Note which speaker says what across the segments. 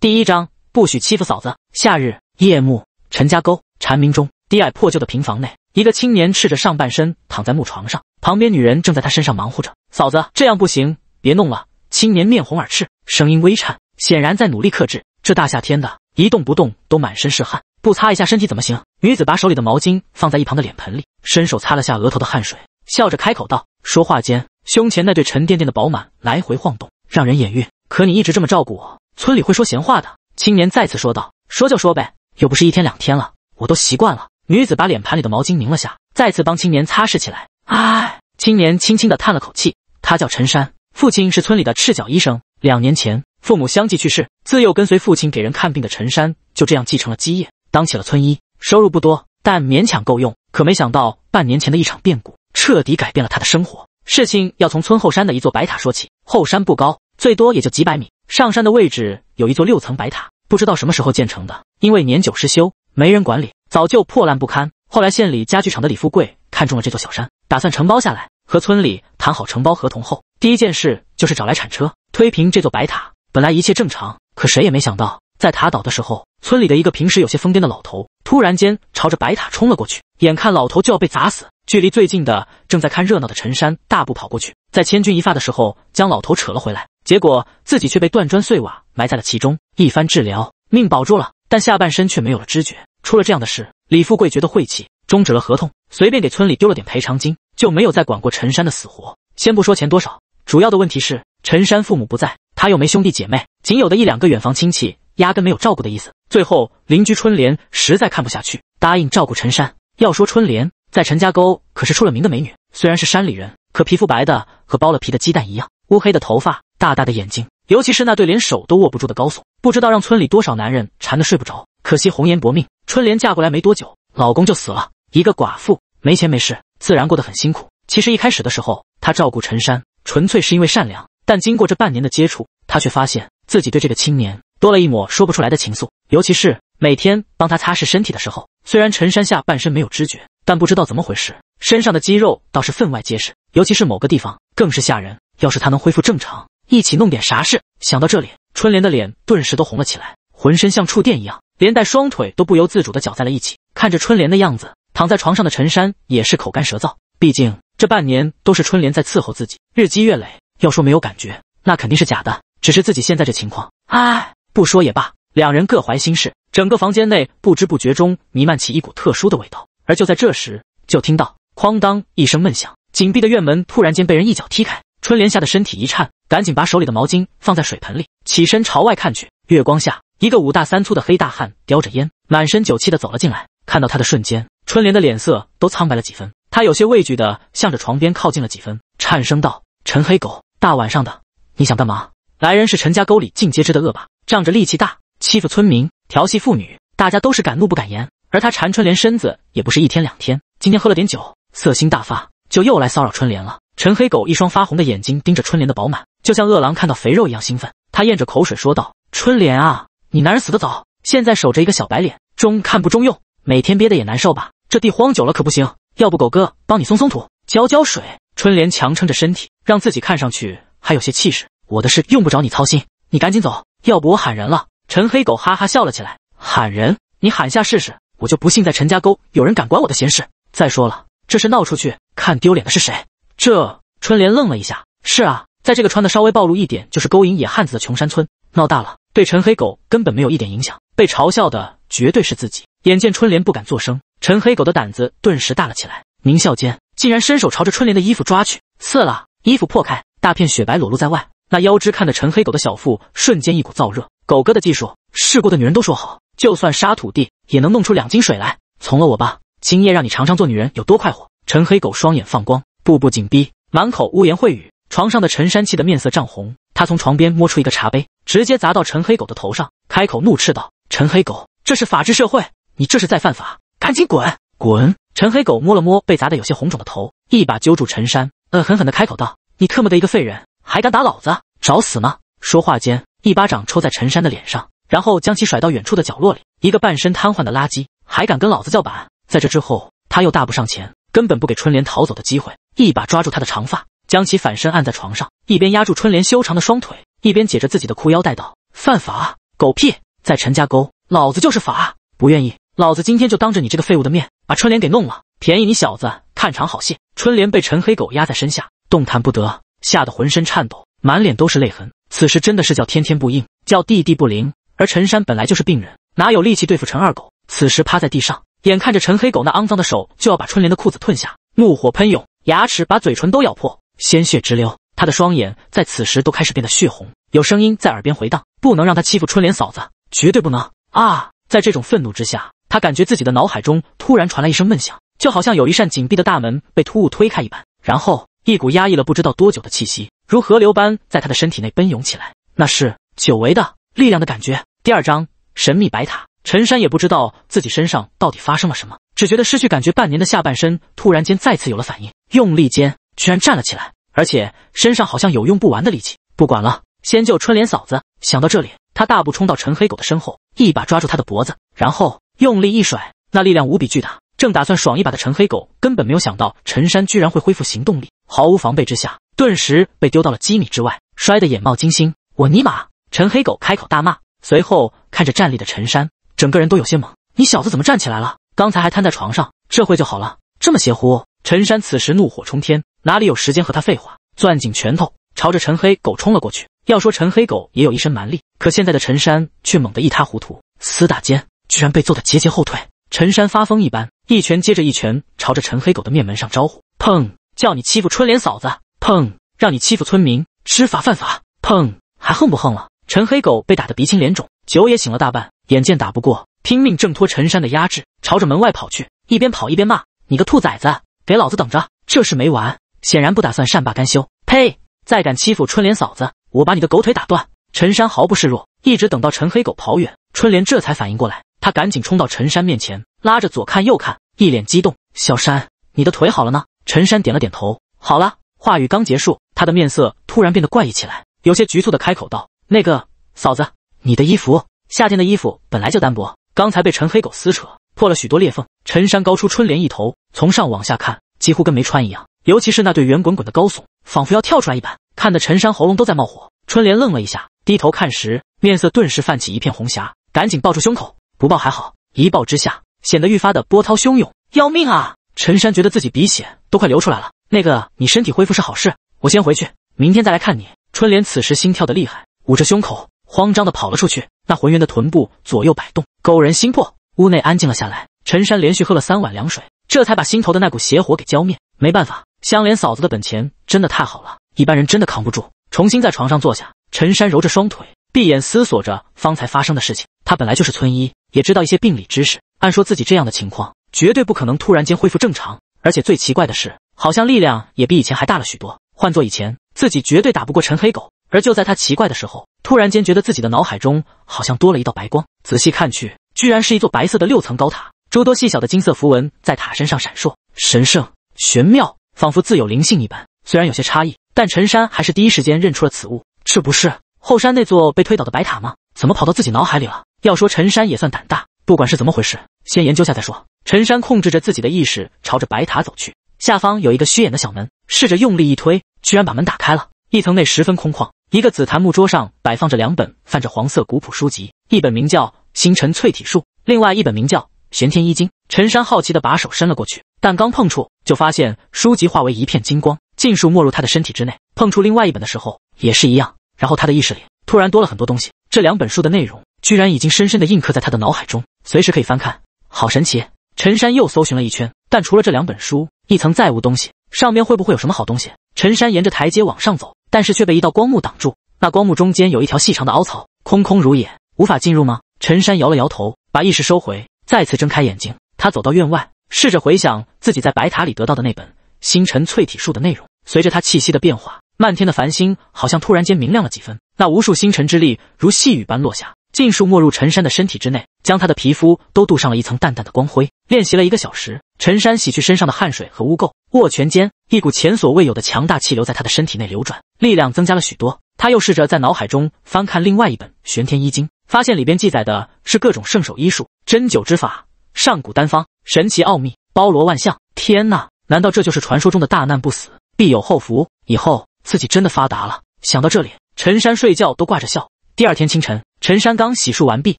Speaker 1: 第一章不许欺负嫂子。夏日夜幕，陈家沟，蝉鸣中，低矮破旧的平房内，一个青年赤着上半身躺在木床上，旁边女人正在他身上忙活着。嫂子，这样不行，别弄了。青年面红耳赤，声音微颤，显然在努力克制。这大夏天的，一动不动都满身是汗，不擦一下身体怎么行？女子把手里的毛巾放在一旁的脸盆里，伸手擦了下额头的汗水，笑着开口道。说话间，胸前那对沉甸甸的饱满来回晃动，让人眼晕。可你一直这么照顾我。村里会说闲话的青年再次说道：“说就说呗，又不是一天两天了，我都习惯了。”女子把脸盘里的毛巾拧了下，再次帮青年擦拭起来。唉，青年轻轻的叹了口气。他叫陈山，父亲是村里的赤脚医生。两年前，父母相继去世，自幼跟随父亲给人看病的陈山就这样继承了基业，当起了村医。收入不多，但勉强够用。可没想到，半年前的一场变故彻底改变了他的生活。事情要从村后山的一座白塔说起。后山不高，最多也就几百米。上山的位置有一座六层白塔，不知道什么时候建成的。因为年久失修，没人管理，早就破烂不堪。后来县里家具厂的李富贵看中了这座小山，打算承包下来。和村里谈好承包合同后，第一件事就是找来铲车推平这座白塔。本来一切正常，可谁也没想到，在塔倒的时候，村里的一个平时有些疯癫的老头突然间朝着白塔冲了过去。眼看老头就要被砸死，距离最近的正在看热闹的陈山大步跑过去，在千钧一发的时候将老头扯了回来。结果自己却被断砖碎瓦埋在了其中，一番治疗，命保住了，但下半身却没有了知觉。出了这样的事，李富贵觉得晦气，终止了合同，随便给村里丢了点赔偿金，就没有再管过陈山的死活。先不说钱多少，主要的问题是陈山父母不在，他又没兄弟姐妹，仅有的一两个远房亲戚压根没有照顾的意思。最后，邻居春莲实在看不下去，答应照顾陈山。要说春莲，在陈家沟可是出了名的美女，虽然是山里人，可皮肤白的和剥了皮的鸡蛋一样，乌黑的头发。大大的眼睛，尤其是那对连手都握不住的高耸，不知道让村里多少男人馋得睡不着。可惜红颜薄命，春莲嫁过来没多久，老公就死了。一个寡妇，没钱没势，自然过得很辛苦。其实一开始的时候，她照顾陈山，纯粹是因为善良。但经过这半年的接触，她却发现自己对这个青年多了一抹说不出来的情愫。尤其是每天帮他擦拭身体的时候，虽然陈山下半身没有知觉，但不知道怎么回事，身上的肌肉倒是分外结实，尤其是某个地方更是吓人。要是他能恢复正常，一起弄点啥事？想到这里，春莲的脸顿时都红了起来，浑身像触电一样，连带双腿都不由自主的搅在了一起。看着春莲的样子，躺在床上的陈山也是口干舌燥，毕竟这半年都是春莲在伺候自己，日积月累，要说没有感觉，那肯定是假的。只是自己现在这情况，唉，不说也罢。两人各怀心事，整个房间内不知不觉中弥漫起一股特殊的味道。而就在这时，就听到哐当一声闷响，紧闭的院门突然间被人一脚踢开，春莲吓得身体一颤。赶紧把手里的毛巾放在水盆里，起身朝外看去。月光下，一个五大三粗的黑大汉叼着烟，满身酒气的走了进来。看到他的瞬间，春莲的脸色都苍白了几分。他有些畏惧的向着床边靠近了几分，颤声道：“陈黑狗，大晚上的，你想干嘛？”来人是陈家沟里尽皆知的恶霸，仗着力气大，欺负村民，调戏妇女，大家都是敢怒不敢言。而他缠春莲身子也不是一天两天，今天喝了点酒，色心大发，就又来骚扰春莲了。陈黑狗一双发红的眼睛盯着春莲的饱满。就像饿狼看到肥肉一样兴奋，他咽着口水说道：“春莲啊，你男人死得早，现在守着一个小白脸，中看不中用，每天憋得也难受吧？这地荒久了可不行，要不狗哥帮你松松土，浇浇水。”春莲强撑着身体，让自己看上去还有些气势：“我的事用不着你操心，你赶紧走，要不我喊人了。”陈黑狗哈哈笑了起来：“喊人？你喊下试试，我就不信在陈家沟有人敢管我的闲事。再说了，这事闹出去，看丢脸的是谁？”这春莲愣了一下：“是啊。”在这个穿的稍微暴露一点就是勾引野汉子的穷山村闹大了，对陈黑狗根本没有一点影响。被嘲笑的绝对是自己。眼见春莲不敢作声，陈黑狗的胆子顿时大了起来，狞笑间竟然伸手朝着春莲的衣服抓去，刺了，衣服破开，大片雪白裸露在外。那腰肢看得陈黑狗的小腹瞬间一股燥热。狗哥的技术，试过的女人都说好，就算沙土地也能弄出两斤水来。从了我吧，今夜让你尝尝做女人有多快活。陈黑狗双眼放光，步步紧逼，满口污言秽语。床上的陈山气得面色涨红，他从床边摸出一个茶杯，直接砸到陈黑狗的头上，开口怒斥道：“陈黑狗，这是法治社会，你这是在犯法，赶紧滚！滚！”陈黑狗摸了摸被砸得有些红肿的头，一把揪住陈山，恶狠狠地开口道：“你特么的一个废人，还敢打老子，找死吗？”说话间，一巴掌抽在陈山的脸上，然后将其甩到远处的角落里。一个半身瘫痪的垃圾，还敢跟老子叫板？在这之后，他又大步上前，根本不给春莲逃走的机会，一把抓住他的长发。将其反身按在床上，一边压住春莲修长的双腿，一边解着自己的裤腰带，道：“犯法？狗屁！在陈家沟，老子就是法。不愿意，老子今天就当着你这个废物的面，把春莲给弄了，便宜你小子看场好戏。”春莲被陈黑狗压在身下，动弹不得，吓得浑身颤抖，满脸都是泪痕。此时真的是叫天天不应，叫地地不灵。而陈山本来就是病人，哪有力气对付陈二狗？此时趴在地上，眼看着陈黑狗那肮脏的手就要把春莲的裤子吞下，怒火喷涌，牙齿把嘴唇都咬破。鲜血直流，他的双眼在此时都开始变得血红。有声音在耳边回荡，不能让他欺负春莲嫂子，绝对不能啊！在这种愤怒之下，他感觉自己的脑海中突然传来一声闷响，就好像有一扇紧闭的大门被突兀推开一般。然后，一股压抑了不知道多久的气息，如河流般在他的身体内奔涌起来。那是久违的力量的感觉。第二章：神秘白塔。陈山也不知道自己身上到底发生了什么，只觉得失去感觉半年的下半身突然间再次有了反应，用力间。居然站了起来，而且身上好像有用不完的力气。不管了，先救春莲嫂子。想到这里，他大步冲到陈黑狗的身后，一把抓住他的脖子，然后用力一甩。那力量无比巨大。正打算爽一把的陈黑狗根本没有想到陈山居然会恢复行动力，毫无防备之下，顿时被丢到了几米之外，摔得眼冒金星。我尼玛！陈黑狗开口大骂，随后看着站立的陈山，整个人都有些懵：你小子怎么站起来了？刚才还瘫在床上，这会就好了？这么邪乎！陈山此时怒火冲天。哪里有时间和他废话？攥紧拳头，朝着陈黑狗冲了过去。要说陈黑狗也有一身蛮力，可现在的陈山却猛地一塌糊涂，厮打间居然被揍得节节后退。陈山发疯一般，一拳接着一拳朝着陈黑狗的面门上招呼。砰！叫你欺负春莲嫂子！砰！让你欺负村民，知法犯法！砰！还横不横了？陈黑狗被打得鼻青脸肿，酒也醒了大半，眼见打不过，拼命挣脱陈山的压制，朝着门外跑去，一边跑一边骂：“你个兔崽子，给老子等着！这事没完！”显然不打算善罢甘休。呸！再敢欺负春莲嫂子，我把你的狗腿打断！陈山毫不示弱，一直等到陈黑狗跑远，春莲这才反应过来，他赶紧冲到陈山面前，拉着左看右看，一脸激动：“小山，你的腿好了呢？”陈山点了点头：“好了。”话语刚结束，他的面色突然变得怪异起来，有些局促的开口道：“那个嫂子，你的衣服……夏天的衣服本来就单薄，刚才被陈黑狗撕扯破了许多裂缝。陈山高出春莲一头，从上往下看，几乎跟没穿一样。”尤其是那对圆滚滚的高耸，仿佛要跳出来一般，看得陈山喉咙都在冒火。春莲愣了一下，低头看时，面色顿时泛起一片红霞，赶紧抱住胸口，不抱还好，一抱之下，显得愈发的波涛汹涌，要命啊！陈山觉得自己鼻血都快流出来了。那个，你身体恢复是好事，我先回去，明天再来看你。春莲此时心跳的厉害，捂着胸口，慌张的跑了出去。那浑圆的臀部左右摆动，勾人心魄。屋内安静了下来，陈山连续喝了三碗凉水，这才把心头的那股邪火给浇灭。没办法。香莲嫂子的本钱真的太好了，一般人真的扛不住。重新在床上坐下，陈山揉着双腿，闭眼思索着方才发生的事情。他本来就是村医，也知道一些病理知识。按说自己这样的情况，绝对不可能突然间恢复正常。而且最奇怪的是，好像力量也比以前还大了许多。换做以前，自己绝对打不过陈黑狗。而就在他奇怪的时候，突然间觉得自己的脑海中好像多了一道白光。仔细看去，居然是一座白色的六层高塔，诸多细小的金色符文在塔身上闪烁，神圣玄妙。仿佛自有灵性一般，虽然有些差异，但陈山还是第一时间认出了此物。这不是后山那座被推倒的白塔吗？怎么跑到自己脑海里了？要说陈山也算胆大，不管是怎么回事，先研究下再说。陈山控制着自己的意识，朝着白塔走去。下方有一个虚掩的小门，试着用力一推，居然把门打开了。一层内十分空旷，一个紫檀木桌上摆放着两本泛着黄色古朴书籍，一本名叫《星辰淬体术》，另外一本名叫《玄天一经》。陈山好奇的把手伸了过去，但刚碰触就发现书籍化为一片金光，尽数没入他的身体之内。碰触另外一本的时候也是一样。然后他的意识里突然多了很多东西，这两本书的内容居然已经深深的印刻在他的脑海中，随时可以翻看。好神奇！陈山又搜寻了一圈，但除了这两本书，一层再无东西。上面会不会有什么好东西？陈山沿着台阶往上走，但是却被一道光幕挡住。那光幕中间有一条细长的凹槽，空空如也，无法进入吗？陈山摇了摇头，把意识收回，再次睁开眼睛。他走到院外，试着回想自己在白塔里得到的那本《星辰淬体术》的内容。随着他气息的变化，漫天的繁星好像突然间明亮了几分。那无数星辰之力如细雨般落下，尽数没入陈山的身体之内，将他的皮肤都镀上了一层淡淡的光辉。练习了一个小时，陈山洗去身上的汗水和污垢，握拳间，一股前所未有的强大气流在他的身体内流转，力量增加了许多。他又试着在脑海中翻看另外一本《玄天医经》，发现里边记载的是各种圣手医术、针灸之法。上古丹方，神奇奥秘，包罗万象。天呐，难道这就是传说中的大难不死，必有后福？以后自己真的发达了。想到这里，陈山睡觉都挂着笑。第二天清晨，陈山刚洗漱完毕，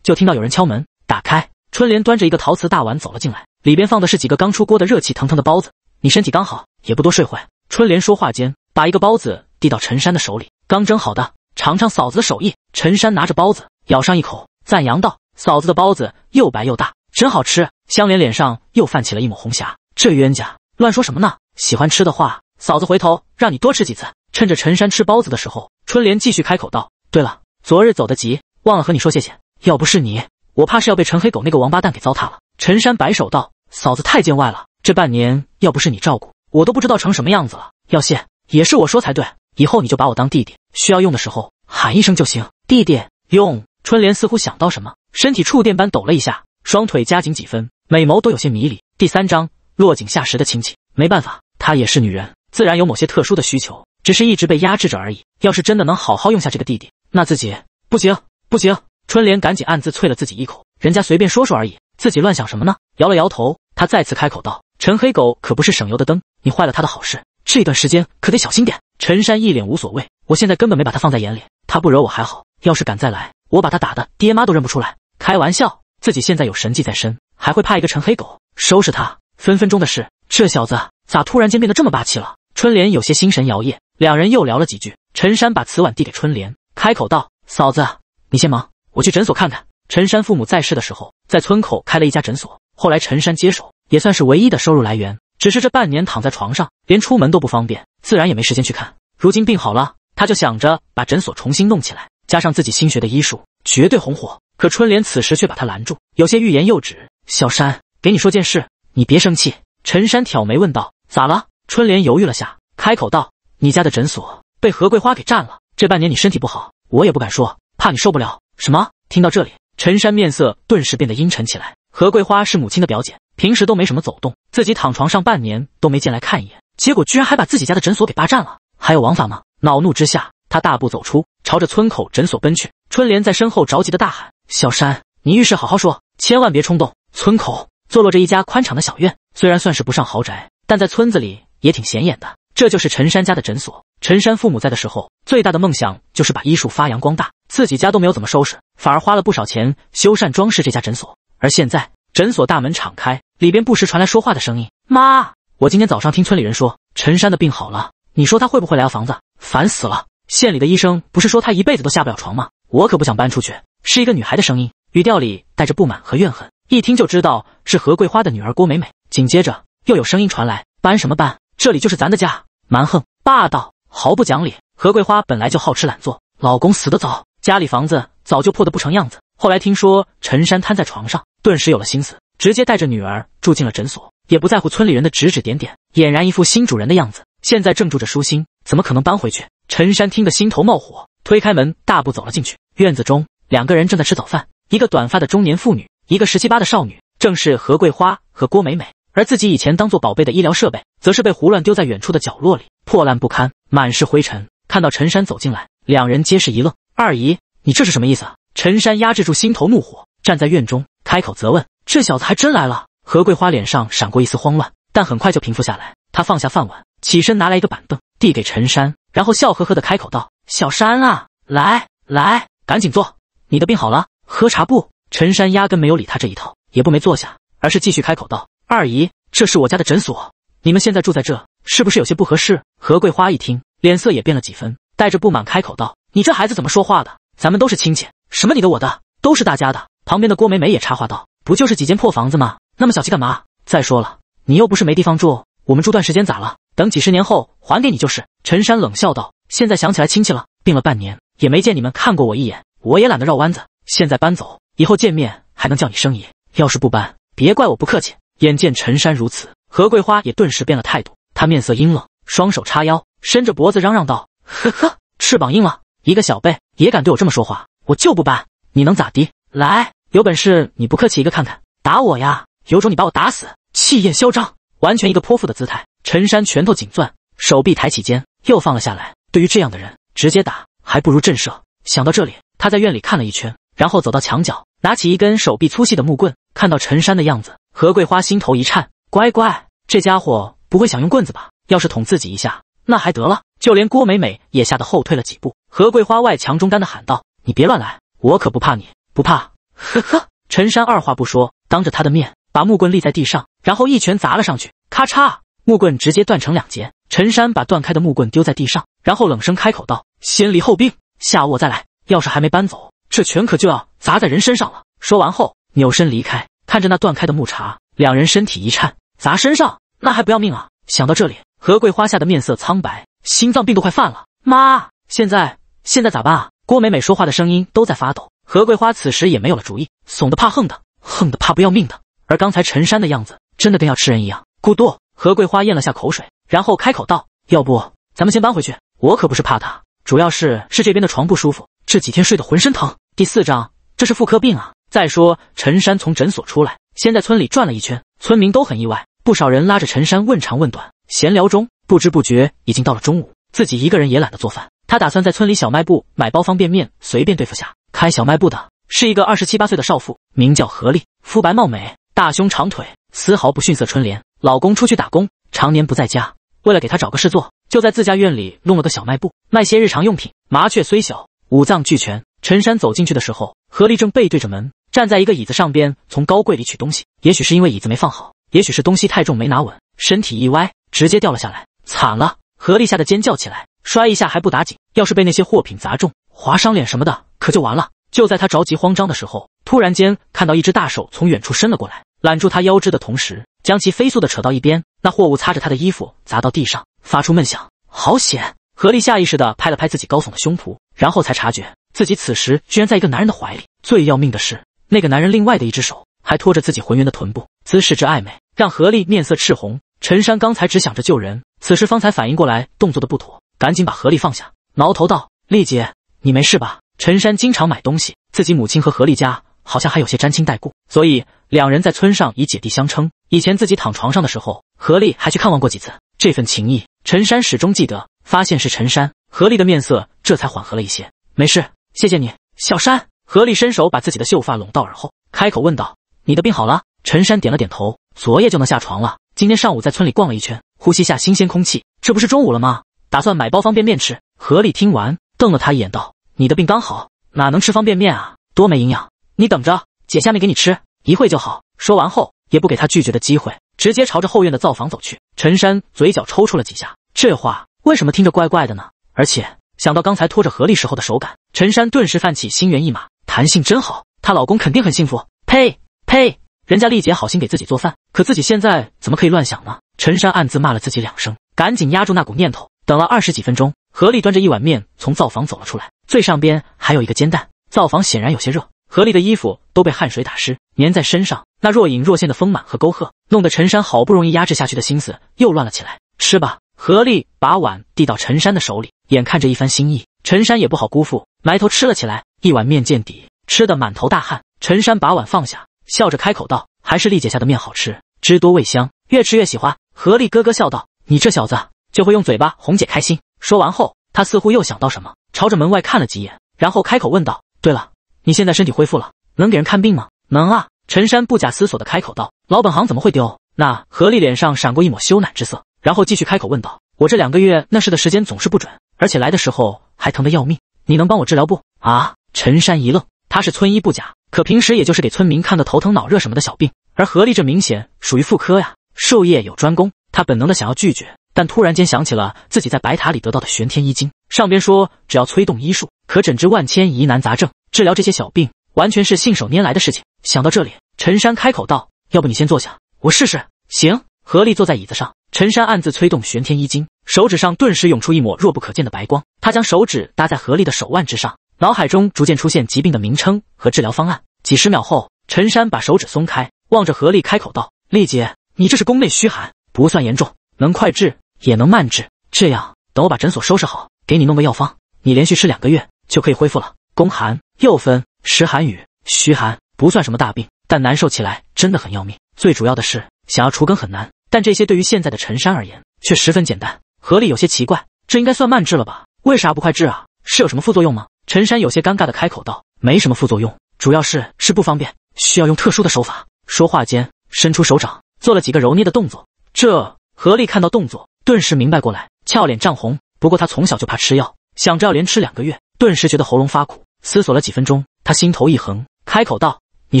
Speaker 1: 就听到有人敲门。打开，春莲端着一个陶瓷大碗走了进来，里边放的是几个刚出锅的热气腾腾的包子。你身体刚好，也不多睡会。春莲说话间，把一个包子递到陈山的手里，刚蒸好的，尝尝嫂子的手艺。陈山拿着包子，咬上一口，赞扬道：“嫂子的包子又白又大。”真好吃，香莲脸上又泛起了一抹红霞。这冤家乱说什么呢？喜欢吃的话，嫂子回头让你多吃几次。趁着陈山吃包子的时候，春莲继续开口道：“对了，昨日走得急，忘了和你说谢谢。要不是你，我怕是要被陈黑狗那个王八蛋给糟蹋了。”陈山摆手道：“嫂子太见外了，这半年要不是你照顾，我都不知道成什么样子了。要谢也是我说才对，以后你就把我当弟弟，需要用的时候喊一声就行，弟弟用。”春莲似乎想到什么，身体触电般抖了一下。双腿夹紧几分，美眸都有些迷离。第三章，落井下石的亲戚。没办法，她也是女人，自然有某些特殊的需求，只是一直被压制着而已。要是真的能好好用下这个弟弟，那自己不行不行。春莲赶紧暗自啐了自己一口，人家随便说说而已，自己乱想什么呢？摇了摇头，他再次开口道：“陈黑狗可不是省油的灯，你坏了他的好事，这段时间可得小心点。”陈山一脸无所谓：“我现在根本没把他放在眼里，他不惹我还好，要是敢再来，我把他打的爹妈都认不出来。”开玩笑。自己现在有神迹在身，还会怕一个陈黑狗？收拾他分分钟的事。这小子咋突然间变得这么霸气了？春莲有些心神摇曳。两人又聊了几句，陈山把瓷碗递给春莲，开口道：“嫂子，你先忙，我去诊所看看。”陈山父母在世的时候，在村口开了一家诊所，后来陈山接手，也算是唯一的收入来源。只是这半年躺在床上，连出门都不方便，自然也没时间去看。如今病好了，他就想着把诊所重新弄起来，加上自己新学的医术，绝对红火。可春莲此时却把他拦住，有些欲言又止。小山，给你说件事，你别生气。陈山挑眉问道：“咋了？”春莲犹豫了下，开口道：“你家的诊所被何桂花给占了。这半年你身体不好，我也不敢说，怕你受不了。”什么？听到这里，陈山面色顿时变得阴沉起来。何桂花是母亲的表姐，平时都没什么走动，自己躺床上半年都没见来看一眼，结果居然还把自己家的诊所给霸占了，还有王法吗？恼怒之下，他大步走出，朝着村口诊所奔去。春莲在身后着急的大喊。小山，你遇事好好说，千万别冲动。村口坐落着一家宽敞的小院，虽然算是不上豪宅，但在村子里也挺显眼的。这就是陈山家的诊所。陈山父母在的时候，最大的梦想就是把医术发扬光大，自己家都没有怎么收拾，反而花了不少钱修缮装饰这家诊所。而现在，诊所大门敞开，里边不时传来说话的声音。妈，我今天早上听村里人说，陈山的病好了，你说他会不会来要房子？烦死了！县里的医生不是说他一辈子都下不了床吗？我可不想搬出去。是一个女孩的声音，语调里带着不满和怨恨，一听就知道是何桂花的女儿郭美美。紧接着又有声音传来：“搬什么搬？这里就是咱的家！”蛮横霸道，毫不讲理。何桂花本来就好吃懒做，老公死得早，家里房子早就破得不成样子。后来听说陈山瘫在床上，顿时有了心思，直接带着女儿住进了诊所，也不在乎村里人的指指点点，俨然一副新主人的样子。现在正住着舒心，怎么可能搬回去？陈山听得心头冒火，推开门，大步走了进去，院子中。两个人正在吃早饭，一个短发的中年妇女，一个十七八的少女，正是何桂花和郭美美。而自己以前当做宝贝的医疗设备，则是被胡乱丢在远处的角落里，破烂不堪，满是灰尘。看到陈山走进来，两人皆是一愣：“二姨，你这是什么意思？”陈山压制住心头怒火，站在院中开口责问：“这小子还真来了。”何桂花脸上闪过一丝慌乱，但很快就平复下来。她放下饭碗，起身拿来一个板凳，递给陈山，然后笑呵呵的开口道：“小山啊，来来，赶紧坐。”你的病好了，喝茶不？陈山压根没有理他这一套，也不没坐下，而是继续开口道：“二姨，这是我家的诊所，你们现在住在这，是不是有些不合适？”何桂花一听，脸色也变了几分，带着不满开口道：“你这孩子怎么说话的？咱们都是亲戚，什么你的我的，都是大家的。”旁边的郭美美也插话道：“不就是几间破房子吗？那么小气干嘛？再说了，你又不是没地方住，我们住段时间咋了？等几十年后还给你就是。”陈山冷笑道：“现在想起来亲戚了？病了半年，也没见你们看过我一眼。”我也懒得绕弯子，现在搬走，以后见面还能叫你声爷。要是不搬，别怪我不客气。眼见陈山如此，何桂花也顿时变了态度。她面色阴冷，双手叉腰，伸着脖子嚷嚷道：“呵呵，翅膀硬了，一个小辈也敢对我这么说话，我就不搬，你能咋地？来，有本事你不客气，一个看看，打我呀！有种你把我打死！气焰嚣张，完全一个泼妇的姿态。”陈山拳头紧攥，手臂抬起，间又放了下来。对于这样的人，直接打还不如震慑。想到这里。他在院里看了一圈，然后走到墙角，拿起一根手臂粗细的木棍。看到陈山的样子，何桂花心头一颤：“乖乖，这家伙不会想用棍子吧？要是捅自己一下，那还得了？”就连郭美美也吓得后退了几步。何桂花外强中干的喊道：“你别乱来，我可不怕你，不怕。”呵呵。陈山二话不说，当着他的面把木棍立在地上，然后一拳砸了上去，咔嚓，木棍直接断成两截。陈山把断开的木棍丢在地上，然后冷声开口道：“先礼后兵，下午我再来。”要是还没搬走，这拳可就要砸在人身上了。说完后，扭身离开，看着那断开的木茬，两人身体一颤，砸身上那还不要命啊！想到这里，何桂花吓得面色苍白，心脏病都快犯了。妈，现在现在咋办啊？郭美美说话的声音都在发抖。何桂花此时也没有了主意，怂的怕横的，横的怕不要命的。而刚才陈山的样子，真的跟要吃人一样。咕嘟，何桂花咽了下口水，然后开口道：“要不咱们先搬回去？我可不是怕他，主要是是这边的床不舒服。”这几天睡得浑身疼。第四章，这是妇科病啊！再说，陈山从诊所出来，先在村里转了一圈，村民都很意外，不少人拉着陈山问长问短。闲聊中，不知不觉已经到了中午，自己一个人也懒得做饭，他打算在村里小卖部买包方便面，随便对付下。开小卖部的是一个二十七八岁的少妇，名叫何丽，肤白貌美，大胸长腿，丝毫不逊色春莲。老公出去打工，常年不在家，为了给她找个事做，就在自家院里弄了个小卖部，卖些日常用品。麻雀虽小。五脏俱全。陈山走进去的时候，何丽正背对着门，站在一个椅子上边，从高柜里取东西。也许是因为椅子没放好，也许是东西太重没拿稳，身体一歪，直接掉了下来。惨了！何丽吓得尖叫起来。摔一下还不打紧，要是被那些货品砸中，划伤脸什么的，可就完了。就在他着急慌张的时候，突然间看到一只大手从远处伸了过来，揽住他腰肢的同时，将其飞速的扯到一边。那货物擦着他的衣服砸到地上，发出闷响。好险！何丽下意识地拍了拍自己高耸的胸脯，然后才察觉自己此时居然在一个男人的怀里。最要命的是，那个男人另外的一只手还拖着自己浑圆的臀部，姿势之暧昧，让何丽面色赤红。陈山刚才只想着救人，此时方才反应过来动作的不妥，赶紧把何丽放下，挠头道：“丽姐，你没事吧？”陈山经常买东西，自己母亲和何丽家好像还有些沾亲带故，所以两人在村上以姐弟相称。以前自己躺床上的时候，何丽还去看望过几次，这份情谊，陈山始终记得。发现是陈山，何丽的面色这才缓和了一些。没事，谢谢你，小山。何丽伸手把自己的秀发拢到耳后，开口问道：“你的病好了？”陈山点了点头：“昨夜就能下床了。今天上午在村里逛了一圈，呼吸下新鲜空气。这不是中午了吗？打算买包方便面吃。”何丽听完，瞪了他一眼，道：“你的病刚好，哪能吃方便面啊？多没营养！你等着，姐下面给你吃，一会就好。”说完后，也不给他拒绝的机会，直接朝着后院的灶房走去。陈山嘴角抽搐了几下，这话。为什么听着怪怪的呢？而且想到刚才拖着何力时候的手感，陈山顿时泛起心猿意马，弹性真好，她老公肯定很幸福。呸呸，人家丽姐好心给自己做饭，可自己现在怎么可以乱想呢？陈山暗自骂了自己两声，赶紧压住那股念头。等了二十几分钟，何丽端着一碗面从灶房走了出来，最上边还有一个煎蛋。灶房显然有些热，何丽的衣服都被汗水打湿，粘在身上。那若隐若现的丰满和沟壑，弄得陈山好不容易压制下去的心思又乱了起来。吃吧。何力把碗递到陈山的手里，眼看着一番心意，陈山也不好辜负，埋头吃了起来。一碗面见底，吃得满头大汗。陈山把碗放下，笑着开口道：“还是丽姐下的面好吃，汁多味香，越吃越喜欢。”何力咯咯笑道：“你这小子就会用嘴巴哄姐开心。”说完后，他似乎又想到什么，朝着门外看了几眼，然后开口问道：“对了，你现在身体恢复了，能给人看病吗？”“能啊。”陈山不假思索的开口道：“老本行怎么会丢？”那何力脸上闪过一抹羞赧之色。然后继续开口问道：“我这两个月那事的时间总是不准，而且来的时候还疼得要命，你能帮我治疗不？”啊！陈山一愣，他是村医不假，可平时也就是给村民看个头疼脑热什么的小病，而何丽这明显属于妇科呀，术业有专攻。他本能的想要拒绝，但突然间想起了自己在白塔里得到的玄天医经，上边说只要催动医术，可诊治万千疑难杂症，治疗这些小病完全是信手拈来的事情。想到这里，陈山开口道：“要不你先坐下，我试试。”行。何丽坐在椅子上。陈山暗自催动玄天一经，手指上顿时涌出一抹若不可见的白光。他将手指搭在何丽的手腕之上，脑海中逐渐出现疾病的名称和治疗方案。几十秒后，陈山把手指松开，望着何丽开口道：“丽姐，你这是宫内虚寒，不算严重，能快治也能慢治。这样，等我把诊所收拾好，给你弄个药方，你连续吃两个月就可以恢复了。宫寒又分实寒与虚寒，不算什么大病，但难受起来真的很要命。最主要的是，想要除根很难。”但这些对于现在的陈山而言却十分简单。何丽有些奇怪，这应该算慢治了吧？为啥不快治啊？是有什么副作用吗？陈山有些尴尬的开口道：“没什么副作用，主要是是不方便，需要用特殊的手法。”说话间，伸出手掌，做了几个揉捏的动作。这何丽看到动作，顿时明白过来，俏脸涨红。不过她从小就怕吃药，想着要连吃两个月，顿时觉得喉咙发苦。思索了几分钟，她心头一横，开口道：“你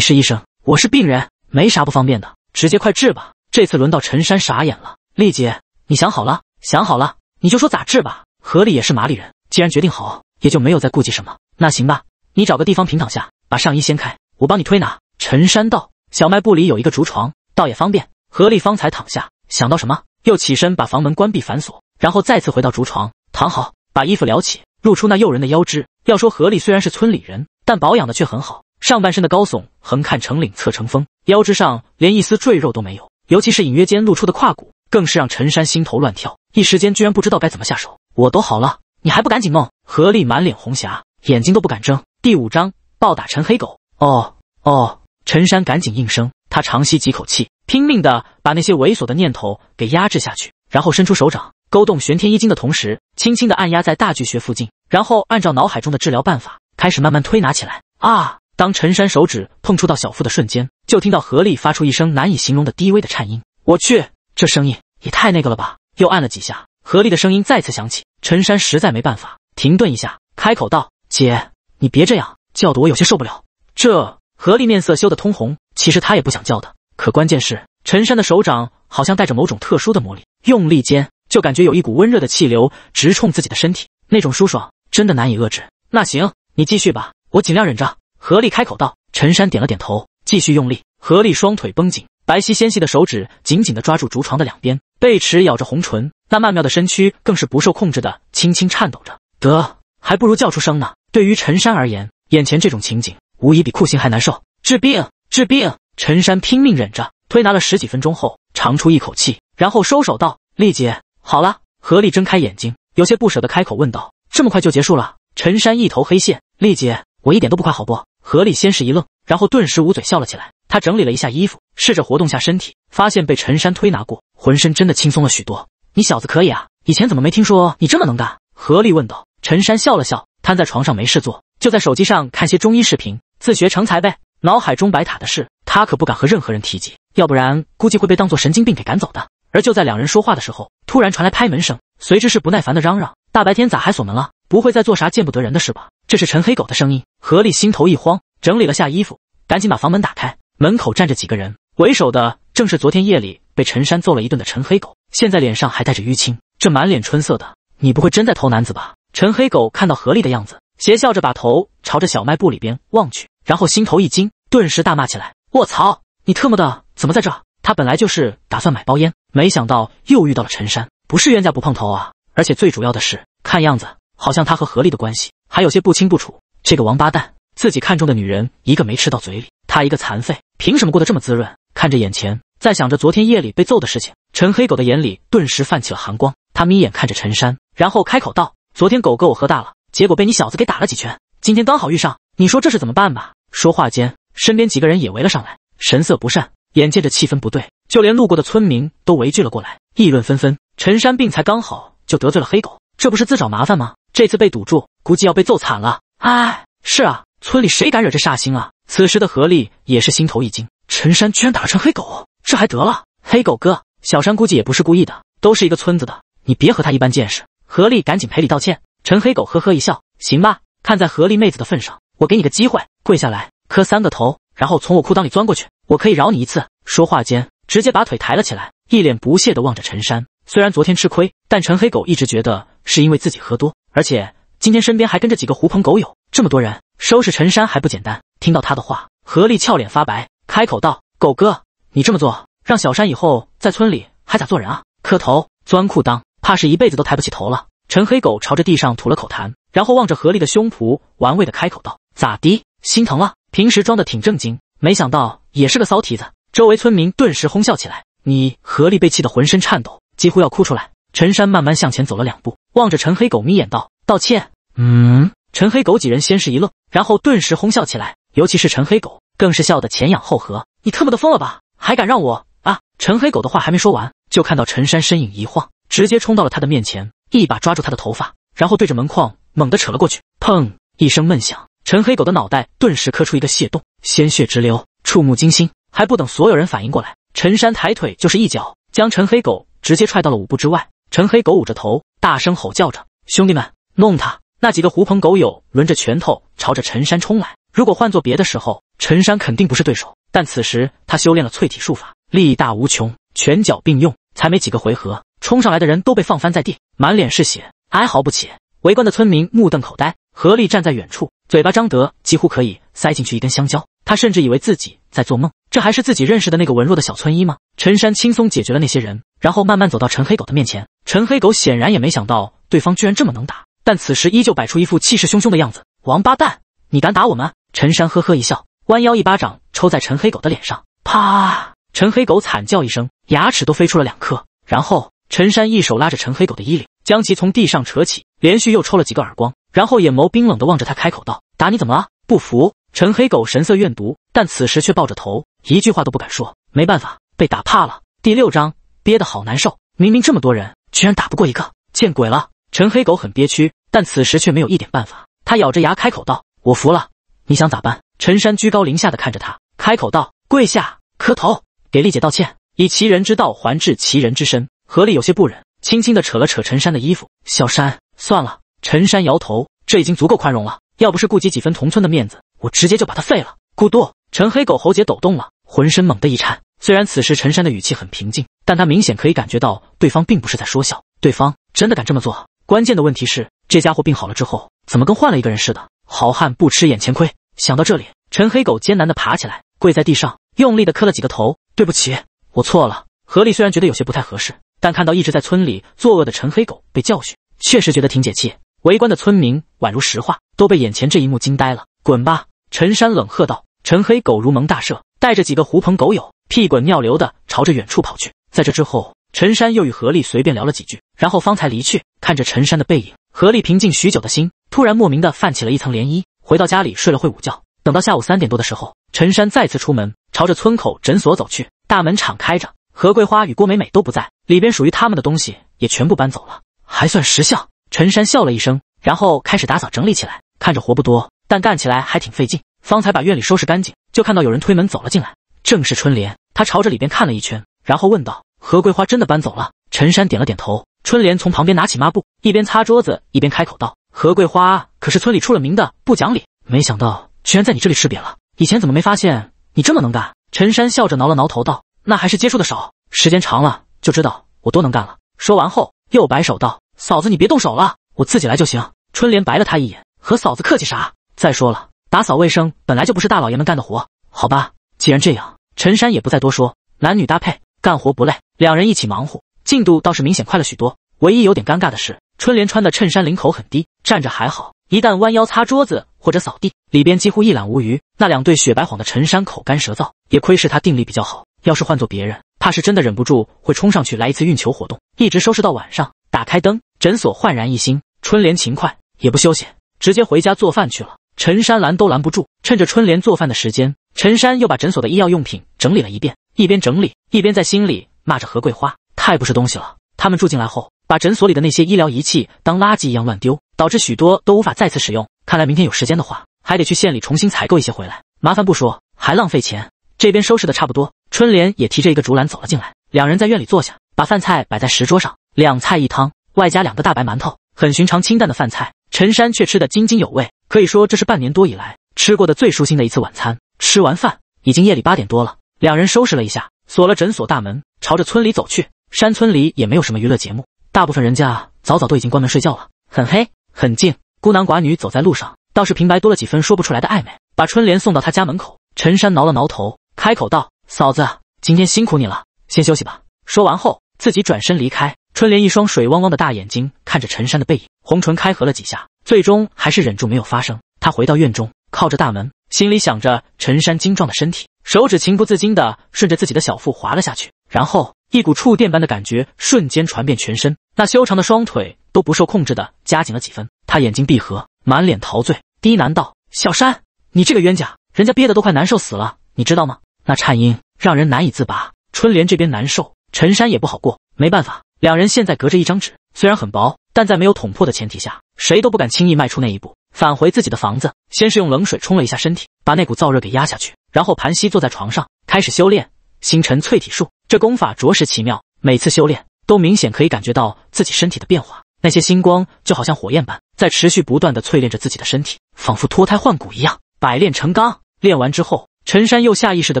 Speaker 1: 是医生，我是病人，没啥不方便的，直接快治吧。”这次轮到陈山傻眼了。丽姐，你想好了？想好了，你就说咋治吧。何丽也是麻里人，既然决定好，也就没有再顾忌什么。那行吧，你找个地方平躺下，把上衣掀开，我帮你推拿。陈山道：“小卖部里有一个竹床，倒也方便。”何丽方才躺下，想到什么，又起身把房门关闭反锁，然后再次回到竹床，躺好，把衣服撩起，露出那诱人的腰肢。要说何丽虽然是村里人，但保养的却很好，上半身的高耸，横看成岭，侧成峰，腰肢上连一丝赘肉都没有。尤其是隐约间露出的胯骨，更是让陈山心头乱跳，一时间居然不知道该怎么下手。我都好了，你还不赶紧弄？何力满脸红霞，眼睛都不敢睁。第五章暴打陈黑狗。哦哦，陈山赶紧应声。他长吸几口气，拼命的把那些猥琐的念头给压制下去，然后伸出手掌，勾动玄天一经的同时，轻轻的按压在大巨穴附近，然后按照脑海中的治疗办法，开始慢慢推拿起来。啊！当陈山手指碰触到小腹的瞬间，就听到何丽发出一声难以形容的低微的颤音。我去，这声音也太那个了吧！又按了几下，何丽的声音再次响起。陈山实在没办法，停顿一下，开口道：“姐，你别这样叫的，我有些受不了。”这何丽面色羞得通红，其实她也不想叫的，可关键是陈山的手掌好像带着某种特殊的魔力，用力间就感觉有一股温热的气流直冲自己的身体，那种舒爽真的难以遏制。那行，你继续吧，我尽量忍着。何力开口道，陈山点了点头，继续用力。何力双腿绷紧，白皙纤细的手指紧紧地抓住竹床的两边，贝齿咬着红唇，那曼妙的身躯更是不受控制的轻轻颤抖着。得，还不如叫出声呢。对于陈山而言，眼前这种情景无疑比酷刑还难受。治病，治病。陈山拼命忍着，推拿了十几分钟后，长出一口气，然后收手道：“丽姐，好了。”何丽睁开眼睛，有些不舍地开口问道：“这么快就结束了？”陈山一头黑线：“丽姐，我一点都不快，好不？”何丽先是一愣，然后顿时捂嘴笑了起来。他整理了一下衣服，试着活动下身体，发现被陈山推拿过，浑身真的轻松了许多。你小子可以啊，以前怎么没听说你这么能干？何丽问道。陈山笑了笑，瘫在床上没事做，就在手机上看些中医视频，自学成才呗。脑海中白塔的事，他可不敢和任何人提及，要不然估计会被当做神经病给赶走的。而就在两人说话的时候，突然传来拍门声，随之是不耐烦的嚷嚷：“大白天咋还锁门了？不会再做啥见不得人的事吧？”这是陈黑狗的声音，何丽心头一慌，整理了下衣服，赶紧把房门打开。门口站着几个人，为首的正是昨天夜里被陈山揍了一顿的陈黑狗，现在脸上还带着淤青。这满脸春色的，你不会真在偷男子吧？陈黑狗看到何丽的样子，邪笑着把头朝着小卖部里边望去，然后心头一惊，顿时大骂起来：“卧槽，你特么的怎么在这？”他本来就是打算买包烟，没想到又遇到了陈山，不是冤家不碰头啊！而且最主要的是，看样子。好像他和何丽的关系还有些不清不楚。这个王八蛋，自己看中的女人一个没吃到嘴里，他一个残废，凭什么过得这么滋润？看着眼前，在想着昨天夜里被揍的事情，陈黑狗的眼里顿时泛起了寒光。他眯眼看着陈山，然后开口道：“昨天狗哥我喝大了，结果被你小子给打了几拳。今天刚好遇上，你说这是怎么办吧？”说话间，身边几个人也围了上来，神色不善。眼见着气氛不对，就连路过的村民都围聚了过来，议论纷纷。陈山病才刚好，就得罪了黑狗，这不是自找麻烦吗？这次被堵住，估计要被揍惨了。哎，是啊，村里谁敢惹这煞星啊？此时的何丽也是心头一惊，陈山居然打成黑狗，这还得了？黑狗哥，小山估计也不是故意的，都是一个村子的，你别和他一般见识。何丽赶紧赔礼道歉。陈黑狗呵呵一笑，行吧，看在何丽妹子的份上，我给你个机会，跪下来磕三个头，然后从我裤裆里钻过去，我可以饶你一次。说话间，直接把腿抬了起来，一脸不屑的望着陈山。虽然昨天吃亏，但陈黑狗一直觉得是因为自己喝多。而且今天身边还跟着几个狐朋狗友，这么多人收拾陈山还不简单？听到他的话，何丽俏脸发白，开口道：“狗哥，你这么做，让小山以后在村里还咋做人啊？磕头钻裤裆，怕是一辈子都抬不起头了。”陈黑狗朝着地上吐了口痰，然后望着何丽的胸脯，玩味的开口道：“咋的，心疼了？平时装的挺正经，没想到也是个骚蹄子。”周围村民顿时哄笑起来。你何丽被气得浑身颤抖，几乎要哭出来。陈山慢慢向前走了两步。望着陈黑狗，眯眼道：“道歉。”
Speaker 2: 嗯。
Speaker 1: 陈黑狗几人先是一愣，然后顿时哄笑起来，尤其是陈黑狗，更是笑得前仰后合。“你特么的疯了吧？还敢让我啊！”陈黑狗的话还没说完，就看到陈山身影一晃，直接冲到了他的面前，一把抓住他的头发，然后对着门框猛地扯了过去。砰一声闷响，陈黑狗的脑袋顿时磕出一个血洞，鲜血直流，触目惊心。还不等所有人反应过来，陈山抬腿就是一脚，将陈黑狗直接踹到了五步之外。陈黑狗捂着头。大声吼叫着：“兄弟们，弄他！”那几个狐朋狗友抡着拳头朝着陈山冲来。如果换做别的时候，陈山肯定不是对手，但此时他修炼了淬体术法，力大无穷，拳脚并用，才没几个回合，冲上来的人都被放翻在地，满脸是血，哀嚎不起。围观的村民目瞪口呆，何力站在远处，嘴巴张得几乎可以塞进去一根香蕉，他甚至以为自己在做梦，这还是自己认识的那个文弱的小村医吗？陈山轻松解决了那些人，然后慢慢走到陈黑狗的面前。陈黑狗显然也没想到对方居然这么能打，但此时依旧摆出一副气势汹汹的样子。王八蛋，你敢打我们？陈山呵呵一笑，弯腰一巴掌抽在陈黑狗的脸上，
Speaker 3: 啪！
Speaker 1: 陈黑狗惨叫一声，牙齿都飞出了两颗。然后陈山一手拉着陈黑狗的衣领，将其从地上扯起，连续又抽了几个耳光，然后眼眸冰冷的望着他，开口道：“打你怎么了？不服？”陈黑狗神色怨毒，但此时却抱着头，一句话都不敢说。没办法，被打怕了。第六章，憋得好难受，明明这么多人。居然打不过一个，见鬼了！陈黑狗很憋屈，但此时却没有一点办法。他咬着牙开口道：“我服了，你想咋办？”陈山居高临下的看着他，开口道：“跪下，磕头，给丽姐道歉，以其人之道还治其人之身。”何丽有些不忍，轻轻的扯了扯陈山的衣服：“小山，算了。”陈山摇头：“这已经足够宽容了，要不是顾及几分同村的面子，我直接就把他废了。”咕嘟，陈黑狗喉结抖动了，浑身猛地一颤。虽然此时陈山的语气很平静，但他明显可以感觉到对方并不是在说笑。对方真的敢这么做？关键的问题是，这家伙病好了之后，怎么跟换了一个人似的？好汉不吃眼前亏。想到这里，陈黑狗艰难地爬起来，跪在地上，用力地磕了几个头：“对不起，我错了。”何丽虽然觉得有些不太合适，但看到一直在村里作恶的陈黑狗被教训，确实觉得挺解气。围观的村民宛如石化，都被眼前这一幕惊呆了。“滚吧！”陈山冷喝道。陈黑狗如蒙大赦，带着几个狐朋狗友。屁滚尿流的朝着远处跑去。在这之后，陈山又与何丽随便聊了几句，然后方才离去。看着陈山的背影，何丽平静许久的心突然莫名的泛起了一层涟漪。回到家里睡了会午觉，等到下午三点多的时候，陈山再次出门，朝着村口诊所走去。大门敞开着，何桂花与郭美美都不在，里边属于他们的东西也全部搬走了，还算识相。陈山笑了一声，然后开始打扫整理起来。看着活不多，但干起来还挺费劲。方才把院里收拾干净，就看到有人推门走了进来。正是春莲，他朝着里边看了一圈，然后问道：“何桂花真的搬走了？”陈山点了点头。春莲从旁边拿起抹布，一边擦桌子一边开口道：“何桂花可是村里出了名的不讲理，没想到居然在你这里吃瘪了。以前怎么没发现你这么能干？”陈山笑着挠了挠头道：“那还是接触的少，时间长了就知道我多能干了。”说完后又摆手道：“嫂子，你别动手了，我自己来就行。”春莲白了他一眼：“和嫂子客气啥？再说了，打扫卫生本来就不是大老爷们干的活，好吧？既然这样。”陈山也不再多说，男女搭配干活不累，两人一起忙活，进度倒是明显快了许多。唯一有点尴尬的是，春莲穿的衬衫领口很低，站着还好，一旦弯腰擦桌子或者扫地，里边几乎一览无余。那两对雪白晃的，陈山口干舌燥，也亏是他定力比较好，要是换做别人，怕是真的忍不住会冲上去来一次运球活动。一直收拾到晚上，打开灯，诊所焕然一新。春莲勤快，也不休息，直接回家做饭去了。陈山拦都拦不住，趁着春莲做饭的时间。陈山又把诊所的医药用品整理了一遍，一边整理一边在心里骂着何桂花太不是东西了。他们住进来后，把诊所里的那些医疗仪器当垃圾一样乱丢，导致许多都无法再次使用。看来明天有时间的话，还得去县里重新采购一些回来。麻烦不说，还浪费钱。这边收拾的差不多，春莲也提着一个竹篮走了进来。两人在院里坐下，把饭菜摆在石桌上，两菜一汤，外加两个大白馒头，很寻常清淡的饭菜。陈山却吃得津津有味，可以说这是半年多以来吃过的最舒心的一次晚餐。吃完饭，已经夜里八点多了。两人收拾了一下，锁了诊所大门，朝着村里走去。山村里也没有什么娱乐节目，大部分人家早早都已经关门睡觉了。很黑，很静，孤男寡女走在路上，倒是平白多了几分说不出来的暧昧。把春莲送到他家门口，陈山挠了挠头，开口道：“嫂子，今天辛苦你了，先休息吧。”说完后，自己转身离开。春莲一双水汪汪的大眼睛看着陈山的背影，红唇开合了几下，最终还是忍住没有发声。他回到院中，靠着大门。心里想着陈山精壮的身体，手指情不自禁地顺着自己的小腹滑了下去，然后一股触电般的感觉瞬间传遍全身，那修长的双腿都不受控制的夹紧了几分。他眼睛闭合，满脸陶醉，低喃道：“小山，你这个冤家，人家憋得都快难受死了，你知道吗？”那颤音让人难以自拔。春莲这边难受，陈山也不好过。没办法，两人现在隔着一张纸，虽然很薄，但在没有捅破的前提下，谁都不敢轻易迈出那一步。返回自己的房子，先是用冷水冲了一下身体，把那股燥热给压下去，然后盘膝坐在床上开始修炼星辰淬体术。这功法着实奇妙，每次修炼都明显可以感觉到自己身体的变化。那些星光就好像火焰般，在持续不断的淬炼着自己的身体，仿佛脱胎换骨一样，百炼成钢。练完之后，陈山又下意识的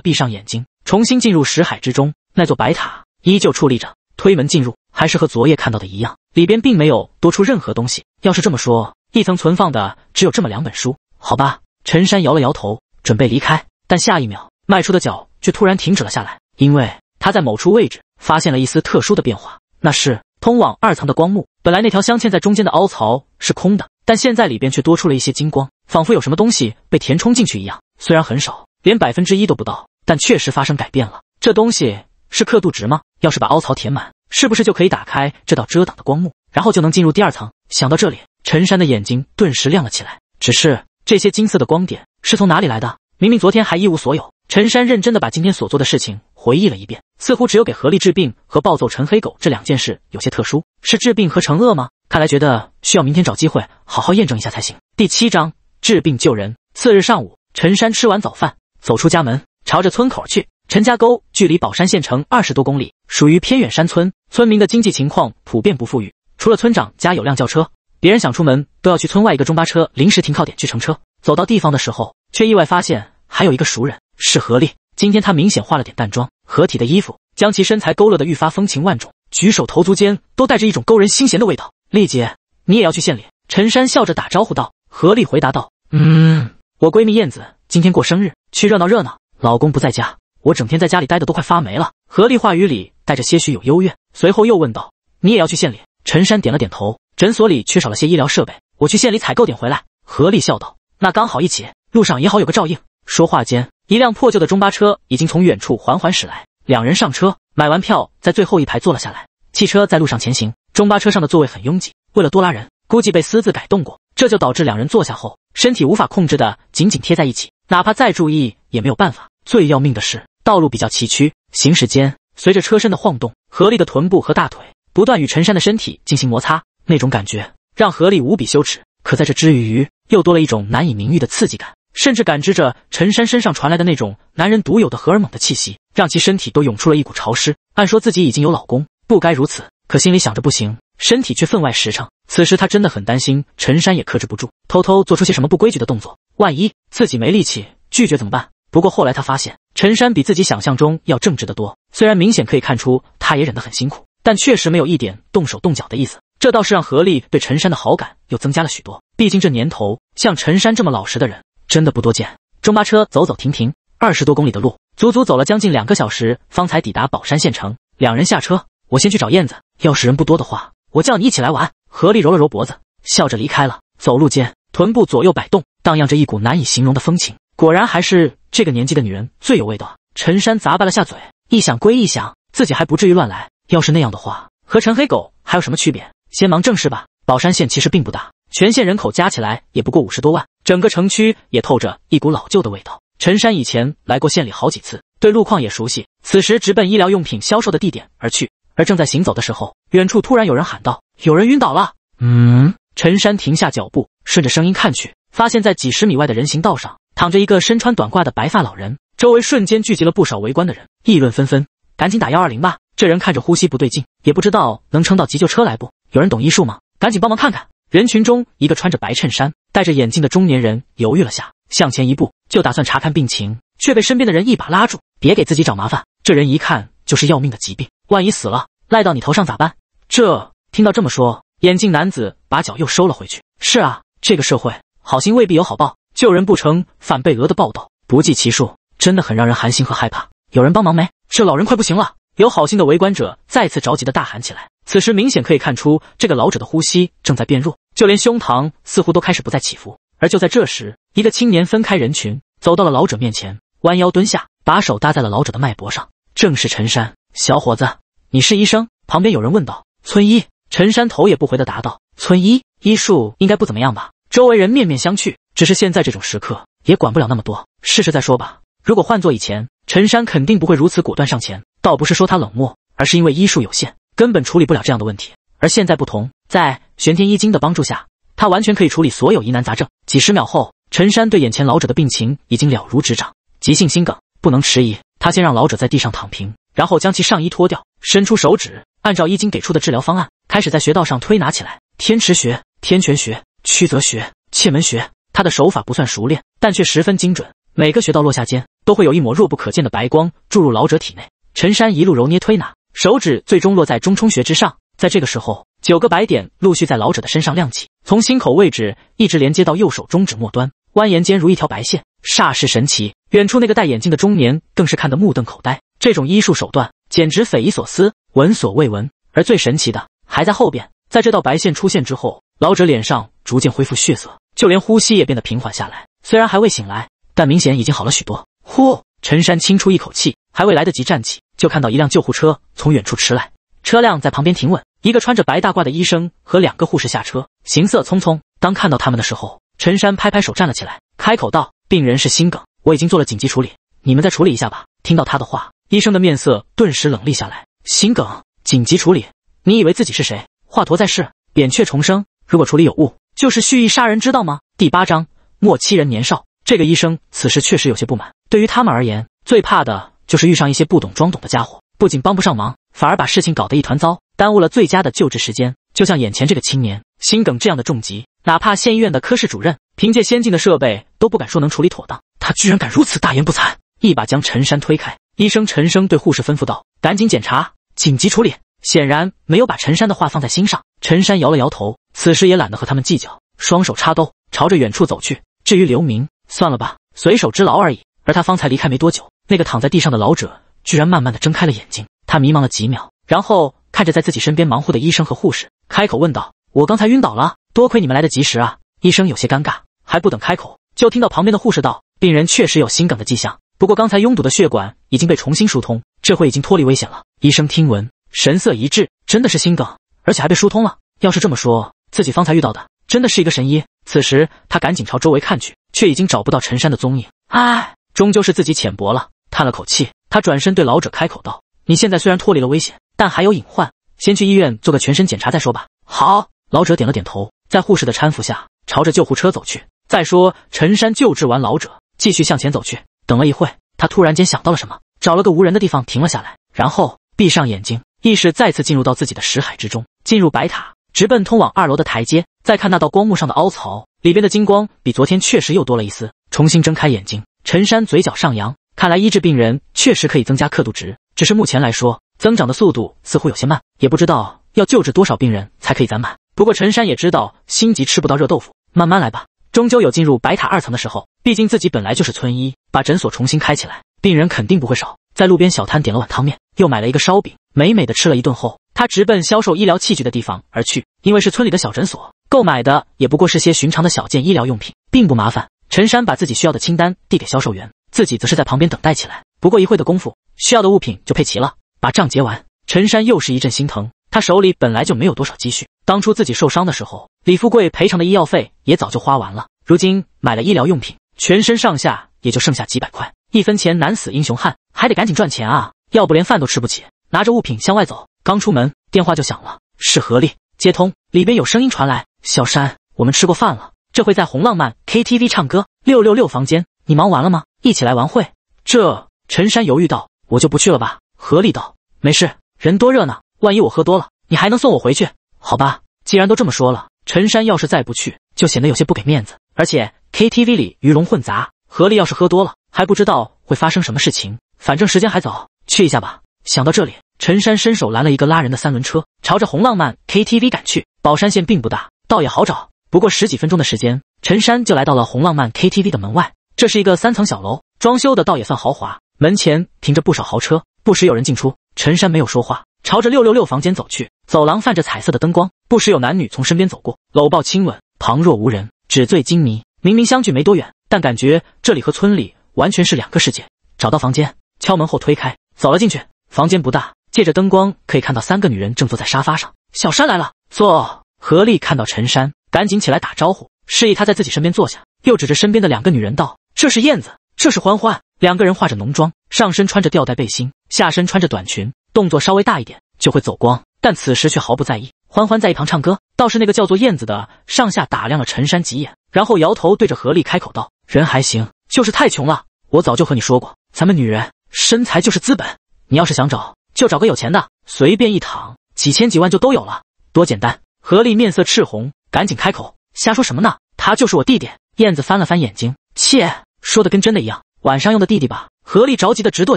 Speaker 1: 闭上眼睛，重新进入识海之中。那座白塔依旧矗立着，推门进入，还是和昨夜看到的一样，里边并没有多出任何东西。要是这么说。一层存放的只有这么两本书，好吧。陈山摇了摇头，准备离开，但下一秒迈出的脚却突然停止了下来，因为他在某处位置发现了一丝特殊的变化。那是通往二层的光幕，本来那条镶嵌在中间的凹槽是空的，但现在里边却多出了一些金光，仿佛有什么东西被填充进去一样。虽然很少，连百分之一都不到，但确实发生改变了。这东西是刻度值吗？要是把凹槽填满，是不是就可以打开这道遮挡的光幕，然后就能进入第二层？想到这里。陈山的眼睛顿时亮了起来。只是这些金色的光点是从哪里来的？明明昨天还一无所有。陈山认真的把今天所做的事情回忆了一遍，似乎只有给何力治病和暴揍陈黑狗这两件事有些特殊，是治病和惩恶吗？看来觉得需要明天找机会好好验证一下才行。第七章治病救人。次日上午，陈山吃完早饭，走出家门，朝着村口去。陈家沟距离宝山县城二十多公里，属于偏远山村，村民的经济情况普遍不富裕，除了村长家有辆轿车。别人想出门都要去村外一个中巴车临时停靠点去乘车，走到地方的时候，却意外发现还有一个熟人是何丽。今天她明显化了点淡妆，合体的衣服将其身材勾勒的愈发风情万种，举手投足间都带着一种勾人心弦的味道。丽姐，你也要去县里？陈山笑着打招呼道。何丽回答道：“
Speaker 2: 嗯，
Speaker 1: 我闺蜜燕子今天过生日，去热闹热闹。老公不在家，我整天在家里待的都快发霉了。”何丽话语里带着些许有幽怨，随后又问道：“你也要去县里？”陈山点了点头。诊所里缺少了些医疗设备，我去县里采购点回来。何力笑道：“那刚好一起，路上也好有个照应。”说话间，一辆破旧的中巴车已经从远处缓缓驶来，两人上车，买完票在最后一排坐了下来。汽车在路上前行，中巴车上的座位很拥挤，为了多拉人，估计被私自改动过，这就导致两人坐下后，身体无法控制的紧紧贴在一起，哪怕再注意也没有办法。最要命的是，道路比较崎岖，行驶间，随着车身的晃动，何力的臀部和大腿不断与陈山的身体进行摩擦。那种感觉让何丽无比羞耻，可在这之余又多了一种难以名喻的刺激感，甚至感知着陈山身上传来的那种男人独有的荷尔蒙的气息，让其身体都涌出了一股潮湿。按说自己已经有老公，不该如此，可心里想着不行，身体却分外实诚。此时她真的很担心陈山也克制不住，偷偷做出些什么不规矩的动作，万一自己没力气拒绝怎么办？不过后来她发现，陈山比自己想象中要正直得多，虽然明显可以看出他也忍得很辛苦，但确实没有一点动手动脚的意思。这倒是让何丽对陈山的好感又增加了许多。毕竟这年头，像陈山这么老实的人真的不多见。中巴车走走停停，二十多公里的路，足足走了将近两个小时，方才抵达宝山县城。两人下车，我先去找燕子。要是人不多的话，我叫你一起来玩。何丽揉了揉脖子，笑着离开了。走路间，臀部左右摆动，荡漾着一股难以形容的风情。果然还是这个年纪的女人最有味道。陈山咂巴了下嘴，一想归一想，自己还不至于乱来。要是那样的话，和陈黑狗还有什么区别？先忙正事吧。宝山县其实并不大，全县人口加起来也不过五十多万，整个城区也透着一股老旧的味道。陈山以前来过县里好几次，对路况也熟悉。此时直奔医疗用品销售的地点而去，而正在行走的时候，远处突然有人喊道：“有人晕倒了！”
Speaker 2: 嗯。
Speaker 1: 陈山停下脚步，顺着声音看去，发现在几十米外的人行道上躺着一个身穿短褂的白发老人，周围瞬间聚集了不少围观的人，议论纷纷：“赶紧打幺二零吧，这人看着呼吸不对劲，也不知道能撑到急救车来不。”有人懂医术吗？赶紧帮忙看看！人群中，一个穿着白衬衫、戴着眼镜的中年人犹豫了下，向前一步，就打算查看病情，却被身边的人一把拉住：“别给自己找麻烦！这人一看就是要命的疾病，万一死了，赖到你头上咋办？”这听到这么说，眼镜男子把脚又收了回去。“是啊，这个社会好心未必有好报，救人不成反被讹的暴斗不计其数，真的很让人寒心和害怕。”有人帮忙没？这老人快不行了！有好心的围观者再次着急的大喊起来。此时明显可以看出，这个老者的呼吸正在变弱，就连胸膛似乎都开始不再起伏。而就在这时，一个青年分开人群，走到了老者面前，弯腰蹲下，把手搭在了老者的脉搏上。正是陈山，小伙子，你是医生？旁边有人问道。村医，陈山头也不回的答道。村医，医术应该不怎么样吧？周围人面面相觑。只是现在这种时刻，也管不了那么多，试试再说吧。如果换做以前，陈山肯定不会如此果断上前。倒不是说他冷漠，而是因为医术有限。根本处理不了这样的问题，而现在不同，在玄天医经的帮助下，他完全可以处理所有疑难杂症。几十秒后，陈山对眼前老者的病情已经了如指掌。急性心梗，不能迟疑。他先让老者在地上躺平，然后将其上衣脱掉，伸出手指，按照医经给出的治疗方案，开始在穴道上推拿起来。天池穴、天泉穴、曲泽穴、切门穴。他的手法不算熟练，但却十分精准。每个穴道落下间，都会有一抹若不可见的白光注入老者体内。陈山一路揉捏推拿。手指最终落在中冲穴之上，在这个时候，九个白点陆续在老者的身上亮起，从心口位置一直连接到右手中指末端，蜿蜒间如一条白线，煞是神奇。远处那个戴眼镜的中年更是看得目瞪口呆，这种医术手段简直匪夷所思，闻所未闻。而最神奇的还在后边，在这道白线出现之后，老者脸上逐渐恢复血色，就连呼吸也变得平缓下来。虽然还未醒来，但明显已经好了许多。呼，陈山轻出一口气，还未来得及站起。就看到一辆救护车从远处驰来，车辆在旁边停稳，一个穿着白大褂的医生和两个护士下车，行色匆匆。当看到他们的时候，陈山拍拍手站了起来，开口道：“病人是心梗，我已经做了紧急处理，你们再处理一下吧。”听到他的话，医生的面色顿时冷厉下来：“心梗，紧急处理？你以为自己是谁？华佗在世，扁鹊重生，如果处理有误，就是蓄意杀人，知道吗？”第八章：莫欺人年少。这个医生此时确实有些不满，对于他们而言，最怕的。就是遇上一些不懂装懂的家伙，不仅帮不上忙，反而把事情搞得一团糟，耽误了最佳的救治时间。就像眼前这个青年心梗这样的重疾，哪怕县医院的科室主任，凭借先进的设备都不敢说能处理妥当。他居然敢如此大言不惭，一把将陈山推开。医生沉声对护士吩咐道：“赶紧检查，紧急处理。”显然没有把陈山的话放在心上。陈山摇了摇头，此时也懒得和他们计较，双手插兜，朝着远处走去。至于刘明，算了吧，随手之劳而已。而他方才离开没多久。那个躺在地上的老者居然慢慢的睁开了眼睛，他迷茫了几秒，然后看着在自己身边忙活的医生和护士，开口问道：“我刚才晕倒了，多亏你们来得及时啊！”医生有些尴尬，还不等开口，就听到旁边的护士道：“病人确实有心梗的迹象，不过刚才拥堵的血管已经被重新疏通，这回已经脱离危险了。”医生听闻，神色一滞，真的是心梗，而且还被疏通了。要是这么说，自己方才遇到的真的是一个神医。此时他赶紧朝周围看去，却已经找不到陈山的踪影。唉，终究是自己浅薄了。叹了口气，他转身对老者开口道：“你现在虽然脱离了危险，但还有隐患，先去医院做个全身检查再说吧。”好，老者点了点头，在护士的搀扶下，朝着救护车走去。再说，陈山救治完老者，继续向前走去。等了一会，他突然间想到了什么，找了个无人的地方停了下来，然后闭上眼睛，意识再次进入到自己的识海之中，进入白塔，直奔通往二楼的台阶。再看那道光幕上的凹槽里边的金光，比昨天确实又多了一丝。重新睁开眼睛，陈山嘴角上扬。看来医治病人确实可以增加刻度值，只是目前来说增长的速度似乎有些慢，也不知道要救治多少病人才可以攒满。不过陈山也知道心急吃不到热豆腐，慢慢来吧，终究有进入白塔二层的时候。毕竟自己本来就是村医，把诊所重新开起来，病人肯定不会少。在路边小摊点了碗汤面，又买了一个烧饼，美美的吃了一顿后，他直奔销售医疗器具的地方而去。因为是村里的小诊所，购买的也不过是些寻常的小件医疗用品，并不麻烦。陈山把自己需要的清单递给销售员。自己则是在旁边等待起来。不过一会的功夫，需要的物品就配齐了，把账结完。陈山又是一阵心疼，他手里本来就没有多少积蓄。当初自己受伤的时候，李富贵赔偿的医药费也早就花完了。如今买了医疗用品，全身上下也就剩下几百块，一分钱难死英雄汉，还得赶紧赚钱啊！要不连饭都吃不起。拿着物品向外走，刚出门电话就响了，是何丽，接通，里边有声音传来：“小山，我们吃过饭了，这会在红浪漫 KTV 唱歌，六六六房间。”你忙完了吗？一起来玩会。这陈山犹豫道：“我就不去了吧。”何丽道：“没事，人多热闹。万一我喝多了，你还能送我回去，好吧？既然都这么说了，陈山要是再不去，就显得有些不给面子。而且 KTV 里鱼龙混杂，何力要是喝多了，还不知道会发生什么事情。反正时间还早，去一下吧。”想到这里，陈山伸手拦了一个拉人的三轮车，朝着红浪漫 KTV 赶去。宝山县并不大，倒也好找。不过十几分钟的时间，陈山就来到了红浪漫 KTV 的门外。这是一个三层小楼，装修的倒也算豪华。门前停着不少豪车，不时有人进出。陈山没有说话，朝着六六六房间走去。走廊泛着彩色的灯光，不时有男女从身边走过，搂抱亲吻，旁若无人，纸醉金迷。明明相距没多远，但感觉这里和村里完全是两个世界。找到房间，敲门后推开，走了进去。房间不大，借着灯光可以看到三个女人正坐在沙发上。小山来了，坐。何丽看到陈山，赶紧起来打招呼，示意他在自己身边坐下，又指着身边的两个女人道。这是燕子，这是欢欢。两个人化着浓妆，上身穿着吊带背心，下身穿着短裙，动作稍微大一点就会走光，但此时却毫不在意。欢欢在一旁唱歌，倒是那个叫做燕子的上下打量了陈山几眼，然后摇头，对着何丽开口道：“人还行，就是太穷了。我早就和你说过，咱们女人身材就是资本，你要是想找，就找个有钱的，随便一躺，几千几万就都有了，多简单。”何丽面色赤红，赶紧开口：“瞎说什么呢？他就是我弟弟。”燕子翻了翻眼睛。切，说的跟真的一样。晚上用的弟弟吧？何丽着急的直跺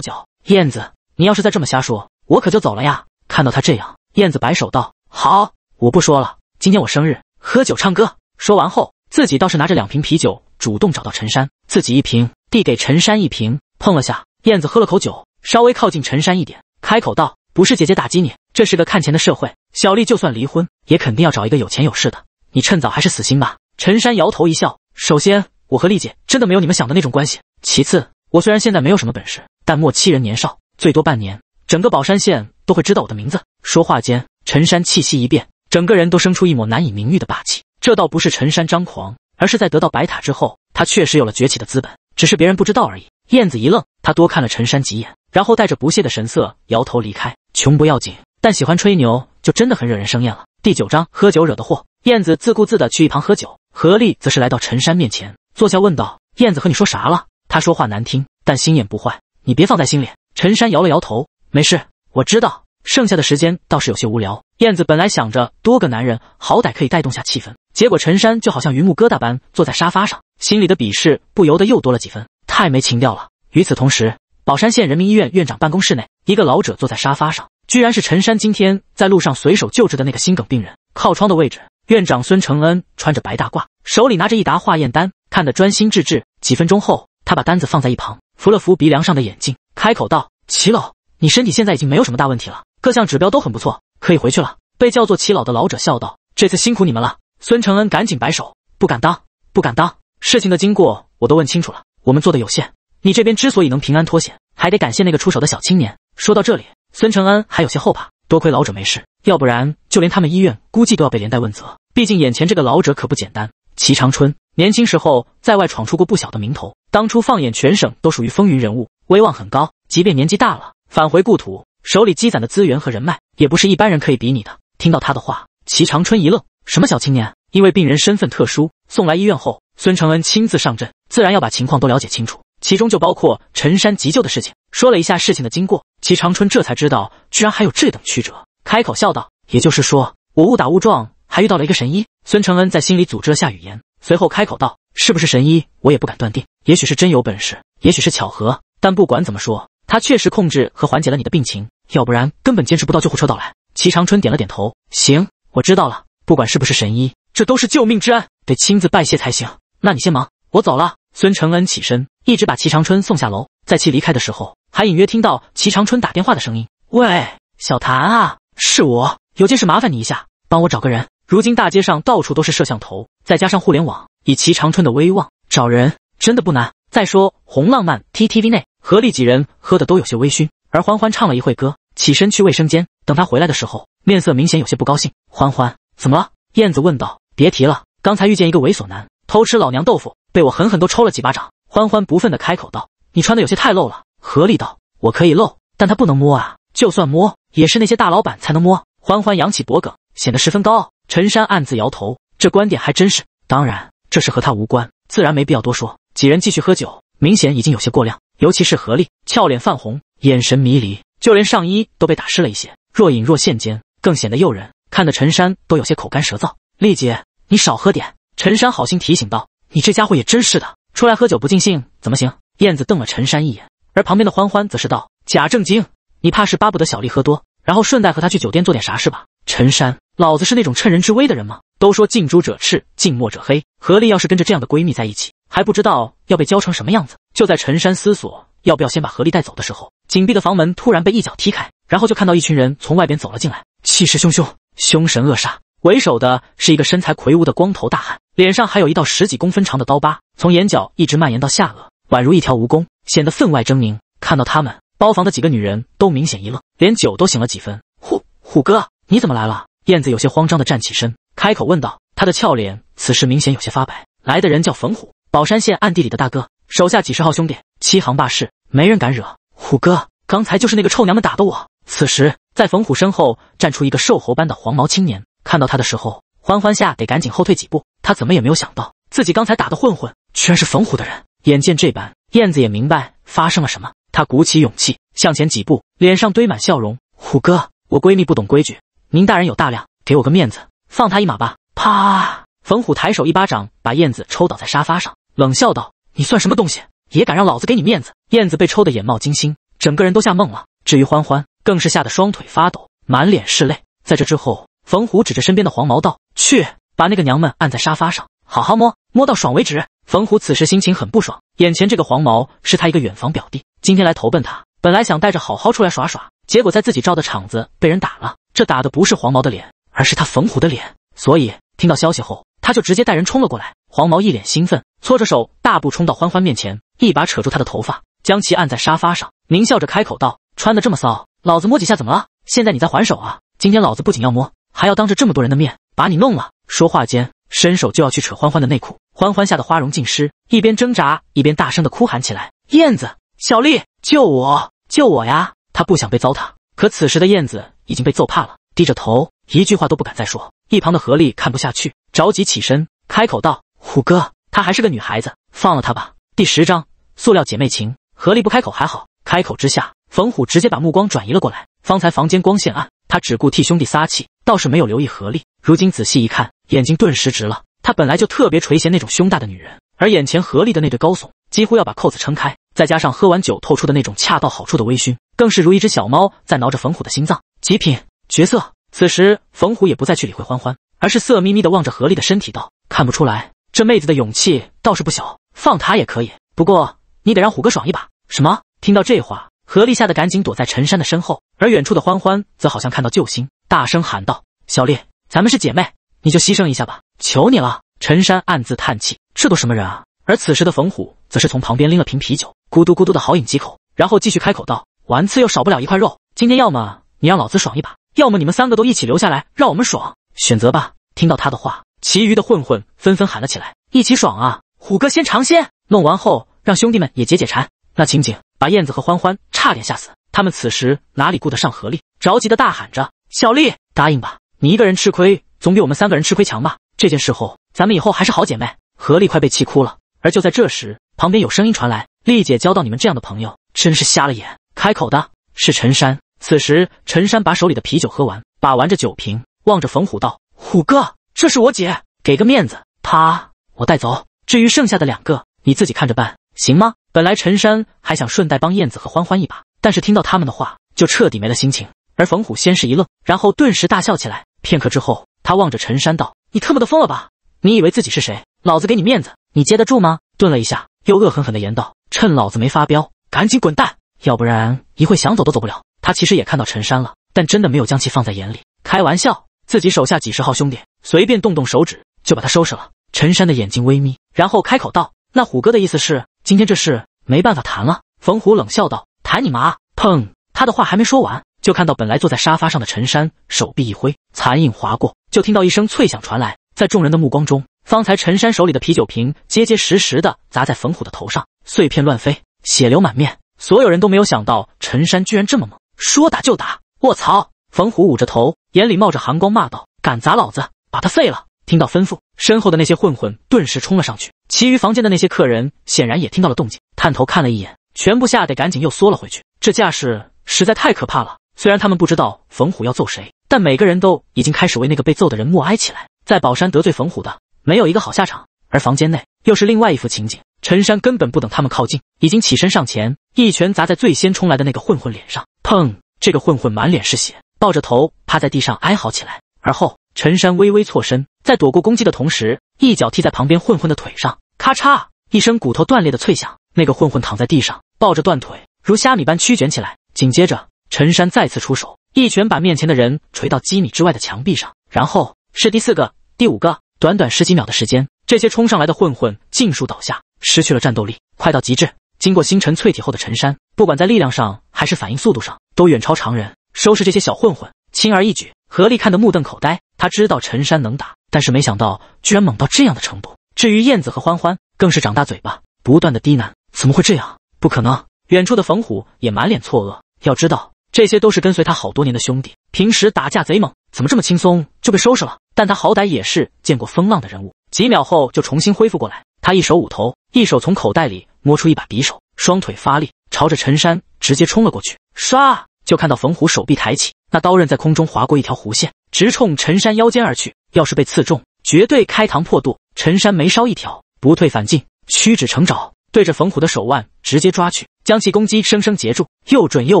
Speaker 1: 脚。燕子，你要是再这么瞎说，我可就走了呀！看到他这样，燕子摆手道：“好，我不说了。今天我生日，喝酒唱歌。”说完后，自己倒是拿着两瓶啤酒，主动找到陈山，自己一瓶，递给陈山一瓶，碰了下。燕子喝了口酒，稍微靠近陈山一点，开口道：“不是姐姐打击你，这是个看钱的社会。小丽就算离婚，也肯定要找一个有钱有势的。你趁早还是死心吧。”陈山摇头一笑，首先。我和丽姐真的没有你们想的那种关系。其次，我虽然现在没有什么本事，但莫欺人年少，最多半年，整个宝山县都会知道我的名字。说话间，陈山气息一变，整个人都生出一抹难以名喻的霸气。这倒不是陈山张狂，而是在得到白塔之后，他确实有了崛起的资本，只是别人不知道而已。燕子一愣，他多看了陈山几眼，然后带着不屑的神色摇头离开。穷不要紧，但喜欢吹牛就真的很惹人生厌了。第九章喝酒惹的祸。燕子自顾自的去一旁喝酒，何丽则是来到陈山面前。坐下问道：“燕子和你说啥了？”他说话难听，但心眼不坏，你别放在心里。陈山摇了摇头：“没事，我知道。”剩下的时间倒是有些无聊。燕子本来想着多个男人，好歹可以带动下气氛，结果陈山就好像榆木疙瘩般坐在沙发上，心里的鄙视不由得又多了几分，太没情调了。与此同时，宝山县人民医院院长办公室内，一个老者坐在沙发上，居然是陈山今天在路上随手救治的那个心梗病人。靠窗的位置，院长孙承恩穿着白大褂。手里拿着一沓化验单，看得专心致志。几分钟后，他把单子放在一旁，扶了扶鼻梁上的眼镜，开口道：“齐老，你身体现在已经没有什么大问题了，各项指标都很不错，可以回去了。”被叫做齐老的老者笑道：“这次辛苦你们了。”孙承恩赶紧摆手：“不敢当，不敢当。事情的经过我都问清楚了，我们做的有限。你这边之所以能平安脱险，还得感谢那个出手的小青年。”说到这里，孙承恩还有些后怕，多亏老者没事，要不然就连他们医院估计都要被连带问责。毕竟眼前这个老者可不简单。齐长春年轻时候在外闯出过不小的名头，当初放眼全省都属于风云人物，威望很高。即便年纪大了，返回故土，手里积攒的资源和人脉也不是一般人可以比拟的。听到他的话，齐长春一愣：“什么小青年？”因为病人身份特殊，送来医院后，孙承恩亲自上阵，自然要把情况都了解清楚，其中就包括陈山急救的事情。说了一下事情的经过，齐长春这才知道，居然还有这等曲折，开口笑道：“也就是说，我误打误撞还遇到了一个神医。”孙承恩在心里诅咒了下语言，随后开口道：“是不是神医，我也不敢断定。也许是真有本事，也许是巧合。但不管怎么说，他确实控制和缓解了你的病情，要不然根本坚持不到救护车到来。”齐长春点了点头：“行，我知道了。不管是不是神医，这都是救命之恩，得亲自拜谢才行。那你先忙，我走了。”孙承恩起身，一直把齐长春送下楼。在其离开的时候，还隐约听到齐长春打电话的声音：“喂，小谭啊，是我，有件事麻烦你一下，帮我找个人。”如今大街上到处都是摄像头，再加上互联网，以齐长春的威望，找人真的不难。再说红浪漫 T T V 内，何丽几人喝的都有些微醺，而欢欢唱了一会歌，起身去卫生间。等他回来的时候，面色明显有些不高兴。欢欢怎么了？燕子问道。别提了，刚才遇见一个猥琐男，偷吃老娘豆腐，被我狠狠都抽了几巴掌。欢欢不忿的开口道：“你穿的有些太露了。”何丽道：“我可以露，但他不能摸啊，就算摸，也是那些大老板才能摸。”欢欢扬起脖颈，显得十分高傲。陈山暗自摇头，这观点还真是。当然，这事和他无关，自然没必要多说。几人继续喝酒，明显已经有些过量，尤其是何丽，俏脸泛红，眼神迷离，就连上衣都被打湿了一些，若隐若现间更显得诱人，看得陈山都有些口干舌燥。丽姐，你少喝点。陈山好心提醒道：“你这家伙也真是的，出来喝酒不尽兴怎么行？”燕子瞪了陈山一眼，而旁边的欢欢则是道：“假正经，你怕是巴不得小丽喝多，然后顺带和她去酒店做点啥事吧？”陈山。老子是那种趁人之危的人吗？都说近朱者赤，近墨者黑。何丽要是跟着这样的闺蜜在一起，还不知道要被教成什么样子。就在陈山思索要不要先把何丽带走的时候，紧闭的房门突然被一脚踢开，然后就看到一群人从外边走了进来，气势汹汹，凶神恶煞。为首的是一个身材魁梧的光头大汉，脸上还有一道十几公分长的刀疤，从眼角一直蔓延到下颚，宛如一条蜈蚣，显得分外狰狞。看到他们包房的几个女人都明显一愣，连酒都醒了几分。虎虎哥，你怎么来了？燕子有些慌张的站起身，开口问道：“她的俏脸此时明显有些发白。”来的人叫冯虎，宝山县暗地里的大哥，手下几十号兄弟，欺行霸市，没人敢惹。虎哥，刚才就是那个臭娘们打的我。此时，在冯虎身后站出一个瘦猴般的黄毛青年，看到他的时候，欢欢吓得赶紧后退几步。他怎么也没有想到，自己刚才打的混混居然是冯虎的人。眼见这般，燕子也明白发生了什么。她鼓起勇气向前几步，脸上堆满笑容：“虎哥，我闺蜜不懂规矩。”您大人有大量，给我个面子，放他一马吧！
Speaker 3: 啪！
Speaker 1: 冯虎抬手一巴掌，把燕子抽倒在沙发上，冷笑道：“你算什么东西，也敢让老子给你面子？”燕子被抽得眼冒金星，整个人都吓懵了。至于欢欢，更是吓得双腿发抖，满脸是泪。在这之后，冯虎指着身边的黄毛道：“去，把那个娘们按在沙发上，好好摸，摸到爽为止。”冯虎此时心情很不爽，眼前这个黄毛是他一个远房表弟，今天来投奔他，本来想带着好好出来耍耍，结果在自己照的场子被人打了。这打的不是黄毛的脸，而是他冯虎的脸。所以听到消息后，他就直接带人冲了过来。黄毛一脸兴奋，搓着手，大步冲到欢欢面前，一把扯住他的头发，将其按在沙发上，狞笑着开口道：“穿的这么骚，老子摸几下怎么了？现在你在还手啊？今天老子不仅要摸，还要当着这么多人的面把你弄了。”说话间，伸手就要去扯欢欢的内裤。欢欢吓得花容尽失，一边挣扎，一边大声的哭喊起来：“燕子，小丽，救我，救我呀！他不想被糟蹋。”可此时的燕子已经被揍怕了，低着头，一句话都不敢再说。一旁的何丽看不下去，着急起身，开口道：“虎哥，她还是个女孩子，放了她吧。”第十章塑料姐妹情，何丽不开口还好，开口之下，冯虎直接把目光转移了过来。方才房间光线暗，他只顾替兄弟撒气，倒是没有留意何丽。如今仔细一看，眼睛顿时直了。他本来就特别垂涎那种胸大的女人，而眼前何丽的那对高耸，几乎要把扣子撑开，再加上喝完酒透出的那种恰到好处的微醺。更是如一只小猫在挠着冯虎的心脏，极品绝色。此时冯虎也不再去理会欢欢，而是色眯眯的望着何丽的身体道：“看不出来，这妹子的勇气倒是不小，放她也可以，不过你得让虎哥爽一把。”什么？听到这话，何丽吓得赶紧躲在陈山的身后，而远处的欢欢则好像看到救星，大声喊道：“小丽，咱们是姐妹，你就牺牲一下吧，求你了。”陈山暗自叹气，这都什么人啊？而此时的冯虎则是从旁边拎了瓶啤酒，咕嘟咕嘟的豪饮几口，然后继续开口道。玩刺又少不了一块肉。今天要么你让老子爽一把，要么你们三个都一起留下来，让我们爽。选择吧。听到他的话，其余的混混纷纷喊了起来：“一起爽啊！”虎哥先尝鲜，弄完后让兄弟们也解解馋。那情景把燕子和欢欢差点吓死。他们此时哪里顾得上何丽，着急的大喊着：“小丽，答应吧！你一个人吃亏，总比我们三个人吃亏强吧？这件事后，咱们以后还是好姐妹。”何丽快被气哭了。而就在这时，旁边有声音传来：“丽姐交到你们这样的朋友，真是瞎了眼。”开口的是陈山。此时，陈山把手里的啤酒喝完，把玩着酒瓶，望着冯虎道：“虎哥，这是我姐，给个面子，她我带走。至于剩下的两个，你自己看着办，行吗？”本来陈山还想顺带帮燕子和欢欢一把，但是听到他们的话，就彻底没了心情。而冯虎先是一愣，然后顿时大笑起来。片刻之后，他望着陈山道：“你特么的疯了吧？你以为自己是谁？老子给你面子，你接得住吗？”顿了一下，又恶狠狠地言道：“趁老子没发飙，赶紧滚蛋！”要不然一会想走都走不了。他其实也看到陈山了，但真的没有将其放在眼里。开玩笑，自己手下几十号兄弟，随便动动手指就把他收拾了。陈山的眼睛微眯，然后开口道：“那虎哥的意思是，今天这事没办法谈了？”冯虎冷笑道：“谈你妈！”砰！他的话还没说完，就看到本来坐在沙发上的陈山手臂一挥，残影划过，就听到一声脆响传来。在众人的目光中，方才陈山手里的啤酒瓶结结实实的砸在冯虎的头上，碎片乱飞，血流满面。所有人都没有想到陈山居然这么猛，说打就打！卧槽！冯虎捂着头，眼里冒着寒光，骂道：“敢砸老子，把他废了！”听到吩咐，身后的那些混混顿时冲了上去。其余房间的那些客人显然也听到了动静，探头看了一眼，全部吓得赶紧又缩了回去。这架势实在太可怕了。虽然他们不知道冯虎要揍谁，但每个人都已经开始为那个被揍的人默哀起来。在宝山得罪冯虎的，没有一个好下场。而房间内又是另外一幅情景。陈山根本不等他们靠近，已经起身上前，一拳砸在最先冲来的那个混混脸上，砰！这个混混满脸是血，抱着头趴在地上哀嚎起来。而后，陈山微微错身，在躲过攻击的同时，一脚踢在旁边混混的腿上，咔嚓一声骨头断裂的脆响。那个混混躺在地上，抱着断腿如虾米般屈卷起来。紧接着，陈山再次出手，一拳把面前的人捶到几米之外的墙壁上。然后是第四个、第五个。短短十几秒的时间，这些冲上来的混混尽数倒下。失去了战斗力，快到极致。经过星辰淬体后的陈山，不管在力量上还是反应速度上，都远超常人。收拾这些小混混，轻而易举。何力看得目瞪口呆，他知道陈山能打，但是没想到居然猛到这样的程度。至于燕子和欢欢，更是长大嘴巴，不断的低喃：“怎么会这样？不可能！”远处的冯虎也满脸错愕。要知道，这些都是跟随他好多年的兄弟，平时打架贼猛，怎么这么轻松就被收拾了？但他好歹也是见过风浪的人物，几秒后就重新恢复过来。他一手捂头。一手从口袋里摸出一把匕首，双腿发力，朝着陈山直接冲了过去。唰！就看到冯虎手臂抬起，那刀刃在空中划过一条弧线，直冲陈山腰间而去。要是被刺中，绝对开膛破肚。陈山眉梢一挑，不退反进，屈指成爪，对着冯虎的手腕直接抓去，将其攻击生生截住，又准又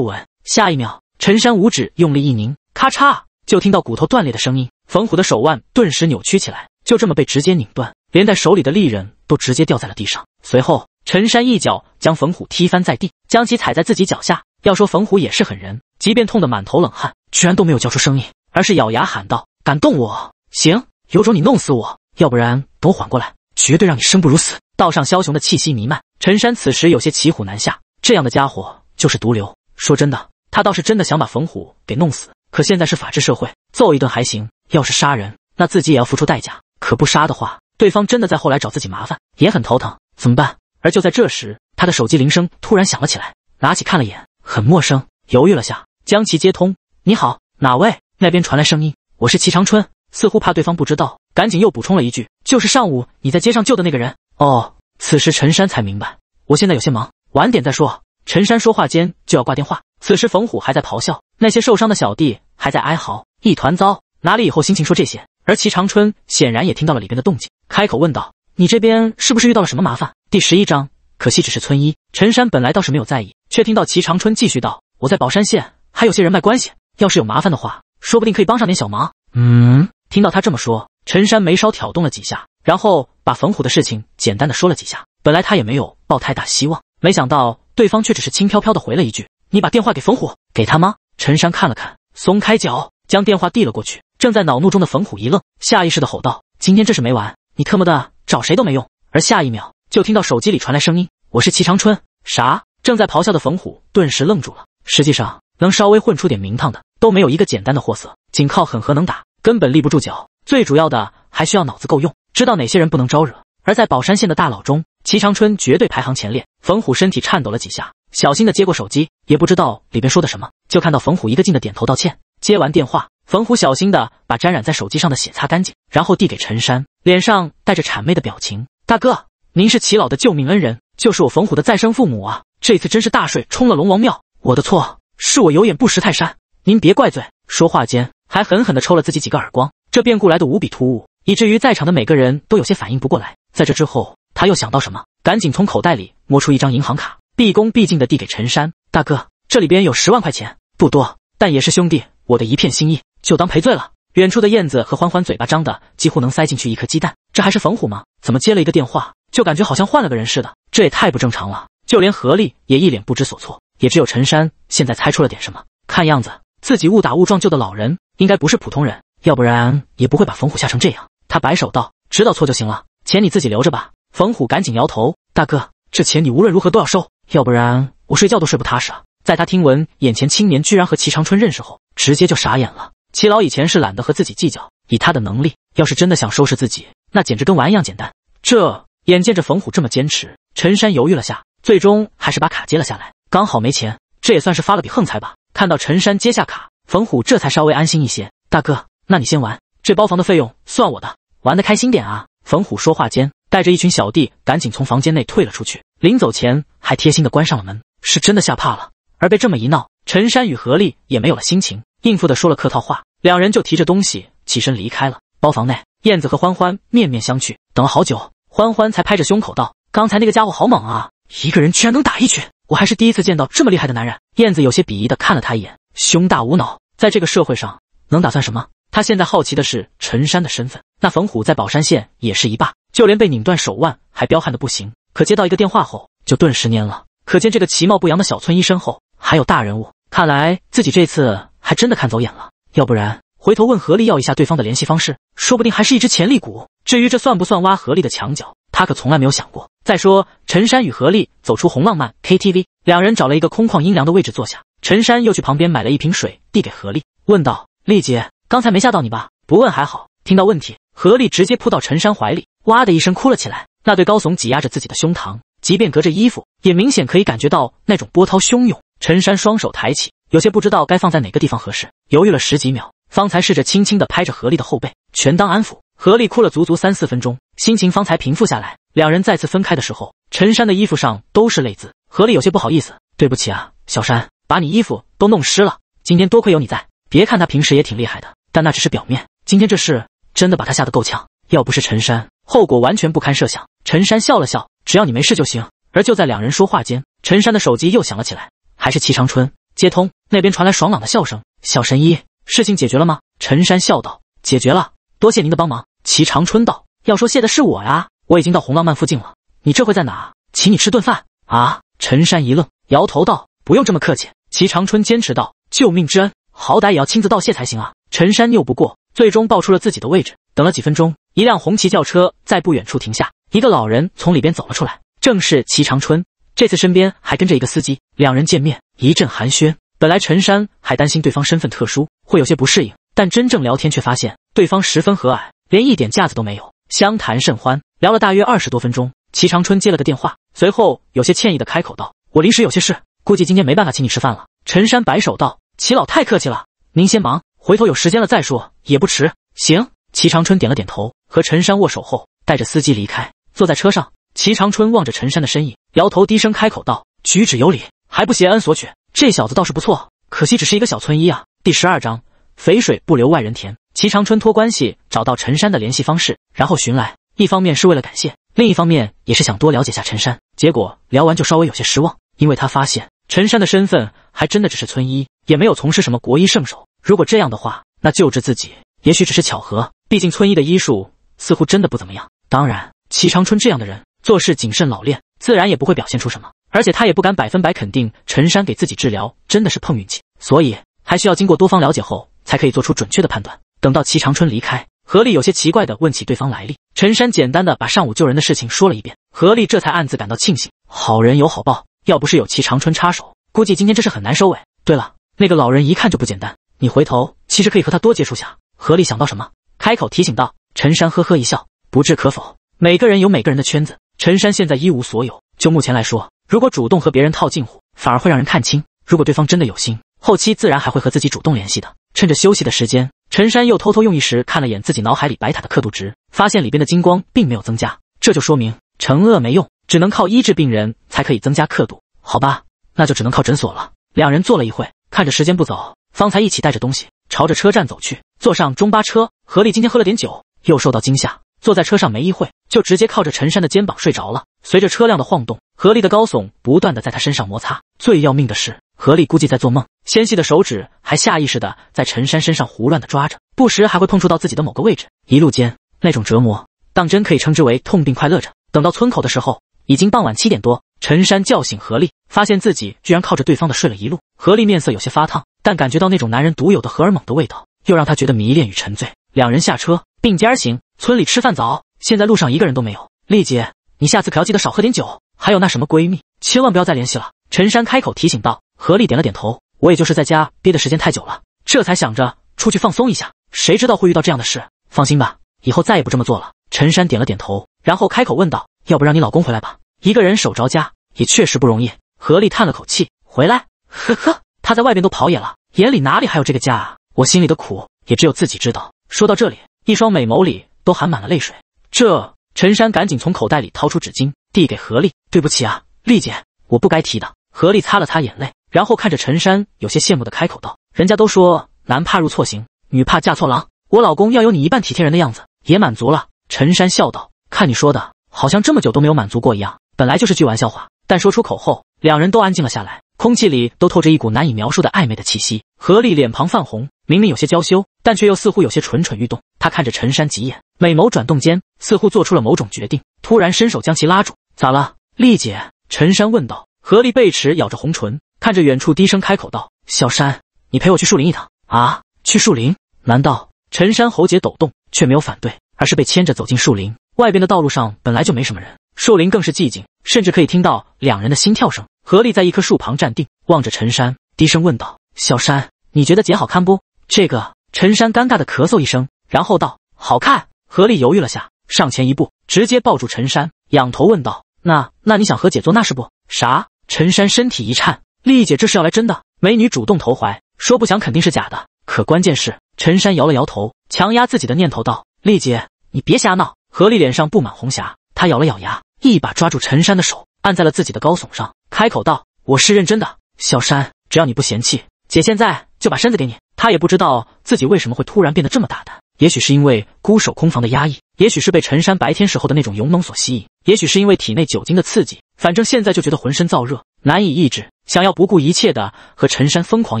Speaker 1: 稳。下一秒，陈山五指用力一拧，咔嚓！就听到骨头断裂的声音。冯虎的手腕顿时扭曲起来，就这么被直接拧断，连带手里的利刃。都直接掉在了地上。随后，陈山一脚将冯虎踢翻在地，将其踩在自己脚下。要说冯虎也是狠人，即便痛得满头冷汗，居然都没有叫出声音，而是咬牙喊道：“敢动我，行，有种你弄死我！要不然等我缓过来，绝对让你生不如死。”道上枭雄的气息弥漫，陈山此时有些骑虎难下。这样的家伙就是毒瘤。说真的，他倒是真的想把冯虎给弄死，可现在是法治社会，揍一顿还行，要是杀人，那自己也要付出代价。可不杀的话，对方真的在后来找自己麻烦，也很头疼，怎么办？而就在这时，他的手机铃声突然响了起来，拿起看了眼，很陌生，犹豫了下，将其接通。你好，哪位？那边传来声音，我是齐长春。似乎怕对方不知道，赶紧又补充了一句，就是上午你在街上救的那个人。哦，此时陈山才明白，我现在有些忙，晚点再说。陈山说话间就要挂电话，此时冯虎还在咆哮，那些受伤的小弟还在哀嚎，一团糟，哪里有心情说这些？而齐长春显然也听到了里边的动静，开口问道：“你这边是不是遇到了什么麻烦？”第十一章，可惜只是村医。陈山本来倒是没有在意，却听到齐长春继续道：“我在宝山县还有些人脉关系，要是有麻烦的话，说不定可以帮上点小忙。”
Speaker 2: 嗯，
Speaker 1: 听到他这么说，陈山眉梢挑动了几下，然后把冯虎的事情简单的说了几下。本来他也没有抱太大希望，没想到对方却只是轻飘飘的回了一句：“你把电话给冯虎，给他吗？”陈山看了看，松开脚，将电话递了过去。正在恼怒中的冯虎一愣，下意识的吼道：“今天这是没完，你特么的找谁都没用。”而下一秒，就听到手机里传来声音：“我是齐长春。”啥？正在咆哮的冯虎顿时愣住了。实际上，能稍微混出点名堂的，都没有一个简单的货色，仅靠狠和能打，根本立不住脚。最主要的，还需要脑子够用，知道哪些人不能招惹。而在宝山县的大佬中，齐长春绝对排行前列。冯虎身体颤抖了几下，小心的接过手机，也不知道里边说的什么，就看到冯虎一个劲的点头道歉。接完电话。冯虎小心的把沾染在手机上的血擦干净，然后递给陈山，脸上带着谄媚的表情：“大哥，您是齐老的救命恩人，就是我冯虎的再生父母啊！这次真是大水冲了龙王庙，我的错，是我有眼不识泰山，您别怪罪。”说话间，还狠狠的抽了自己几个耳光。这变故来的无比突兀，以至于在场的每个人都有些反应不过来。在这之后，他又想到什么，赶紧从口袋里摸出一张银行卡，毕恭毕敬的递给陈山：“大哥，这里边有十万块钱，不多，但也是兄弟我的一片心意。”就当赔罪了。远处的燕子和欢欢嘴巴张的几乎能塞进去一颗鸡蛋，这还是冯虎吗？怎么接了一个电话就感觉好像换了个人似的？这也太不正常了。就连何丽也一脸不知所措。也只有陈山现在猜出了点什么，看样子自己误打误撞救的老人应该不是普通人，要不然也不会把冯虎吓成这样。他摆手道：“知道错就行了，钱你自己留着吧。”冯虎赶紧摇头：“大哥，这钱你无论如何都要收，要不然我睡觉都睡不踏实啊！”在他听闻眼前青年居然和齐长春认识后，直接就傻眼了。齐老以前是懒得和自己计较，以他的能力，要是真的想收拾自己，那简直跟玩一样简单。这眼见着冯虎这么坚持，陈山犹豫了下，最终还是把卡接了下来。刚好没钱，这也算是发了笔横财吧。看到陈山接下卡，冯虎这才稍微安心一些。大哥，那你先玩，这包房的费用算我的，玩的开心点啊！冯虎说话间，带着一群小弟赶紧从房间内退了出去，临走前还贴心的关上了门。是真的吓怕了。而被这么一闹，陈山与何丽也没有了心情，应付的说了客套话。两人就提着东西起身离开了包房内，燕子和欢欢面面相觑，等了好久，欢欢才拍着胸口道：“刚才那个家伙好猛啊，一个人居然能打一拳，我还是第一次见到这么厉害的男人。”燕子有些鄙夷的看了他一眼：“胸大无脑，在这个社会上能打算什么？”他现在好奇的是陈山的身份。那冯虎在宝山县也是一霸，就连被拧断手腕还彪悍的不行，可接到一个电话后就顿时蔫了，可见这个其貌不扬的小村医身后还有大人物，看来自己这次还真的看走眼了。要不然回头问何丽要一下对方的联系方式，说不定还是一只潜力股。至于这算不算挖何丽的墙角，他可从来没有想过。再说，陈山与何丽走出红浪漫 KTV，两人找了一个空旷阴凉的位置坐下。陈山又去旁边买了一瓶水，递给何丽，问道：“丽姐，刚才没吓到你吧？”不问还好，听到问题，何丽直接扑到陈山怀里，哇的一声哭了起来。那对高耸挤压着自己的胸膛，即便隔着衣服，也明显可以感觉到那种波涛汹涌。陈山双手抬起。有些不知道该放在哪个地方合适，犹豫了十几秒，方才试着轻轻的拍着何丽的后背，权当安抚。何丽哭了足足三四分钟，心情方才平复下来。两人再次分开的时候，陈山的衣服上都是泪渍，何丽有些不好意思：“对不起啊，小山，把你衣服都弄湿了。今天多亏有你在。别看他平时也挺厉害的，但那只是表面。今天这事真的把他吓得够呛，要不是陈山，后果完全不堪设想。”陈山笑了笑：“只要你没事就行。”而就在两人说话间，陈山的手机又响了起来，还是齐长春。接通，那边传来爽朗的笑声。小神医，事情解决了吗？陈山笑道：“解决了，多谢您的帮忙。”齐长春道：“要说谢的是我呀，我已经到红浪漫附近了。你这会在哪？请你吃顿饭啊？”陈山一愣，摇头道：“不用这么客气。”齐长春坚持道：“救命之恩，好歹也要亲自道谢才行啊。”陈山拗不过，最终报出了自己的位置。等了几分钟，一辆红旗轿车在不远处停下，一个老人从里边走了出来，正是齐长春。这次身边还跟着一个司机，两人见面。一阵寒暄，本来陈山还担心对方身份特殊会有些不适应，但真正聊天却发现对方十分和蔼，连一点架子都没有，相谈甚欢，聊了大约二十多分钟。齐长春接了个电话，随后有些歉意的开口道：“我临时有些事，估计今天没办法请你吃饭了。”陈山摆手道：“齐老太客气了，您先忙，回头有时间了再说，也不迟。”行。齐长春点了点头，和陈山握手后，带着司机离开。坐在车上，齐长春望着陈山的身影，摇头低声开口道：“举止有礼。”还不携恩索取，这小子倒是不错，可惜只是一个小村医啊。第十二章：肥水不流外人田。齐长春托关系找到陈山的联系方式，然后寻来。一方面是为了感谢，另一方面也是想多了解下陈山。结果聊完就稍微有些失望，因为他发现陈山的身份还真的只是村医，也没有从事什么国医圣手。如果这样的话，那救治自己也许只是巧合。毕竟村医的医术似乎真的不怎么样。当然，齐长春这样的人做事谨慎老练，自然也不会表现出什么。而且他也不敢百分百肯定陈山给自己治疗真的是碰运气，所以还需要经过多方了解后才可以做出准确的判断。等到齐长春离开，何丽有些奇怪的问起对方来历。陈山简单的把上午救人的事情说了一遍，何丽这才暗自感到庆幸，好人有好报。要不是有齐长春插手，估计今天这事很难收尾。对了，那个老人一看就不简单，你回头其实可以和他多接触下。何丽想到什么，开口提醒道。陈山呵呵一笑，不置可否。每个人有每个人的圈子，陈山现在一无所有，就目前来说。如果主动和别人套近乎，反而会让人看清。如果对方真的有心，后期自然还会和自己主动联系的。趁着休息的时间，陈山又偷偷用意识看了眼自己脑海里白塔的刻度值，发现里边的金光并没有增加，这就说明惩恶没用，只能靠医治病人才可以增加刻度。好吧，那就只能靠诊所了。两人坐了一会，看着时间不早，方才一起带着东西朝着车站走去，坐上中巴车。何丽今天喝了点酒，又受到惊吓，坐在车上没一会，就直接靠着陈山的肩膀睡着了。随着车辆的晃动。何力的高耸不断的在他身上摩擦，最要命的是何力估计在做梦，纤细的手指还下意识的在陈山身上胡乱的抓着，不时还会碰触到自己的某个位置。一路间那种折磨，当真可以称之为痛并快乐着。等到村口的时候，已经傍晚七点多，陈山叫醒何丽，发现自己居然靠着对方的睡了一路。何丽面色有些发烫，但感觉到那种男人独有的荷尔蒙的味道，又让她觉得迷恋与沉醉。两人下车并肩行，村里吃饭早，现在路上一个人都没有。丽姐，你下次可要记得少喝点酒。还有那什么闺蜜，千万不要再联系了。陈山开口提醒道。何丽点了点头。我也就是在家憋的时间太久了，这才想着出去放松一下，谁知道会遇到这样的事。放心吧，以后再也不这么做了。陈山点了点头，然后开口问道：“要不让你老公回来吧？一个人守着家，也确实不容易。”何丽叹了口气：“回来？呵呵，他在外边都跑野了，眼里哪里还有这个家？啊？我心里的苦也只有自己知道。”说到这里，一双美眸里都含满了泪水。这……陈山赶紧从口袋里掏出纸巾。递给何丽，对不起啊，丽姐，我不该提的。何丽擦了擦眼泪，然后看着陈山，有些羡慕的开口道：“人家都说男怕入错行，女怕嫁错郎，我老公要有你一半体贴人的样子，也满足了。”陈山笑道：“看你说的，好像这么久都没有满足过一样。本来就是句玩笑话，但说出口后，两人都安静了下来，空气里都透着一股难以描述的暧昧的气息。何丽脸庞泛红，明明有些娇羞，但却又似乎有些蠢蠢欲动。她看着陈山几眼，美眸转动间，似乎做出了某种决定。”突然伸手将其拉住，咋了，丽姐？陈山问道。何丽背齿咬着红唇，看着远处，低声开口道：“小山，你陪我去树林一趟啊。”“去树林？难道？”陈山喉结抖动，却没有反对，而是被牵着走进树林。外边的道路上本来就没什么人，树林更是寂静，甚至可以听到两人的心跳声。何丽在一棵树旁站定，望着陈山，低声问道：“小山，你觉得姐好看不？”这个陈山尴尬的咳嗽一声，然后道：“好看。”何丽犹豫了下。上前一步，直接抱住陈山，仰头问道：“那那你想和姐做那事不啥？”陈山身体一颤，丽姐这是要来真的？美女主动投怀，说不想肯定是假的。可关键是，陈山摇了摇头，强压自己的念头道：“丽姐，你别瞎闹。”何丽脸上布满红霞，她咬了咬牙，一把抓住陈山的手，按在了自己的高耸上，开口道：“我是认真的，小山，只要你不嫌弃，姐现在就把身子给你。”她也不知道自己为什么会突然变得这么大胆，也许是因为孤守空房的压抑。也许是被陈山白天时候的那种勇猛所吸引，也许是因为体内酒精的刺激，反正现在就觉得浑身燥热，难以抑制，想要不顾一切的和陈山疯狂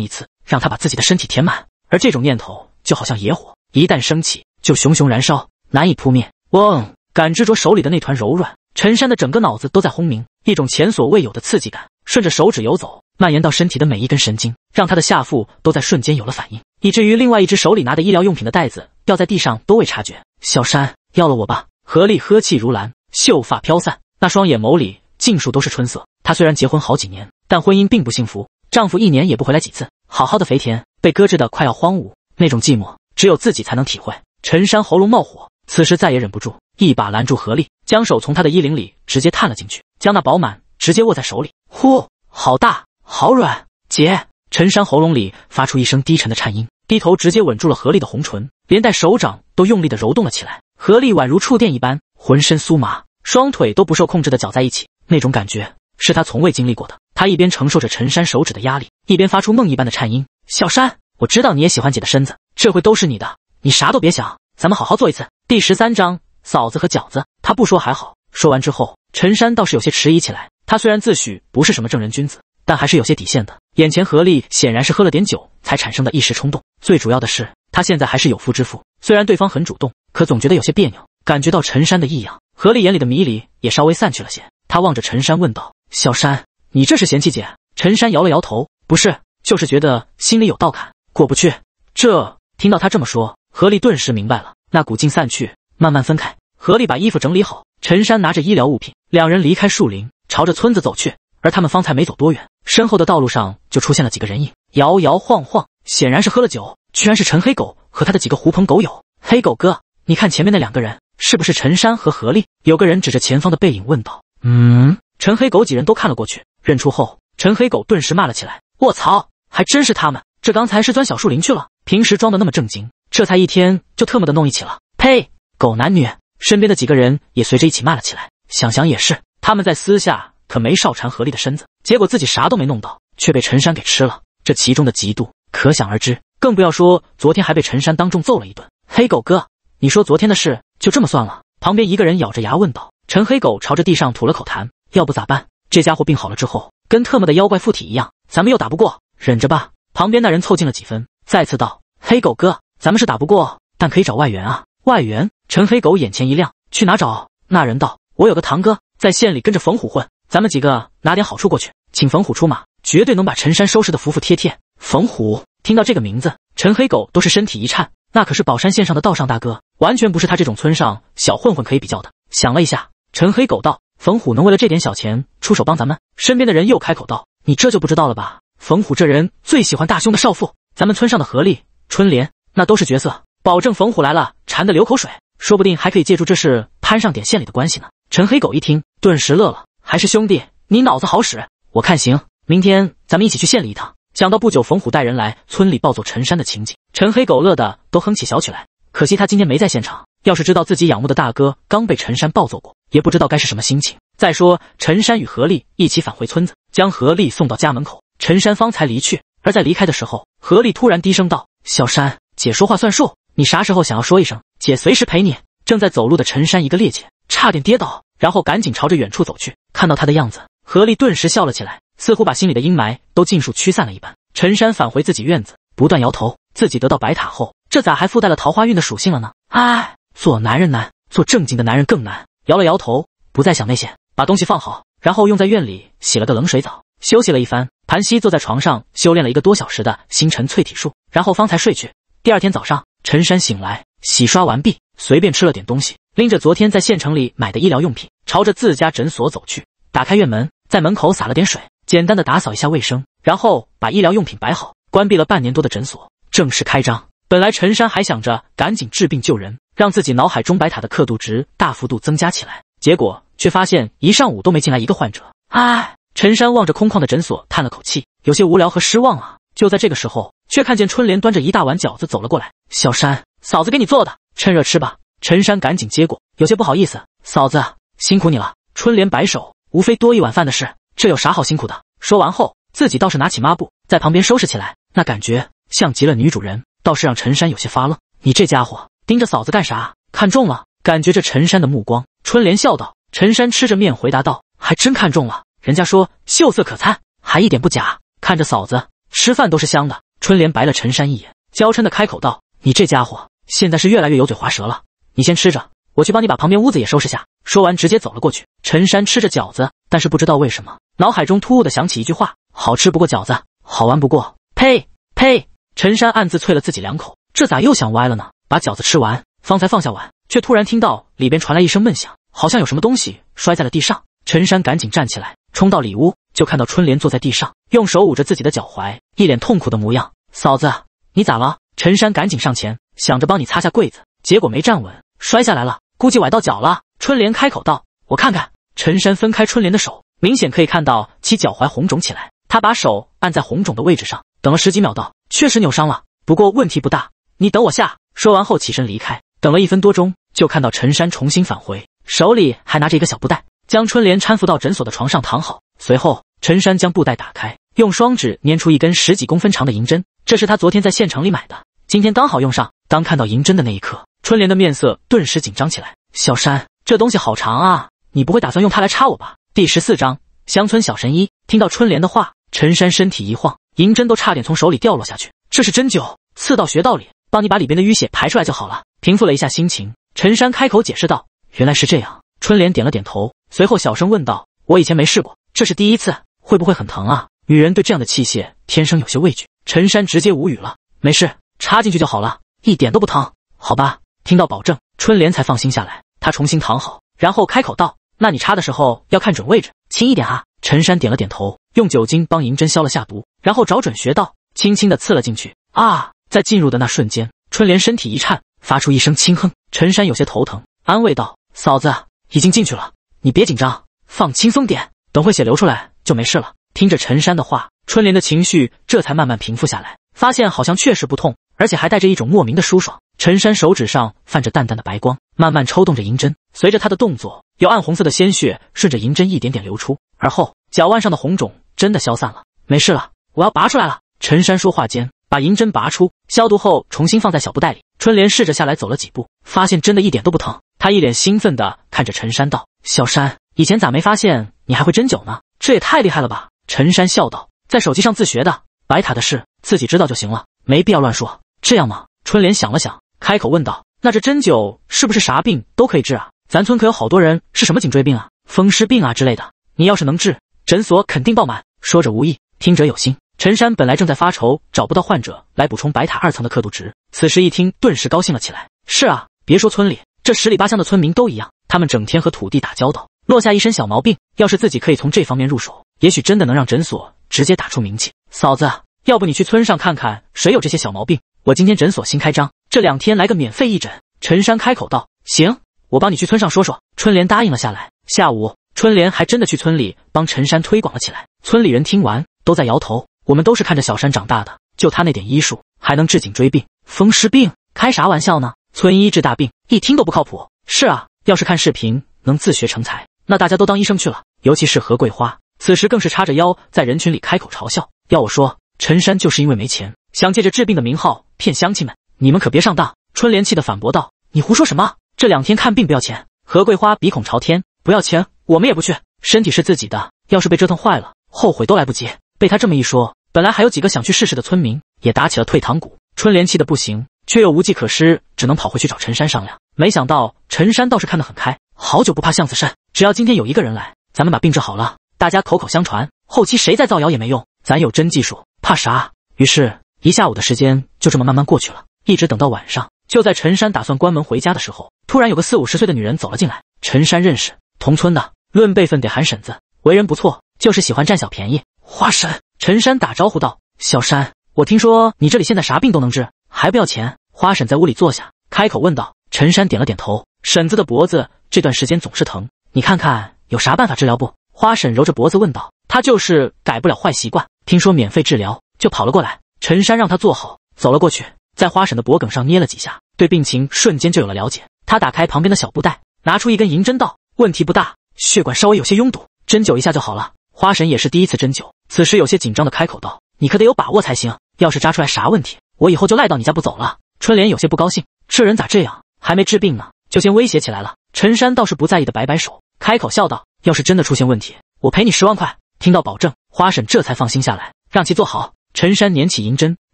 Speaker 1: 一次，让他把自己的身体填满。而这种念头就好像野火，一旦升起就熊熊燃烧，难以扑灭。嗡，感知着手里的那团柔软，陈山的整个脑子都在轰鸣，一种前所未有的刺激感顺着手指游走，蔓延到身体的每一根神经，让他的下腹都在瞬间有了反应，以至于另外一只手里拿的医疗用品的袋子掉在地上都未察觉。小山。要了我吧！何丽呵气如兰，秀发飘散，那双眼眸里尽数都是春色。她虽然结婚好几年，但婚姻并不幸福，丈夫一年也不回来几次，好好的肥田被搁置的快要荒芜，那种寂寞只有自己才能体会。陈山喉咙冒火，此时再也忍不住，一把拦住何丽，将手从她的衣领里直接探了进去，将那饱满直接握在手里。呼，好大，好软，姐。陈山喉咙里发出一声低沉的颤音，低头直接吻住了何丽的红唇，连带手掌都用力的揉动了起来。何力宛如触电一般，浑身酥麻，双腿都不受控制的绞在一起，那种感觉是他从未经历过的。他一边承受着陈山手指的压力，一边发出梦一般的颤音：“小山，我知道你也喜欢姐的身子，这回都是你的，你啥都别想，咱们好好做一次。”第十三章，嫂子和饺子。他不说还好，说完之后，陈山倒是有些迟疑起来。他虽然自诩不是什么正人君子，但还是有些底线的。眼前何丽显然是喝了点酒才产生的一时冲动，最主要的是他现在还是有夫之妇，虽然对方很主动。可总觉得有些别扭，感觉到陈山的异样，何丽眼里的迷离也稍微散去了些。他望着陈山问道：“小山，你这是嫌弃姐？”陈山摇了摇头：“不是，就是觉得心里有道坎过不去。”这听到他这么说，何丽顿时明白了，那股劲散去，慢慢分开。何丽把衣服整理好，陈山拿着医疗物品，两人离开树林，朝着村子走去。而他们方才没走多远，身后的道路上就出现了几个人影，摇摇晃晃，显然是喝了酒。居然是陈黑狗和他的几个狐朋狗友，黑狗哥。你看前面那两个人是不是陈山和何丽？有个人指着前方的背影问道：“
Speaker 2: 嗯。”
Speaker 1: 陈黑狗几人都看了过去，认出后，陈黑狗顿时骂了起来：“卧槽，还真是他们！这刚才是钻小树林去了，平时装的那么正经，这才一天就特么的弄一起了！呸，狗男女！”身边的几个人也随着一起骂了起来。想想也是，他们在私下可没少缠何丽的身子，结果自己啥都没弄到，却被陈山给吃了，这其中的嫉妒可想而知。更不要说昨天还被陈山当众揍了一顿，黑狗哥。你说昨天的事就这么算了？旁边一个人咬着牙问道。陈黑狗朝着地上吐了口痰，要不咋办？这家伙病好了之后，跟特么的妖怪附体一样，咱们又打不过，忍着吧。旁边那人凑近了几分，再次道：“黑狗哥，咱们是打不过，但可以找外援啊！”外援？陈黑狗眼前一亮，去哪找？那人道：“我有个堂哥在县里跟着冯虎混，咱们几个拿点好处过去，请冯虎出马，绝对能把陈山收拾的服服帖帖。”冯虎听到这个名字，陈黑狗都是身体一颤。那可是宝山县上的道上大哥，完全不是他这种村上小混混可以比较的。想了一下，陈黑狗道：“冯虎能为了这点小钱出手帮咱们？”身边的人又开口道：“你这就不知道了吧？冯虎这人最喜欢大胸的少妇，咱们村上的何丽、春莲，那都是角色，保证冯虎来了馋得流口水。说不定还可以借助这事攀上点县里的关系呢。”陈黑狗一听，顿时乐了：“还是兄弟，你脑子好使，我看行。明天咱们一起去县里一趟。”想到不久冯虎带人来村里暴揍陈山的情景，陈黑狗乐的都哼起小曲来。可惜他今天没在现场，要是知道自己仰慕的大哥刚被陈山暴揍过，也不知道该是什么心情。再说陈山与何丽一起返回村子，将何丽送到家门口，陈山方才离去。而在离开的时候，何丽突然低声道：“小山姐说话算数，你啥时候想要说一声，姐随时陪你。”正在走路的陈山一个趔趄，差点跌倒，然后赶紧朝着远处走去。看到他的样子，何丽顿时笑了起来。似乎把心里的阴霾都尽数驱散了一般。陈山返回自己院子，不断摇头。自己得到白塔后，这咋还附带了桃花运的属性了呢？唉，做男人难，做正经的男人更难。摇了摇头，不再想那些，把东西放好，然后用在院里洗了个冷水澡，休息了一番。盘膝坐在床上修炼了一个多小时的星辰淬体术，然后方才睡去。第二天早上，陈山醒来，洗刷完毕，随便吃了点东西，拎着昨天在县城里买的医疗用品，朝着自家诊所走去。打开院门，在门口洒了点水。简单的打扫一下卫生，然后把医疗用品摆好。关闭了半年多的诊所正式开张。本来陈山还想着赶紧治病救人，让自己脑海中白塔的刻度值大幅度增加起来，结果却发现一上午都没进来一个患者。唉，陈山望着空旷的诊所叹了口气，有些无聊和失望啊。就在这个时候，却看见春莲端着一大碗饺子走了过来：“小山嫂子给你做的，趁热吃吧。”陈山赶紧接过，有些不好意思：“嫂子辛苦你了。”春莲摆手：“无非多一碗饭的事。”这有啥好辛苦的？说完后，自己倒是拿起抹布在旁边收拾起来，那感觉像极了女主人，倒是让陈山有些发愣。你这家伙盯着嫂子干啥？看中了？感觉着陈山的目光，春莲笑道。陈山吃着面回答道：“还真看中了，人家说秀色可餐，还一点不假。看着嫂子吃饭都是香的。”春莲白了陈山一眼，娇嗔的开口道：“你这家伙现在是越来越油嘴滑舌了。你先吃着，我去帮你把旁边屋子也收拾下。”说完，直接走了过去。陈山吃着饺子，但是不知道为什么。脑海中突兀的想起一句话：“好吃不过饺子，好玩不过……呸呸！”陈山暗自啐了自己两口，这咋又想歪了呢？把饺子吃完，方才放下碗，却突然听到里边传来一声闷响，好像有什么东西摔在了地上。陈山赶紧站起来，冲到里屋，就看到春莲坐在地上，用手捂着自己的脚踝，一脸痛苦的模样。“嫂子，你咋了？”陈山赶紧上前，想着帮你擦下柜子，结果没站稳，摔下来了，估计崴到脚了。春莲开口道：“我看看。”陈山分开春莲的手。明显可以看到其脚踝红肿起来，他把手按在红肿的位置上，等了十几秒，道：“确实扭伤了，不过问题不大，你等我下。”说完后起身离开。等了一分多钟，就看到陈山重新返回，手里还拿着一个小布袋，将春莲搀扶到诊所的床上躺好。随后，陈山将布袋打开，用双指捏出一根十几公分长的银针，这是他昨天在县城里买的，今天刚好用上。当看到银针的那一刻，春莲的面色顿时紧张起来：“小山，这东西好长啊，你不会打算用它来插我吧？”第十四章，乡村小神医。听到春莲的话，陈山身体一晃，银针都差点从手里掉落下去。这是针灸，刺到穴道里，帮你把里边的淤血排出来就好了。平复了一下心情，陈山开口解释道：“原来是这样。”春莲点了点头，随后小声问道：“我以前没试过，这是第一次，会不会很疼啊？”女人对这样的器械天生有些畏惧。陈山直接无语了：“没事，插进去就好了，一点都不疼，好吧？”听到保证，春莲才放心下来。她重新躺好，然后开口道。那你插的时候要看准位置，轻一点啊！陈山点了点头，用酒精帮银针消了下毒，然后找准穴道，轻轻的刺了进去。啊，在进入的那瞬间，春莲身体一颤，发出一声轻哼。陈山有些头疼，安慰道：“嫂子已经进去了，你别紧张，放轻松点，等会血流出来就没事了。”听着陈山的话，春莲的情绪这才慢慢平复下来，发现好像确实不痛，而且还带着一种莫名的舒爽。陈山手指上泛着淡淡的白光。慢慢抽动着银针，随着他的动作，有暗红色的鲜血顺着银针一点点流出，而后脚腕上的红肿真的消散了，没事了，我要拔出来了。陈山说话间，把银针拔出，消毒后重新放在小布袋里。春莲试着下来走了几步，发现真的一点都不疼，他一脸兴奋地看着陈山道：“小山，以前咋没发现你还会针灸呢？这也太厉害了吧！”陈山笑道：“在手机上自学的，白塔的事自己知道就行了，没必要乱说。”这样吗？春莲想了想，开口问道。那这针灸是不是啥病都可以治啊？咱村可有好多人是什么颈椎病啊、风湿病啊之类的。你要是能治，诊所肯定爆满。说者无意，听者有心。陈山本来正在发愁找不到患者来补充白塔二层的刻度值，此时一听，顿时高兴了起来。是啊，别说村里，这十里八乡的村民都一样，他们整天和土地打交道，落下一身小毛病。要是自己可以从这方面入手，也许真的能让诊所直接打出名气。嫂子，要不你去村上看看谁有这些小毛病？我今天诊所新开张。这两天来个免费义诊，陈山开口道：“行，我帮你去村上说说。”春莲答应了下来。下午，春莲还真的去村里帮陈山推广了起来。村里人听完都在摇头：“我们都是看着小山长大的，就他那点医术，还能治颈椎病、风湿病？开啥玩笑呢？村医治大病，一听都不靠谱。”“是啊，要是看视频能自学成才，那大家都当医生去了。”尤其是何桂花，此时更是叉着腰在人群里开口嘲笑：“要我说，陈山就是因为没钱，想借着治病的名号骗乡亲们。”你们可别上当！春莲气得反驳道：“你胡说什么？这两天看病不要钱。”何桂花鼻孔朝天：“不要钱，我们也不去。身体是自己的，要是被折腾坏了，后悔都来不及。”被他这么一说，本来还有几个想去试试的村民也打起了退堂鼓。春莲气得不行，却又无计可施，只能跑回去找陈山商量。没想到陈山倒是看得很开：“好久不怕巷子深，只要今天有一个人来，咱们把病治好了，大家口口相传，后期谁再造谣也没用，咱有真技术，怕啥？”于是，一下午的时间就这么慢慢过去了。一直等到晚上，就在陈山打算关门回家的时候，突然有个四五十岁的女人走了进来。陈山认识，同村的，论辈分得喊婶子，为人不错，就是喜欢占小便宜。花婶，陈山打招呼道：“小山，我听说你这里现在啥病都能治，还不要钱。”花婶在屋里坐下，开口问道。陈山点了点头。婶子的脖子这段时间总是疼，你看看有啥办法治疗不？花婶揉着脖子问道：“她就是改不了坏习惯，听说免费治疗就跑了过来。”陈山让她坐好，走了过去。在花婶的脖梗上捏了几下，对病情瞬间就有了了解。他打开旁边的小布袋，拿出一根银针，道：“问题不大，血管稍微有些拥堵，针灸一下就好了。”花婶也是第一次针灸，此时有些紧张的开口道：“你可得有把握才行，要是扎出来啥问题，我以后就赖到你家不走了。”春莲有些不高兴：“这人咋这样，还没治病呢，就先威胁起来了。”陈山倒是不在意的摆摆手，开口笑道：“要是真的出现问题，我赔你十万块。”听到保证，花婶这才放心下来，让其坐好。陈山捻起银针。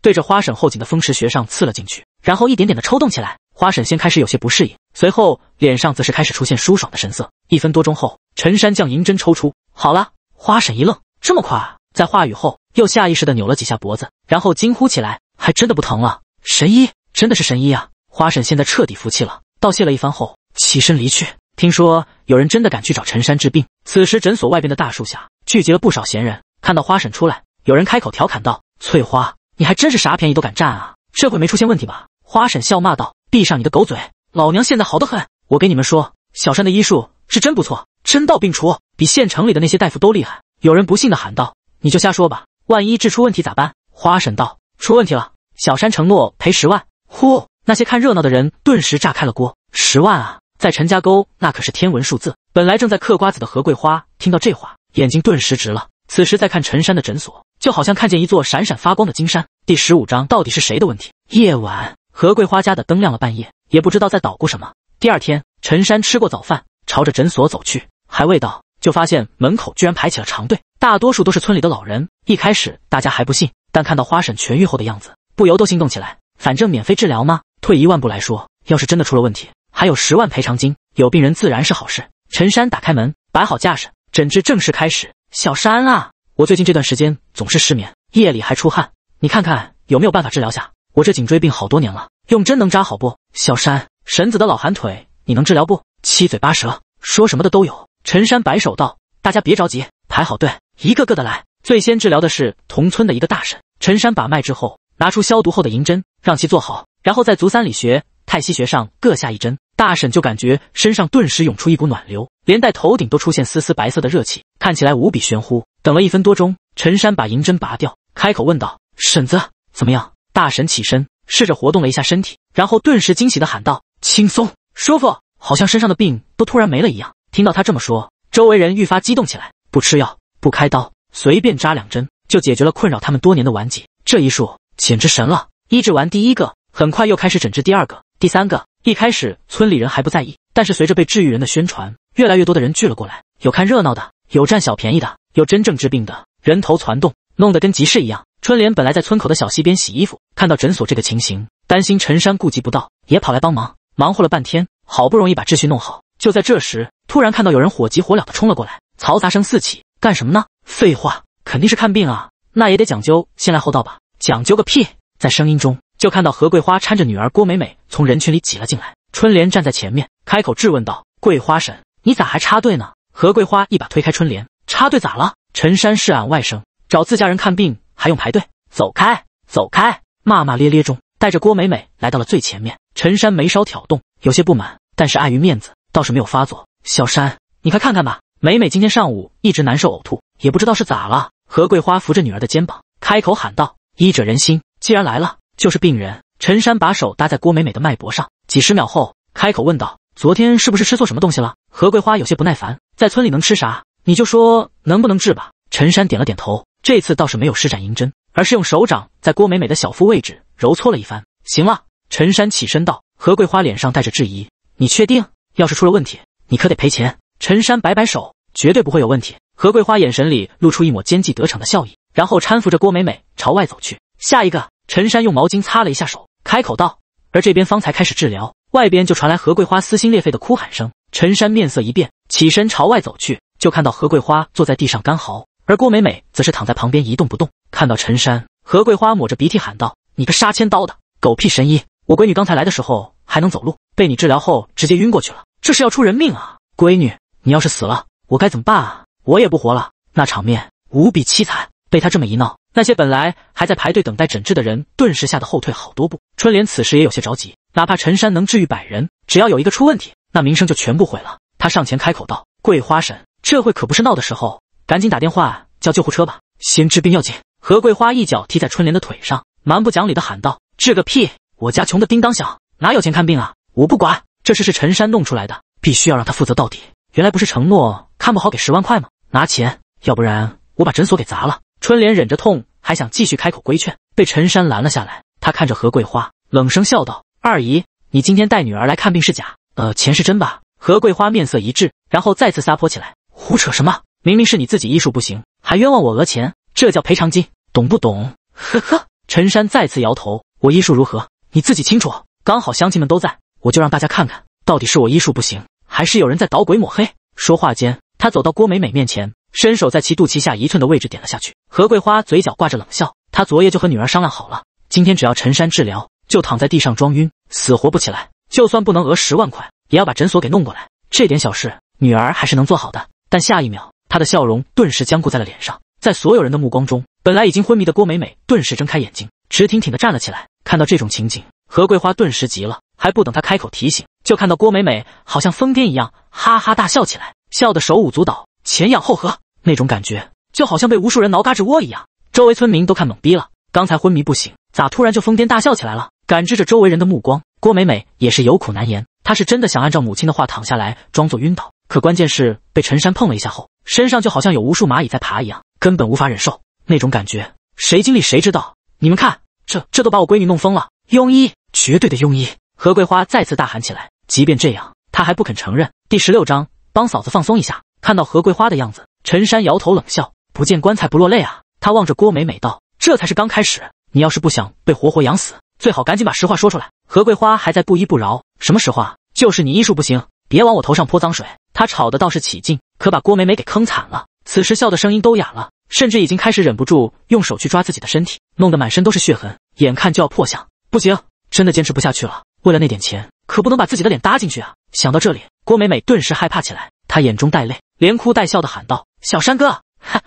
Speaker 1: 对着花婶后颈的风池穴上刺了进去，然后一点点的抽动起来。花婶先开始有些不适应，随后脸上则是开始出现舒爽的神色。一分多钟后，陈山将银针抽出。好了，花婶一愣，这么快？在话语后，又下意识的扭了几下脖子，然后惊呼起来：“还真的不疼了！神医，真的是神医啊！”花婶现在彻底服气了，道谢了一番后起身离去。听说有人真的敢去找陈山治病。此时诊所外边的大树下聚集了不少闲人，看到花婶出来，有人开口调侃道：“翠花。”你还真是啥便宜都敢占啊！这回没出现问题吧？花婶笑骂道：“闭上你的狗嘴！老娘现在好得很。我给你们说，小山的医术是真不错，针到病除，比县城里的那些大夫都厉害。”有人不信的喊道：“你就瞎说吧，万一治出问题咋办？”花婶道：“出问题了，小山承诺赔十万。”呼，那些看热闹的人顿时炸开了锅。十万啊，在陈家沟那可是天文数字。本来正在嗑瓜子的何桂花听到这话，眼睛顿时直了。此时在看陈山的诊所。就好像看见一座闪闪发光的金山。第十五章，到底是谁的问题？夜晚，何桂花家的灯亮了半夜，也不知道在捣鼓什么。第二天，陈山吃过早饭，朝着诊所走去，还未到，就发现门口居然排起了长队，大多数都是村里的老人。一开始大家还不信，但看到花婶痊愈后的样子，不由都心动起来。反正免费治疗吗？退一万步来说，要是真的出了问题，还有十万赔偿金，有病人自然是好事。陈山打开门，摆好架势，诊治正式开始。小山啊！我最近这段时间总是失眠，夜里还出汗，你看看有没有办法治疗下？我这颈椎病好多年了，用针能扎好不？小山，婶子的老寒腿，你能治疗不？七嘴八舌说什么的都有。陈山摆手道：“大家别着急，排好队，一个个的来。最先治疗的是同村的一个大婶。陈山把脉之后，拿出消毒后的银针，让其坐好，然后在足三里穴、太溪穴上各下一针。”大婶就感觉身上顿时涌出一股暖流，连带头顶都出现丝丝白色的热气，看起来无比玄乎。等了一分多钟，陈山把银针拔掉，开口问道：“婶子，怎么样？”大婶起身试着活动了一下身体，然后顿时惊喜的喊道：“轻松，舒服，好像身上的病都突然没了一样。”听到他这么说，周围人愈发激动起来。不吃药，不开刀，随便扎两针就解决了困扰他们多年的顽疾，这医术简直神了！医治完第一个，很快又开始诊治第二个、第三个。一开始村里人还不在意，但是随着被治愈人的宣传，越来越多的人聚了过来，有看热闹的，有占小便宜的，有真正治病的，人头攒动，弄得跟集市一样。春莲本来在村口的小溪边洗衣服，看到诊所这个情形，担心陈山顾及不到，也跑来帮忙。忙活了半天，好不容易把秩序弄好，就在这时，突然看到有人火急火燎的冲了过来，嘈杂声四起。干什么呢？废话，肯定是看病啊。那也得讲究先来后到吧？讲究个屁！在声音中。就看到何桂花搀着女儿郭美美从人群里挤了进来，春莲站在前面，开口质问道：“桂花婶，你咋还插队呢？”何桂花一把推开春莲：“插队咋了？陈山是俺外甥，找自家人看病还用排队？走开，走开！”骂骂咧咧中，带着郭美美来到了最前面。陈山眉梢挑动，有些不满，但是碍于面子，倒是没有发作。小山，你快看看吧，美美今天上午一直难受呕吐，也不知道是咋了。何桂花扶着女儿的肩膀，开口喊道：“医者仁心，既然来了。”就是病人陈山把手搭在郭美美的脉搏上，几十秒后开口问道：“昨天是不是吃错什么东西了？”何桂花有些不耐烦：“在村里能吃啥？你就说能不能治吧。”陈山点了点头，这次倒是没有施展银针，而是用手掌在郭美美的小腹位置揉搓了一番。行了，陈山起身道。何桂花脸上带着质疑：“你确定？要是出了问题，你可得赔钱。”陈山摆摆手：“绝对不会有问题。”何桂花眼神里露出一抹奸计得逞的笑意，然后搀扶着郭美美朝外走去。下一个。陈山用毛巾擦了一下手，开口道：“而这边方才开始治疗，外边就传来何桂花撕心裂肺的哭喊声。”陈山面色一变，起身朝外走去，就看到何桂花坐在地上干嚎，而郭美美则是躺在旁边一动不动。看到陈山，何桂花抹着鼻涕喊道：“你个杀千刀的狗屁神医！我闺女刚才来的时候还能走路，被你治疗后直接晕过去了，这是要出人命啊！闺女，你要是死了，我该怎么办啊？我也不活了！”那场面无比凄惨。被他这么一闹。那些本来还在排队等待诊治的人，顿时吓得后退好多步。春莲此时也有些着急，哪怕陈山能治愈百人，只要有一个出问题，那名声就全部毁了。他上前开口道：“桂花婶，这会可不是闹的时候，赶紧打电话叫救护车吧，先治病要紧。”何桂花一脚踢在春莲的腿上，蛮不讲理的喊道：“治个屁！我家穷的叮当响，哪有钱看病啊？我不管，这事是陈山弄出来的，必须要让他负责到底。原来不是承诺看不好给十万块吗？拿钱，要不然我把诊所给砸了。”春莲忍着痛，还想继续开口规劝，被陈山拦了下来。他看着何桂花，冷声笑道：“二姨，你今天带女儿来看病是假，呃，钱是真吧？”何桂花面色一滞，然后再次撒泼起来：“胡扯什么？明明是你自己医术不行，还冤枉我讹钱，这叫赔偿金，懂不懂？”呵呵，陈山再次摇头：“我医术如何，你自己清楚。刚好乡亲们都在，我就让大家看看，到底是我医术不行，还是有人在捣鬼抹黑。”说话间，他走到郭美美面前。伸手在其肚脐下一寸的位置点了下去，何桂花嘴角挂着冷笑。她昨夜就和女儿商量好了，今天只要陈山治疗，就躺在地上装晕，死活不起来。就算不能讹十万块，也要把诊所给弄过来。这点小事，女儿还是能做好的。但下一秒，她的笑容顿时僵固在了脸上。在所有人的目光中，本来已经昏迷的郭美美顿时睁开眼睛，直挺挺的站了起来。看到这种情景，何桂花顿时急了。还不等她开口提醒，就看到郭美美好像疯癫一样，哈哈大笑起来，笑得手舞足蹈，前仰后合。那种感觉就好像被无数人挠嘎吱窝一样，周围村民都看懵逼了。刚才昏迷不醒，咋突然就疯癫大笑起来了？感知着周围人的目光，郭美美也是有苦难言。她是真的想按照母亲的话躺下来装作晕倒，可关键是被陈山碰了一下后，身上就好像有无数蚂蚁在爬一样，根本无法忍受那种感觉。谁经历谁知道！你们看，这这都把我闺女弄疯了！庸医，绝对的庸医！何桂花再次大喊起来，即便这样，她还不肯承认。第十六章，帮嫂子放松一下。看到何桂花的样子，陈山摇头冷笑：“不见棺材不落泪啊！”他望着郭美美道：“这才是刚开始，你要是不想被活活养死，最好赶紧把实话说出来。”何桂花还在不依不饶：“什么实话？就是你医术不行，别往我头上泼脏水！”她吵得倒是起劲，可把郭美美给坑惨了。此时笑的声音都哑了，甚至已经开始忍不住用手去抓自己的身体，弄得满身都是血痕，眼看就要破相。不行，真的坚持不下去了。为了那点钱，可不能把自己的脸搭进去啊！想到这里，郭美美顿时害怕起来，她眼中带泪。连哭带笑的喊道：“小山哥，哈哈，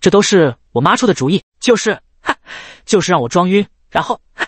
Speaker 1: 这都是我妈出的主意，就是，哈，就是让我装晕，然后哈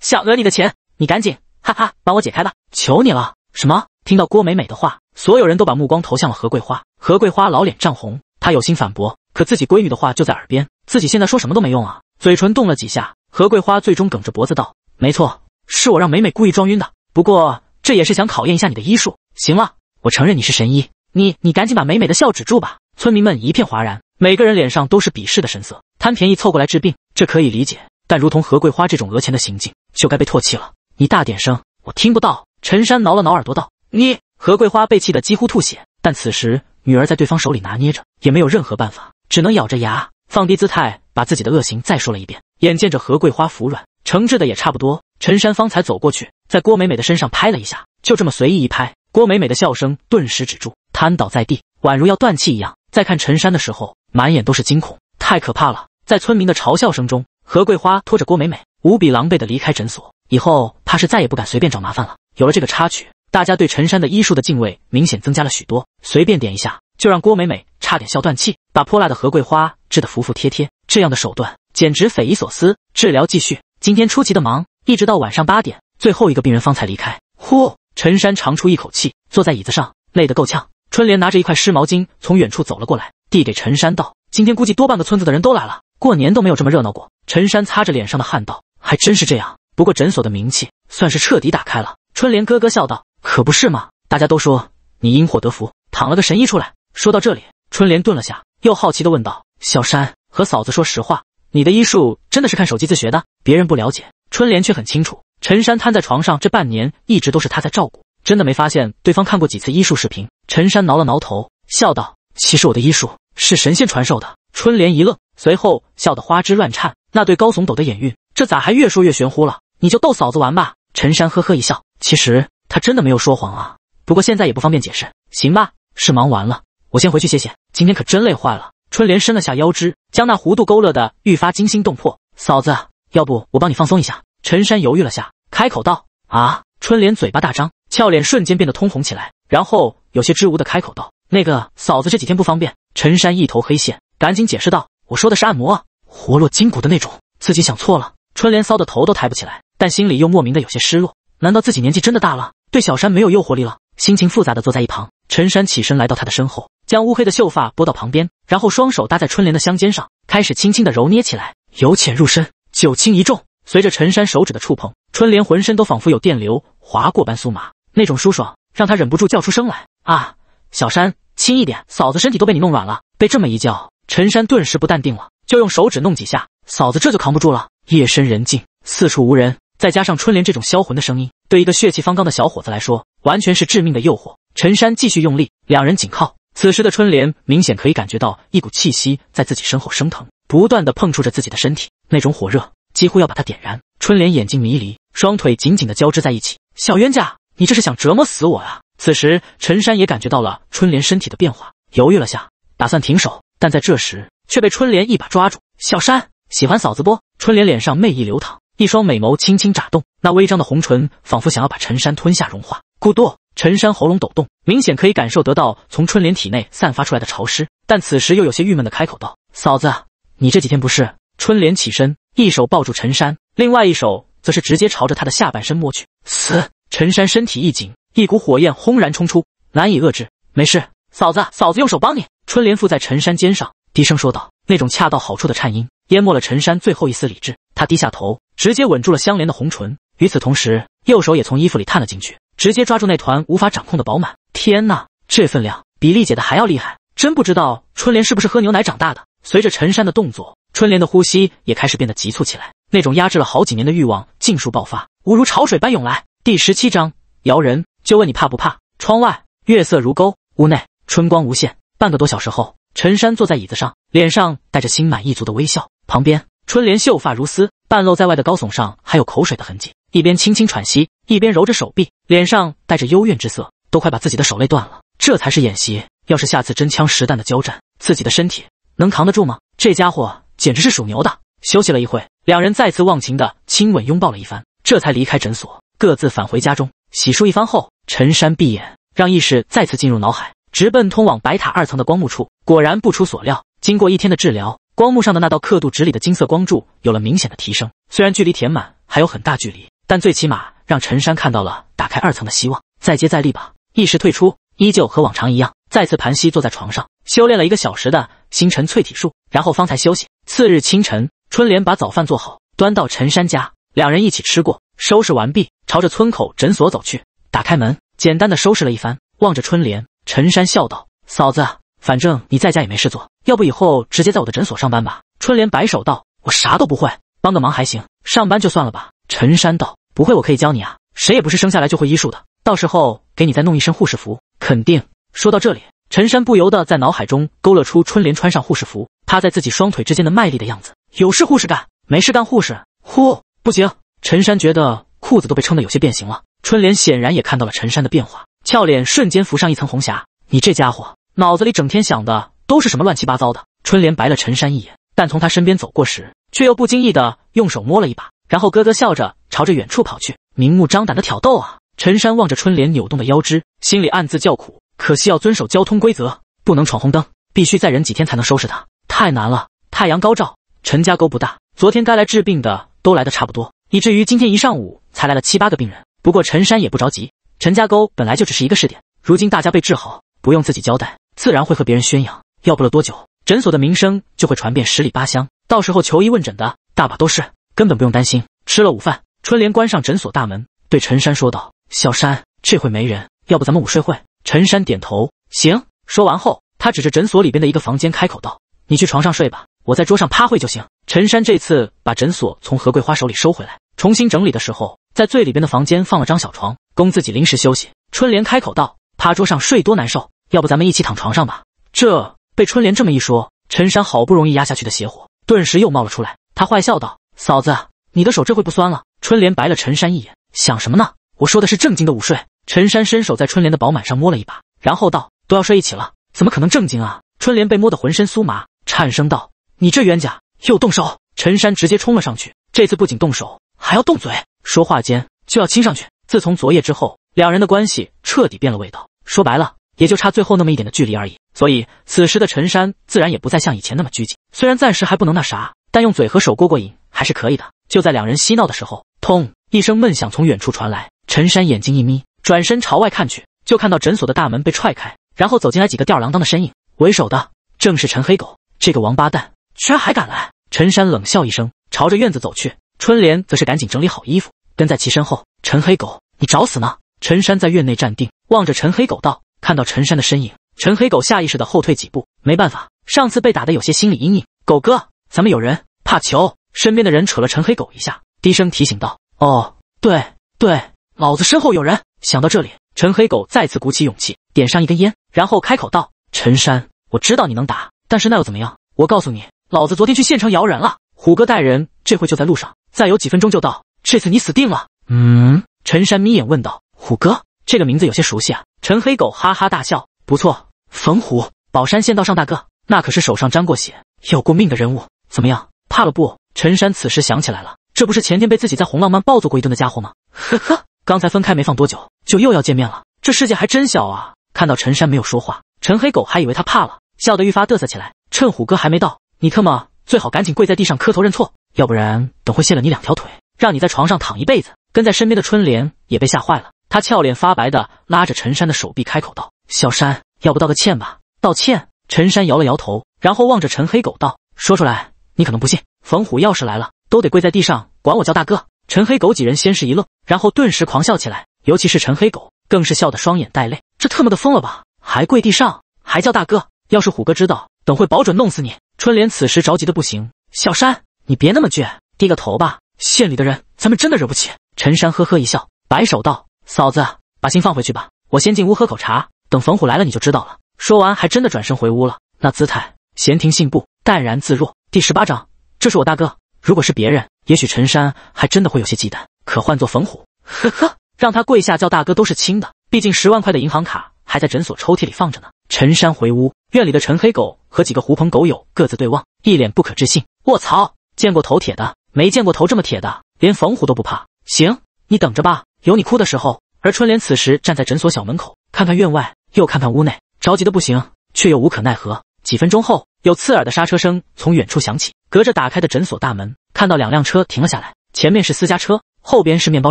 Speaker 1: 想讹你的钱。你赶紧，哈哈，帮我解开吧，求你了。”什么？听到郭美美的话，所有人都把目光投向了何桂花。何桂花老脸涨红，她有心反驳，可自己闺女的话就在耳边，自己现在说什么都没用啊。嘴唇动了几下，何桂花最终梗着脖子道：“没错，是我让美美故意装晕的。不过这也是想考验一下你的医术。行了，我承认你是神医。”你你赶紧把美美的笑止住吧！村民们一片哗然，每个人脸上都是鄙视的神色。贪便宜凑过来治病，这可以理解，但如同何桂花这种讹钱的行径，就该被唾弃了。你大点声，我听不到。陈山挠了挠耳朵道：“你何桂花被气得几乎吐血，但此时女儿在对方手里拿捏着，也没有任何办法，只能咬着牙，放低姿态，把自己的恶行再说了一遍。眼见着何桂花服软，惩治的也差不多，陈山方才走过去，在郭美美的身上拍了一下，就这么随意一拍。”郭美美的笑声顿时止住，瘫倒在地，宛如要断气一样。在看陈山的时候，满眼都是惊恐，太可怕了。在村民的嘲笑声中，何桂花拖着郭美美，无比狼狈的离开诊所。以后怕是再也不敢随便找麻烦了。有了这个插曲，大家对陈山的医术的敬畏明显增加了许多。随便点一下，就让郭美美差点笑断气，把泼辣的何桂花治得服服帖帖。这样的手段简直匪夷所思。治疗继续，今天出奇的忙，一直到晚上八点，最后一个病人方才离开。呼。陈山长出一口气，坐在椅子上，累得够呛。春莲拿着一块湿毛巾从远处走了过来，递给陈山道：“今天估计多半个村子的人都来了，过年都没有这么热闹过。”陈山擦着脸上的汗道：“还真是这样。不过诊所的名气算是彻底打开了。”春莲咯咯笑道：“可不是吗？大家都说你因祸得福，躺了个神医出来。”说到这里，春莲顿了下，又好奇地问道：“小山和嫂子说实话，你的医术真的是看手机自学的？别人不了解，春莲却很清楚。”陈山瘫在床上，这半年一直都是他在照顾，真的没发现对方看过几次医术视频。陈山挠了挠头，笑道：“其实我的医术是神仙传授的。”春莲一愣，随后笑得花枝乱颤，那对高耸抖的眼晕，这咋还越说越玄乎了？你就逗嫂子玩吧。陈山呵呵一笑，其实他真的没有说谎啊，不过现在也不方便解释，行吧？是忙完了，我先回去歇歇，今天可真累坏了。春莲伸了下腰肢，将那弧度勾勒的愈发惊心动魄。嫂子，要不我帮你放松一下？陈山犹豫了下。开口道：“啊！”春莲嘴巴大张，俏脸瞬间变得通红起来，然后有些支吾的开口道：“那个嫂子这几天不方便。”陈山一头黑线，赶紧解释道：“我说的是按摩，活络筋骨的那种。”自己想错了。春莲骚的头都抬不起来，但心里又莫名的有些失落。难道自己年纪真的大了，对小山没有诱惑力了？心情复杂的坐在一旁。陈山起身来到她的身后，将乌黑的秀发拨到旁边，然后双手搭在春莲的香肩上，开始轻轻的揉捏起来，由浅入深，九轻一重。随着陈山手指的触碰。春莲浑身都仿佛有电流划过般酥麻，那种舒爽让她忍不住叫出声来啊！小山轻一点，嫂子身体都被你弄软了。被这么一叫，陈山顿时不淡定了，就用手指弄几下，嫂子这就扛不住了。夜深人静，四处无人，再加上春莲这种销魂的声音，对一个血气方刚的小伙子来说，完全是致命的诱惑。陈山继续用力，两人紧靠。此时的春莲明显可以感觉到一股气息在自己身后升腾，不断的碰触着自己的身体，那种火热几乎要把它点燃。春莲眼睛迷离。双腿紧紧的交织在一起，小冤家，你这是想折磨死我啊！此时陈山也感觉到了春莲身体的变化，犹豫了下，打算停手，但在这时却被春莲一把抓住。小山喜欢嫂子不？春莲脸上魅意流淌，一双美眸轻轻眨动，那微张的红唇仿佛想要把陈山吞下融化。咕嘟，陈山喉咙抖动，明显可以感受得到从春莲体内散发出来的潮湿，但此时又有些郁闷的开口道：“嫂子，你这几天不是……”春莲起身，一手抱住陈山，另外一手。则是直接朝着他的下半身摸去，死！陈山身体一紧，一股火焰轰然冲出，难以遏制。没事，嫂子，嫂子用手帮你。春莲附在陈山肩上，低声说道，那种恰到好处的颤音淹没了陈山最后一丝理智。他低下头，直接吻住了香莲的红唇。与此同时，右手也从衣服里探了进去，直接抓住那团无法掌控的饱满。天哪，这分量比丽姐的还要厉害，真不知道春莲是不是喝牛奶长大的。随着陈山的动作，春莲的呼吸也开始变得急促起来。那种压制了好几年的欲望尽数爆发，如潮水般涌来。第十七章，摇人就问你怕不怕？窗外月色如钩，屋内春光无限。半个多小时后，陈山坐在椅子上，脸上带着心满意足的微笑。旁边春莲秀发如丝，半露在外的高耸上还有口水的痕迹，一边轻轻喘息，一边揉着手臂，脸上带着幽怨之色，都快把自己的手累断了。这才是演习，要是下次真枪实弹的交战，自己的身体能扛得住吗？这家伙简直是属牛的。休息了一会。两人再次忘情的亲吻、拥抱了一番，这才离开诊所，各自返回家中，洗漱一番后，陈山闭眼，让意识再次进入脑海，直奔通往白塔二层的光幕处。果然不出所料，经过一天的治疗，光幕上的那道刻度值里的金色光柱有了明显的提升。虽然距离填满还有很大距离，但最起码让陈山看到了打开二层的希望。再接再厉吧！意识退出，依旧和往常一样，再次盘膝坐在床上修炼了一个小时的星辰淬体术，然后方才休息。次日清晨。春莲把早饭做好，端到陈山家，两人一起吃过，收拾完毕，朝着村口诊所走去。打开门，简单的收拾了一番，望着春莲，陈山笑道：“嫂子，反正你在家也没事做，要不以后直接在我的诊所上班吧？”春莲摆手道：“我啥都不会，帮个忙还行，上班就算了吧。”陈山道：“不会，我可以教你啊，谁也不是生下来就会医术的，到时候给你再弄一身护士服，肯定。”说到这里，陈山不由得在脑海中勾勒出春莲穿上护士服，趴在自己双腿之间的卖力的样子。有事护士干，没事干护士呼，不行。陈山觉得裤子都被撑得有些变形了。春莲显然也看到了陈山的变化，俏脸瞬间浮上一层红霞。你这家伙脑子里整天想的都是什么乱七八糟的？春莲白了陈山一眼，但从他身边走过时，却又不经意的用手摸了一把，然后咯咯笑着朝着远处跑去，明目张胆的挑逗啊！陈山望着春莲扭动的腰肢，心里暗自叫苦。可惜要遵守交通规则，不能闯红灯，必须再忍几天才能收拾他，太难了。太阳高照。陈家沟不大，昨天该来治病的都来的差不多，以至于今天一上午才来了七八个病人。不过陈山也不着急，陈家沟本来就只是一个试点，如今大家被治好，不用自己交代，自然会和别人宣扬，要不了多久，诊所的名声就会传遍十里八乡，到时候求医问诊的大把都是，根本不用担心。吃了午饭，春莲关上诊所大门，对陈山说道：“小山，这会没人，要不咱们午睡会？”陈山点头：“行。”说完后，他指着诊所里边的一个房间，开口道：“你去床上睡吧。”我在桌上趴会就行。陈山这次把诊所从何桂花手里收回来，重新整理的时候，在最里边的房间放了张小床，供自己临时休息。春莲开口道：“趴桌上睡多难受，要不咱们一起躺床上吧？”这被春莲这么一说，陈山好不容易压下去的邪火顿时又冒了出来。他坏笑道：“嫂子，你的手这回不酸了？”春莲白了陈山一眼：“想什么呢？我说的是正经的午睡。”陈山伸手在春莲的饱满上摸了一把，然后道：“都要睡一起了，怎么可能正经啊？”春莲被摸得浑身酥麻，颤声道。你这冤家又动手！陈山直接冲了上去，这次不仅动手，还要动嘴。说话间就要亲上去。自从昨夜之后，两人的关系彻底变了味道。说白了，也就差最后那么一点的距离而已。所以此时的陈山自然也不再像以前那么拘谨。虽然暂时还不能那啥，但用嘴和手过过瘾还是可以的。就在两人嬉闹的时候，砰一声闷响从远处传来。陈山眼睛一眯，转身朝外看去，就看到诊所的大门被踹开，然后走进来几个吊儿郎当的身影。为首的正是陈黑狗，这个王八蛋！居然还敢来！陈山冷笑一声，朝着院子走去。春莲则是赶紧整理好衣服，跟在其身后。陈黑狗，你找死呢！陈山在院内站定，望着陈黑狗道：“看到陈山的身影，陈黑狗下意识的后退几步。没办法，上次被打的有些心理阴影。狗哥，咱们有人怕球。”身边的人扯了陈黑狗一下，低声提醒道：“哦，对对，老子身后有人。”想到这里，陈黑狗再次鼓起勇气，点上一根烟，然后开口道：“陈山，我知道你能打，但是那又怎么样？我告诉你。”老子昨天去县城摇人了，虎哥带人，这会就在路上，再有几分钟就到。这次你死定了！嗯，陈山眯眼问道：“虎哥这个名字有些熟悉啊。”陈黑狗哈哈大笑：“不错，冯虎，宝山县道上大哥，那可是手上沾过血、有过命的人物。怎么样，怕了不？”陈山此时想起来了，这不是前天被自己在红浪漫暴揍过一顿的家伙吗？呵呵，刚才分开没放多久，就又要见面了，这世界还真小啊！看到陈山没有说话，陈黑狗还以为他怕了，笑得愈发得瑟起来。趁虎哥还没到。你特么最好赶紧跪在地上磕头认错，要不然等会卸了你两条腿，让你在床上躺一辈子。跟在身边的春莲也被吓坏了，他俏脸发白的拉着陈山的手臂，开口道：“小山，要不道个歉吧？”道歉。陈山摇了摇头，然后望着陈黑狗道：“说出来，你可能不信，冯虎要是来了，都得跪在地上，管我叫大哥。”陈黑狗几人先是一愣，然后顿时狂笑起来，尤其是陈黑狗，更是笑得双眼带泪。这特么的疯了吧？还跪地上，还叫大哥？要是虎哥知道，等会保准弄死你！春莲此时着急的不行，小山，你别那么倔，低个头吧。县里的人，咱们真的惹不起。陈山呵呵一笑，摆手道：“嫂子，把心放回去吧，我先进屋喝口茶，等冯虎来了你就知道了。”说完，还真的转身回屋了，那姿态闲庭信步，淡然自若。第十八章，这是我大哥。如果是别人，也许陈山还真的会有些忌惮，可换做冯虎，呵呵，让他跪下叫大哥都是轻的，毕竟十万块的银行卡还在诊所抽屉里放着呢。陈山回屋，院里的陈黑狗和几个狐朋狗友各自对望，一脸不可置信。卧槽，见过头铁的，没见过头这么铁的，连冯虎都不怕。行，你等着吧，有你哭的时候。而春莲此时站在诊所小门口，看看院外，又看看屋内，着急的不行，却又无可奈何。几分钟后，有刺耳的刹车声从远处响起，隔着打开的诊所大门，看到两辆车停了下来，前面是私家车，后边是面包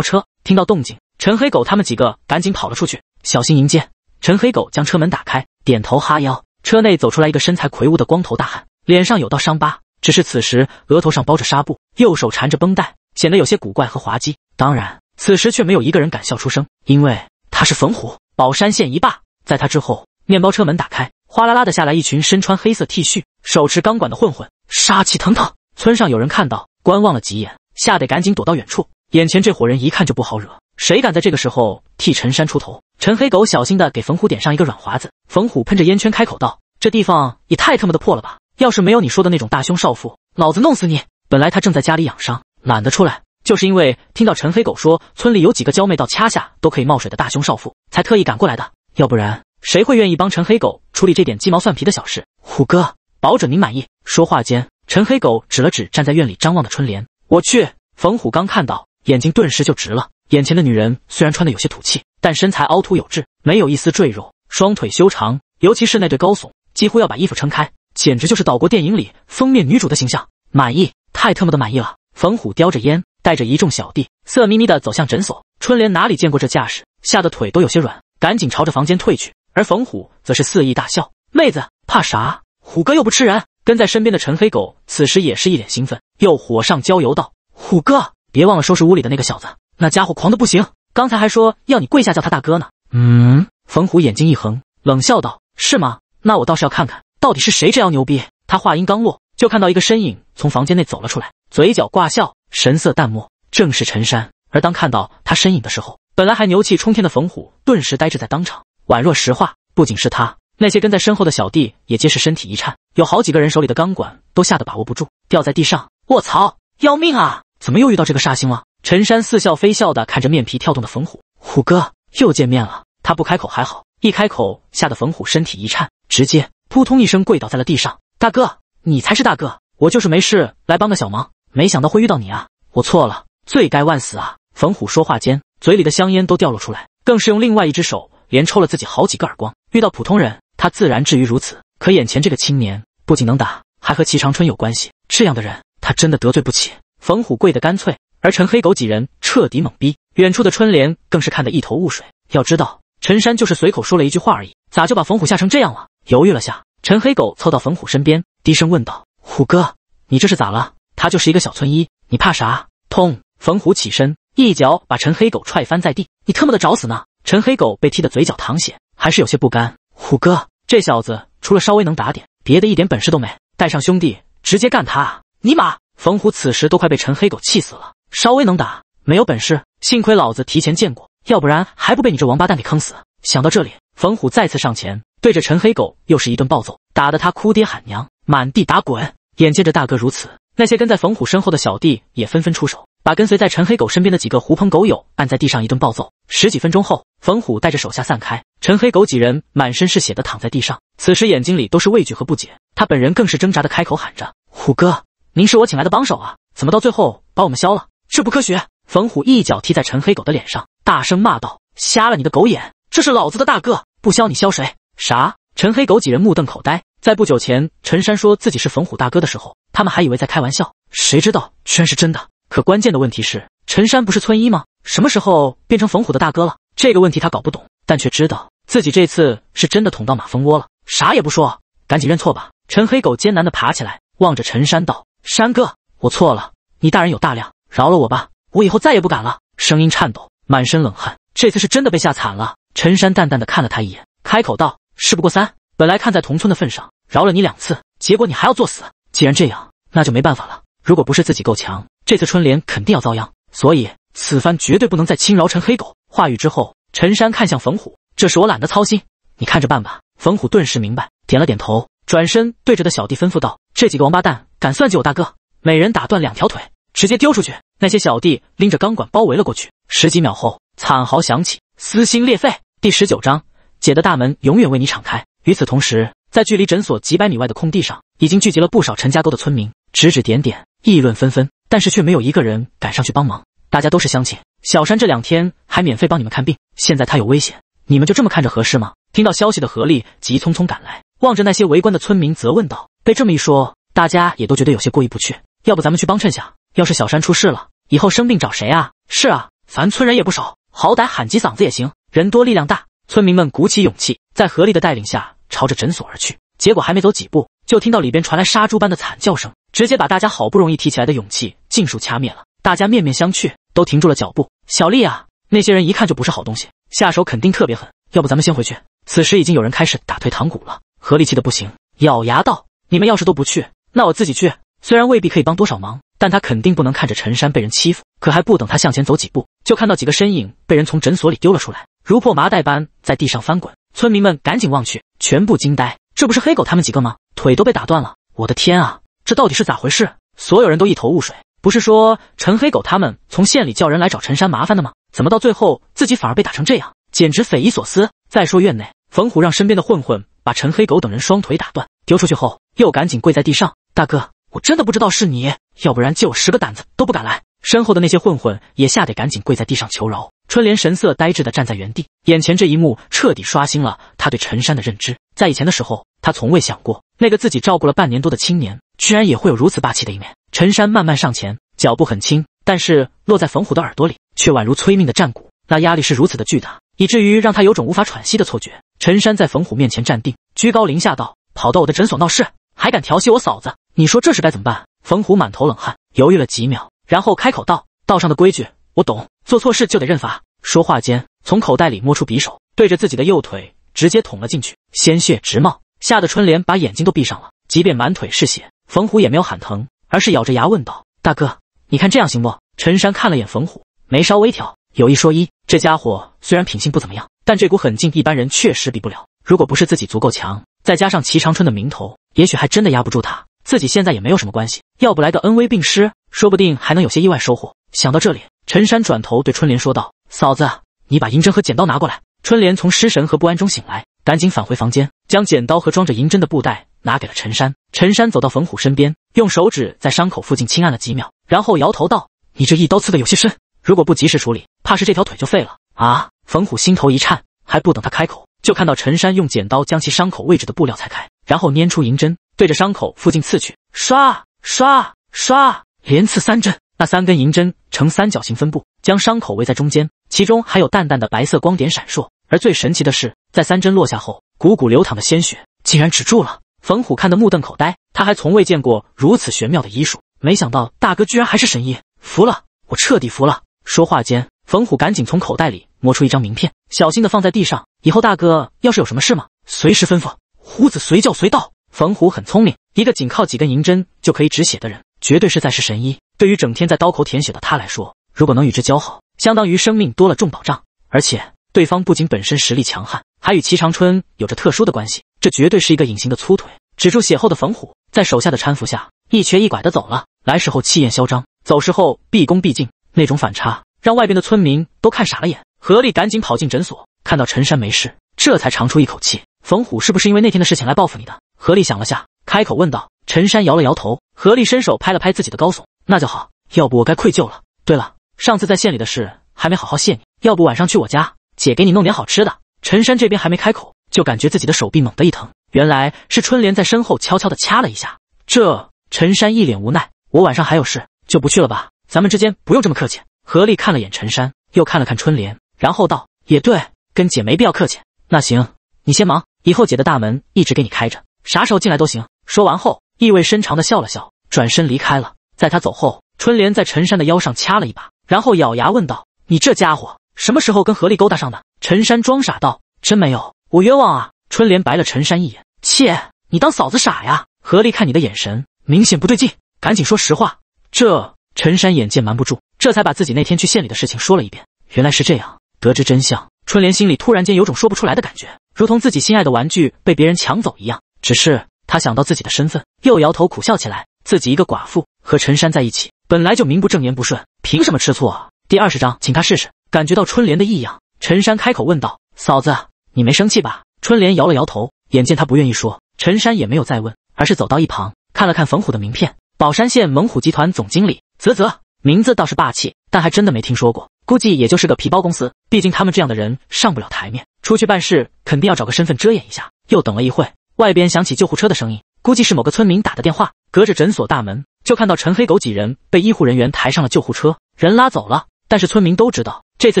Speaker 1: 车。听到动静，陈黑狗他们几个赶紧跑了出去，小心迎接。陈黑狗将车门打开。点头哈腰，车内走出来一个身材魁梧的光头大汉，脸上有道伤疤，只是此时额头上包着纱布，右手缠着绷带，显得有些古怪和滑稽。当然，此时却没有一个人敢笑出声，因为他是冯虎，宝山县一霸。在他之后，面包车门打开，哗啦啦的下来一群身穿黑色 T 恤、手持钢管的混混，杀气腾腾。村上有人看到，观望了几眼，吓得赶紧躲到远处。眼前这伙人一看就不好惹，谁敢在这个时候替陈山出头？陈黑狗小心的给冯虎点上一个软滑子，冯虎喷着烟圈开口道：“这地方也太他妈的破了吧！要是没有你说的那种大胸少妇，老子弄死你！”本来他正在家里养伤，懒得出来，就是因为听到陈黑狗说村里有几个娇媚到掐下都可以冒水的大胸少妇，才特意赶过来的。要不然谁会愿意帮陈黑狗处理这点鸡毛蒜皮的小事？虎哥，保准您满意。说话间，陈黑狗指了指站在院里张望的春莲。“我去！”冯虎刚看到，眼睛顿时就直了。眼前的女人虽然穿的有些土气。但身材凹凸有致，没有一丝赘肉，双腿修长，尤其是那对高耸，几乎要把衣服撑开，简直就是岛国电影里封面女主的形象。满意，太特么的满意了！冯虎叼着烟，带着一众小弟，色眯眯的走向诊所。春莲哪里见过这架势，吓得腿都有些软，赶紧朝着房间退去。而冯虎则是肆意大笑：“妹子，怕啥？虎哥又不吃人。”跟在身边的陈黑狗此时也是一脸兴奋，又火上浇油道：“虎哥，别忘了收拾屋里的那个小子，那家伙狂的不行。”刚才还说要你跪下叫他大哥呢。嗯，冯虎眼睛一横，冷笑道：“是吗？那我倒是要看看，到底是谁这样牛逼。”他话音刚落，就看到一个身影从房间内走了出来，嘴角挂笑，神色淡漠，正是陈山。而当看到他身影的时候，本来还牛气冲天的冯虎顿时呆滞在当场，宛若石化。不仅是他，那些跟在身后的小弟也皆是身体一颤，有好几个人手里的钢管都吓得把握不住，掉在地上。卧槽，要命啊！怎么又遇到这个煞星了？陈山似笑非笑地看着面皮跳动的冯虎，虎哥又见面了。他不开口还好，一开口吓得冯虎身体一颤，直接扑通一声跪倒在了地上。大哥，你才是大哥，我就是没事来帮个小忙，没想到会遇到你啊！我错了，罪该万死啊！冯虎说话间，嘴里的香烟都掉落出来，更是用另外一只手连抽了自己好几个耳光。遇到普通人，他自然至于如此，可眼前这个青年不仅能打，还和齐长春有关系，这样的人他真的得罪不起。冯虎跪得干脆。而陈黑狗几人彻底懵逼，远处的春莲更是看得一头雾水。要知道，陈山就是随口说了一句话而已，咋就把冯虎吓成这样了？犹豫了下，陈黑狗凑到冯虎身边，低声问道：“虎哥，你这是咋了？他就是一个小村医，你怕啥？”痛！冯虎起身，一脚把陈黑狗踹翻在地：“你特么的找死呢！”陈黑狗被踢得嘴角淌血，还是有些不甘：“虎哥，这小子除了稍微能打点，别的一点本事都没。带上兄弟，直接干他！”啊！尼玛！冯虎此时都快被陈黑狗气死了。稍微能打，没有本事。幸亏老子提前见过，要不然还不被你这王八蛋给坑死！想到这里，冯虎再次上前，对着陈黑狗又是一顿暴揍，打得他哭爹喊娘，满地打滚。眼见着大哥如此，那些跟在冯虎身后的小弟也纷纷出手，把跟随在陈黑狗身边的几个狐朋狗友按在地上一顿暴揍。十几分钟后，冯虎带着手下散开，陈黑狗几人满身是血的躺在地上，此时眼睛里都是畏惧和不解，他本人更是挣扎的开口喊着：“虎哥，您是我请来的帮手啊，怎么到最后把我们削了？”这不科学！冯虎一脚踢在陈黑狗的脸上，大声骂道：“瞎了你的狗眼！这是老子的大哥，不削你削谁？”啥？陈黑狗几人目瞪口呆。在不久前，陈山说自己是冯虎大哥的时候，他们还以为在开玩笑，谁知道居然是真的。可关键的问题是，陈山不是村医吗？什么时候变成冯虎的大哥了？这个问题他搞不懂，但却知道自己这次是真的捅到马蜂窝了。啥也不说，赶紧认错吧！陈黑狗艰难的爬起来，望着陈山道：“山哥，我错了，你大人有大量。”饶了我吧，我以后再也不敢了。声音颤抖，满身冷汗，这次是真的被吓惨了。陈山淡淡的看了他一眼，开口道：“事不过三，本来看在同村的份上，饶了你两次，结果你还要作死。既然这样，那就没办法了。如果不是自己够强，这次春莲肯定要遭殃。所以此番绝对不能再轻饶陈黑狗。”话语之后，陈山看向冯虎：“这事我懒得操心，你看着办吧。”冯虎顿时明白，点了点头，转身对着的小弟吩咐道：“这几个王八蛋敢算计我大哥，每人打断两条腿。”直接丢出去！那些小弟拎着钢管包围了过去。十几秒后，惨嚎响起，撕心裂肺。第十九章，姐的大门永远为你敞开。与此同时，在距离诊所几百米外的空地上，已经聚集了不少陈家沟的村民，指指点点，议论纷纷。但是却没有一个人敢上去帮忙。大家都是乡亲，小山这两天还免费帮你们看病，现在他有危险，你们就这么看着合适吗？听到消息的何丽急匆匆赶来，望着那些围观的村民责问道。被这么一说，大家也都觉得有些过意不去。要不咱们去帮衬下？要是小山出事了，以后生病找谁啊？是啊，咱村人也不少，好歹喊几嗓子也行，人多力量大。村民们鼓起勇气，在何丽的带领下，朝着诊所而去。结果还没走几步，就听到里边传来杀猪般的惨叫声，直接把大家好不容易提起来的勇气尽数掐灭了。大家面面相觑，都停住了脚步。小丽啊，那些人一看就不是好东西，下手肯定特别狠。要不咱们先回去？此时已经有人开始打退堂鼓了。何丽气得不行，咬牙道：“你们要是都不去，那我自己去。虽然未必可以帮多少忙。”但他肯定不能看着陈山被人欺负。可还不等他向前走几步，就看到几个身影被人从诊所里丢了出来，如破麻袋般在地上翻滚。村民们赶紧望去，全部惊呆：这不是黑狗他们几个吗？腿都被打断了！我的天啊，这到底是咋回事？所有人都一头雾水。不是说陈黑狗他们从县里叫人来找陈山麻烦的吗？怎么到最后自己反而被打成这样？简直匪夷所思。再说院内，冯虎让身边的混混把陈黑狗等人双腿打断丢出去后，又赶紧跪在地上：“大哥，我真的不知道是你。”要不然，借我十个胆子都不敢来。身后的那些混混也吓得赶紧跪在地上求饶。春莲神色呆滞的站在原地，眼前这一幕彻底刷新了他对陈山的认知。在以前的时候，他从未想过，那个自己照顾了半年多的青年，居然也会有如此霸气的一面。陈山慢慢上前，脚步很轻，但是落在冯虎的耳朵里，却宛如催命的战鼓。那压力是如此的巨大，以至于让他有种无法喘息的错觉。陈山在冯虎面前站定，居高临下道：“跑到我的诊所闹事，还敢调戏我嫂子，你说这事该怎么办？”冯虎满头冷汗，犹豫了几秒，然后开口道：“道上的规矩我懂，做错事就得认罚。”说话间，从口袋里摸出匕首，对着自己的右腿直接捅了进去，鲜血直冒，吓得春莲把眼睛都闭上了。即便满腿是血，冯虎也没有喊疼，而是咬着牙问道：“大哥，你看这样行不？”陈山看了眼冯虎，眉梢微挑：“有一说一，这家伙虽然品性不怎么样，但这股狠劲一般人确实比不了。如果不是自己足够强，再加上齐长春的名头，也许还真的压不住他。”自己现在也没有什么关系，要不来个恩威并施，说不定还能有些意外收获。想到这里，陈山转头对春莲说道：“嫂子，你把银针和剪刀拿过来。”春莲从失神和不安中醒来，赶紧返回房间，将剪刀和装着银针的布袋拿给了陈山。陈山走到冯虎身边，用手指在伤口附近轻按了几秒，然后摇头道：“你这一刀刺的有些深，如果不及时处理，怕是这条腿就废了。”啊！冯虎心头一颤，还不等他开口，就看到陈山用剪刀将其伤口位置的布料裁开，然后拈出银针。对着伤口附近刺去，刷刷刷，连刺三针。那三根银针呈三角形分布，将伤口围在中间，其中还有淡淡的白色光点闪烁。而最神奇的是，在三针落下后，汩汩流淌的鲜血竟然止住了。冯虎看得目瞪口呆，他还从未见过如此玄妙的医术。没想到大哥居然还是神医，服了，我彻底服了。说话间，冯虎赶紧从口袋里摸出一张名片，小心的放在地上。以后大哥要是有什么事嘛，随时吩咐，胡子随叫随到。冯虎很聪明，一个仅靠几根银针就可以止血的人，绝对是在世神医。对于整天在刀口舔血的他来说，如果能与之交好，相当于生命多了重保障。而且对方不仅本身实力强悍，还与齐长春有着特殊的关系，这绝对是一个隐形的粗腿。止住血后的冯虎，在手下的搀扶下，一瘸一拐的走了。来时候气焰嚣张，走时候毕恭毕敬，那种反差让外边的村民都看傻了眼。何丽赶紧跑进诊所，看到陈山没事，这才长出一口气。冯虎是不是因为那天的事情来报复你的？何力想了下，开口问道：“陈山摇了摇头，何力伸手拍了拍自己的高耸，那就好，要不我该愧疚了。对了，上次在县里的事还没好好谢你，要不晚上去我家，姐给你弄点好吃的。”陈山这边还没开口，就感觉自己的手臂猛地一疼，原来是春莲在身后悄悄的掐了一下。这陈山一脸无奈：“我晚上还有事，就不去了吧。咱们之间不用这么客气。”何力看了眼陈山，又看了看春莲，然后道：“也对，跟姐没必要客气。那行，你先忙，以后姐的大门一直给你开着。”啥时候进来都行。说完后，意味深长的笑了笑，转身离开了。在他走后，春莲在陈山的腰上掐了一把，然后咬牙问道：“你这家伙什么时候跟何丽勾搭上的？”陈山装傻道：“真没有，我冤枉啊！”春莲白了陈山一眼：“切，你当嫂子傻呀？”何丽看你的眼神明显不对劲，赶紧说实话。这陈山眼见瞒不住，这才把自己那天去县里的事情说了一遍。原来是这样。得知真相，春莲心里突然间有种说不出来的感觉，如同自己心爱的玩具被别人抢走一样。只是他想到自己的身份，又摇头苦笑起来。自己一个寡妇和陈山在一起，本来就名不正言不顺，凭什么吃醋啊？第二十章，请他试试。感觉到春莲的异样，陈山开口问道：“嫂子，你没生气吧？”春莲摇了摇头。眼见他不愿意说，陈山也没有再问，而是走到一旁看了看冯虎的名片：“宝山县猛虎集团总经理，啧啧，名字倒是霸气，但还真的没听说过，估计也就是个皮包公司。毕竟他们这样的人上不了台面，出去办事肯定要找个身份遮掩一下。”又等了一会。外边响起救护车的声音，估计是某个村民打的电话。隔着诊所大门，就看到陈黑狗几人被医护人员抬上了救护车，人拉走了。但是村民都知道，这次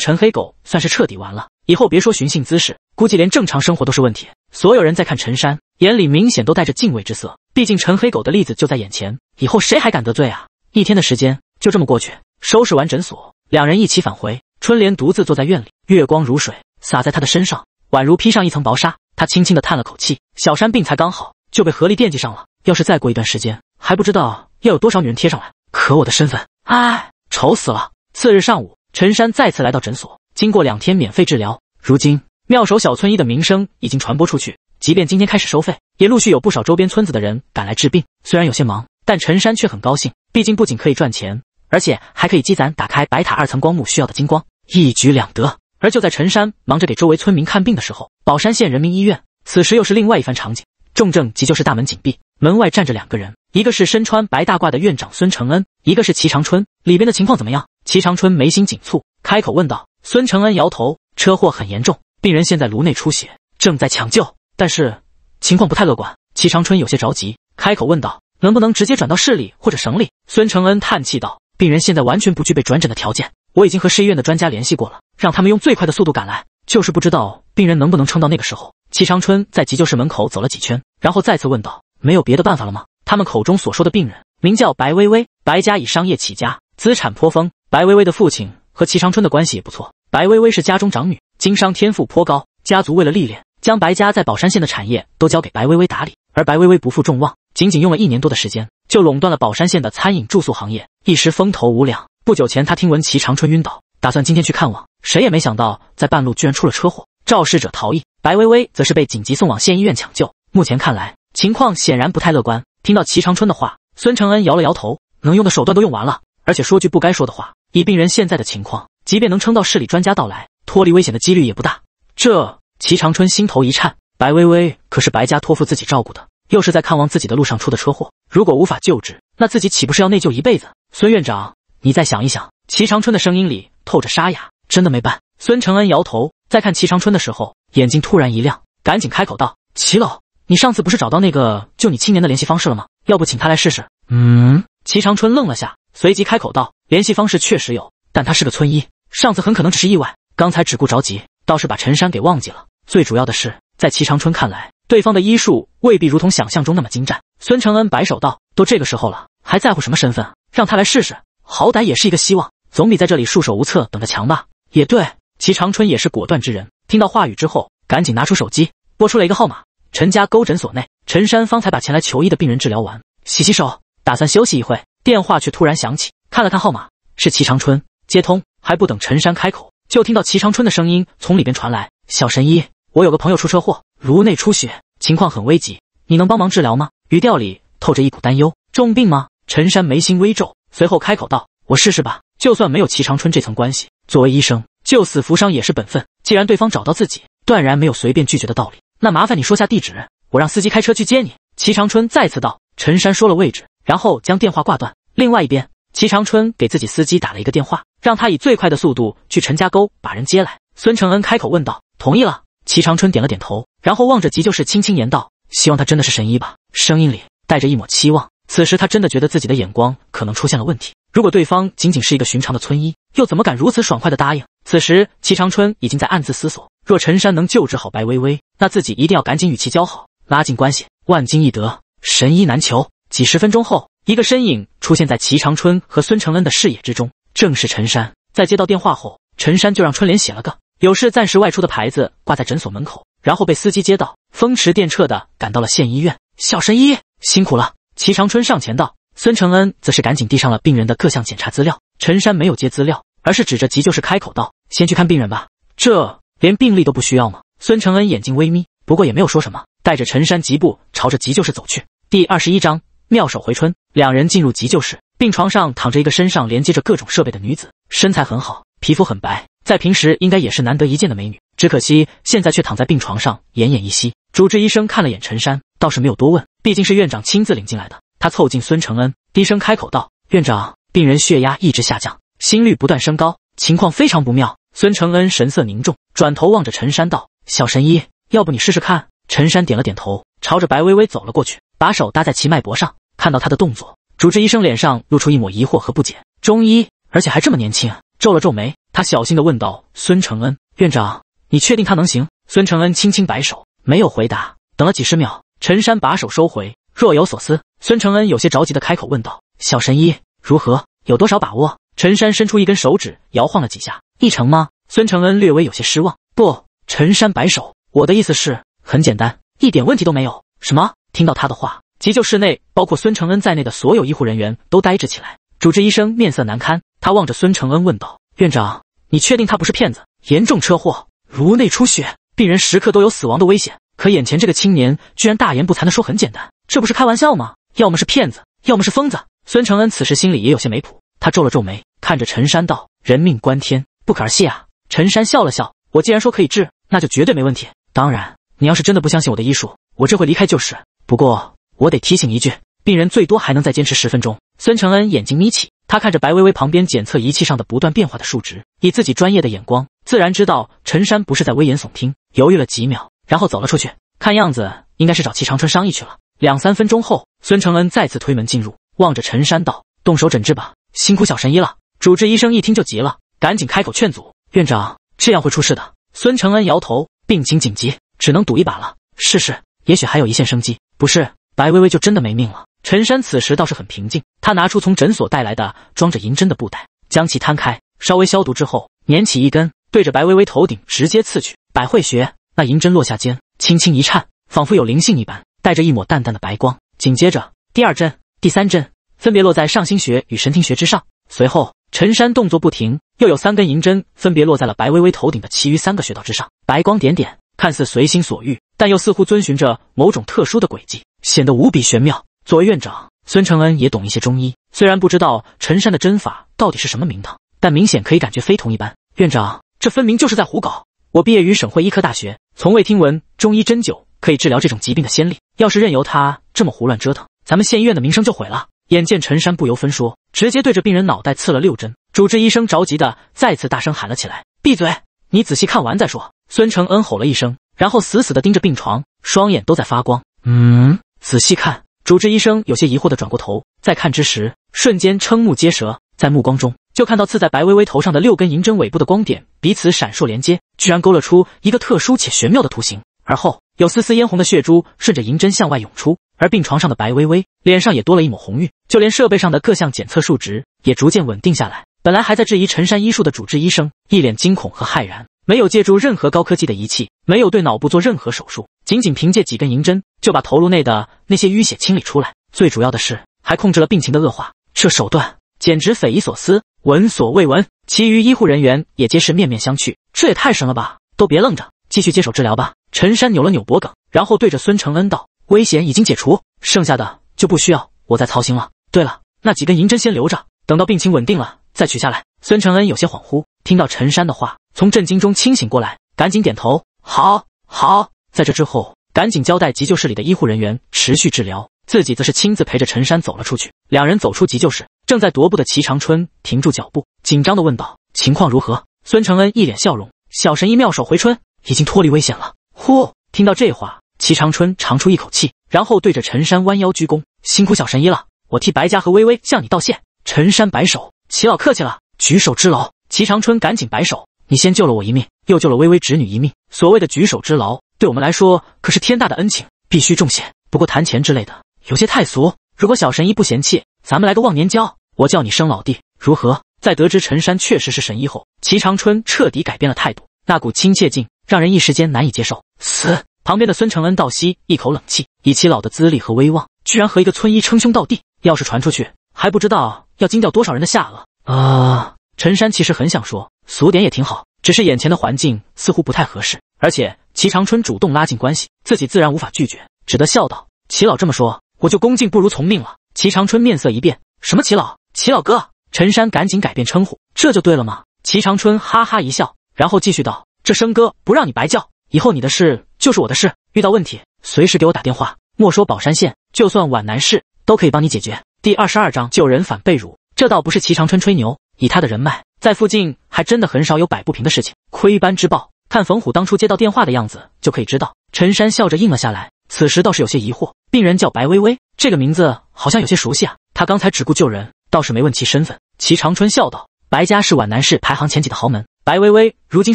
Speaker 1: 陈黑狗算是彻底完了，以后别说寻衅滋事，估计连正常生活都是问题。所有人在看陈山，眼里明显都带着敬畏之色。毕竟陈黑狗的例子就在眼前，以后谁还敢得罪啊？一天的时间就这么过去，收拾完诊所，两人一起返回。春莲独自坐在院里，月光如水，洒在他的身上，宛如披上一层薄纱。他轻轻地叹了口气，小山病才刚好就被合力惦记上了。要是再过一段时间，还不知道要有多少女人贴上来。可我的身份，哎，愁死了。次日上午，陈山再次来到诊所。经过两天免费治疗，如今妙手小村医的名声已经传播出去。即便今天开始收费，也陆续有不少周边村子的人赶来治病。虽然有些忙，但陈山却很高兴，毕竟不仅可以赚钱，而且还可以积攒打开白塔二层光幕需要的金光，一举两得。而就在陈山忙着给周围村民看病的时候，宝山县人民医院此时又是另外一番场景。重症急救室大门紧闭，门外站着两个人，一个是身穿白大褂的院长孙承恩，一个是齐长春。里边的情况怎么样？齐长春眉心紧蹙，开口问道。孙承恩摇头：“车祸很严重，病人现在颅内出血，正在抢救，但是情况不太乐观。”齐长春有些着急，开口问道：“能不能直接转到市里或者省里？”孙承恩叹气道：“病人现在完全不具备转诊的条件。”我已经和市医院的专家联系过了，让他们用最快的速度赶来，就是不知道病人能不能撑到那个时候。齐长春在急救室门口走了几圈，然后再次问道：“没有别的办法了吗？”他们口中所说的病人名叫白薇薇，白家以商业起家，资产颇丰。白薇薇的父亲和齐长春的关系也不错。白薇薇是家中长女，经商天赋颇高。家族为了历练，将白家在宝山县的产业都交给白薇薇打理，而白薇薇不负众望，仅仅用了一年多的时间，就垄断了宝山县的餐饮住宿行业，一时风头无两。不久前，他听闻齐长春晕倒，打算今天去看望。谁也没想到，在半路居然出了车祸，肇事者逃逸。白薇薇则是被紧急送往县医院抢救，目前看来，情况显然不太乐观。听到齐长春的话，孙承恩摇了摇头：“能用的手段都用完了，而且说句不该说的话，以病人现在的情况，即便能撑到市里专家到来，脱离危险的几率也不大。”这齐长春心头一颤，白薇薇可是白家托付自己照顾的，又是在看望自己的路上出的车祸，如果无法救治，那自己岂不是要内疚一辈子？孙院长。你再想一想，齐长春的声音里透着沙哑，真的没办。孙承恩摇头，再看齐长春的时候，眼睛突然一亮，赶紧开口道：“齐老，你上次不是找到那个救你青年的联系方式了吗？要不请他来试试？”嗯，齐长春愣了下，随即开口道：“联系方式确实有，但他是个村医，上次很可能只是意外。刚才只顾着急，倒是把陈山给忘记了。最主要的是，在齐长春看来，对方的医术未必如同想象中那么精湛。”孙承恩摆手道：“都这个时候了，还在乎什么身份？让他来试试。”好歹也是一个希望，总比在这里束手无策等着强吧。也对，齐长春也是果断之人。听到话语之后，赶紧拿出手机拨出了一个号码。陈家沟诊所内，陈山方才把前来求医的病人治疗完，洗洗手，打算休息一会。电话却突然响起，看了看号码，是齐长春。接通，还不等陈山开口，就听到齐长春的声音从里边传来：“小神医，我有个朋友出车祸，颅内出血，情况很危急，你能帮忙治疗吗？”语调里透着一股担忧。重病吗？陈山眉心微皱。随后开口道：“我试试吧，就算没有齐长春这层关系，作为医生救死扶伤也是本分。既然对方找到自己，断然没有随便拒绝的道理。那麻烦你说下地址，我让司机开车去接你。”齐长春再次道：“陈山说了位置，然后将电话挂断。另外一边，齐长春给自己司机打了一个电话，让他以最快的速度去陈家沟把人接来。”孙承恩开口问道：“同意了？”齐长春点了点头，然后望着急救室，轻轻言道：“希望他真的是神医吧。”声音里带着一抹期望。此时他真的觉得自己的眼光可能出现了问题。如果对方仅仅是一个寻常的村医，又怎么敢如此爽快的答应？此时齐长春已经在暗自思索：若陈山能救治好白薇薇，那自己一定要赶紧与其交好，拉近关系。万金易得，神医难求。几十分钟后，一个身影出现在齐长春和孙承恩的视野之中，正是陈山。在接到电话后，陈山就让春莲写了个有事暂时外出的牌子挂在诊所门口，然后被司机接到，风驰电掣的赶到了县医院。小神医辛苦了。齐长春上前道，孙承恩则是赶紧递上了病人的各项检查资料。陈山没有接资料，而是指着急救室开口道：“先去看病人吧，这连病历都不需要吗？”孙承恩眼睛微眯，不过也没有说什么，带着陈山疾步朝着急救室走去。第二十一章妙手回春。两人进入急救室，病床上躺着一个身上连接着各种设备的女子，身材很好，皮肤很白，在平时应该也是难得一见的美女，只可惜现在却躺在病床上奄奄一息。主治医生看了眼陈山，倒是没有多问。毕竟是院长亲自领进来的，他凑近孙承恩，低声开口道：“院长，病人血压一直下降，心率不断升高，情况非常不妙。”孙承恩神色凝重，转头望着陈山道：“小神医，要不你试试看？”陈山点了点头，朝着白薇薇走了过去，把手搭在其脉搏上。看到他的动作，主治医生脸上露出一抹疑惑和不解：“中医，而且还这么年轻？”皱了皱眉，他小心的问道：“孙承恩院长，你确定他能行？”孙承恩轻轻摆手，没有回答。等了几十秒。陈山把手收回，若有所思。孙承恩有些着急地开口问道：“小神医，如何？有多少把握？”陈山伸出一根手指，摇晃了几下：“一成吗？”孙承恩略微有些失望。不，陈山摆手：“我的意思是，很简单，一点问题都没有。”什么？听到他的话，急救室内包括孙承恩在内的所有医护人员都呆滞起来。主治医生面色难堪，他望着孙承恩问道：“院长，你确定他不是骗子？严重车祸，颅内出血，病人时刻都有死亡的危险。”可眼前这个青年居然大言不惭地说很简单，这不是开玩笑吗？要么是骗子，要么是疯子。孙承恩此时心里也有些没谱，他皱了皱眉，看着陈山道：“人命关天，不可儿戏啊。”陈山笑了笑：“我既然说可以治，那就绝对没问题。当然，你要是真的不相信我的医术，我这会离开就是。不过我得提醒一句，病人最多还能再坚持十分钟。”孙承恩眼睛眯起，他看着白薇薇旁边检测仪器上的不断变化的数值，以自己专业的眼光，自然知道陈山不是在危言耸听。犹豫了几秒。然后走了出去，看样子应该是找齐长春商议去了。两三分钟后，孙承恩再次推门进入，望着陈山道：“动手诊治吧，辛苦小神医了。”主治医生一听就急了，赶紧开口劝阻：“院长，这样会出事的。”孙承恩摇头：“病情紧急，只能赌一把了，试试，也许还有一线生机。不是白薇薇就真的没命了。”陈山此时倒是很平静，他拿出从诊所带来的装着银针的布袋，将其摊开，稍微消毒之后，捻起一根，对着白薇薇头顶直接刺去，百会穴。那银针落下间，轻轻一颤，仿佛有灵性一般，带着一抹淡淡的白光。紧接着，第二针、第三针分别落在上星穴与神庭穴之上。随后，陈山动作不停，又有三根银针分别落在了白薇薇头顶的其余三个穴道之上，白光点点，看似随心所欲，但又似乎遵循着某种特殊的轨迹，显得无比玄妙。作为院长，孙承恩也懂一些中医，虽然不知道陈山的针法到底是什么名堂，但明显可以感觉非同一般。院长，这分明就是在胡搞！我毕业于省会医科大学。从未听闻中医针灸可以治疗这种疾病的先例，要是任由他这么胡乱折腾，咱们县医院的名声就毁了。眼见陈山不由分说，直接对着病人脑袋刺了六针，主治医生着急的再次大声喊了起来：“闭嘴！你仔细看完再说。”孙承恩吼了一声，然后死死的盯着病床，双眼都在发光。嗯，仔细看。主治医生有些疑惑的转过头，再看之时，瞬间瞠目结舌，在目光中。就看到刺在白薇薇头上的六根银针尾部的光点彼此闪烁连接，居然勾勒出一个特殊且玄妙的图形。而后有丝丝嫣红的血珠顺着银针向外涌出，而病床上的白薇薇脸上也多了一抹红晕，就连设备上的各项检测数值也逐渐稳定下来。本来还在质疑陈山医术的主治医生，一脸惊恐和骇然，没有借助任何高科技的仪器，没有对脑部做任何手术，仅仅凭借几根银针就把头颅内的那些淤血清理出来，最主要的是还控制了病情的恶化，这手段简直匪夷所思。闻所未闻，其余医护人员也皆是面面相觑。这也太神了吧！都别愣着，继续接手治疗吧。陈山扭了扭脖颈，然后对着孙承恩道：“危险已经解除，剩下的就不需要我再操心了。对了，那几根银针先留着，等到病情稳定了再取下来。”孙承恩有些恍惚，听到陈山的话，从震惊中清醒过来，赶紧点头：“好好。”在这之后，赶紧交代急救室里的医护人员持续治疗，自己则是亲自陪着陈山走了出去。两人走出急救室。正在踱步的齐长春停住脚步，紧张地问道：“情况如何？”孙承恩一脸笑容：“小神医妙手回春，已经脱离危险了。”呼！听到这话，齐长春长出一口气，然后对着陈山弯腰鞠躬：“辛苦小神医了，我替白家和微微向你道谢。”陈山摆手：“齐老客气了，举手之劳。”齐长春赶紧摆手：“你先救了我一命，又救了微微侄女一命，所谓的举手之劳，对我们来说可是天大的恩情，必须重谢。不过谈钱之类的，有些太俗。如果小神医不嫌弃……”咱们来个忘年交，我叫你生老弟，如何？在得知陈山确实是神医后，齐长春彻底改变了态度，那股亲切劲让人一时间难以接受。死旁边的孙承恩倒吸一口冷气，以齐老的资历和威望，居然和一个村医称兄道弟，要是传出去，还不知道要惊掉多少人的下颚啊！陈山其实很想说俗点也挺好，只是眼前的环境似乎不太合适，而且齐长春主动拉近关系，自己自然无法拒绝，只得笑道：“齐老这么说，我就恭敬不如从命了。”齐长春面色一变，什么齐老、齐老哥？陈山赶紧改变称呼，这就对了嘛！齐长春哈哈一笑，然后继续道：“这生哥不让你白叫，以后你的事就是我的事，遇到问题随时给我打电话，莫说宝山县，就算皖南市都可以帮你解决。”第二十二章救人反被辱，这倒不是齐长春吹牛，以他的人脉，在附近还真的很少有摆不平的事情。亏斑之豹，看冯虎当初接到电话的样子就可以知道。陈山笑着应了下来。此时倒是有些疑惑，病人叫白薇薇，这个名字好像有些熟悉啊。他刚才只顾救人，倒是没问其身份。齐长春笑道：“白家是皖南市排行前几的豪门，白薇薇如今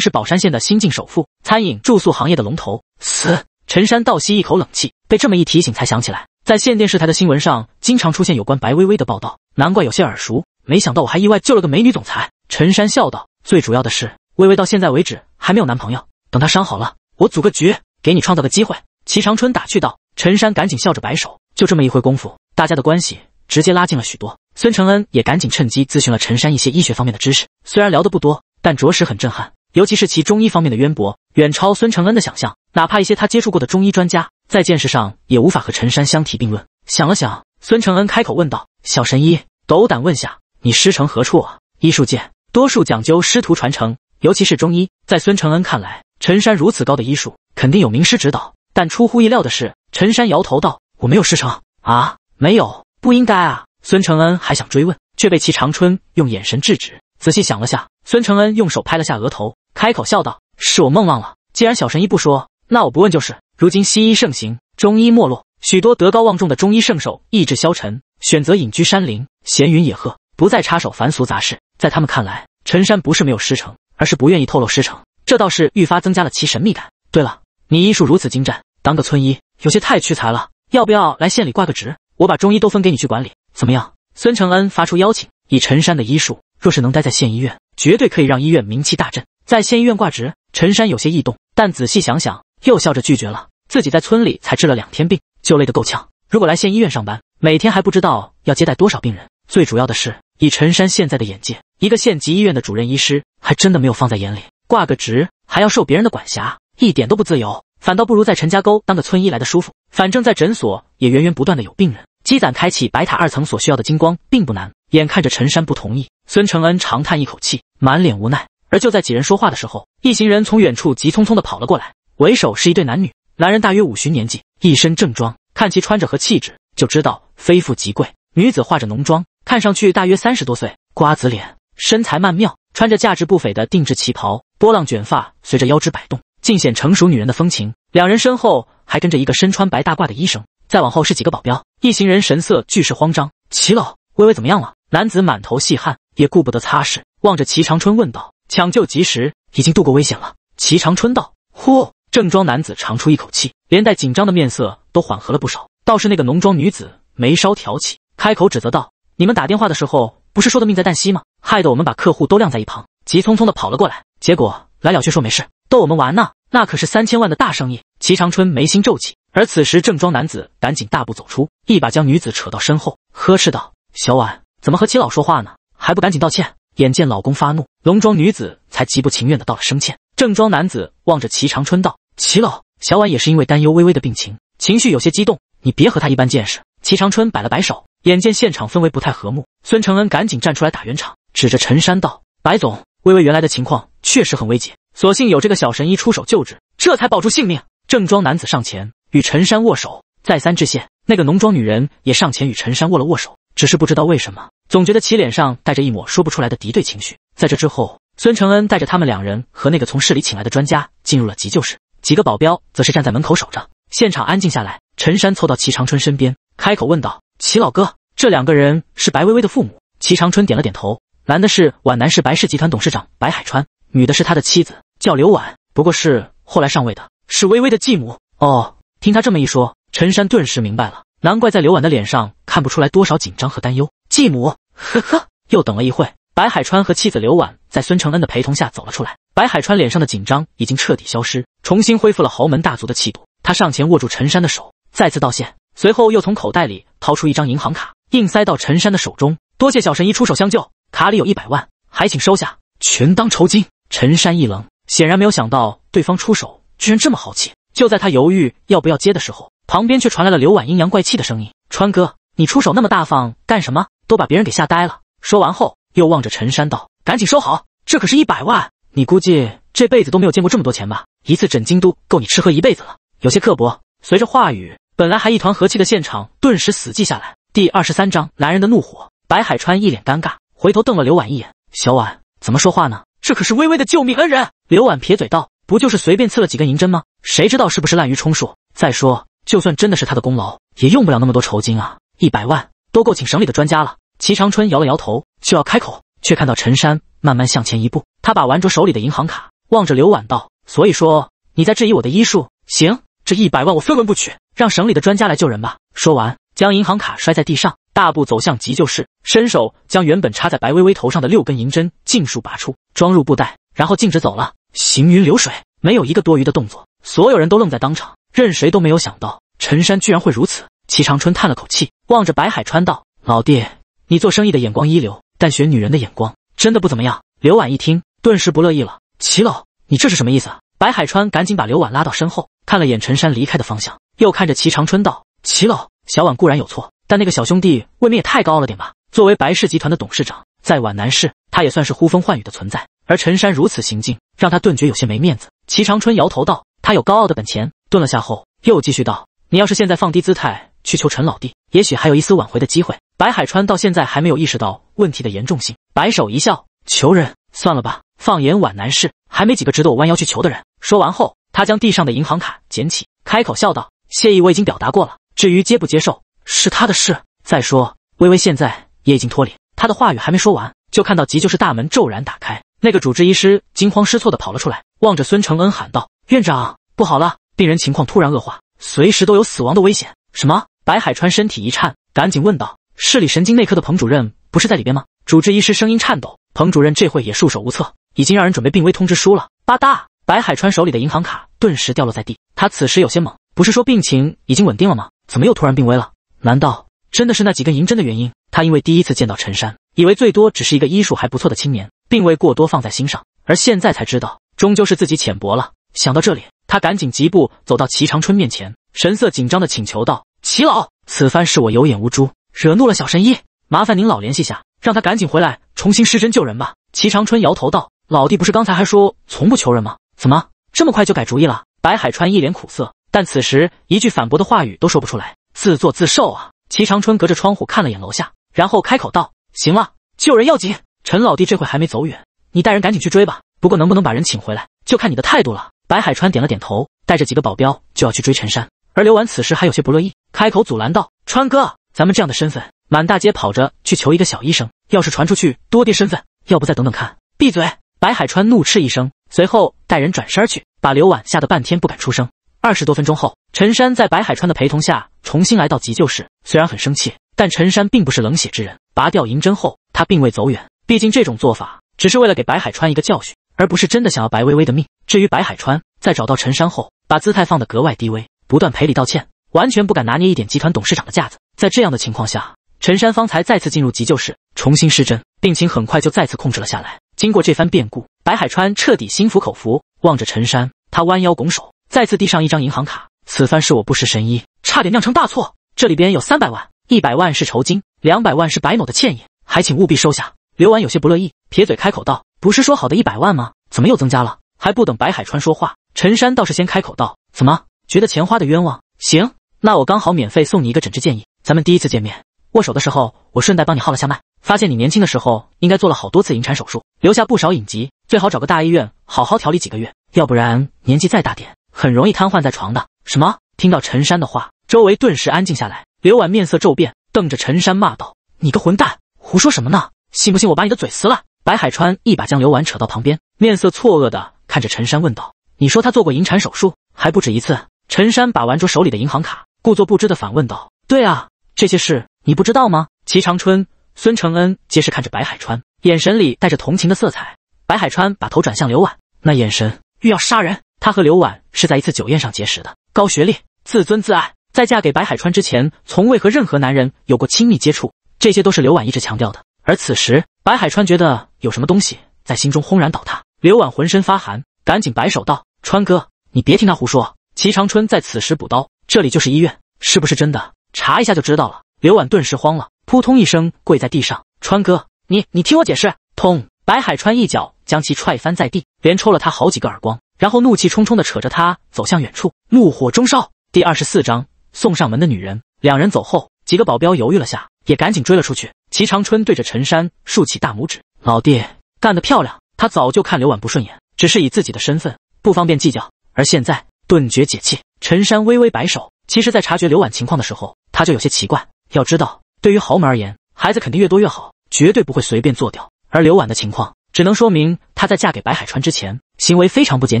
Speaker 1: 是宝山县的新晋首富，餐饮住宿行业的龙头。”死！陈山倒吸一口冷气，被这么一提醒才想起来，在县电视台的新闻上经常出现有关白薇薇的报道，难怪有些耳熟。没想到我还意外救了个美女总裁。陈山笑道：“最主要的是，薇薇到现在为止还没有男朋友，等她伤好了，我组个局，给你创造个机会。”齐长春打趣道：“陈山，赶紧笑着摆手。就这么一会功夫，大家的关系直接拉近了许多。孙承恩也赶紧趁机咨询了陈山一些医学方面的知识。虽然聊得不多，但着实很震撼，尤其是其中医方面的渊博，远超孙承恩的想象。哪怕一些他接触过的中医专家，在见识上也无法和陈山相提并论。想了想，孙承恩开口问道：‘小神医，斗胆问下，你师承何处啊？’医术界多数讲究师徒传承，尤其是中医。在孙承恩看来，陈山如此高的医术，肯定有名师指导。”但出乎意料的是，陈山摇头道：“我没有师承啊，没有，不应该啊。”孙承恩还想追问，却被齐长春用眼神制止。仔细想了下，孙承恩用手拍了下额头，开口笑道：“是我梦忘了。既然小神医不说，那我不问就是。”如今西医盛行，中医没落，许多德高望重的中医圣手意志消沉，选择隐居山林，闲云野鹤，不再插手凡俗杂事。在他们看来，陈山不是没有师承，而是不愿意透露师承，这倒是愈发增加了其神秘感。对了，你医术如此精湛。当个村医有些太屈才了，要不要来县里挂个职？我把中医都分给你去管理，怎么样？孙承恩发出邀请。以陈山的医术，若是能待在县医院，绝对可以让医院名气大振。在县医院挂职，陈山有些异动，但仔细想想，又笑着拒绝了。自己在村里才治了两天病，就累得够呛。如果来县医院上班，每天还不知道要接待多少病人。最主要的是，以陈山现在的眼界，一个县级医院的主任医师还真的没有放在眼里。挂个职还要受别人的管辖，一点都不自由。反倒不如在陈家沟当个村医来的舒服。反正，在诊所也源源不断的有病人，积攒开启白塔二层所需要的金光并不难。眼看着陈山不同意，孙承恩长叹一口气，满脸无奈。而就在几人说话的时候，一行人从远处急匆匆的跑了过来，为首是一对男女，男人大约五旬年纪，一身正装，看其穿着和气质就知道非富即贵。女子化着浓妆，看上去大约三十多岁，瓜子脸，身材曼妙，穿着价值不菲的定制旗袍，波浪卷发随着腰肢摆动。尽显成熟女人的风情。两人身后还跟着一个身穿白大褂的医生，再往后是几个保镖。一行人神色俱是慌张。齐老，微微怎么样了？男子满头细汗，也顾不得擦拭，望着齐长春问道：“抢救及时，已经度过危险了。”齐长春道：“呼！”正装男子长出一口气，连带紧张的面色都缓和了不少。倒是那个浓妆女子眉梢挑起，开口指责道：“你们打电话的时候不是说的命在旦夕吗？害得我们把客户都晾在一旁，急匆匆的跑了过来，结果来了却说没事。”逗我们玩呢？那可是三千万的大生意！齐长春眉心皱起，而此时正装男子赶紧大步走出，一把将女子扯到身后，呵斥道：“小婉，怎么和齐老说话呢？还不赶紧道歉！”眼见老公发怒，浓妆女子才极不情愿的道了声歉。正装男子望着齐长春道：“齐老，小婉也是因为担忧微微的病情，情绪有些激动，你别和他一般见识。”齐长春摆了摆手，眼见现场氛围不太和睦，孙承恩赶紧站出来打圆场，指着陈山道：“白总，微微原来的情况确实很危急。”所幸有这个小神医出手救治，这才保住性命。正装男子上前与陈山握手，再三致谢。那个浓妆女人也上前与陈山握了握手，只是不知道为什么，总觉得其脸上带着一抹说不出来的敌对情绪。在这之后，孙承恩带着他们两人和那个从市里请来的专家进入了急救室，几个保镖则是站在门口守着。现场安静下来，陈山凑到齐长春身边，开口问道：“齐老哥，这两个人是白薇薇的父母？”齐长春点了点头。男的是皖南市白氏集团董事长白海川，女的是他的妻子。叫刘婉，不过是后来上位的，是微微的继母。哦，听他这么一说，陈山顿时明白了，难怪在刘婉的脸上看不出来多少紧张和担忧。继母，呵呵。又等了一会，白海川和妻子刘婉在孙承恩的陪同下走了出来。白海川脸上的紧张已经彻底消失，重新恢复了豪门大族的气度。他上前握住陈山的手，再次道谢，随后又从口袋里掏出一张银行卡，硬塞到陈山的手中：“多谢小神医出手相救，卡里有一百万，还请收下，全当酬金。”陈山一愣。显然没有想到对方出手居然这么豪气，就在他犹豫要不要接的时候，旁边却传来了刘婉阴阳怪气的声音：“川哥，你出手那么大方，干什么都把别人给吓呆了。”说完后，又望着陈山道：“赶紧收好，这可是一百万，你估计这辈子都没有见过这么多钱吧？一次枕巾都够你吃喝一辈子了。”有些刻薄。随着话语，本来还一团和气的现场顿时死寂下来。第二十三章男人的怒火。白海川一脸尴尬，回头瞪了刘婉一眼：“小婉，怎么说话呢？这可是微微的救命恩人。”刘婉撇嘴道：“不就是随便刺了几根银针吗？谁知道是不是滥竽充数？再说，就算真的是他的功劳，也用不了那么多酬金啊！一百万都够请省里的专家了。”齐长春摇了摇头，就要开口，却看到陈山慢慢向前一步，他把玩着手里的银行卡，望着刘婉道：“所以说你在质疑我的医术？行，这一百万我分文不取，让省里的专家来救人吧。”说完，将银行卡摔在地上，大步走向急救室，伸手将原本插在白薇薇头上的六根银针尽数拔出，装入布袋，然后径直走了。行云流水，没有一个多余的动作，所有人都愣在当场，任谁都没有想到陈山居然会如此。齐长春叹了口气，望着白海川道：“老弟，你做生意的眼光一流，但选女人的眼光真的不怎么样。”刘婉一听，顿时不乐意了：“齐老，你这是什么意思？”白海川赶紧把刘婉拉到身后，看了眼陈山离开的方向，又看着齐长春道：“齐老，小婉固然有错，但那个小兄弟未免也太高傲了点吧？作为白氏集团的董事长，在皖南市他也算是呼风唤雨的存在，而陈山如此行径……”让他顿觉有些没面子。齐长春摇头道：“他有高傲的本钱。”顿了下后，又继续道：“你要是现在放低姿态去求陈老弟，也许还有一丝挽回的机会。”白海川到现在还没有意识到问题的严重性，摆手一笑：“求人算了吧。放眼皖南市，还没几个值得我弯腰去求的人。”说完后，他将地上的银行卡捡起，开口笑道：“谢意我已经表达过了，至于接不接受，是他的事。再说，薇薇现在也已经脱离。”他的话语还没说完，就看到急救室大门骤然打开。那个主治医师惊慌失措的跑了出来，望着孙承恩喊道：“院长，不好了，病人情况突然恶化，随时都有死亡的危险。”什么？白海川身体一颤，赶紧问道：“市里神经内科的彭主任不是在里边吗？”主治医师声音颤抖：“彭主任这会也束手无策，已经让人准备病危通知书了。”吧嗒，白海川手里的银行卡顿时掉落在地。他此时有些懵：“不是说病情已经稳定了吗？怎么又突然病危了？难道真的是那几根银针的原因？”他因为第一次见到陈山。以为最多只是一个医术还不错的青年，并未过多放在心上，而现在才知道，终究是自己浅薄了。想到这里，他赶紧疾步走到齐长春面前，神色紧张地请求道：“齐老，此番是我有眼无珠，惹怒了小神医，麻烦您老联系下，让他赶紧回来重新施针救人吧。”齐长春摇头道：“老弟不是刚才还说从不求人吗？怎么这么快就改主意了？”白海川一脸苦涩，但此时一句反驳的话语都说不出来，自作自受啊！齐长春隔着窗户看了眼楼下，然后开口道。行了，救人要紧。陈老弟这会还没走远，你带人赶紧去追吧。不过能不能把人请回来，就看你的态度了。白海川点了点头，带着几个保镖就要去追陈山。而刘婉此时还有些不乐意，开口阻拦道：“川哥，咱们这样的身份，满大街跑着去求一个小医生，要是传出去多跌身份。要不再等等看。”闭嘴！白海川怒斥一声，随后带人转身去，把刘婉吓得半天不敢出声。二十多分钟后，陈山在白海川的陪同下重新来到急救室。虽然很生气，但陈山并不是冷血之人。拔掉银针后，他并未走远，毕竟这种做法只是为了给白海川一个教训，而不是真的想要白薇薇的命。至于白海川，在找到陈山后，把姿态放得格外低微，不断赔礼道歉，完全不敢拿捏一点集团董事长的架子。在这样的情况下，陈山方才再次进入急救室重新施针，病情很快就再次控制了下来。经过这番变故，白海川彻底心服口服，望着陈山，他弯腰拱手，再次递上一张银行卡：“此番是我不识神医，差点酿成大错，这里边有三百万，一百万是酬金。”两百万是白某的歉意，还请务必收下。刘婉有些不乐意，撇嘴开口道：“不是说好的一百万吗？怎么又增加了？”还不等白海川说话，陈山倒是先开口道：“怎么觉得钱花的冤枉？行，那我刚好免费送你一个诊治建议。咱们第一次见面握手的时候，我顺带帮你号了下脉，发现你年轻的时候应该做了好多次引产手术，留下不少隐疾。最好找个大医院好好调理几个月，要不然年纪再大点，很容易瘫痪在床的。”什么？听到陈山的话，周围顿时安静下来。刘婉面色骤变。瞪着陈山骂道：“你个混蛋，胡说什么呢？信不信我把你的嘴撕了？”白海川一把将刘婉扯到旁边，面色错愕的看着陈山问道：“你说他做过引产手术，还不止一次？”陈山把玩着手里的银行卡，故作不知的反问道：“对啊，这些事你不知道吗？”齐长春、孙承恩皆是看着白海川，眼神里带着同情的色彩。白海川把头转向刘婉，那眼神欲要杀人。他和刘婉是在一次酒宴上结识的，高学历，自尊自爱。在嫁给白海川之前，从未和任何男人有过亲密接触，这些都是刘婉一直强调的。而此时，白海川觉得有什么东西在心中轰然倒塌，刘婉浑身发寒，赶紧摆手道：“川哥，你别听他胡说。”齐长春在此时补刀：“这里就是医院，是不是真的？查一下就知道了。”刘婉顿时慌了，扑通一声跪在地上：“川哥，你你听我解释。”通白海川一脚将其踹翻在地，连抽了他好几个耳光，然后怒气冲冲的扯着他走向远处，怒火中烧。第二十四章。送上门的女人，两人走后，几个保镖犹豫了下，也赶紧追了出去。齐长春对着陈山竖起大拇指：“老弟，干得漂亮！”他早就看刘婉不顺眼，只是以自己的身份不方便计较，而现在顿觉解气。陈山微微摆手。其实，在察觉刘婉情况的时候，他就有些奇怪。要知道，对于豪门而言，孩子肯定越多越好，绝对不会随便做掉。而刘婉的情况，只能说明她在嫁给白海川之前，行为非常不检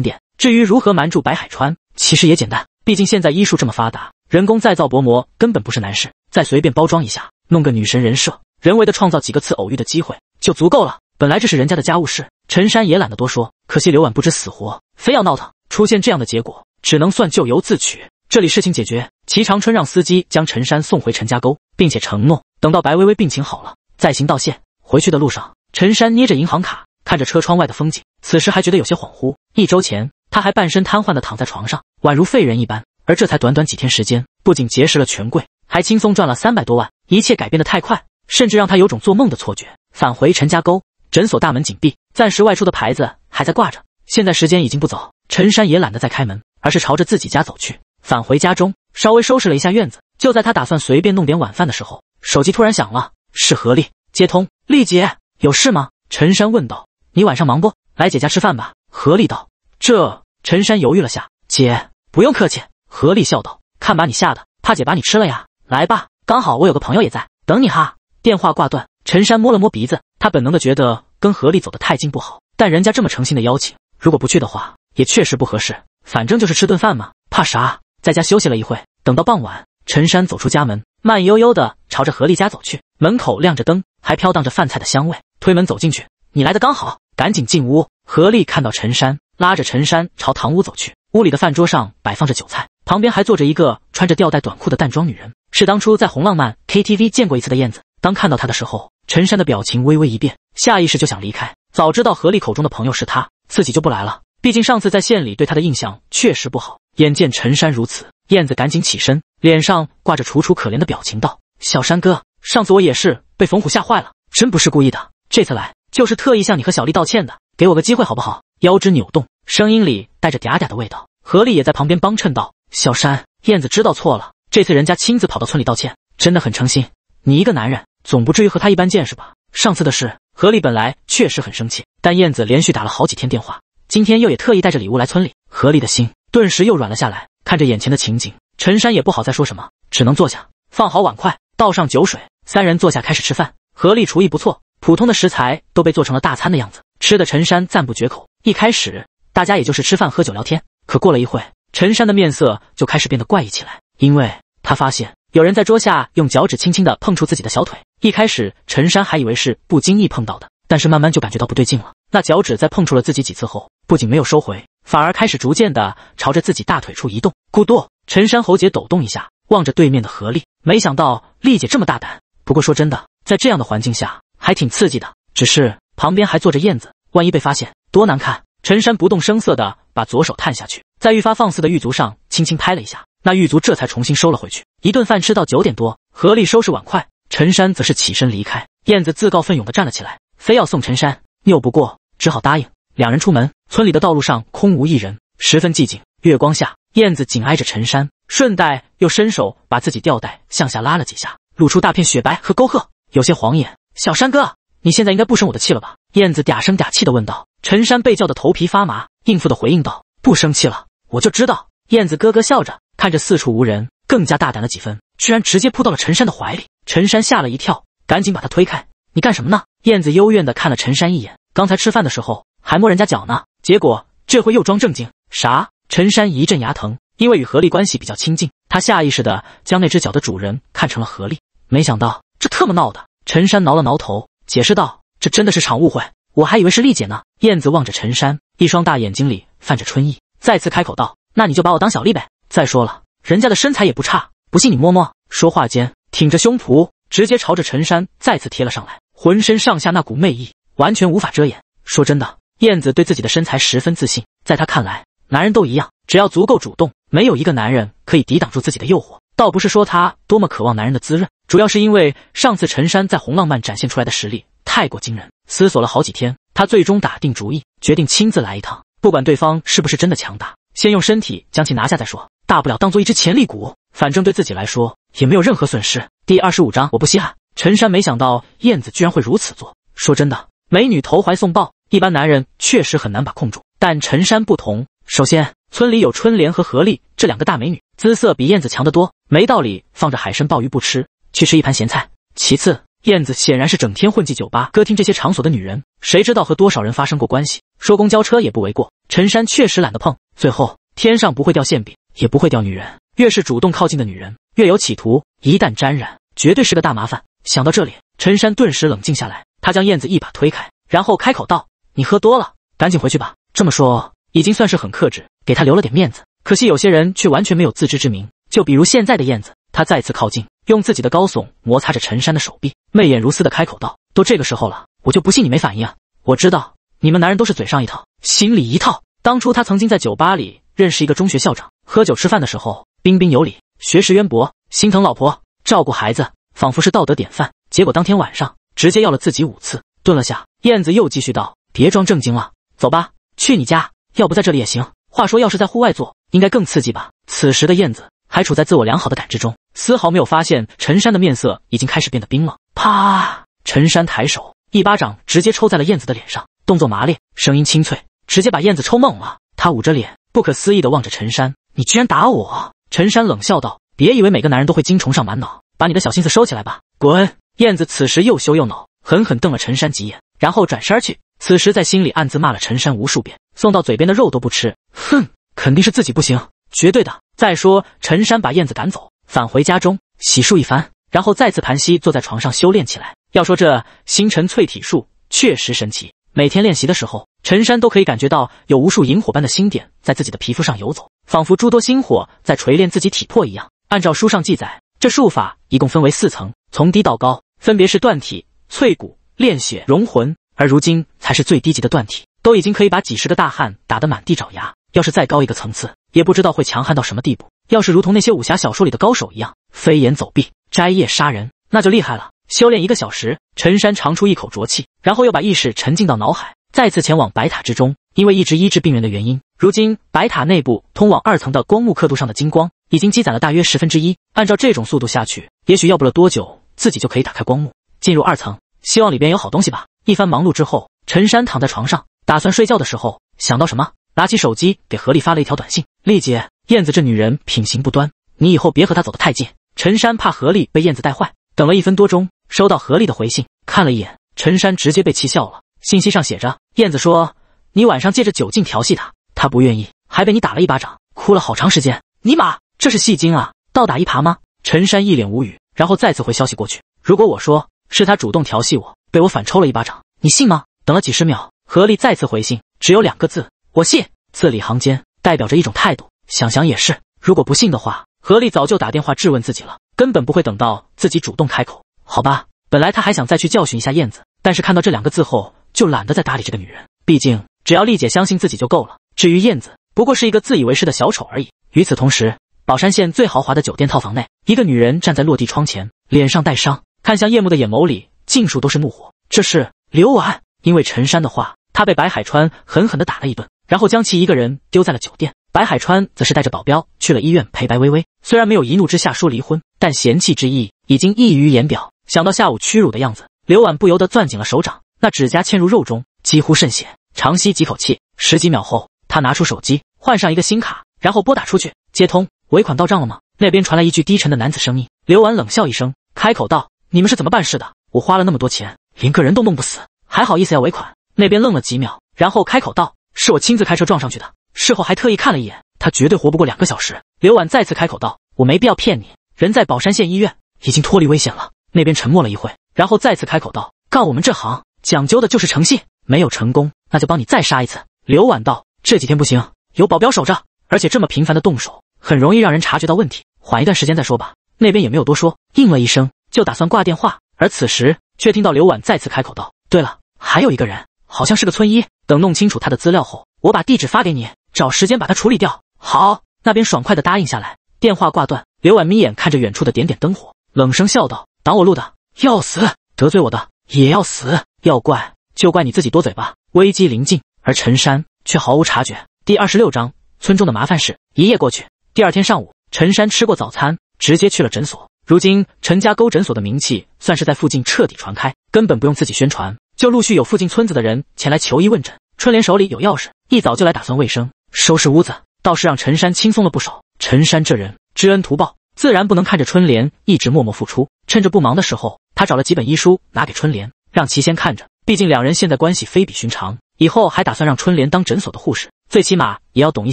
Speaker 1: 点。至于如何瞒住白海川，其实也简单，毕竟现在医术这么发达。人工再造薄膜根本不是难事，再随便包装一下，弄个女神人设，人为的创造几个次偶遇的机会就足够了。本来这是人家的家务事，陈山也懒得多说。可惜刘婉不知死活，非要闹腾，出现这样的结果，只能算咎由自取。这里事情解决，齐长春让司机将陈山送回陈家沟，并且承诺等到白薇薇病情好了再行道谢。回去的路上，陈山捏着银行卡，看着车窗外的风景，此时还觉得有些恍惚。一周前，他还半身瘫痪的躺在床上，宛如废人一般。而这才短短几天时间，不仅结识了权贵，还轻松赚了三百多万。一切改变的太快，甚至让他有种做梦的错觉。返回陈家沟，诊所大门紧闭，暂时外出的牌子还在挂着。现在时间已经不早，陈山也懒得再开门，而是朝着自己家走去。返回家中，稍微收拾了一下院子。就在他打算随便弄点晚饭的时候，手机突然响了，是何丽接通。丽姐，有事吗？陈山问道。你晚上忙不？来姐家吃饭吧。何丽道。这陈山犹豫了下，姐，不用客气。何力笑道：“看把你吓的，怕姐把你吃了呀？来吧，刚好我有个朋友也在等你哈。”电话挂断，陈山摸了摸鼻子，他本能的觉得跟何力走得太近不好，但人家这么诚心的邀请，如果不去的话也确实不合适。反正就是吃顿饭嘛，怕啥？在家休息了一会，等到傍晚，陈山走出家门，慢悠悠的朝着何丽家走去。门口亮着灯，还飘荡着饭菜的香味。推门走进去，你来的刚好，赶紧进屋。何丽看到陈山，拉着陈山朝堂屋走去。屋里的饭桌上摆放着酒菜。旁边还坐着一个穿着吊带短裤的淡妆女人，是当初在红浪漫 KTV 见过一次的燕子。当看到她的时候，陈山的表情微微一变，下意识就想离开。早知道何丽口中的朋友是他自己就不来了，毕竟上次在县里对他的印象确实不好。眼见陈山如此，燕子赶紧起身，脸上挂着楚楚可怜的表情，道：“小山哥，上次我也是被冯虎吓坏了，真不是故意的。这次来就是特意向你和小丽道歉的，给我个机会好不好？”腰肢扭动，声音里带着嗲嗲的味道。何丽也在旁边帮衬道。小山燕子知道错了，这次人家亲自跑到村里道歉，真的很诚心。你一个男人，总不至于和他一般见识吧？上次的事，何丽本来确实很生气，但燕子连续打了好几天电话，今天又也特意带着礼物来村里，何丽的心顿时又软了下来。看着眼前的情景，陈山也不好再说什么，只能坐下，放好碗筷，倒上酒水，三人坐下开始吃饭。何丽厨艺不错，普通的食材都被做成了大餐的样子，吃的陈山赞不绝口。一开始大家也就是吃饭喝酒聊天，可过了一会。陈山的面色就开始变得怪异起来，因为他发现有人在桌下用脚趾轻轻的碰触自己的小腿。一开始，陈山还以为是不经意碰到的，但是慢慢就感觉到不对劲了。那脚趾在碰触了自己几次后，不仅没有收回，反而开始逐渐的朝着自己大腿处移动。咕咚，陈山喉结抖动一下，望着对面的何丽，没想到丽姐这么大胆。不过说真的，在这样的环境下还挺刺激的。只是旁边还坐着燕子，万一被发现，多难看。陈山不动声色的把左手探下去，在愈发放肆的狱卒上轻轻拍了一下，那狱卒这才重新收了回去。一顿饭吃到九点多，合力收拾碗筷，陈山则是起身离开。燕子自告奋勇的站了起来，非要送陈山，拗不过，只好答应。两人出门，村里的道路上空无一人，十分寂静。月光下，燕子紧挨着陈山，顺带又伸手把自己吊带向下拉了几下，露出大片雪白和沟壑，有些晃眼。小山哥。你现在应该不生我的气了吧？燕子嗲声嗲气的问道。陈山被叫的头皮发麻，应付的回应道：“不生气了，我就知道。”燕子咯咯笑着，看着四处无人，更加大胆了几分，居然直接扑到了陈山的怀里。陈山吓了一跳，赶紧把他推开：“你干什么呢？”燕子幽怨的看了陈山一眼。刚才吃饭的时候还摸人家脚呢，结果这回又装正经。啥？陈山一阵牙疼，因为与何力关系比较亲近，他下意识的将那只脚的主人看成了何力。没想到这特么闹的！陈山挠了挠头。解释道：“这真的是场误会，我还以为是丽姐呢。”燕子望着陈山，一双大眼睛里泛着春意，再次开口道：“那你就把我当小丽呗。再说了，人家的身材也不差，不信你摸摸。”说话间，挺着胸脯，直接朝着陈山再次贴了上来，浑身上下那股魅意完全无法遮掩。说真的，燕子对自己的身材十分自信，在她看来，男人都一样，只要足够主动，没有一个男人可以抵挡住自己的诱惑。倒不是说她多么渴望男人的滋润。主要是因为上次陈山在红浪漫展现出来的实力太过惊人，思索了好几天，他最终打定主意，决定亲自来一趟。不管对方是不是真的强大，先用身体将其拿下再说，大不了当做一只潜力股，反正对自己来说也没有任何损失。第二十五章，我不稀罕。陈山没想到燕子居然会如此做。说真的，美女投怀送抱，一般男人确实很难把控住，但陈山不同。首先，村里有春莲和何丽这两个大美女，姿色比燕子强得多，没道理放着海参鲍鱼不吃。去吃一盘咸菜。其次，燕子显然是整天混迹酒吧、歌厅这些场所的女人，谁知道和多少人发生过关系？说公交车也不为过。陈山确实懒得碰。最后，天上不会掉馅饼，也不会掉女人。越是主动靠近的女人，越有企图。一旦沾染，绝对是个大麻烦。想到这里，陈山顿时冷静下来。他将燕子一把推开，然后开口道：“你喝多了，赶紧回去吧。”这么说，已经算是很克制，给他留了点面子。可惜有些人却完全没有自知之明，就比如现在的燕子。她再次靠近。用自己的高耸摩擦着陈山的手臂，媚眼如丝的开口道：“都这个时候了，我就不信你没反应。我知道你们男人都是嘴上一套，心里一套。当初他曾经在酒吧里认识一个中学校长，喝酒吃饭的时候彬彬有礼，学识渊博，心疼老婆，照顾孩子，仿佛是道德典范。结果当天晚上直接要了自己五次。顿了下，燕子又继续道：别装正经了，走吧，去你家，要不在这里也行。话说要是在户外做，应该更刺激吧？此时的燕子还处在自我良好的感知中。”丝毫没有发现陈山的面色已经开始变得冰冷。
Speaker 3: 啪！
Speaker 1: 陈山抬手一巴掌直接抽在了燕子的脸上，动作麻利，声音清脆，直接把燕子抽懵了。他捂着脸，不可思议的望着陈山：“你居然打我！”陈山冷笑道：“别以为每个男人都会精虫上满脑，把你的小心思收起来吧，滚！”燕子此时又羞又恼，狠狠瞪了陈山几眼，然后转身去。此时在心里暗自骂了陈山无数遍：“送到嘴边的肉都不吃，哼，肯定是自己不行，绝对的。”再说陈山把燕子赶走。返回家中，洗漱一番，然后再次盘膝坐在床上修炼起来。要说这星辰淬体术确实神奇，每天练习的时候，陈山都可以感觉到有无数萤火般的星点在自己的皮肤上游走，仿佛诸多星火在锤炼自己体魄一样。按照书上记载，这术法一共分为四层，从低到高分别是锻体、淬骨、炼血、融魂，而如今才是最低级的锻体，都已经可以把几十个大汉打得满地找牙。要是再高一个层次，也不知道会强悍到什么地步。要是如同那些武侠小说里的高手一样，飞檐走壁、摘叶杀人，那就厉害了。修炼一个小时，陈山长出一口浊气，然后又把意识沉浸到脑海，再次前往白塔之中。因为一直医治病人的原因，如今白塔内部通往二层的光幕刻度上的金光已经积攒了大约十分之一。按照这种速度下去，也许要不了多久，自己就可以打开光幕，进入二层。希望里边有好东西吧。一番忙碌之后，陈山躺在床上打算睡觉的时候，想到什么，拿起手机给何丽发了一条短信。丽姐，燕子这女人品行不端，你以后别和她走得太近。陈山怕何丽被燕子带坏，等了一分多钟，收到何丽的回信，看了一眼，陈山直接被气笑了。信息上写着：燕子说你晚上借着酒劲调戏她，她不愿意，还被你打了一巴掌，哭了好长时间。尼玛，这是戏精啊，倒打一耙吗？陈山一脸无语，然后再次回消息过去：如果我说是她主动调戏我，被我反抽了一巴掌，你信吗？等了几十秒，何丽再次回信，只有两个字：我信。字里行间。代表着一种态度，想想也是。如果不信的话，何丽早就打电话质问自己了，根本不会等到自己主动开口。好吧，本来他还想再去教训一下燕子，但是看到这两个字后，就懒得再搭理这个女人。毕竟只要丽姐相信自己就够了。至于燕子，不过是一个自以为是的小丑而已。与此同时，宝山县最豪华的酒店套房内，一个女人站在落地窗前，脸上带伤，看向夜幕的眼眸里尽数都是怒火。这是刘婉，因为陈山的话，她被白海川狠狠地打了一顿。然后将其一个人丢在了酒店，白海川则是带着保镖去了医院陪白薇薇。虽然没有一怒之下说离婚，但嫌弃之意已经溢于言表。想到下午屈辱的样子，刘婉不由得攥紧了手掌，那指甲嵌入肉中，几乎渗血。长吸几口气，十几秒后，他拿出手机，换上一个新卡，然后拨打出去。接通，尾款到账了吗？那边传来一句低沉的男子声音。刘婉冷笑一声，开口道：“你们是怎么办事的？我花了那么多钱，连个人都弄不死，还好意思要尾款？”那边愣了几秒，然后开口道。是我亲自开车撞上去的，事后还特意看了一眼，他绝对活不过两个小时。刘婉再次开口道：“我没必要骗你，人在宝山县医院，已经脱离危险了。”那边沉默了一会，然后再次开口道：“干我们这行，讲究的就是诚信，没有成功，那就帮你再杀一次。”刘婉道：“这几天不行，有保镖守着，而且这么频繁的动手，很容易让人察觉到问题，缓一段时间再说吧。”那边也没有多说，应了一声，就打算挂电话，而此时却听到刘婉再次开口道：“对了，还有一个人。”好像是个村医。等弄清楚他的资料后，我把地址发给你，找时间把他处理掉。好，那边爽快的答应下来。电话挂断，刘婉眯眼看着远处的点点灯火，冷声笑道：“挡我路的要死，得罪我的也要死。要怪就怪你自己多嘴吧。”危机临近，而陈山却毫无察觉。第二十六章：村中的麻烦事。一夜过去，第二天上午，陈山吃过早餐，直接去了诊所。如今陈家沟诊所的名气算是在附近彻底传开，根本不用自己宣传。就陆续有附近村子的人前来求医问诊，春莲手里有钥匙，一早就来打算卫生、收拾屋子，倒是让陈山轻松了不少。陈山这人知恩图报，自然不能看着春莲一直默默付出。趁着不忙的时候，他找了几本医书拿给春莲，让其先看着。毕竟两人现在关系非比寻常，以后还打算让春莲当诊所的护士，最起码也要懂一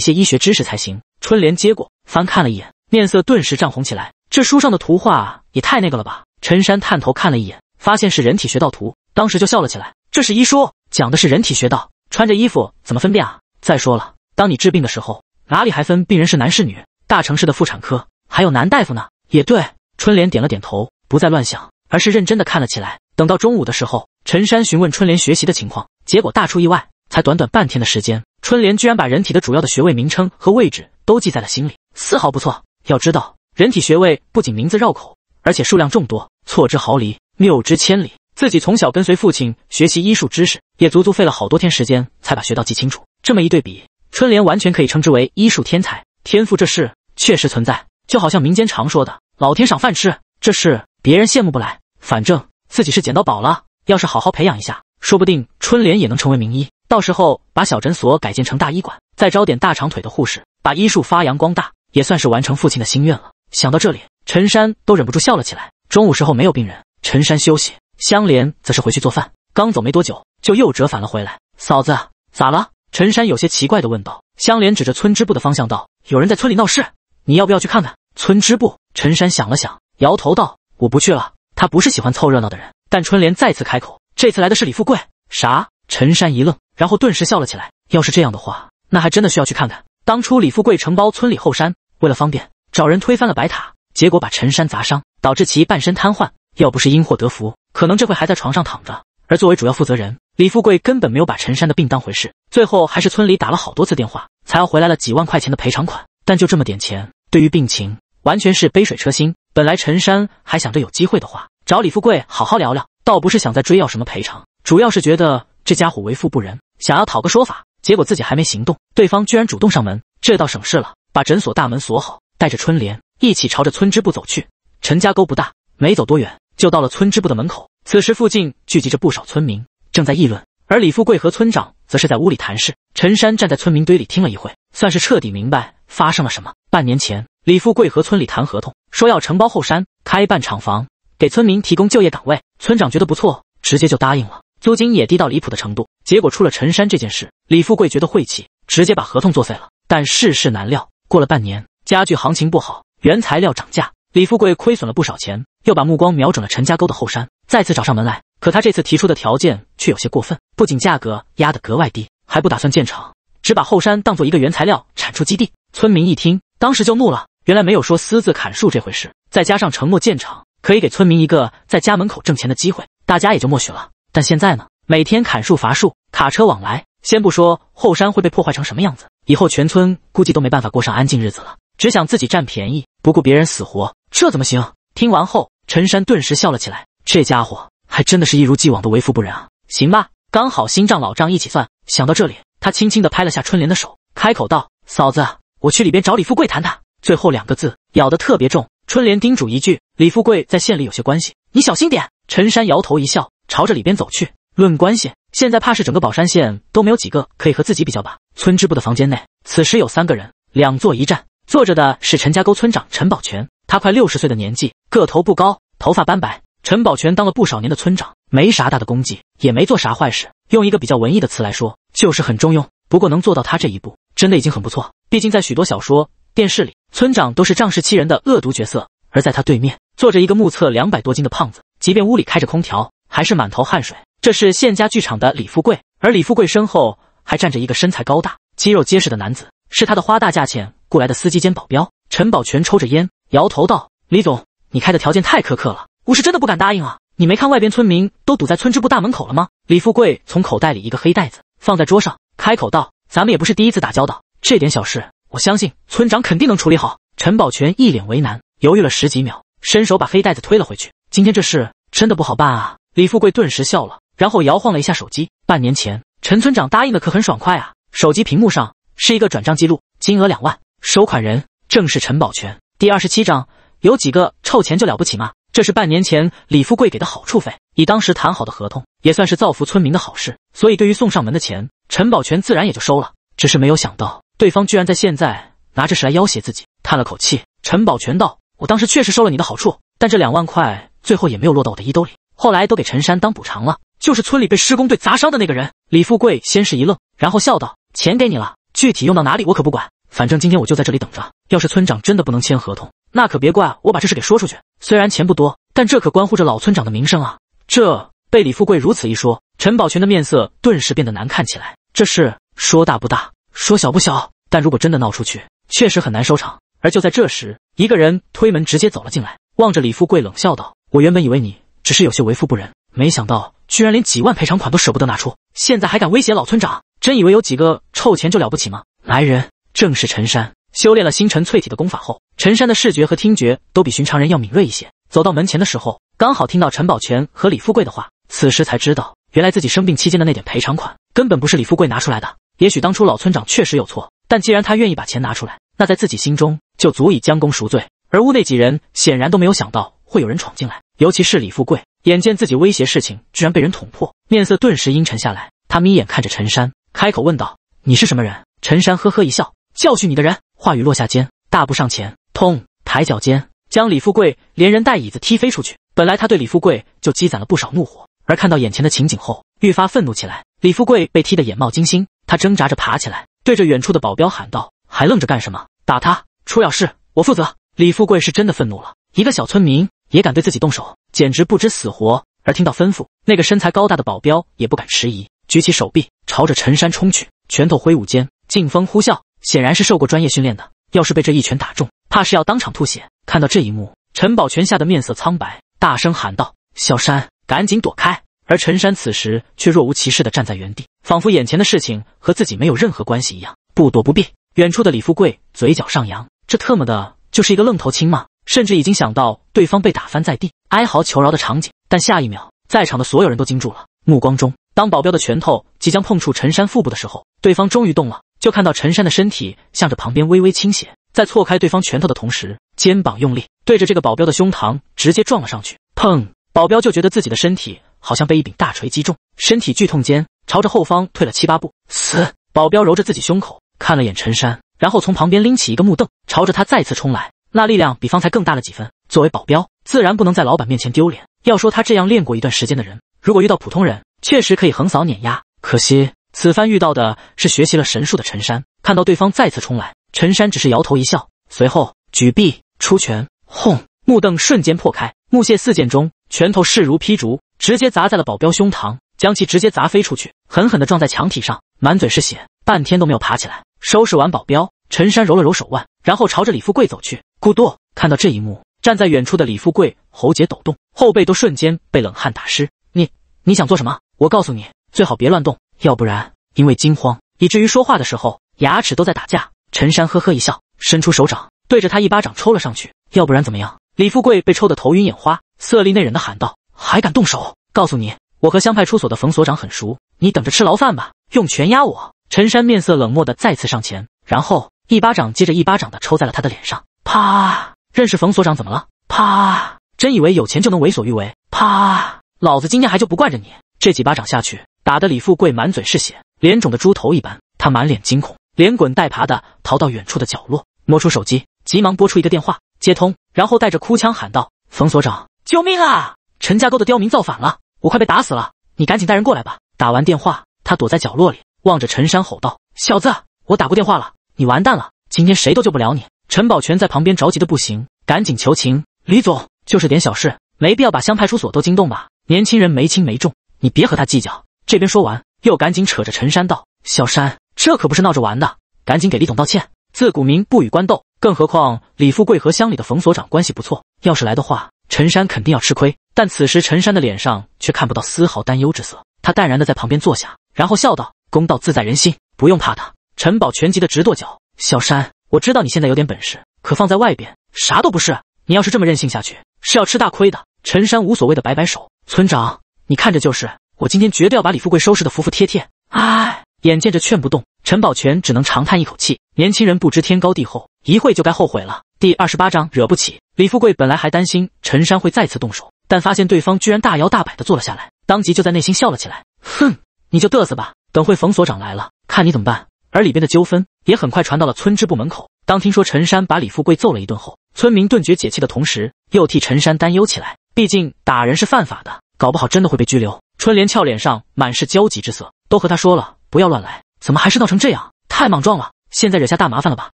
Speaker 1: 些医学知识才行。春莲接过，翻看了一眼，面色顿时涨红起来。这书上的图画也太那个了吧？陈山探头看了一眼，发现是人体穴道图。当时就笑了起来，这是医书，讲的是人体穴道，穿着衣服怎么分辨啊？再说了，当你治病的时候，哪里还分病人是男是女？大城市的妇产科还有男大夫呢。也对，春莲点了点头，不再乱想，而是认真的看了起来。等到中午的时候，陈山询问春莲学习的情况，结果大出意外，才短短半天的时间，春莲居然把人体的主要的穴位名称和位置都记在了心里，丝毫不错。要知道，人体穴位不仅名字绕口，而且数量众多，错之毫厘，谬之千里。自己从小跟随父亲学习医术知识，也足足费了好多天时间才把学道记清楚。这么一对比，春莲完全可以称之为医术天才。天赋这事确实存在，就好像民间常说的“老天赏饭吃”，这事别人羡慕不来。反正自己是捡到宝了。要是好好培养一下，说不定春莲也能成为名医。到时候把小诊所改建成大医馆，再招点大长腿的护士，把医术发扬光大，也算是完成父亲的心愿了。想到这里，陈山都忍不住笑了起来。中午时候没有病人，陈山休息。香莲则是回去做饭，刚走没多久，就又折返了回来。嫂子，咋了？陈山有些奇怪的问道。香莲指着村支部的方向道：“有人在村里闹事，你要不要去看看村支部？”陈山想了想，摇头道：“我不去了，他不是喜欢凑热闹的人。”但春莲再次开口：“这次来的是李富贵。”啥？陈山一愣，然后顿时笑了起来。要是这样的话，那还真的需要去看看。当初李富贵承包村里后山，为了方便，找人推翻了白塔，结果把陈山砸伤，导致其半身瘫痪。要不是因祸得福。可能这会还在床上躺着，而作为主要负责人，李富贵根本没有把陈山的病当回事。最后还是村里打了好多次电话，才要回来了几万块钱的赔偿款。但就这么点钱，对于病情完全是杯水车薪。本来陈山还想着有机会的话，找李富贵好好聊聊，倒不是想再追要什么赔偿，主要是觉得这家伙为富不仁，想要讨个说法。结果自己还没行动，对方居然主动上门，这倒省事了。把诊所大门锁好，带着春联一起朝着村支部走去。陈家沟不大，没走多远。就到了村支部的门口，此时附近聚集着不少村民，正在议论。而李富贵和村长则是在屋里谈事。陈山站在村民堆里听了一会，算是彻底明白发生了什么。半年前，李富贵和村里谈合同，说要承包后山开办厂房，给村民提供就业岗位。村长觉得不错，直接就答应了，租金也低到离谱的程度。结果出了陈山这件事，李富贵觉得晦气，直接把合同作废了。但世事难料，过了半年，家具行情不好，原材料涨价。李富贵亏损了不少钱，又把目光瞄准了陈家沟的后山，再次找上门来。可他这次提出的条件却有些过分，不仅价格压得格外低，还不打算建厂，只把后山当做一个原材料产出基地。村民一听，当时就怒了。原来没有说私自砍树这回事，再加上承诺建厂可以给村民一个在家门口挣钱的机会，大家也就默许了。但现在呢，每天砍树伐树，卡车往来，先不说后山会被破坏成什么样子，以后全村估计都没办法过上安静日子了。只想自己占便宜，不顾别人死活。这怎么行？听完后，陈山顿时笑了起来。这家伙还真的是一如既往的为富不仁啊，行吧？刚好新账老账一起算。想到这里，他轻轻的拍了下春莲的手，开口道：“嫂子，我去里边找李富贵谈谈。”最后两个字咬得特别重。春莲叮嘱一句：“李富贵在县里有些关系，你小心点。”陈山摇头一笑，朝着里边走去。论关系，现在怕是整个宝山县都没有几个可以和自己比较吧？村支部的房间内，此时有三个人，两座一站，坐着的是陈家沟村长陈宝全。他快六十岁的年纪，个头不高，头发斑白。陈宝全当了不少年的村长，没啥大的功绩，也没做啥坏事。用一个比较文艺的词来说，就是很中庸。不过能做到他这一步，真的已经很不错。毕竟在许多小说、电视里，村长都是仗势欺人的恶毒角色。而在他对面坐着一个目测两百多斤的胖子，即便屋里开着空调，还是满头汗水。这是现家剧场的李富贵，而李富贵身后还站着一个身材高大、肌肉结实的男子，是他的花大价钱雇来的司机兼保镖。陈宝全抽着烟。摇头道：“李总，你开的条件太苛刻了，我是真的不敢答应啊！你没看外边村民都堵在村支部大门口了吗？”李富贵从口袋里一个黑袋子放在桌上，开口道：“咱们也不是第一次打交道，这点小事，我相信村长肯定能处理好。”陈宝全一脸为难，犹豫了十几秒，伸手把黑袋子推了回去。今天这事真的不好办啊！李富贵顿时笑了，然后摇晃了一下手机。半年前，陈村长答应的可很爽快啊！手机屏幕上是一个转账记录，金额两万，收款人正是陈宝全。第二十七章，有几个臭钱就了不起吗？这是半年前李富贵给的好处费，以当时谈好的合同，也算是造福村民的好事，所以对于送上门的钱，陈宝全自然也就收了。只是没有想到，对方居然在现在拿着是来要挟自己。叹了口气，陈宝全道：“我当时确实收了你的好处，但这两万块最后也没有落到我的衣兜里，后来都给陈山当补偿了，就是村里被施工队砸伤的那个人。”李富贵先是一愣，然后笑道：“钱给你了，具体用到哪里我可不管。”反正今天我就在这里等着。要是村长真的不能签合同，那可别怪我把这事给说出去。虽然钱不多，但这可关乎着老村长的名声啊！这被李富贵如此一说，陈宝全的面色顿时变得难看起来。这事说大不大，说小不小，但如果真的闹出去，确实很难收场。而就在这时，一个人推门直接走了进来，望着李富贵冷笑道：“我原本以为你只是有些为富不仁，没想到居然连几万赔偿款都舍不得拿出，现在还敢威胁老村长，真以为有几个臭钱就了不起吗？”来人。正是陈山修炼了星辰淬体的功法后，陈山的视觉和听觉都比寻常人要敏锐一些。走到门前的时候，刚好听到陈宝全和李富贵的话，此时才知道，原来自己生病期间的那点赔偿款根本不是李富贵拿出来的。也许当初老村长确实有错，但既然他愿意把钱拿出来，那在自己心中就足以将功赎罪。而屋内几人显然都没有想到会有人闯进来，尤其是李富贵，眼见自己威胁事情居然被人捅破，面色顿时阴沉下来。他眯眼看着陈山，开口问道：“你是什么人？”陈山呵呵一笑。教训你的人！话语落下间，大步上前，砰，抬脚间，将李富贵连人带椅子踢飞出去。本来他对李富贵就积攒了不少怒火，而看到眼前的情景后，愈发愤怒起来。李富贵被踢得眼冒金星，他挣扎着爬起来，对着远处的保镖喊道：“还愣着干什么？打他！出了事我负责！”李富贵是真的愤怒了，一个小村民也敢对自己动手，简直不知死活。而听到吩咐，那个身材高大的保镖也不敢迟疑，举起手臂朝着陈山冲去，拳头挥舞间，劲风呼啸。显然是受过专业训练的，要是被这一拳打中，怕是要当场吐血。看到这一幕，陈宝全吓得面色苍白，大声喊道：“小山，赶紧躲开！”而陈山此时却若无其事地站在原地，仿佛眼前的事情和自己没有任何关系一样，不躲不避。远处的李富贵嘴角上扬：“这特么的就是一个愣头青吗？”甚至已经想到对方被打翻在地，哀嚎求饶的场景。但下一秒，在场的所有人都惊住了，目光中，当保镖的拳头即将碰触陈山腹部的时候，对方终于动了。就看到陈山的身体向着旁边微微倾斜，在错开对方拳头的同时，肩膀用力，对着这个保镖的胸膛直接撞了上去。砰！保镖就觉得自己的身体好像被一柄大锤击中，身体剧痛间，朝着后方退了七八步。死！保镖揉着自己胸口，看了眼陈山，然后从旁边拎起一个木凳，朝着他再次冲来。那力量比方才更大了几分。作为保镖，自然不能在老板面前丢脸。要说他这样练过一段时间的人，如果遇到普通人，确实可以横扫碾压。可惜。此番遇到的是学习了神术的陈山，看到对方再次冲来，陈山只是摇头一笑，随后举臂出拳，轰！木凳瞬间破开，木屑四溅中，拳头势如劈竹，直接砸在了保镖胸膛，将其直接砸飞出去，狠狠的撞在墙体上，满嘴是血，半天都没有爬起来。收拾完保镖，陈山揉了揉手腕，然后朝着李富贵走去。咕咚！看到这一幕，站在远处的李富贵喉结抖动，后背都瞬间被冷汗打湿。你，你想做什么？我告诉你，最好别乱动。要不然，因为惊慌，以至于说话的时候牙齿都在打架。陈山呵呵一笑，伸出手掌，对着他一巴掌抽了上去。要不然怎么样？李富贵被抽得头晕眼花，色厉内荏的喊道：“还敢动手？告诉你，我和乡派出所的冯所长很熟，你等着吃牢饭吧！”用拳压我。陈山面色冷漠的再次上前，然后一巴掌接着一巴掌的抽在了他的脸上。
Speaker 3: 啪！
Speaker 1: 认识冯所长怎么了？
Speaker 3: 啪！
Speaker 1: 真以为有钱就能为所欲为？
Speaker 3: 啪！
Speaker 1: 老子今天还就不惯着你！这几巴掌下去。打得李富贵满嘴是血，脸肿的猪头一般，他满脸惊恐，连滚带爬的逃到远处的角落，摸出手机，急忙拨出一个电话，接通，然后带着哭腔喊道：“冯所长，救命啊！陈家沟的刁民造反了，我快被打死了，你赶紧带人过来吧！”打完电话，他躲在角落里，望着陈山吼道：“小子，我打过电话了，你完蛋了，今天谁都救不了你。”陈宝全在旁边着急的不行，赶紧求情：“李总，就是点小事，没必要把乡派出所都惊动吧？年轻人没轻没重，你别和他计较。”这边说完，又赶紧扯着陈山道：“小山，这可不是闹着玩的，赶紧给李总道歉。自古民不与官斗，更何况李富贵和乡里的冯所长关系不错，要是来的话，陈山肯定要吃亏。但此时陈山的脸上却看不到丝毫担忧之色，他淡然的在旁边坐下，然后笑道：‘公道自在人心，不用怕他。’陈宝全急得直跺脚：‘小山，我知道你现在有点本事，可放在外边啥都不是。你要是这么任性下去，是要吃大亏的。’陈山无所谓的摆摆手：‘村长，你看着就是。’我今天绝对要把李富贵收拾得服服帖帖。唉，眼见着劝不动，陈宝全只能长叹一口气。年轻人不知天高地厚，一会就该后悔了。第二十八章，惹不起。李富贵本来还担心陈山会再次动手，但发现对方居然大摇大摆的坐了下来，当即就在内心笑了起来。哼，你就嘚瑟吧，等会冯所长来了，看你怎么办。而里边的纠纷也很快传到了村支部门口。当听说陈山把李富贵揍了一顿后，村民顿觉解气的同时，又替陈山担忧起来。毕竟打人是犯法的，搞不好真的会被拘留。春莲俏脸上满是焦急之色，都和他说了不要乱来，怎么还是闹成这样？太莽撞了，现在惹下大麻烦了吧？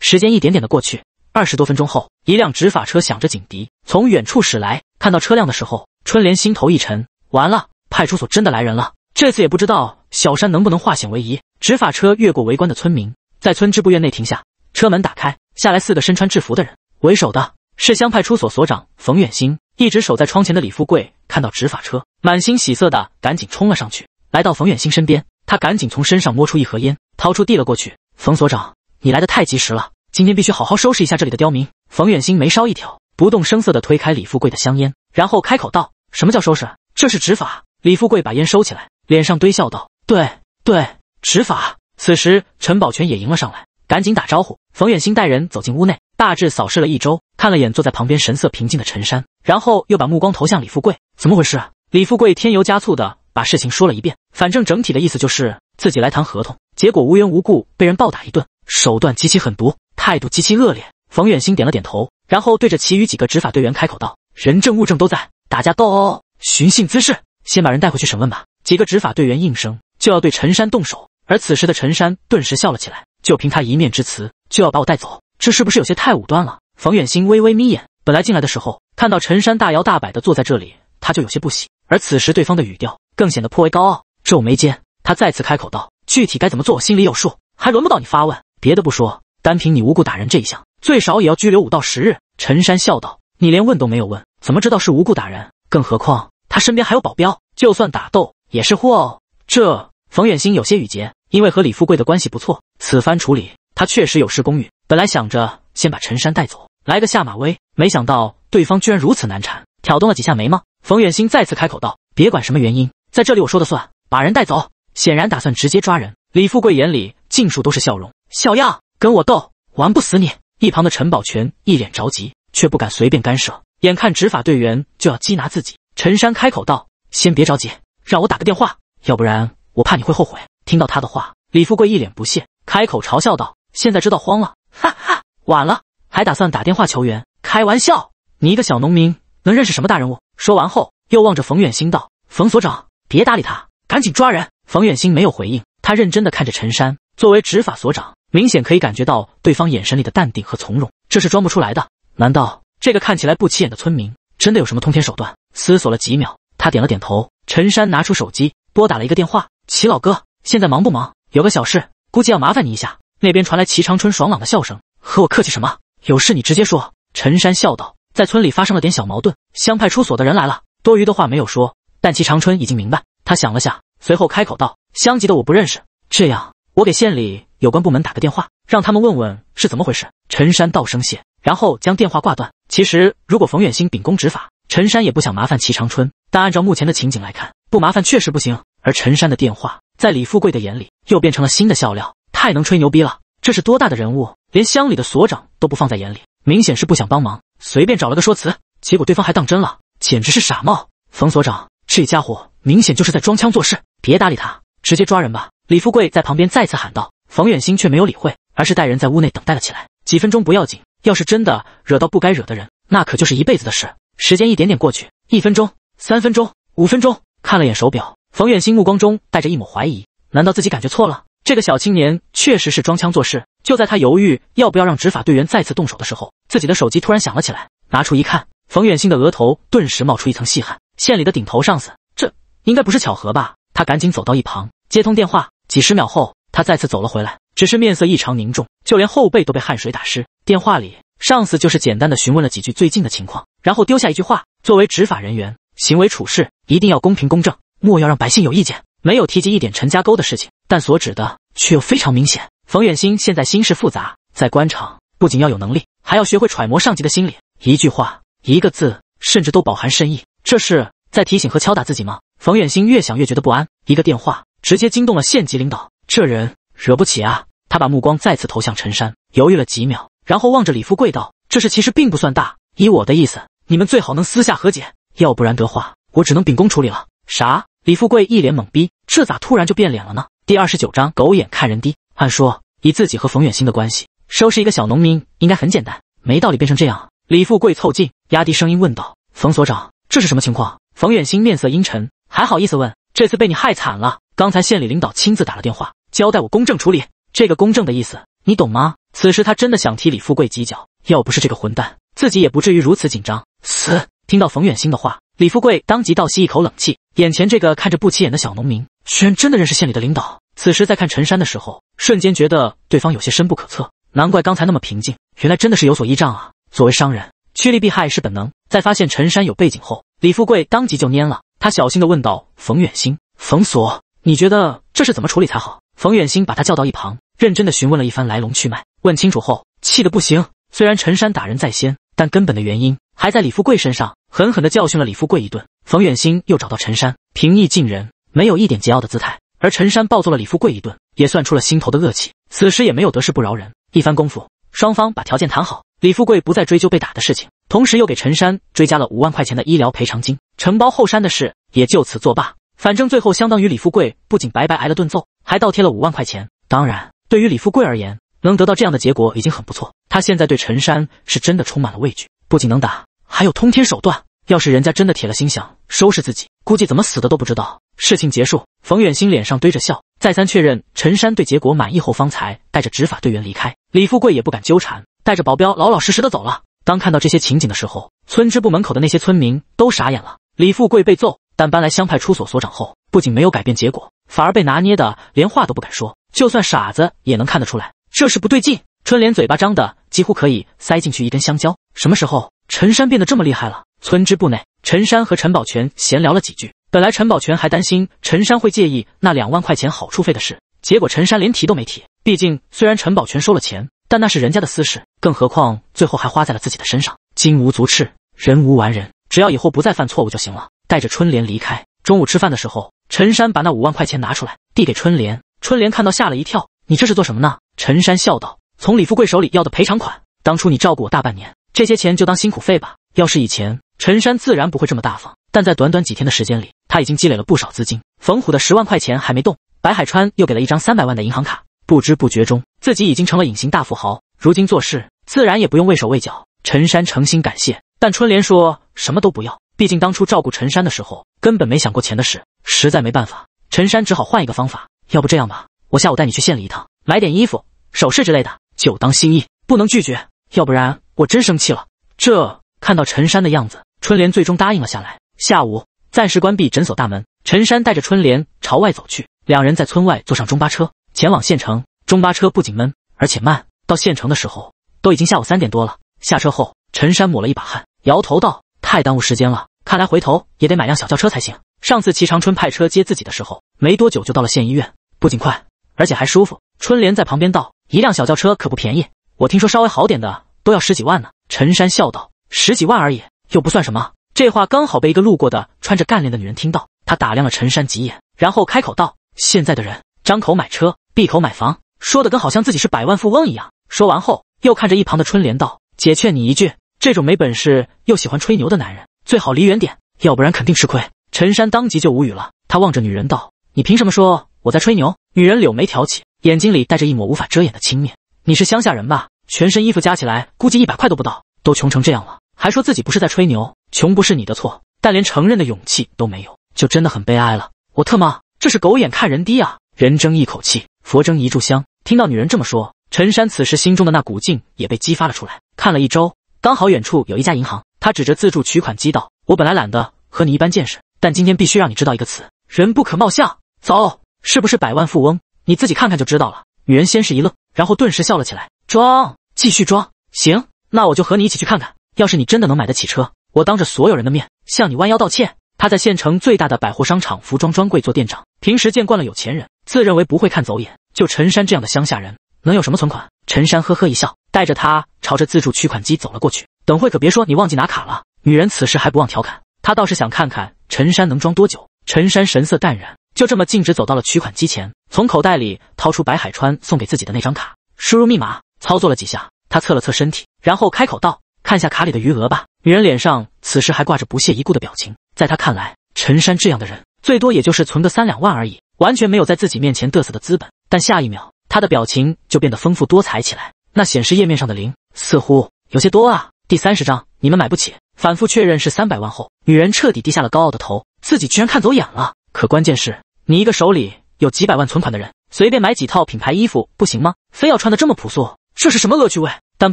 Speaker 1: 时间一点点的过去，二十多分钟后，一辆执法车响着警笛从远处驶来，看到车辆的时候，春莲心头一沉，完了，派出所真的来人了。这次也不知道小山能不能化险为夷。执法车越过围观的村民，在村支部院内停下，车门打开，下来四个身穿制服的人，为首的是乡派出所所长冯远兴。一直守在窗前的李富贵。看到执法车，满心喜色的赶紧冲了上去，来到冯远兴身边，他赶紧从身上摸出一盒烟，掏出递了过去。冯所长，你来的太及时了，今天必须好好收拾一下这里的刁民。冯远兴眉梢一挑，不动声色的推开李富贵的香烟，然后开口道：“什么叫收拾？这是执法。”李富贵把烟收起来，脸上堆笑道：“
Speaker 3: 对对，
Speaker 1: 执法。”此时陈宝全也迎了上来，赶紧打招呼。冯远兴带人走进屋内。大致扫视了一周，看了眼坐在旁边神色平静的陈山，然后又把目光投向李富贵。怎么回事啊？李富贵添油加醋的把事情说了一遍，反正整体的意思就是自己来谈合同，结果无缘无故被人暴打一顿，手段极其狠毒，态度极其恶劣。冯远兴点了点头，然后对着其余几个执法队员开口道：“人证物证都在，打架斗殴、寻衅滋事，先把人带回去审问吧。”几个执法队员应声就要对陈山动手，而此时的陈山顿时笑了起来：“就凭他一面之词，就要把我带走？”这是不是有些太武断了？冯远星微微眯眼，本来进来的时候看到陈山大摇大摆的坐在这里，他就有些不喜。而此时对方的语调更显得颇为高傲，皱眉间，他再次开口道：“具体该怎么做，我心里有数，还轮不到你发问。别的不说，单凭你无故打人这一项，最少也要拘留五到十日。”陈山笑道：“你连问都没有问，怎么知道是无故打人？更何况他身边还有保镖，就算打斗也是祸。”这冯远星有些语结，因为和李富贵的关系不错，此番处理他确实有失公允。本来想着先把陈山带走，来个下马威，没想到对方居然如此难缠，挑动了几下眉毛，冯远星再次开口道：“别管什么原因，在这里我说的算，把人带走。”显然打算直接抓人。李富贵眼里尽数都是笑容：“小样，跟我斗，玩不死你。”一旁的陈宝全一脸着急，却不敢随便干涉。眼看执法队员就要缉拿自己，陈山开口道：“先别着急，让我打个电话，要不然我怕你会后悔。”听到他的话，李富贵一脸不屑，开口嘲笑道：“现在知道慌了？”哈哈，晚了，还打算打电话求援？开玩笑，你一个小农民能认识什么大人物？说完后，又望着冯远兴道：“冯所长，别搭理他，赶紧抓人。”冯远兴没有回应，他认真的看着陈山。作为执法所长，明显可以感觉到对方眼神里的淡定和从容，这是装不出来的。难道这个看起来不起眼的村民真的有什么通天手段？思索了几秒，他点了点头。陈山拿出手机，拨打了一个电话：“齐老哥，现在忙不忙？有个小事，估计要麻烦你一下。”那边传来齐长春爽朗的笑声，和我客气什么？有事你直接说。”陈山笑道。在村里发生了点小矛盾，乡派出所的人来了。多余的话没有说，但齐长春已经明白。他想了想，随后开口道：“乡级的我不认识，这样，我给县里有关部门打个电话，让他们问问是怎么回事。”陈山道声谢，然后将电话挂断。其实，如果冯远兴秉公执法，陈山也不想麻烦齐长春。但按照目前的情景来看，不麻烦确实不行。而陈山的电话在李富贵的眼里，又变成了新的笑料。太能吹牛逼了！这是多大的人物，连乡里的所长都不放在眼里，明显是不想帮忙，随便找了个说辞，结果对方还当真了，简直是傻帽！冯所长这家伙明显就是在装腔作势，别搭理他，直接抓人吧！李富贵在旁边再次喊道，冯远新却没有理会，而是带人在屋内等待了起来。几分钟不要紧，要是真的惹到不该惹的人，那可就是一辈子的事。时间一点点过去，一分钟，三分钟，五分钟，看了眼手表，冯远新目光中带着一抹怀疑，难道自己感觉错了？这个小青年确实是装腔作势。就在他犹豫要不要让执法队员再次动手的时候，自己的手机突然响了起来。拿出一看，冯远新的额头顿时冒出一层细汗。县里的顶头上司，这应该不是巧合吧？他赶紧走到一旁接通电话。几十秒后，他再次走了回来，只是面色异常凝重，就连后背都被汗水打湿。电话里，上司就是简单的询问了几句最近的情况，然后丢下一句话：“作为执法人员，行为处事一定要公平公正，莫要让百姓有意见。”没有提及一点陈家沟的事情，但所指的却又非常明显。冯远新现在心事复杂，在官场不仅要有能力，还要学会揣摩上级的心理。一句话、一个字，甚至都饱含深意。这是在提醒和敲打自己吗？冯远新越想越觉得不安。一个电话直接惊动了县级领导，这人惹不起啊！他把目光再次投向陈山，犹豫了几秒，然后望着李富贵道：“这事其实并不算大，以我的意思，你们最好能私下和解，要不然的话，我只能秉公处理了。”啥？李富贵一脸懵逼，这咋突然就变脸了呢？第二十九章狗眼看人低。按说以自己和冯远新的关系，收拾一个小农民应该很简单，没道理变成这样。李富贵凑近，压低声音问道：“冯所长，这是什么情况？”冯远新面色阴沉，还好意思问？这次被你害惨了。刚才县里领导亲自打了电话，交代我公正处理。这个公正的意思，你懂吗？此时他真的想踢李富贵几脚，要不是这个混蛋，自己也不至于如此紧张。死！听到冯远新的话。李富贵当即倒吸一口冷气，眼前这个看着不起眼的小农民，居然真的认识县里的领导。此时在看陈山的时候，瞬间觉得对方有些深不可测，难怪刚才那么平静，原来真的是有所依仗啊。作为商人，趋利避害是本能。在发现陈山有背景后，李富贵当即就蔫了。他小心的问道：“冯远兴，冯所，你觉得这是怎么处理才好？”冯远兴把他叫到一旁，认真的询问了一番来龙去脉。问清楚后，气得不行。虽然陈山打人在先。但根本的原因还在李富贵身上，狠狠的教训了李富贵一顿。冯远兴又找到陈山，平易近人，没有一点桀骜的姿态。而陈山暴揍了李富贵一顿，也算出了心头的恶气。此时也没有得势不饶人，一番功夫，双方把条件谈好。李富贵不再追究被打的事情，同时又给陈山追加了五万块钱的医疗赔偿金。承包后山的事也就此作罢。反正最后相当于李富贵不仅白白挨了顿揍，还倒贴了五万块钱。当然，对于李富贵而言，能得到这样的结果已经很不错。他现在对陈山是真的充满了畏惧，不仅能打，还有通天手段。要是人家真的铁了心想收拾自己，估计怎么死的都不知道。事情结束，冯远新脸上堆着笑，再三确认陈山对结果满意后，方才带着执法队员离开。李富贵也不敢纠缠，带着保镖老老实实的走了。当看到这些情景的时候，村支部门口的那些村民都傻眼了。李富贵被揍，但搬来乡派出所所长后，不仅没有改变结果，反而被拿捏的连话都不敢说。就算傻子也能看得出来，这是不对劲。春莲嘴巴张的。几乎可以塞进去一根香蕉。什么时候陈山变得这么厉害了？村支部内，陈山和陈宝全闲聊了几句。本来陈宝全还担心陈山会介意那两万块钱好处费的事，结果陈山连提都没提。毕竟虽然陈宝全收了钱，但那是人家的私事，更何况最后还花在了自己的身上。金无足赤，人无完人，只要以后不再犯错误就行了。带着春莲离开。中午吃饭的时候，陈山把那五万块钱拿出来，递给春莲。春莲看到，吓了一跳：“你这是做什么呢？”陈山笑道。从李富贵手里要的赔偿款，当初你照顾我大半年，这些钱就当辛苦费吧。要是以前，陈山自然不会这么大方，但在短短几天的时间里，他已经积累了不少资金。冯虎的十万块钱还没动，白海川又给了一张三百万的银行卡，不知不觉中自己已经成了隐形大富豪。如今做事自然也不用畏手畏脚。陈山诚心感谢，但春莲说什么都不要，毕竟当初照顾陈山的时候根本没想过钱的事，实在没办法，陈山只好换一个方法。要不这样吧，我下午带你去县里一趟，买点衣服、首饰之类的。就当心意，不能拒绝，要不然我真生气了。这看到陈山的样子，春莲最终答应了下来。下午暂时关闭诊所大门，陈山带着春莲朝外走去。两人在村外坐上中巴车，前往县城。中巴车不仅闷，而且慢。到县城的时候，都已经下午三点多了。下车后，陈山抹了一把汗，摇头道：“太耽误时间了，看来回头也得买辆小轿车才行。”上次齐长春派车接自己的时候，没多久就到了县医院，不仅快，而且还舒服。春莲在旁边道。一辆小轿车可不便宜，我听说稍微好点的都要十几万呢。陈山笑道：“十几万而已，又不算什么。”这话刚好被一个路过的穿着干练的女人听到，她打量了陈山几眼，然后开口道：“现在的人张口买车，闭口买房，说的跟好像自己是百万富翁一样。”说完后，又看着一旁的春莲道：“姐，劝你一句，这种没本事又喜欢吹牛的男人，最好离远点，要不然肯定吃亏。”陈山当即就无语了，他望着女人道：“你凭什么说我在吹牛？”女人柳眉挑起。眼睛里带着一抹无法遮掩的轻蔑。你是乡下人吧？全身衣服加起来估计一百块都不到，都穷成这样了，还说自己不是在吹牛。穷不是你的错，但连承认的勇气都没有，就真的很悲哀了。我特么这是狗眼看人低啊！人争一口气，佛争一炷香。听到女人这么说，陈山此时心中的那股劲也被激发了出来。看了一周，刚好远处有一家银行，他指着自助取款机道：“我本来懒得和你一般见识，但今天必须让你知道一个词：人不可貌相。走，是不是百万富翁？”你自己看看就知道了。女人先是一愣，然后顿时笑了起来，装，继续装。行，那我就和你一起去看看。要是你真的能买得起车，我当着所有人的面向你弯腰道歉。他在县城最大的百货商场服装专柜做店长，平时见惯了有钱人，自认为不会看走眼。就陈山这样的乡下人，能有什么存款？陈山呵呵一笑，带着他朝着自助取款机走了过去。等会可别说你忘记拿卡了。女人此时还不忘调侃，她倒是想看看陈山能装多久。陈山神色淡然。就这么径直走到了取款机前，从口袋里掏出白海川送给自己的那张卡，输入密码，操作了几下，他测了测身体，然后开口道：“看下卡里的余额吧。”女人脸上此时还挂着不屑一顾的表情，在她看来，陈山这样的人最多也就是存个三两万而已，完全没有在自己面前嘚瑟的资本。但下一秒，她的表情就变得丰富多彩起来。那显示页面上的零似乎有些多啊！第三十张，你们买不起。反复确认是三百万后，女人彻底低下了高傲的头，自己居然看走眼了。可关键是，你一个手里有几百万存款的人，随便买几套品牌衣服不行吗？非要穿的这么朴素，这是什么恶趣味？但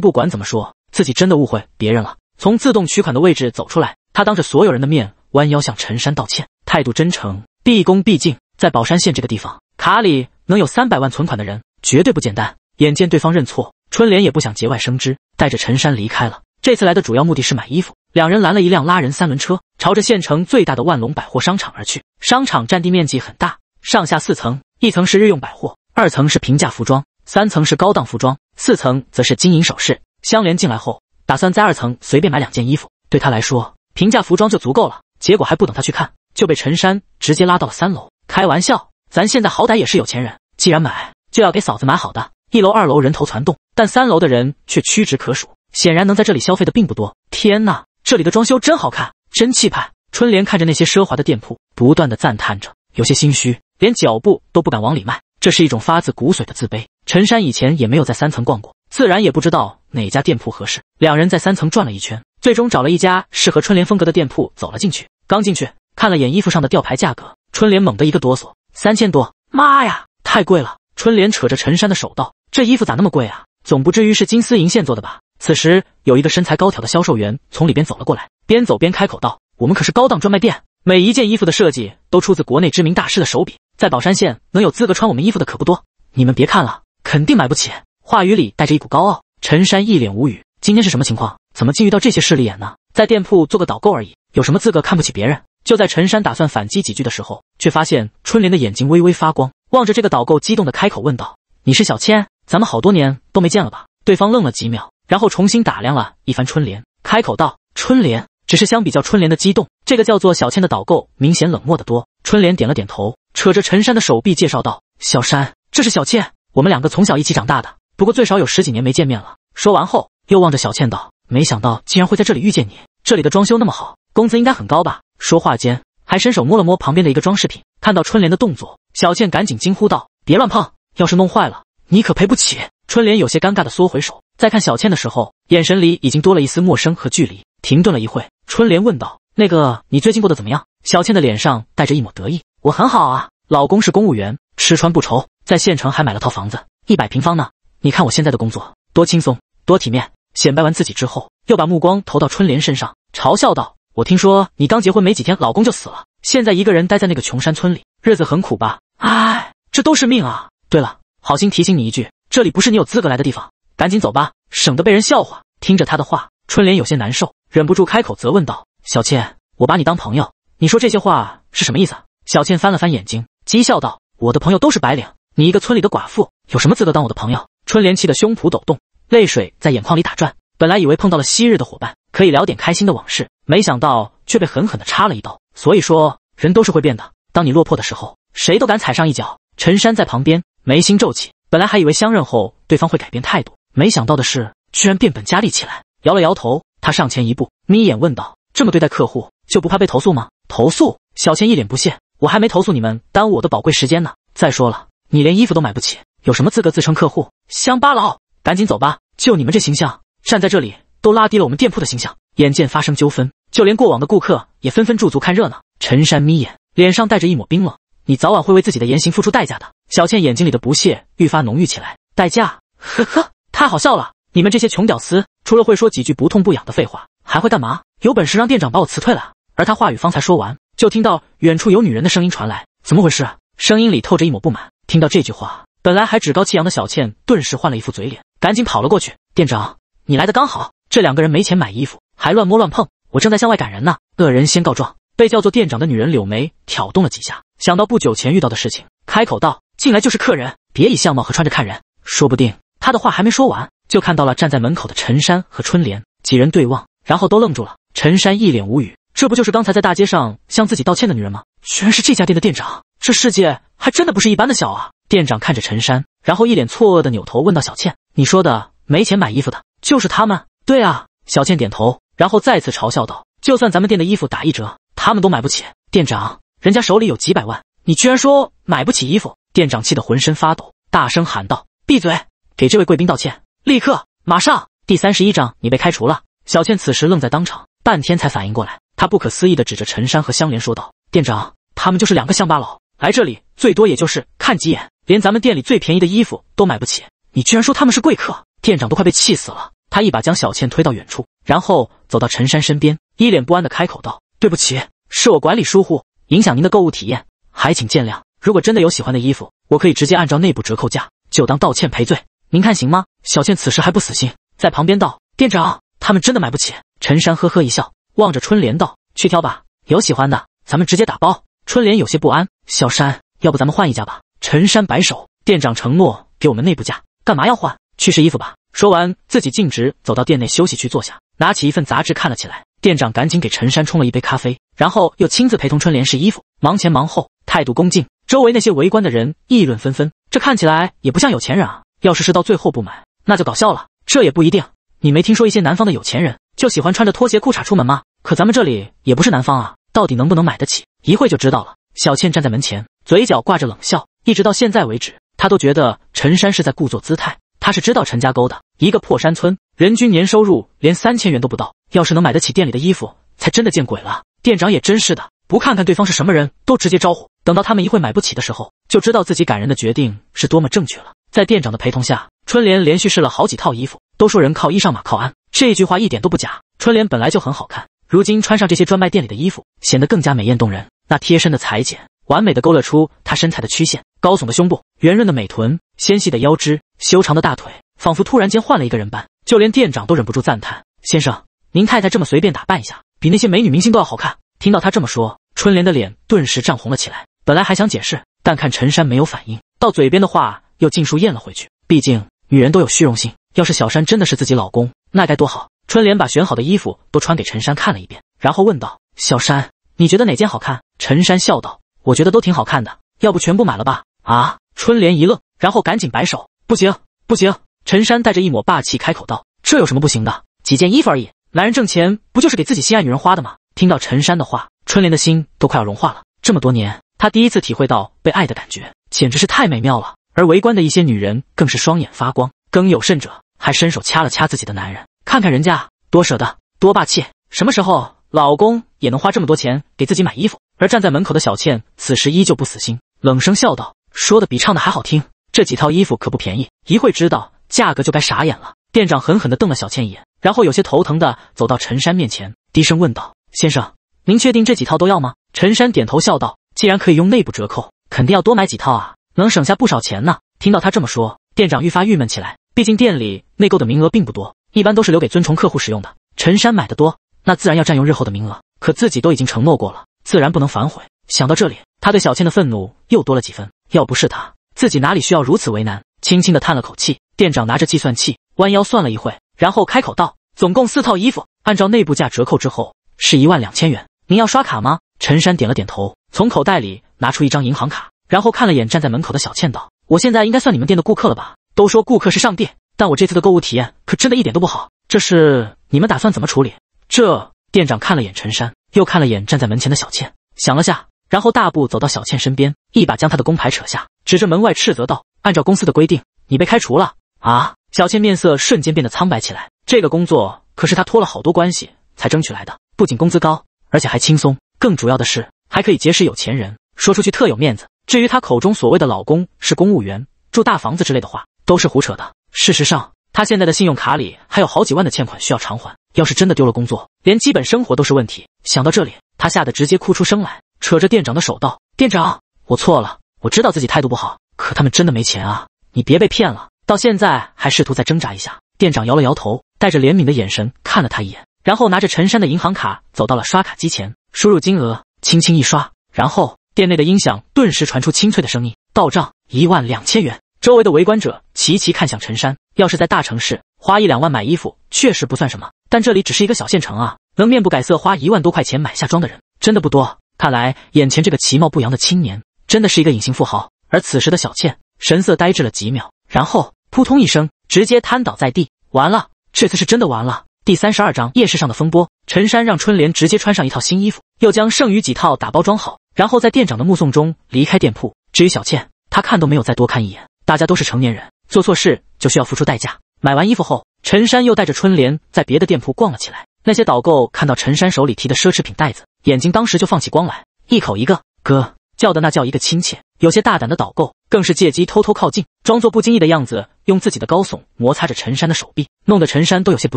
Speaker 1: 不管怎么说，自己真的误会别人了。从自动取款的位置走出来，他当着所有人的面弯腰向陈山道歉，态度真诚，毕恭毕敬。在宝山县这个地方，卡里能有三百万存款的人，绝对不简单。眼见对方认错，春莲也不想节外生枝，带着陈山离开了。这次来的主要目的是买衣服。两人拦了一辆拉人三轮车，朝着县城最大的万隆百货商场而去。商场占地面积很大，上下四层，一层是日用百货，二层是平价服装，三层是高档服装，四层则是金银首饰。相连进来后，打算在二层随便买两件衣服，对他来说，平价服装就足够了。结果还不等他去看，就被陈山直接拉到了三楼。开玩笑，咱现在好歹也是有钱人，既然买，就要给嫂子买好的。一楼、二楼人头攒动，但三楼的人却屈指可数，显然能在这里消费的并不多。天哪！这里的装修真好看，真气派。春莲看着那些奢华的店铺，不断的赞叹着，有些心虚，连脚步都不敢往里迈。这是一种发自骨髓的自卑。陈山以前也没有在三层逛过，自然也不知道哪家店铺合适。两人在三层转了一圈，最终找了一家适合春莲风格的店铺，走了进去。刚进去看了眼衣服上的吊牌价格，春莲猛的一个哆嗦，三千多，妈呀，太贵了！春莲扯着陈山的手道：“这衣服咋那么贵啊？总不至于是金丝银线做的吧？”此时，有一个身材高挑的销售员从里边走了过来，边走边开口道：“我们可是高档专卖店，每一件衣服的设计都出自国内知名大师的手笔，在宝山县能有资格穿我们衣服的可不多。你们别看了，肯定买不起。”话语里带着一股高傲。陈山一脸无语，今天是什么情况？怎么竟遇到这些势利眼呢？在店铺做个导购而已，有什么资格看不起别人？就在陈山打算反击几句的时候，却发现春莲的眼睛微微发光，望着这个导购，激动的开口问道：“你是小千？咱们好多年都没见了吧？”对方愣了几秒。然后重新打量了一番春莲，开口道：“春莲，只是相比较春莲的激动，这个叫做小倩的导购明显冷漠的多。春莲点了点头，扯着陈山的手臂介绍道：“小山，这是小倩，我们两个从小一起长大的，不过最少有十几年没见面了。”说完后，又望着小倩道：“没想到竟然会在这里遇见你，这里的装修那么好，工资应该很高吧？”说话间，还伸手摸了摸旁边的一个装饰品。看到春莲的动作，小倩赶紧惊呼道：“别乱碰，要是弄坏了，你可赔不起。”春莲有些尴尬的缩回手，在看小倩的时候，眼神里已经多了一丝陌生和距离。停顿了一会，春莲问道：“那个，你最近过得怎么样？”小倩的脸上带着一抹得意：“我很好啊，老公是公务员，吃穿不愁，在县城还买了套房子，一百平方呢。你看我现在的工作多轻松，多体面。”显摆完自己之后，又把目光投到春莲身上，嘲笑道：“我听说你刚结婚没几天，老公就死了，现在一个人待在那个穷山村里，日子很苦吧？哎，这都是命啊。对了，好心提醒你一句。”这里不是你有资格来的地方，赶紧走吧，省得被人笑话。听着他的话，春莲有些难受，忍不住开口责问道：“小倩，我把你当朋友，你说这些话是什么意思？”小倩翻了翻眼睛，讥笑道：“我的朋友都是白领，你一个村里的寡妇，有什么资格当我的朋友？”春莲气得胸脯抖动，泪水在眼眶里打转。本来以为碰到了昔日的伙伴，可以聊点开心的往事，没想到却被狠狠地插了一刀。所以说，人都是会变的。当你落魄的时候，谁都敢踩上一脚。陈山在旁边眉心皱起。本来还以为相认后对方会改变态度，没想到的是居然变本加厉起来。摇了摇头，他上前一步，眯眼问道：“这么对待客户，就不怕被投诉吗？”“投诉？”小倩一脸不屑，“我还没投诉你们耽误我的宝贵时间呢。再说了，你连衣服都买不起，有什么资格自称客户？乡巴佬，赶紧走吧！就你们这形象，站在这里都拉低了我们店铺的形象。”眼见发生纠纷，就连过往的顾客也纷纷驻足看热闹。陈山眯眼，脸上带着一抹冰冷：“你早晚会为自己的言行付出代价的。”小倩眼睛里的不屑愈发浓郁起来。代驾，呵呵，太好笑了！你们这些穷屌丝，除了会说几句不痛不痒的废话，还会干嘛？有本事让店长把我辞退了！而他话语方才说完，就听到远处有女人的声音传来：“怎么回事？”声音里透着一抹不满。听到这句话，本来还趾高气扬的小倩顿时换了一副嘴脸，赶紧跑了过去。店长，你来的刚好，这两个人没钱买衣服，还乱摸乱碰，我正在向外赶人呢。恶人先告状，被叫做店长的女人柳眉挑动了几下，想到不久前遇到的事情，开口道。进来就是客人，别以相貌和穿着看人。说不定他的话还没说完，就看到了站在门口的陈山和春莲几人对望，然后都愣住了。陈山一脸无语，这不就是刚才在大街上向自己道歉的女人吗？居然是这家店的店长，这世界还真的不是一般的小啊！店长看着陈山，然后一脸错愕的扭头问道：“小倩，你说的没钱买衣服的，就是他们？”“对啊。”小倩点头，然后再次嘲笑道：“就算咱们店的衣服打一折，他们都买不起。店长，人家手里有几百万，你居然说买不起衣服？”店长气得浑身发抖，大声喊道：“闭嘴，给这位贵宾道歉，立刻，马上！”第三十一章，你被开除了。小倩此时愣在当场，半天才反应过来，她不可思议地指着陈山和香莲说道：“店长，他们就是两个乡巴佬，来这里最多也就是看几眼，连咱们店里最便宜的衣服都买不起，你居然说他们是贵客？”店长都快被气死了，他一把将小倩推到远处，然后走到陈山身边，一脸不安地开口道：“对不起，是我管理疏忽，影响您的购物体验，还请见谅。”如果真的有喜欢的衣服，我可以直接按照内部折扣价，就当道歉赔罪，您看行吗？小倩此时还不死心，在旁边道：“店长，他们真的买不起。”陈山呵呵一笑，望着春莲道：“去挑吧，有喜欢的，咱们直接打包。”春莲有些不安：“小山，要不咱们换一家吧？”陈山摆手，店长承诺给我们内部价，干嘛要换？去试衣服吧。说完，自己径直走到店内休息区坐下，拿起一份杂志看了起来。店长赶紧给陈山冲了一杯咖啡，然后又亲自陪同春莲试衣服，忙前忙后，态度恭敬。周围那些围观的人议论纷纷，这看起来也不像有钱人啊。要是是到最后不买，那就搞笑了。这也不一定，你没听说一些南方的有钱人就喜欢穿着拖鞋、裤衩出门吗？可咱们这里也不是南方啊，到底能不能买得起？一会就知道了。小倩站在门前，嘴角挂着冷笑。一直到现在为止，她都觉得陈山是在故作姿态。她是知道陈家沟的一个破山村，人均年收入连三千元都不到。要是能买得起店里的衣服，才真的见鬼了。店长也真是的，不看看对方是什么人，都直接招呼。等到他们一会买不起的时候，就知道自己感人的决定是多么正确了。在店长的陪同下，春莲连续试了好几套衣服，都说人靠衣裳马靠鞍，这句话一点都不假。春莲本来就很好看，如今穿上这些专卖店里的衣服，显得更加美艳动人。那贴身的裁剪，完美的勾勒出她身材的曲线，高耸的胸部，圆润的美臀，纤细的腰肢，修长的大腿，仿佛突然间换了一个人般，就连店长都忍不住赞叹：“先生，您太太这么随便打扮一下，比那些美女明星都要好看。”听到他这么说，春莲的脸顿时涨红了起来。本来还想解释，但看陈山没有反应，到嘴边的话又尽数咽了回去。毕竟女人都有虚荣心，要是小山真的是自己老公，那该多好。春莲把选好的衣服都穿给陈山看了一遍，然后问道：“小山，你觉得哪件好看？”陈山笑道：“我觉得都挺好看的，要不全部买了吧？”啊！春莲一愣，然后赶紧摆手：“不行，不行！”陈山带着一抹霸气开口道：“这有什么不行的？几件衣服而已，男人挣钱不就是给自己心爱女人花的吗？”听到陈山的话，春莲的心都快要融化了。这么多年。他第一次体会到被爱的感觉，简直是太美妙了。而围观的一些女人更是双眼发光，更有甚者还伸手掐了掐自己的男人，看看人家多舍得，多霸气。什么时候老公也能花这么多钱给自己买衣服？而站在门口的小倩此时依旧不死心，冷声笑道：“说的比唱的还好听，这几套衣服可不便宜，一会知道价格就该傻眼了。”店长狠狠地瞪了小倩一眼，然后有些头疼的走到陈山面前，低声问道：“先生，您确定这几套都要吗？”陈山点头笑道。既然可以用内部折扣，肯定要多买几套啊，能省下不少钱呢。听到他这么说，店长愈发郁闷起来。毕竟店里内购的名额并不多，一般都是留给尊崇客户使用的。陈山买的多，那自然要占用日后的名额。可自己都已经承诺过了，自然不能反悔。想到这里，他对小倩的愤怒又多了几分。要不是他，自己哪里需要如此为难？轻轻的叹了口气，店长拿着计算器弯腰算了一会，然后开口道：“总共四套衣服，按照内部价折扣之后是一万两千元。您要刷卡吗？”陈山点了点头。从口袋里拿出一张银行卡，然后看了眼站在门口的小倩，道：“我现在应该算你们店的顾客了吧？都说顾客是上帝，但我这次的购物体验可真的一点都不好。这是你们打算怎么处理？”这店长看了眼陈山，又看了眼站在门前的小倩，想了下，然后大步走到小倩身边，一把将她的工牌扯下，指着门外斥责道：“按照公司的规定，你被开除了！”啊！小倩面色瞬间变得苍白起来。这个工作可是她托了好多关系才争取来的，不仅工资高，而且还轻松，更主要的是……还可以结识有钱人，说出去特有面子。至于她口中所谓的老公是公务员、住大房子之类的话，都是胡扯的。事实上，她现在的信用卡里还有好几万的欠款需要偿还。要是真的丢了工作，连基本生活都是问题。想到这里，她吓得直接哭出声来，扯着店长的手道：“店长，我错了，我知道自己态度不好，可他们真的没钱啊！你别被骗了，到现在还试图再挣扎一下。”店长摇了摇头，带着怜悯的眼神看了他一眼，然后拿着陈山的银行卡走到了刷卡机前，输入金额。轻轻一刷，然后店内的音响顿时传出清脆的声音：“到账一万两千元。”周围的围观者齐齐看向陈山。要是在大城市花一两万买衣服确实不算什么，但这里只是一个小县城啊，能面不改色花一万多块钱买下装的人真的不多。看来眼前这个其貌不扬的青年真的是一个隐形富豪。而此时的小倩神色呆滞了几秒，然后扑通一声直接瘫倒在地。完了，这次是真的完了。第三十二章夜市上的风波。陈山让春莲直接穿上一套新衣服，又将剩余几套打包装好，然后在店长的目送中离开店铺。至于小倩，她看都没有再多看一眼。大家都是成年人，做错事就需要付出代价。买完衣服后，陈山又带着春莲在别的店铺逛了起来。那些导购看到陈山手里提的奢侈品袋子，眼睛当时就放起光来，一口一个“哥”，叫的那叫一个亲切。有些大胆的导购更是借机偷偷靠近，装作不经意的样子，用自己的高耸摩擦着陈山的手臂，弄得陈山都有些不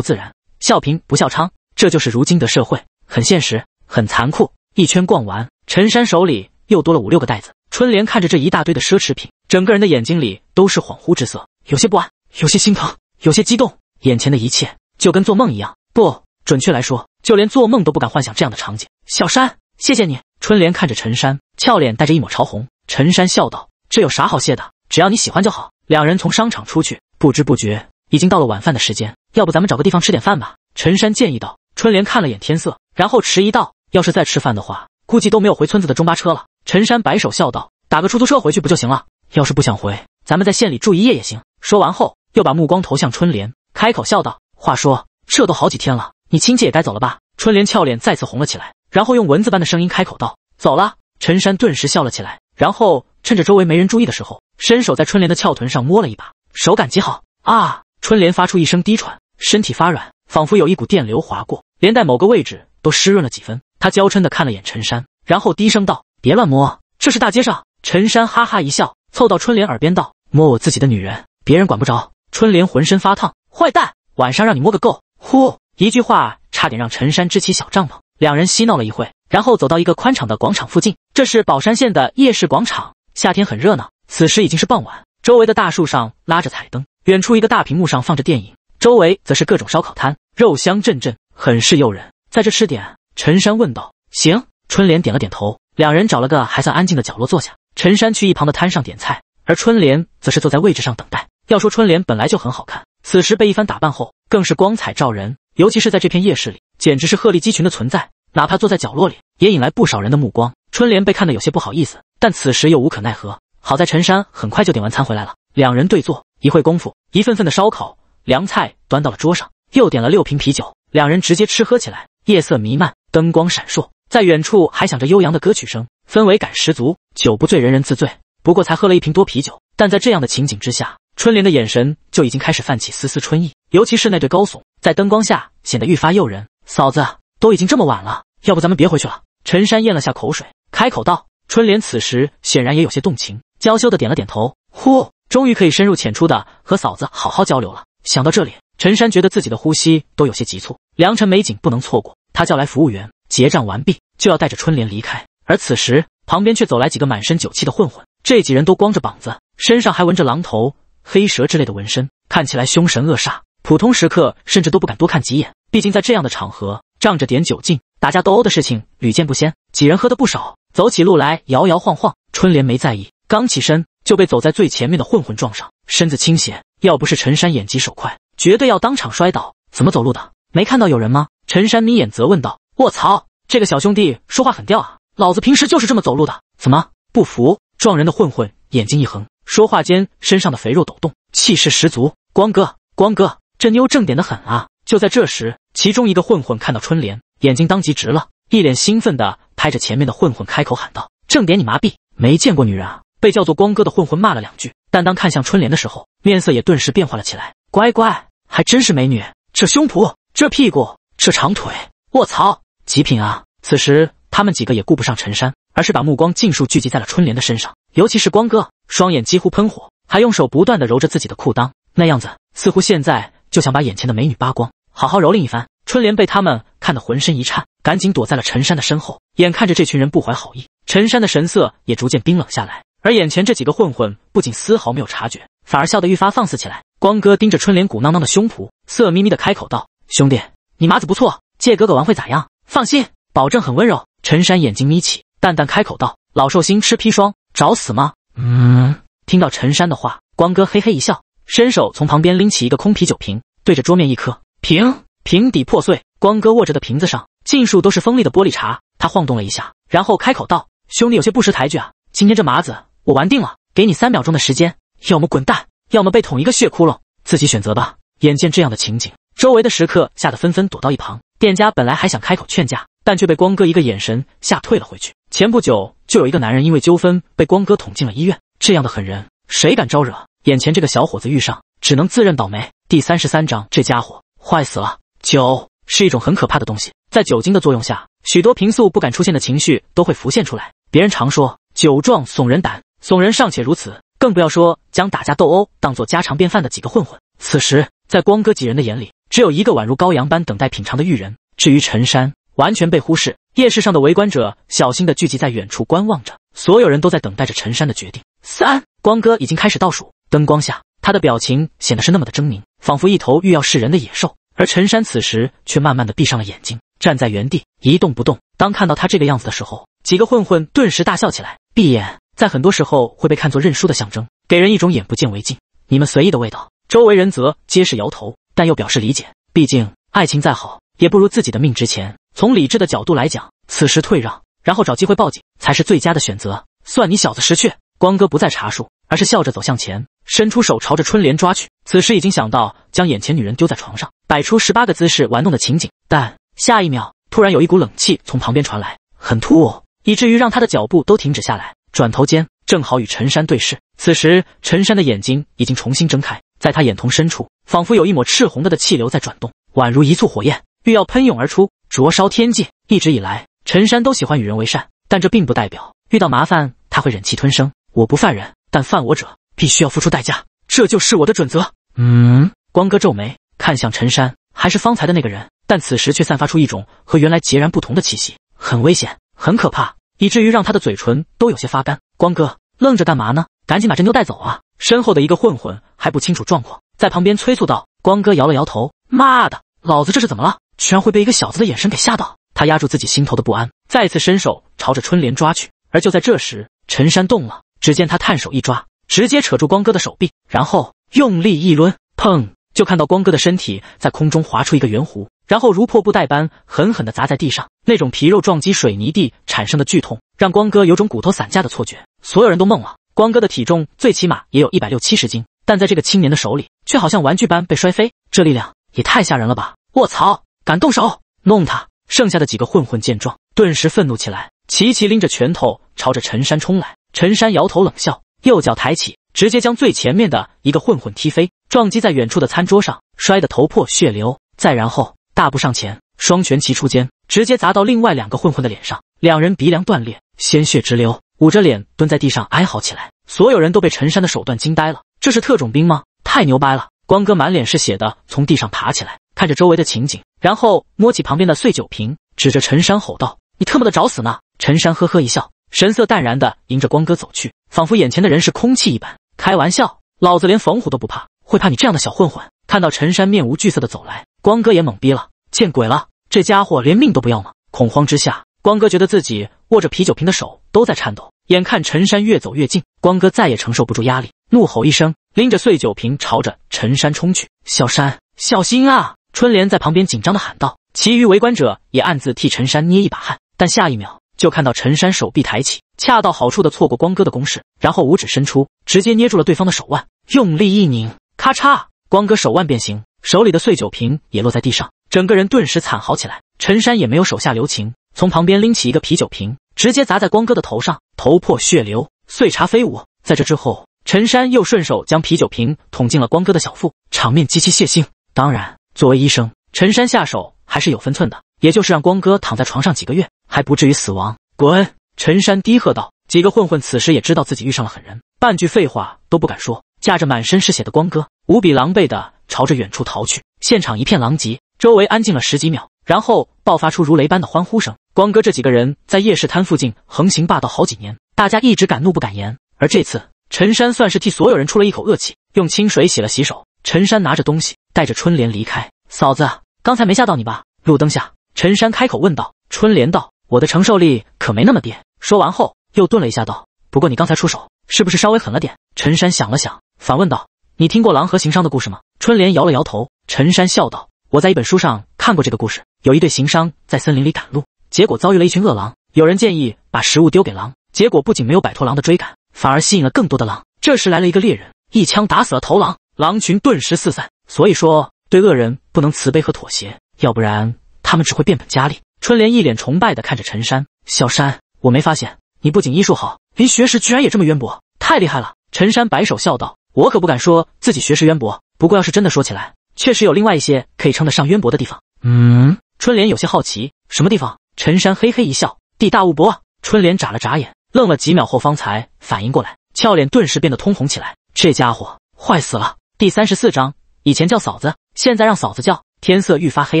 Speaker 1: 自然。笑贫不笑娼，这就是如今的社会，很现实，很残酷。一圈逛完，陈山手里又多了五六个袋子。春莲看着这一大堆的奢侈品，整个人的眼睛里都是恍惚之色，有些不安，有些心疼，有些激动。眼前的一切就跟做梦一样，不准确来说，就连做梦都不敢幻想这样的场景。小山，谢谢你。春莲看着陈山，俏脸带着一抹潮红。陈山笑道：“这有啥好谢的，只要你喜欢就好。”两人从商场出去，不知不觉已经到了晚饭的时间。要不咱们找个地方吃点饭吧，陈山建议道。春莲看了眼天色，然后迟疑道：“要是再吃饭的话，估计都没有回村子的中巴车了。”陈山摆手笑道：“打个出租车回去不就行了？要是不想回，咱们在县里住一夜也行。”说完后，又把目光投向春莲，开口笑道：“话说这都好几天了，你亲戚也该走了吧？”春莲俏脸再次红了起来，然后用蚊子般的声音开口道：“走了。”陈山顿时笑了起来，然后趁着周围没人注意的时候，伸手在春莲的翘臀上摸了一把，手感极好啊！春莲发出一声低喘。身体发软，仿佛有一股电流划过，连带某个位置都湿润了几分。他娇嗔的看了眼陈山，然后低声道：“别乱摸，这是大街上。”陈山哈哈一笑，凑到春莲耳边道：“摸我自己的女人，别人管不着。”春莲浑身发烫：“坏蛋，晚上让你摸个够！”呼，一句话差点让陈山支起小帐篷。两人嬉闹了一会，然后走到一个宽敞的广场附近。这是宝山县的夜市广场，夏天很热闹。此时已经是傍晚，周围的大树上拉着彩灯，远处一个大屏幕上放着电影。周围则是各种烧烤摊，肉香阵阵，很是诱人。在这吃点？陈山问道。行，春莲点了点头。两人找了个还算安静的角落坐下。陈山去一旁的摊上点菜，而春莲则是坐在位置上等待。要说春莲本来就很好看，此时被一番打扮后，更是光彩照人。尤其是在这片夜市里，简直是鹤立鸡群的存在。哪怕坐在角落里，也引来不少人的目光。春莲被看得有些不好意思，但此时又无可奈何。好在陈山很快就点完餐回来了，两人对坐，一会功夫，一份份的烧烤。凉菜端到了桌上，又点了六瓶啤酒，两人直接吃喝起来。夜色弥漫，灯光闪烁，在远处还响着悠扬的歌曲声，氛围感十足。酒不醉人人自醉。不过才喝了一瓶多啤酒，但在这样的情景之下，春莲的眼神就已经开始泛起丝丝春意，尤其是那对高耸，在灯光下显得愈发诱人。嫂子，都已经这么晚了，要不咱们别回去了？陈山咽了下口水，开口道。春莲此时显然也有些动情，娇羞的点了点头。呼，终于可以深入浅出的和嫂子好好交流了。想到这里，陈山觉得自己的呼吸都有些急促。良辰美景不能错过，他叫来服务员结账完毕，就要带着春莲离开。而此时，旁边却走来几个满身酒气的混混。这几人都光着膀子，身上还纹着狼头、黑蛇之类的纹身，看起来凶神恶煞。普通食客甚至都不敢多看几眼，毕竟在这样的场合，仗着点酒劲打架斗殴的事情屡见不鲜。几人喝得不少，走起路来摇摇晃晃。春莲没在意，刚起身就被走在最前面的混混撞上，身子倾斜。要不是陈山眼疾手快，绝对要当场摔倒。怎么走路的？没看到有人吗？陈山眯眼责问道：“卧槽，这个小兄弟说话很吊啊！老子平时就是这么走路的，怎么不服？”撞人的混混眼睛一横，说话间身上的肥肉抖动，气势十足。光哥，光哥，这妞正点的很啊！就在这时，其中一个混混看到春联，眼睛当即直了，一脸兴奋的拍着前面的混混，开口喊道：“正点你麻痹，没见过女人啊！”被叫做光哥的混混骂了两句，但当看向春联的时候。面色也顿时变化了起来。乖乖，还真是美女！这胸脯，这屁股，这长腿，卧槽，极品啊！此时他们几个也顾不上陈山，而是把目光尽数聚集在了春莲的身上。尤其是光哥，双眼几乎喷火，还用手不断的揉着自己的裤裆，那样子似乎现在就想把眼前的美女扒光，好好蹂躏一番。春莲被他们看得浑身一颤，赶紧躲在了陈山的身后。眼看着这群人不怀好意，陈山的神色也逐渐冰冷下来。而眼前这几个混混不仅丝毫没有察觉。反而笑得愈发放肆起来。光哥盯着春联鼓囊囊的胸脯，色眯眯地开口道：“兄弟，你麻子不错，借哥哥玩会咋样？放心，保证很温柔。”陈山眼睛眯起，淡淡开口道：“老寿星吃砒霜，找死吗？”
Speaker 2: 嗯。
Speaker 1: 听到陈山的话，光哥嘿嘿一笑，伸手从旁边拎起一个空啤酒瓶，对着桌面一磕，瓶瓶底破碎。光哥握着的瓶子上尽数都是锋利的玻璃碴，他晃动了一下，然后开口道：“兄弟有些不识抬举啊，今天这麻子我玩定了，给你三秒钟的时间。”要么滚蛋，要么被捅一个血窟窿，自己选择吧。眼见这样的情景，周围的食客吓得纷纷躲到一旁。店家本来还想开口劝架，但却被光哥一个眼神吓退了回去。前不久就有一个男人因为纠纷被光哥捅进了医院，这样的狠人谁敢招惹？眼前这个小伙子遇上，只能自认倒霉。第三十三章，这家伙坏死了。酒是一种很可怕的东西，在酒精的作用下，许多平素不敢出现的情绪都会浮现出来。别人常说，酒壮怂人胆，怂人尚且如此。更不要说将打架斗殴当做家常便饭的几个混混。此时，在光哥几人的眼里，只有一个宛如羔羊般等待品尝的玉人。至于陈山，完全被忽视。夜市上的围观者小心的聚集在远处观望着，所有人都在等待着陈山的决定。三，光哥已经开始倒数。灯光下，他的表情显得是那么的狰狞，仿佛一头欲要噬人的野兽。而陈山此时却慢慢的闭上了眼睛，站在原地一动不动。当看到他这个样子的时候，几个混混顿时大笑起来。闭眼。在很多时候会被看作认输的象征，给人一种眼不见为净。你们随意的味道，周围人则皆是摇头，但又表示理解。毕竟爱情再好，也不如自己的命值钱。从理智的角度来讲，此时退让，然后找机会报警，才是最佳的选择。算你小子识趣。光哥不再查数，而是笑着走向前，伸出手朝着春莲抓去。此时已经想到将眼前女人丢在床上，摆出十八个姿势玩弄的情景，但下一秒突然有一股冷气从旁边传来，很突兀，以至于让他的脚步都停止下来。转头间，正好与陈山对视。此时，陈山的眼睛已经重新睁开，在他眼瞳深处，仿佛有一抹赤红的的气流在转动，宛如一簇火焰，欲要喷涌而出，灼烧天界。一直以来，陈山都喜欢与人为善，但这并不代表遇到麻烦他会忍气吞声。我不犯人，但犯我者必须要付出代价，这就是我的准则。嗯，光哥皱眉看向陈山，还是方才的那个人，但此时却散发出一种和原来截然不同的气息，很危险，很可怕。以至于让他的嘴唇都有些发干。光哥，愣着干嘛呢？赶紧把这妞带走啊！身后的一个混混还不清楚状况，在旁边催促道。光哥摇了摇头，妈的，老子这是怎么了？居然会被一个小子的眼神给吓到？他压住自己心头的不安，再次伸手朝着春莲抓去。而就在这时，陈山动了。只见他探手一抓，直接扯住光哥的手臂，然后用力一抡，砰！就看到光哥的身体在空中划出一个圆弧。然后如破布袋般狠狠地砸在地上，那种皮肉撞击水泥地产生的剧痛，让光哥有种骨头散架的错觉。所有人都懵了。光哥的体重最起码也有一百六七十斤，但在这个青年的手里，却好像玩具般被摔飞。这力量也太吓人了吧！卧槽，敢动手弄他！剩下的几个混混见状，顿时愤怒起来，齐齐拎着拳头朝着陈山冲来。陈山摇头冷笑，右脚抬起，直接将最前面的一个混混踢飞，撞击在远处的餐桌上，摔得头破血流。再然后。大步上前，双拳齐出间，直接砸到另外两个混混的脸上，两人鼻梁断裂，鲜血直流，捂着脸蹲在地上哀嚎起来。所有人都被陈山的手段惊呆了，这是特种兵吗？太牛掰了！光哥满脸是血的从地上爬起来，看着周围的情景，然后摸起旁边的碎酒瓶，指着陈山吼道：“你特么的找死呢！”陈山呵呵一笑，神色淡然的迎着光哥走去，仿佛眼前的人是空气一般。开玩笑，老子连冯虎都不怕，会怕你这样的小混混？看到陈山面无惧色的走来，光哥也懵逼了，见鬼了，这家伙连命都不要吗？恐慌之下，光哥觉得自己握着啤酒瓶的手都在颤抖。眼看陈山越走越近，光哥再也承受不住压力，怒吼一声，拎着碎酒瓶朝着陈山冲去。“小山，小心啊！”春莲在旁边紧张的喊道。其余围观者也暗自替陈山捏一把汗，但下一秒就看到陈山手臂抬起，恰到好处的错过光哥的攻势，然后五指伸出，直接捏住了对方的手腕，用力一拧，咔嚓。光哥手腕变形，手里的碎酒瓶也落在地上，整个人顿时惨嚎起来。陈山也没有手下留情，从旁边拎起一个啤酒瓶，直接砸在光哥的头上，头破血流，碎茶飞舞。在这之后，陈山又顺手将啤酒瓶捅进了光哥的小腹，场面极其血腥。当然，作为医生，陈山下手还是有分寸的，也就是让光哥躺在床上几个月，还不至于死亡。滚！陈山低喝道。几个混混此时也知道自己遇上了狠人，半句废话都不敢说，架着满身是血的光哥。无比狼狈的朝着远处逃去，现场一片狼藉，周围安静了十几秒，然后爆发出如雷般的欢呼声。光哥这几个人在夜市摊附近横行霸道好几年，大家一直敢怒不敢言，而这次陈山算是替所有人出了一口恶气。用清水洗了洗手，陈山拿着东西带着春莲离开。嫂子，刚才没吓到你吧？路灯下，陈山开口问道。春莲道：“我的承受力可没那么低。”说完后又顿了一下，道：“不过你刚才出手是不是稍微狠了点？”陈山想了想，反问道。你听过狼和行商的故事吗？春莲摇了摇头。陈山笑道：“我在一本书上看过这个故事。有一对行商在森林里赶路，结果遭遇了一群恶狼。有人建议把食物丢给狼，结果不仅没有摆脱狼的追赶，反而吸引了更多的狼。这时来了一个猎人，一枪打死了头狼，狼群顿时四散。所以说，对恶人不能慈悲和妥协，要不然他们只会变本加厉。”春莲一脸崇拜地看着陈山：“小山，我没发现你不仅医术好，连学识居然也这么渊博，太厉害了！”陈山摆手笑道。我可不敢说自己学识渊博，不过要是真的说起来，确实有另外一些可以称得上渊博的地方。嗯，春莲有些好奇，什么地方？陈山嘿嘿一笑，地大物博。春莲眨了眨眼，愣了几秒后方才反应过来，俏脸顿时变得通红起来。这家伙坏死了！第三十四章，以前叫嫂子，现在让嫂子叫。天色愈发黑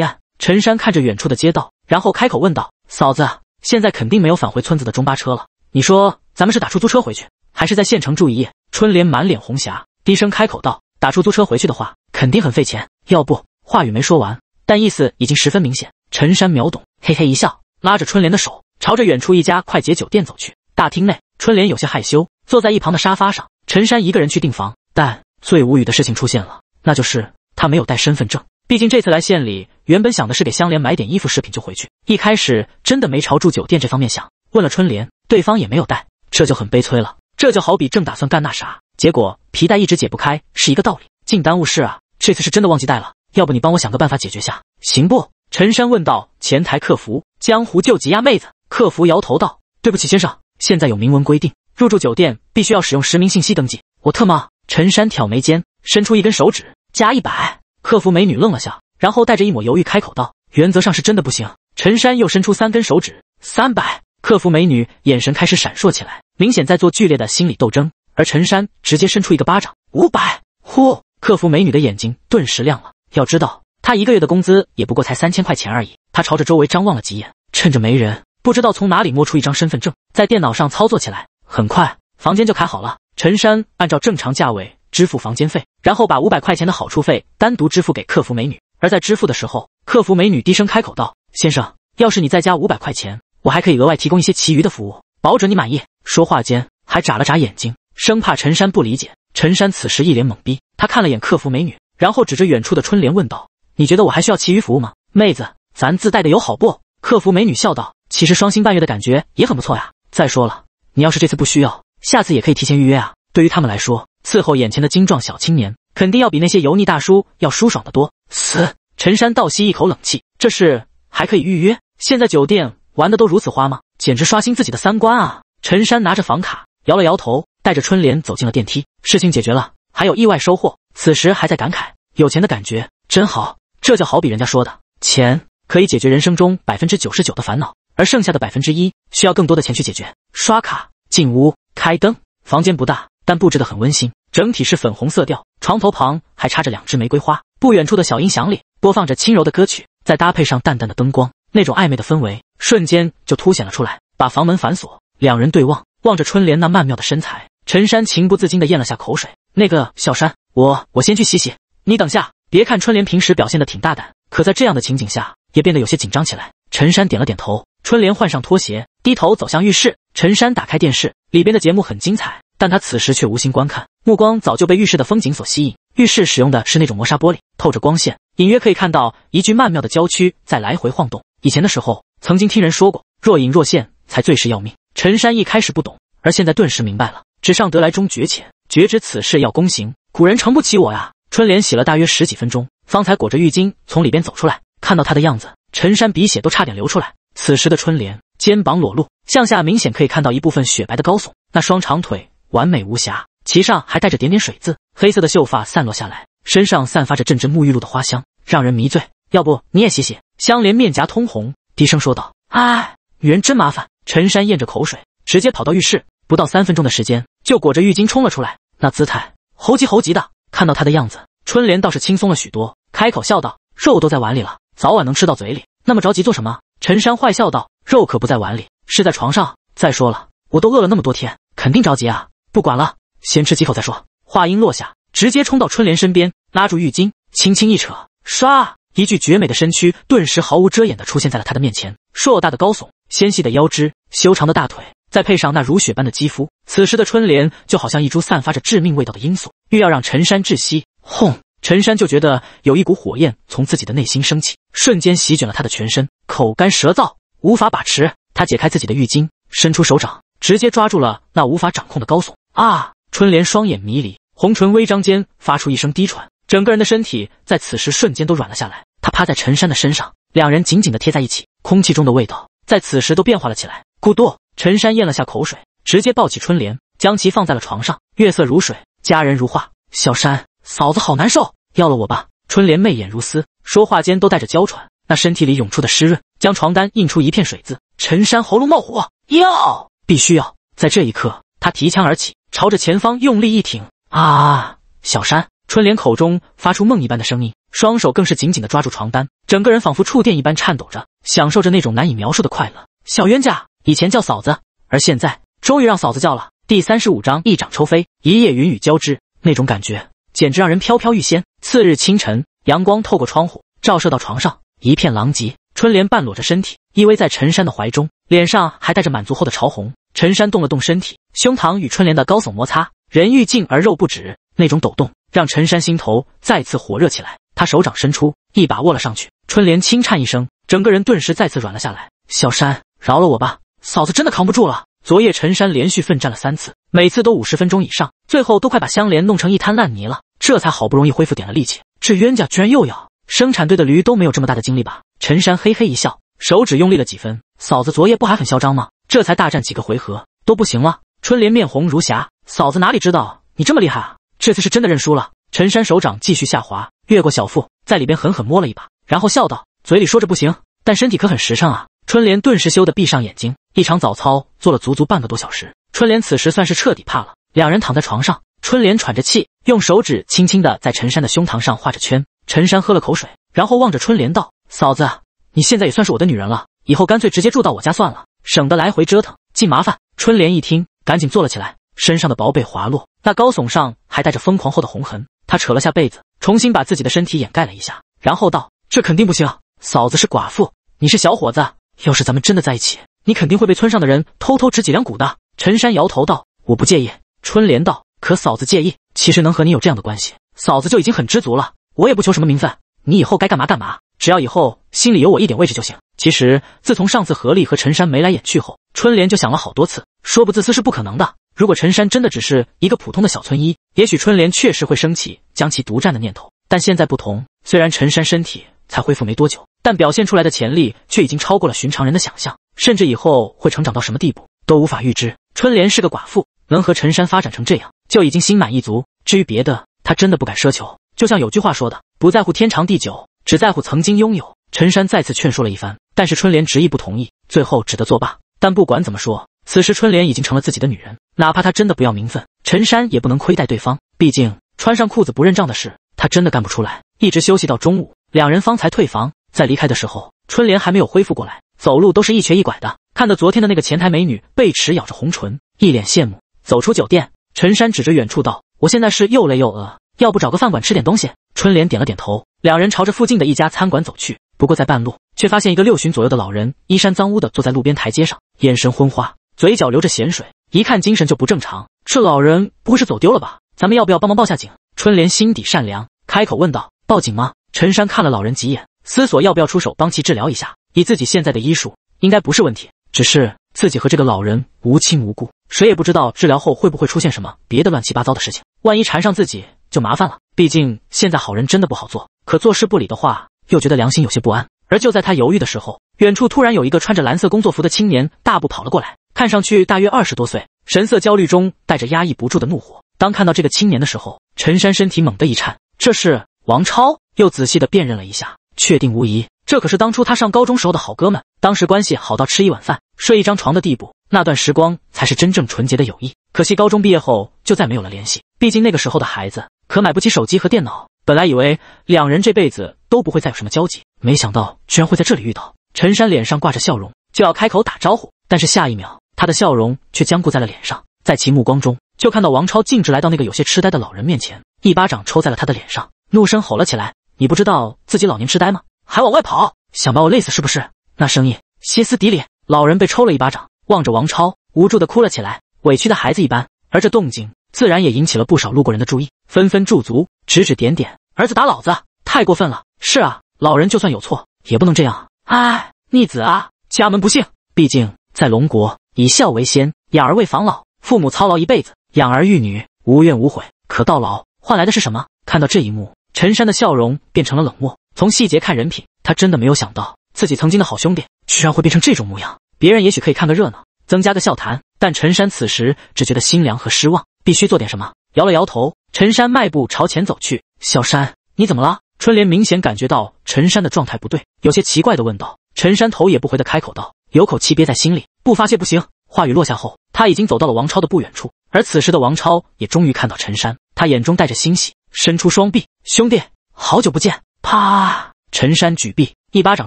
Speaker 1: 暗，陈山看着远处的街道，然后开口问道：“嫂子，现在肯定没有返回村子的中巴车了，你说咱们是打出租车回去？”还是在县城住一夜。春莲满脸红霞，低声开口道：“打出租车回去的话，肯定很费钱。要不……”话语没说完，但意思已经十分明显。陈山秒懂，嘿嘿一笑，拉着春莲的手，朝着远处一家快捷酒店走去。大厅内，春莲有些害羞，坐在一旁的沙发上。陈山一个人去订房，但最无语的事情出现了，那就是他没有带身份证。毕竟这次来县里，原本想的是给香莲买点衣服饰品就回去，一开始真的没朝住酒店这方面想。问了春莲，对方也没有带，这就很悲催了。这就好比正打算干那啥，结果皮带一直解不开，是一个道理，净耽误事啊！这次是真的忘记带了，要不你帮我想个办法解决下，行不？陈山问道。前台客服：江湖救急呀，妹子。客服摇头道：“对不起，先生，现在有明文规定，入住酒店必须要使用实名信息登记。”我特么！陈山挑眉间，伸出一根手指，加一百。客服美女愣了下，然后带着一抹犹豫开口道：“原则上是真的不行。”陈山又伸出三根手指，三百。客服美女眼神开始闪烁起来，明显在做剧烈的心理斗争。而陈山直接伸出一个巴掌，五百！呼！客服美女的眼睛顿时亮了。要知道，她一个月的工资也不过才三千块钱而已。她朝着周围张望了几眼，趁着没人，不知道从哪里摸出一张身份证，在电脑上操作起来。很快，房间就开好了。陈山按照正常价位支付房间费，然后把五百块钱的好处费单独支付给客服美女。而在支付的时候，客服美女低声开口道：“先生，要是你再加五百块钱。”我还可以额外提供一些其余的服务，保准你满意。说话间还眨了眨眼睛，生怕陈山不理解。陈山此时一脸懵逼，他看了眼客服美女，然后指着远处的春联问道：“你觉得我还需要其余服务吗？妹子，咱自带的有好不？”客服美女笑道：“其实双星半月的感觉也很不错呀。再说了，你要是这次不需要，下次也可以提前预约啊。对于他们来说，伺候眼前的精壮小青年，肯定要比那些油腻大叔要舒爽的多。”死！陈山倒吸一口冷气，这事还可以预约？现在酒店。玩的都如此花吗？简直刷新自己的三观啊！陈山拿着房卡摇了摇头，带着春莲走进了电梯。事情解决了，还有意外收获。此时还在感慨，有钱的感觉真好。这就好比人家说的，钱可以解决人生中百分之九十九的烦恼，而剩下的百分之一需要更多的钱去解决。刷卡进屋，开灯。房间不大，但布置的很温馨，整体是粉红色调。床头旁还插着两支玫瑰花，不远处的小音响里播放着轻柔的歌曲，再搭配上淡淡的灯光。那种暧昧的氛围瞬间就凸显了出来。把房门反锁，两人对望，望着春莲那曼妙的身材，陈山情不自禁地咽了下口水。那个小山，我我先去洗洗，你等下。别看春莲平时表现的挺大胆，可在这样的情景下也变得有些紧张起来。陈山点了点头。春莲换上拖鞋，低头走向浴室。陈山打开电视，里边的节目很精彩，但他此时却无心观看，目光早就被浴室的风景所吸引。浴室使用的是那种磨砂玻璃，透着光线，隐约可以看到一具曼妙的娇躯在来回晃动。以前的时候，曾经听人说过，若隐若现才最是要命。陈山一开始不懂，而现在顿时明白了。纸上得来终觉浅，绝知此事要躬行。古人诚不起我呀！春莲洗了大约十几分钟，方才裹着浴巾从里边走出来。看到他的样子，陈山鼻血都差点流出来。此时的春莲，肩膀裸露，向下明显可以看到一部分雪白的高耸，那双长腿完美无瑕，其上还带着点点水渍。黑色的秀发散落下来，身上散发着阵阵沐浴露的花香，让人迷醉。要不你也洗洗？香莲面颊通红，低声说道：“哎，女人真麻烦。”陈山咽着口水，直接跑到浴室，不到三分钟的时间，就裹着浴巾冲了出来，那姿态猴急猴急的。看到他的样子，春莲倒是轻松了许多，开口笑道：“肉都在碗里了，早晚能吃到嘴里，那么着急做什么？”陈山坏笑道：“肉可不在碗里，是在床上。再说了，我都饿了那么多天，肯定着急啊！不管了，先吃几口再说。”话音落下，直接冲到春莲身边，拉住浴巾，轻轻一扯，唰。一具绝美的身躯顿时毫无遮掩地出现在了他的面前，硕大的高耸、纤细的腰肢、修长的大腿，再配上那如雪般的肌肤，此时的春莲就好像一株散发着致命味道的罂粟，欲要让陈山窒息。轰！陈山就觉得有一股火焰从自己的内心升起，瞬间席卷了他的全身，口干舌燥，无法把持。他解开自己的浴巾，伸出手掌，直接抓住了那无法掌控的高耸。啊！春莲双眼迷离，红唇微张间发出一声低喘。整个人的身体在此时瞬间都软了下来，他趴在陈山的身上，两人紧紧的贴在一起，空气中的味道在此时都变化了起来。咕嘟，陈山咽了下口水，直接抱起春莲，将其放在了床上。月色如水，佳人如画。小山嫂子好难受，要了我吧。春莲媚眼如丝，说话间都带着娇喘，那身体里涌出的湿润将床单印出一片水渍。陈山喉咙冒火，要必须要在这一刻，他提枪而起，朝着前方用力一挺。啊，小山。春莲口中发出梦一般的声音，双手更是紧紧的抓住床单，整个人仿佛触电一般颤抖着，享受着那种难以描述的快乐。小冤家以前叫嫂子，而现在终于让嫂子叫了。第三十五章：一掌抽飞，一夜云雨交织，那种感觉简直让人飘飘欲仙。次日清晨，阳光透过窗户照射到床上，一片狼藉。春莲半裸着身体依偎在陈山的怀中，脸上还带着满足后的潮红。陈山动了动身体，胸膛与春莲的高耸摩擦，人欲静而肉不止，那种抖动。让陈山心头再次火热起来，他手掌伸出，一把握了上去。春莲轻颤一声，整个人顿时再次软了下来。小山，饶了我吧，嫂子真的扛不住了。昨夜陈山连续奋战了三次，每次都五十分钟以上，最后都快把香莲弄成一滩烂泥了，这才好不容易恢复点了力气。这冤家居然又要生产队的驴都没有这么大的精力吧？陈山嘿嘿一笑，手指用力了几分。嫂子昨夜不还很嚣张吗？这才大战几个回合都不行了。春莲面红如霞，嫂子哪里知道你这么厉害啊？这次是真的认输了。陈山手掌继续下滑，越过小腹，在里边狠狠摸了一把，然后笑道，嘴里说着不行，但身体可很实诚啊。春莲顿时羞得闭上眼睛。一场早操做了足足半个多小时，春莲此时算是彻底怕了。两人躺在床上，春莲喘着气，用手指轻轻的在陈山的胸膛上画着圈。陈山喝了口水，然后望着春莲道：“嫂子，你现在也算是我的女人了，以后干脆直接住到我家算了，省得来回折腾，既麻烦。”春莲一听，赶紧坐了起来。身上的薄被滑落，那高耸上还带着疯狂后的红痕。他扯了下被子，重新把自己的身体掩盖了一下，然后道：“这肯定不行。嫂子是寡妇，你是小伙子，要是咱们真的在一起，你肯定会被村上的人偷偷指脊梁骨的。”陈山摇头道：“我不介意。”春莲道：“可嫂子介意。其实能和你有这样的关系，嫂子就已经很知足了。我也不求什么名分，你以后该干嘛干嘛，只要以后心里有我一点位置就行。”其实自从上次何丽和陈山眉来眼去后，春莲就想了好多次，说不自私是不可能的。如果陈山真的只是一个普通的小村医，也许春莲确实会升起将其独占的念头。但现在不同，虽然陈山身体才恢复没多久，但表现出来的潜力却已经超过了寻常人的想象，甚至以后会成长到什么地步都无法预知。春莲是个寡妇，能和陈山发展成这样，就已经心满意足。至于别的，她真的不敢奢求。就像有句话说的，不在乎天长地久，只在乎曾经拥有。陈山再次劝说了一番，但是春莲执意不同意，最后只得作罢。但不管怎么说。此时春莲已经成了自己的女人，哪怕她真的不要名分，陈山也不能亏待对方。毕竟穿上裤子不认账的事，他真的干不出来。一直休息到中午，两人方才退房。在离开的时候，春莲还没有恢复过来，走路都是一瘸一拐的。看到昨天的那个前台美女，贝齿咬着红唇，一脸羡慕。走出酒店，陈山指着远处道：“我现在是又累又饿，要不找个饭馆吃点东西？”春莲点了点头，两人朝着附近的一家餐馆走去。不过在半路，却发现一个六旬左右的老人，衣衫脏污的坐在路边台阶上，眼神昏花。嘴角流着咸水，一看精神就不正常。这老人不会是走丢了吧？咱们要不要帮忙报下警？春莲心底善良，开口问道：“报警吗？”陈山看了老人几眼，思索要不要出手帮其治疗一下。以自己现在的医术，应该不是问题。只是自己和这个老人无亲无故，谁也不知道治疗后会不会出现什么别的乱七八糟的事情。万一缠上自己就麻烦了。毕竟现在好人真的不好做。可做事不理的话，又觉得良心有些不安。而就在他犹豫的时候，远处突然有一个穿着蓝色工作服的青年大步跑了过来。看上去大约二十多岁，神色焦虑中带着压抑不住的怒火。当看到这个青年的时候，陈山身体猛地一颤。这是王超。又仔细的辨认了一下，确定无疑，这可是当初他上高中时候的好哥们。当时关系好到吃一碗饭、睡一张床的地步，那段时光才是真正纯洁的友谊。可惜高中毕业后就再没有了联系，毕竟那个时候的孩子可买不起手机和电脑。本来以为两人这辈子都不会再有什么交集，没想到居然会在这里遇到。陈山脸上挂着笑容，就要开口打招呼，但是下一秒。他的笑容却僵固在了脸上，在其目光中，就看到王超径直来到那个有些痴呆的老人面前，一巴掌抽在了他的脸上，怒声吼了起来：“你不知道自己老年痴呆吗？还往外跑，想把我累死是不是？”那声音歇斯底里。老人被抽了一巴掌，望着王超，无助的哭了起来，委屈的孩子一般。而这动静自然也引起了不少路过人的注意，纷纷驻足，指指点点：“儿子打老子，太过分了！”“是啊，老人就算有错，也不能这样。”“哎，逆子啊，家门不幸。”“毕竟在龙国。”以孝为先，养儿为防老，父母操劳一辈子，养儿育女无怨无悔。可到老换来的是什么？看到这一幕，陈山的笑容变成了冷漠。从细节看人品，他真的没有想到自己曾经的好兄弟居然会变成这种模样。别人也许可以看个热闹，增加个笑谈，但陈山此时只觉得心凉和失望。必须做点什么。摇了摇头，陈山迈步朝前走去。小山，你怎么了？春莲明显感觉到陈山的状态不对，有些奇怪的问道。陈山头也不回的开口道：“有口气憋在心里。”不发泄不行。话语落下后，他已经走到了王超的不远处，而此时的王超也终于看到陈山，他眼中带着欣喜，伸出双臂：“兄弟，好久不见！”
Speaker 3: 啪，
Speaker 1: 陈山举臂一巴掌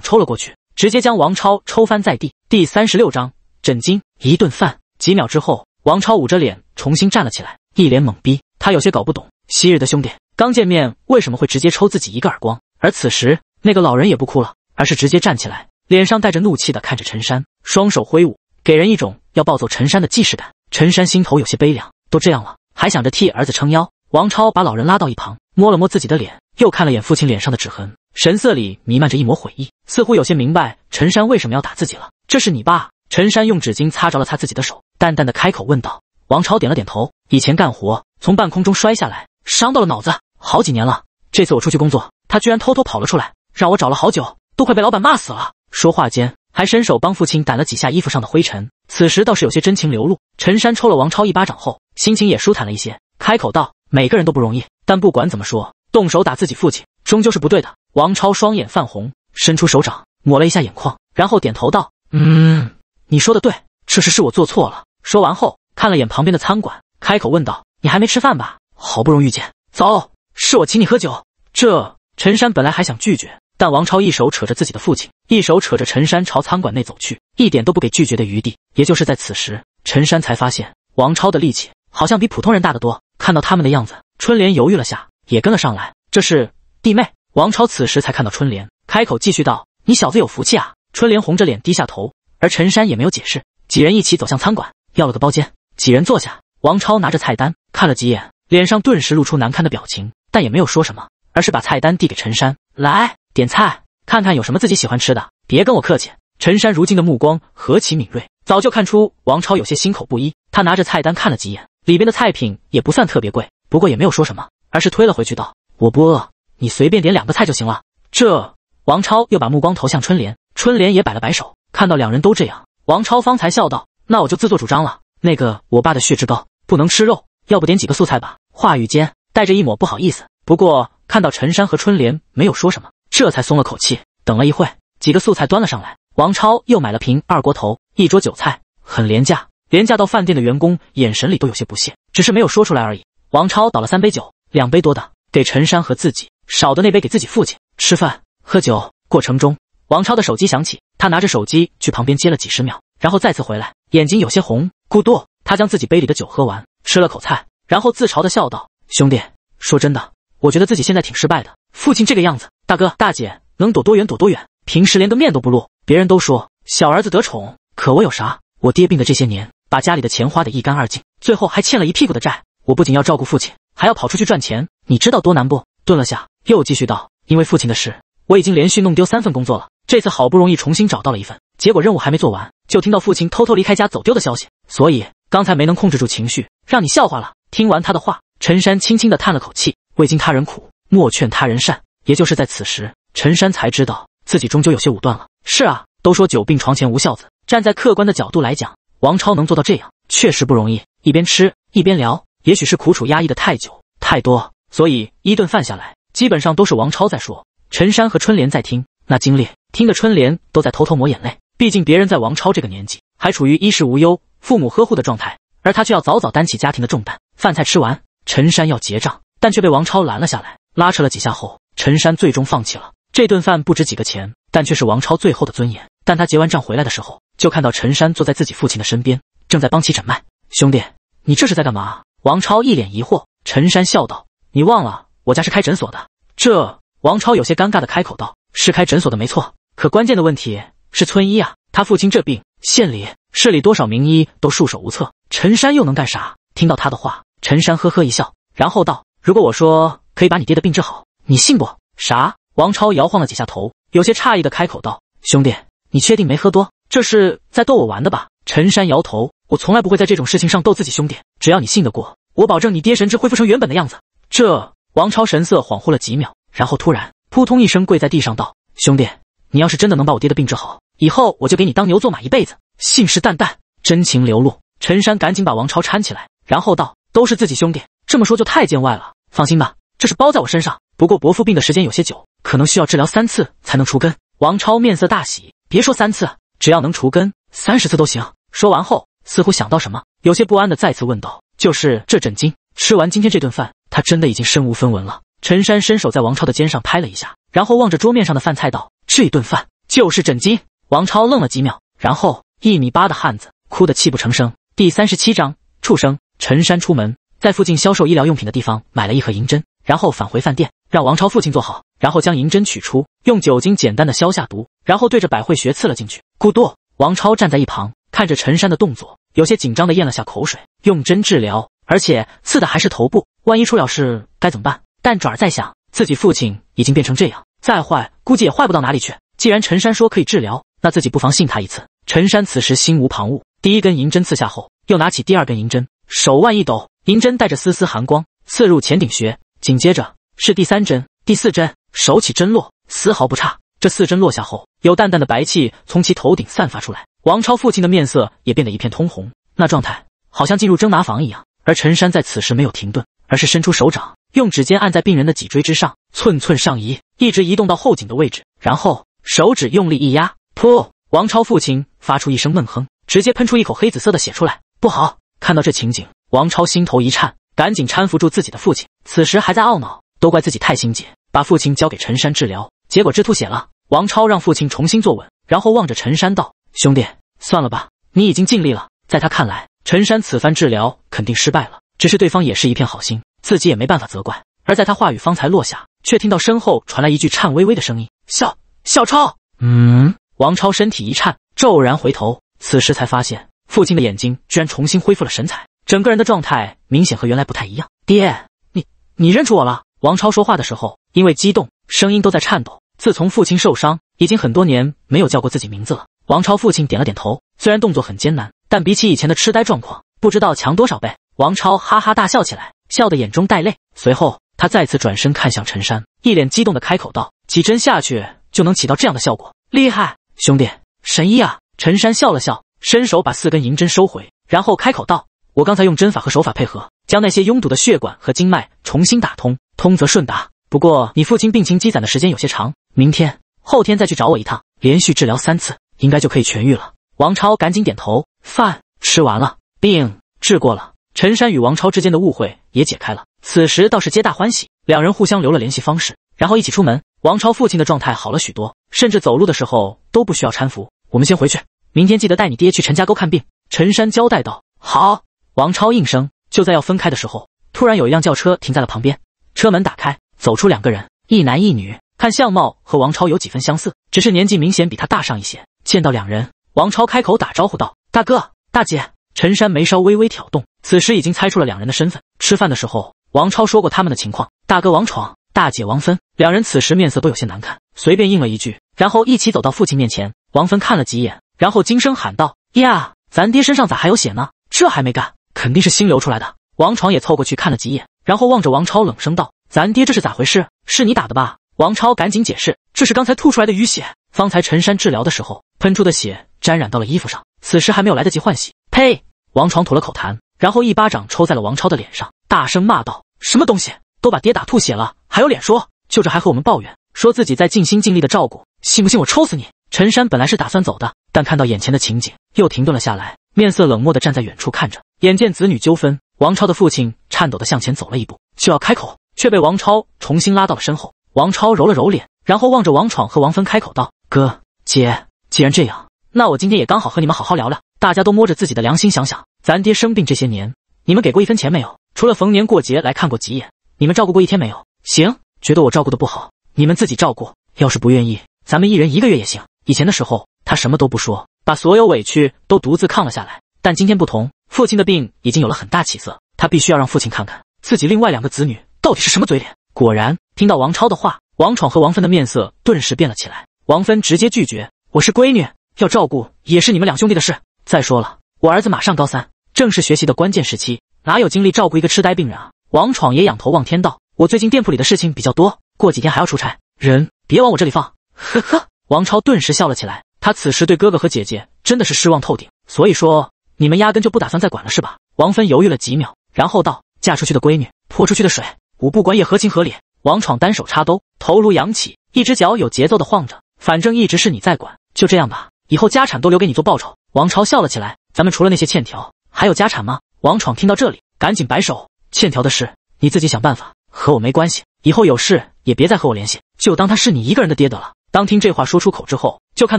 Speaker 1: 抽了过去，直接将王超抽翻在地。第三十六章枕巾一顿饭。几秒之后，王超捂着脸重新站了起来，一脸懵逼。他有些搞不懂，昔日的兄弟刚见面为什么会直接抽自己一个耳光？而此时，那个老人也不哭了，而是直接站起来，脸上带着怒气的看着陈山，双手挥舞。给人一种要暴揍陈山的既视感。陈山心头有些悲凉，都这样了，还想着替儿子撑腰。王超把老人拉到一旁，摸了摸自己的脸，又看了眼父亲脸上的指痕，神色里弥漫着一抹悔意，似乎有些明白陈山为什么要打自己了。这是你爸。陈山用纸巾擦着了擦自己的手，淡淡的开口问道。王超点了点头。以前干活从半空中摔下来，伤到了脑子，好几年了。这次我出去工作，他居然偷偷跑了出来，让我找了好久，都快被老板骂死了。说话间。还伸手帮父亲掸了几下衣服上的灰尘，此时倒是有些真情流露。陈山抽了王超一巴掌后，心情也舒坦了一些，开口道：“每个人都不容易，但不管怎么说，动手打自己父亲终究是不对的。”王超双眼泛红，伸出手掌抹了一下眼眶，然后点头道：“
Speaker 2: 嗯，
Speaker 1: 你说的对，这事是我做错了。”说完后，看了眼旁边的餐馆，开口问道：“你还没吃饭吧？好不容易见，走，是我请你喝酒。”这陈山本来还想拒绝。但王超一手扯着自己的父亲，一手扯着陈山朝餐馆内走去，一点都不给拒绝的余地。也就是在此时，陈山才发现王超的力气好像比普通人大得多。看到他们的样子，春莲犹豫了下，也跟了上来。这是弟妹。王超此时才看到春莲，开口继续道：“你小子有福气啊！”春莲红着脸低下头，而陈山也没有解释。几人一起走向餐馆，要了个包间，几人坐下。王超拿着菜单看了几眼，脸上顿时露出难堪的表情，但也没有说什么，而是把菜单递给陈山来。点菜，看看有什么自己喜欢吃的，别跟我客气。陈山如今的目光何其敏锐，早就看出王超有些心口不一。他拿着菜单看了几眼，里边的菜品也不算特别贵，不过也没有说什么，而是推了回去道：“我不饿，你随便点两个菜就行了。”这王超又把目光投向春莲，春莲也摆了摆手。看到两人都这样，王超方才笑道：“那我就自作主张了。那个，我爸的血脂高，不能吃肉，要不点几个素菜吧。”话语间带着一抹不好意思。不过看到陈山和春莲没有说什么。这才松了口气，等了一会，几个素菜端了上来。王超又买了瓶二锅头，一桌酒菜很廉价，廉价到饭店的员工眼神里都有些不屑，只是没有说出来而已。王超倒了三杯酒，两杯多的给陈山和自己，少的那杯给自己父亲。吃饭喝酒过程中，王超的手机响起，他拿着手机去旁边接了几十秒，然后再次回来，眼睛有些红。咕嘟，他将自己杯里的酒喝完，吃了口菜，然后自嘲的笑道：“兄弟，说真的，我觉得自己现在挺失败的。父亲这个样子。”大哥大姐，能躲多远躲多远。平时连个面都不露，别人都说小儿子得宠，可我有啥？我爹病的这些年，把家里的钱花得一干二净，最后还欠了一屁股的债。我不仅要照顾父亲，还要跑出去赚钱，你知道多难不？顿了下，又继续道：“因为父亲的事，我已经连续弄丢三份工作了。这次好不容易重新找到了一份，结果任务还没做完，就听到父亲偷偷离开家走丢的消息。所以刚才没能控制住情绪，让你笑话了。”听完他的话，陈山轻轻的叹了口气：“未经他人苦，莫劝他人善。”也就是在此时，陈山才知道自己终究有些武断了。是啊，都说久病床前无孝子。站在客观的角度来讲，王超能做到这样，确实不容易。一边吃一边聊，也许是苦楚压抑的太久太多，所以一顿饭下来，基本上都是王超在说，陈山和春莲在听。那经历听得春莲都在偷偷抹眼泪。毕竟别人在王超这个年纪还处于衣食无忧、父母呵护的状态，而他却要早早担起家庭的重担。饭菜吃完，陈山要结账，但却被王超拦了下来，拉扯了几下后。陈山最终放弃了这顿饭，不值几个钱，但却是王超最后的尊严。但他结完账回来的时候，就看到陈山坐在自己父亲的身边，正在帮其诊脉。兄弟，你这是在干嘛？王超一脸疑惑。陈山笑道：“你忘了我家是开诊所的。”这王超有些尴尬的开口道：“是开诊所的没错，可关键的问题是村医啊，他父亲这病，县里、市里多少名医都束手无策，陈山又能干啥？”听到他的话，陈山呵呵一笑，然后道：“如果我说可以把你爹的病治好？”你信不？啥？王超摇晃了几下头，有些诧异的开口道：“兄弟，你确定没喝多？这是在逗我玩的吧？”陈山摇头：“我从来不会在这种事情上逗自己兄弟，只要你信得过我，保证你爹神智恢复成原本的样子。”这王超神色恍惚了几秒，然后突然扑通一声跪在地上道：“兄弟，你要是真的能把我爹的病治好，以后我就给你当牛做马一辈子，信誓旦旦，真情流露。”陈山赶紧把王超搀起来，然后道：“都是自己兄弟，这么说就太见外了。放心吧，这是包在我身上。”不过伯父病的时间有些久，可能需要治疗三次才能除根。王超面色大喜，别说三次，只要能除根，三十次都行。说完后，似乎想到什么，有些不安的再次问道：“就是这枕巾。”吃完今天这顿饭，他真的已经身无分文了。陈山伸手在王超的肩上拍了一下，然后望着桌面上的饭菜道：“这顿饭就是枕巾。”王超愣了几秒，然后一米八的汉子哭得泣不成声。第三十七章畜生。陈山出门，在附近销售医疗用品的地方买了一盒银针，然后返回饭店。让王超父亲坐好，然后将银针取出，用酒精简单的消下毒，然后对着百会穴刺了进去。咕嘟，王超站在一旁看着陈山的动作，有些紧张的咽了下口水。用针治疗，而且刺的还是头部，万一出了事该怎么办？但转而再想，自己父亲已经变成这样，再坏估计也坏不到哪里去。既然陈山说可以治疗，那自己不妨信他一次。陈山此时心无旁骛，第一根银针刺下后，又拿起第二根银针，手腕一抖，银针带着丝丝寒光刺入前顶穴，紧接着。是第三针、第四针，手起针落，丝毫不差。这四针落下后，有淡淡的白气从其头顶散发出来。王超父亲的面色也变得一片通红，那状态好像进入蒸拿房一样。而陈山在此时没有停顿，而是伸出手掌，用指尖按在病人的脊椎之上，寸寸上移，一直移动到后颈的位置，然后手指用力一压，噗！王超父亲发出一声闷哼，直接喷出一口黑紫色的血出来。不好！看到这情景，王超心头一颤，赶紧搀扶住自己的父亲。此时还在懊恼。都怪自己太心急，把父亲交给陈山治疗，结果这吐血了。王超让父亲重新坐稳，然后望着陈山道：“兄弟，算了吧，你已经尽力了。”在他看来，陈山此番治疗肯定失败了，只是对方也是一片好心，自己也没办法责怪。而在他话语方才落下，却听到身后传来一句颤巍巍的声音：“小小超。”
Speaker 2: 嗯。
Speaker 1: 王超身体一颤，骤然回头，此时才发现父亲的眼睛居然重新恢复了神采，整个人的状态明显和原来不太一样。
Speaker 3: 爹，你
Speaker 1: 你认出我了？王超说话的时候，因为激动，声音都在颤抖。自从父亲受伤，已经很多年没有叫过自己名字了。王超父亲点了点头，虽然动作很艰难，但比起以前的痴呆状况，不知道强多少倍。王超哈哈大笑起来，笑得眼中带泪。随后，他再次转身看向陈山，一脸激动地开口道：“几针下去就能起到这样的效果，厉害，兄弟，神医啊！”陈山笑了笑，伸手把四根银针收回，然后开口道：“我刚才用针法和手法配合，将那些拥堵的血管和经脉重新打通。”通则顺达，不过你父亲病情积攒的时间有些长，明天、后天再去找我一趟，连续治疗三次，应该就可以痊愈了。王超赶紧点头，饭吃完了，病治过了，陈山与王超之间的误会也解开了，此时倒是皆大欢喜，两人互相留了联系方式，然后一起出门。王超父亲的状态好了许多，甚至走路的时候都不需要搀扶。我们先回去，明天记得带你爹去陈家沟看病。陈山交代道。好，王超应声。就在要分开的时候，突然有一辆轿车停在了旁边。车门打开，走出两个人，一男一女，看相貌和王超有几分相似，只是年纪明显比他大上一些。见到两人，王超开口打招呼道：“大哥，大姐。”陈山眉梢微微挑动，此时已经猜出了两人的身份。吃饭的时候，王超说过他们的情况：“大哥王闯，大姐王芬。”两人此时面色都有些难看，随便应了一句，然后一起走到父亲面前。王芬看了几眼，然后惊声喊道：“呀，咱爹身上咋还有血呢？这还没干，肯定是新流出来的。”王闯也凑过去看了几眼。然后望着王超，冷声道：“咱爹这是咋回事？是你打的吧？”王超赶紧解释：“这是刚才吐出来的淤血。方才陈山治疗的时候，喷出的血沾染到了衣服上，此时还没有来得及换洗。”呸！王闯吐了口痰，然后一巴掌抽在了王超的脸上，大声骂道：“什么东西，都把爹打吐血了，还有脸说？就这还和我们抱怨，说自己在尽心尽力的照顾，信不信我抽死你？”陈山本来是打算走的，但看到眼前的情景，又停顿了下来，面色冷漠的站在远处看着。眼见子女纠纷。王超的父亲颤抖的向前走了一步，就要开口，却被王超重新拉到了身后。王超揉了揉脸，然后望着王闯和王芬开口道：“哥姐，既然这样，那我今天也刚好和你们好好聊聊。大家都摸着自己的良心想想，咱爹生病这些年，你们给过一分钱没有？除了逢年过节来看过几眼，你们照顾过一天没有？行，觉得我照顾的不好，你们自己照顾。要是不愿意，咱们一人一个月也行。以前的时候，他什么都不说，把所有委屈都独自抗了下来。但今天不同。”父亲的病已经有了很大起色，他必须要让父亲看看自己另外两个子女到底是什么嘴脸。果然，听到王超的话，王闯和王芬的面色顿时变了起来。王芬直接拒绝：“我是闺女，要照顾也是你们两兄弟的事。再说了，我儿子马上高三，正是学习的关键时期，哪有精力照顾一个痴呆病人啊？”王闯也仰头望天道：“我最近店铺里的事情比较多，过几天还要出差，人别往我这里放。”呵呵，王超顿时笑了起来。他此时对哥哥和姐姐真的是失望透顶，所以说。你们压根就不打算再管了，是吧？王芬犹豫了几秒，然后道：“嫁出去的闺女，泼出去的水，我不管也合情合理。”王闯单手插兜，头颅扬起，一只脚有节奏的晃着。反正一直是你在管，就这样吧。以后家产都留给你做报酬。”王超笑了起来：“咱们除了那些欠条，还有家产吗？”王闯听到这里，赶紧摆手：“欠条的事，你自己想办法，和我没关系。以后有事也别再和我联系，就当他是你一个人的爹得了。”当听这话说出口之后，就看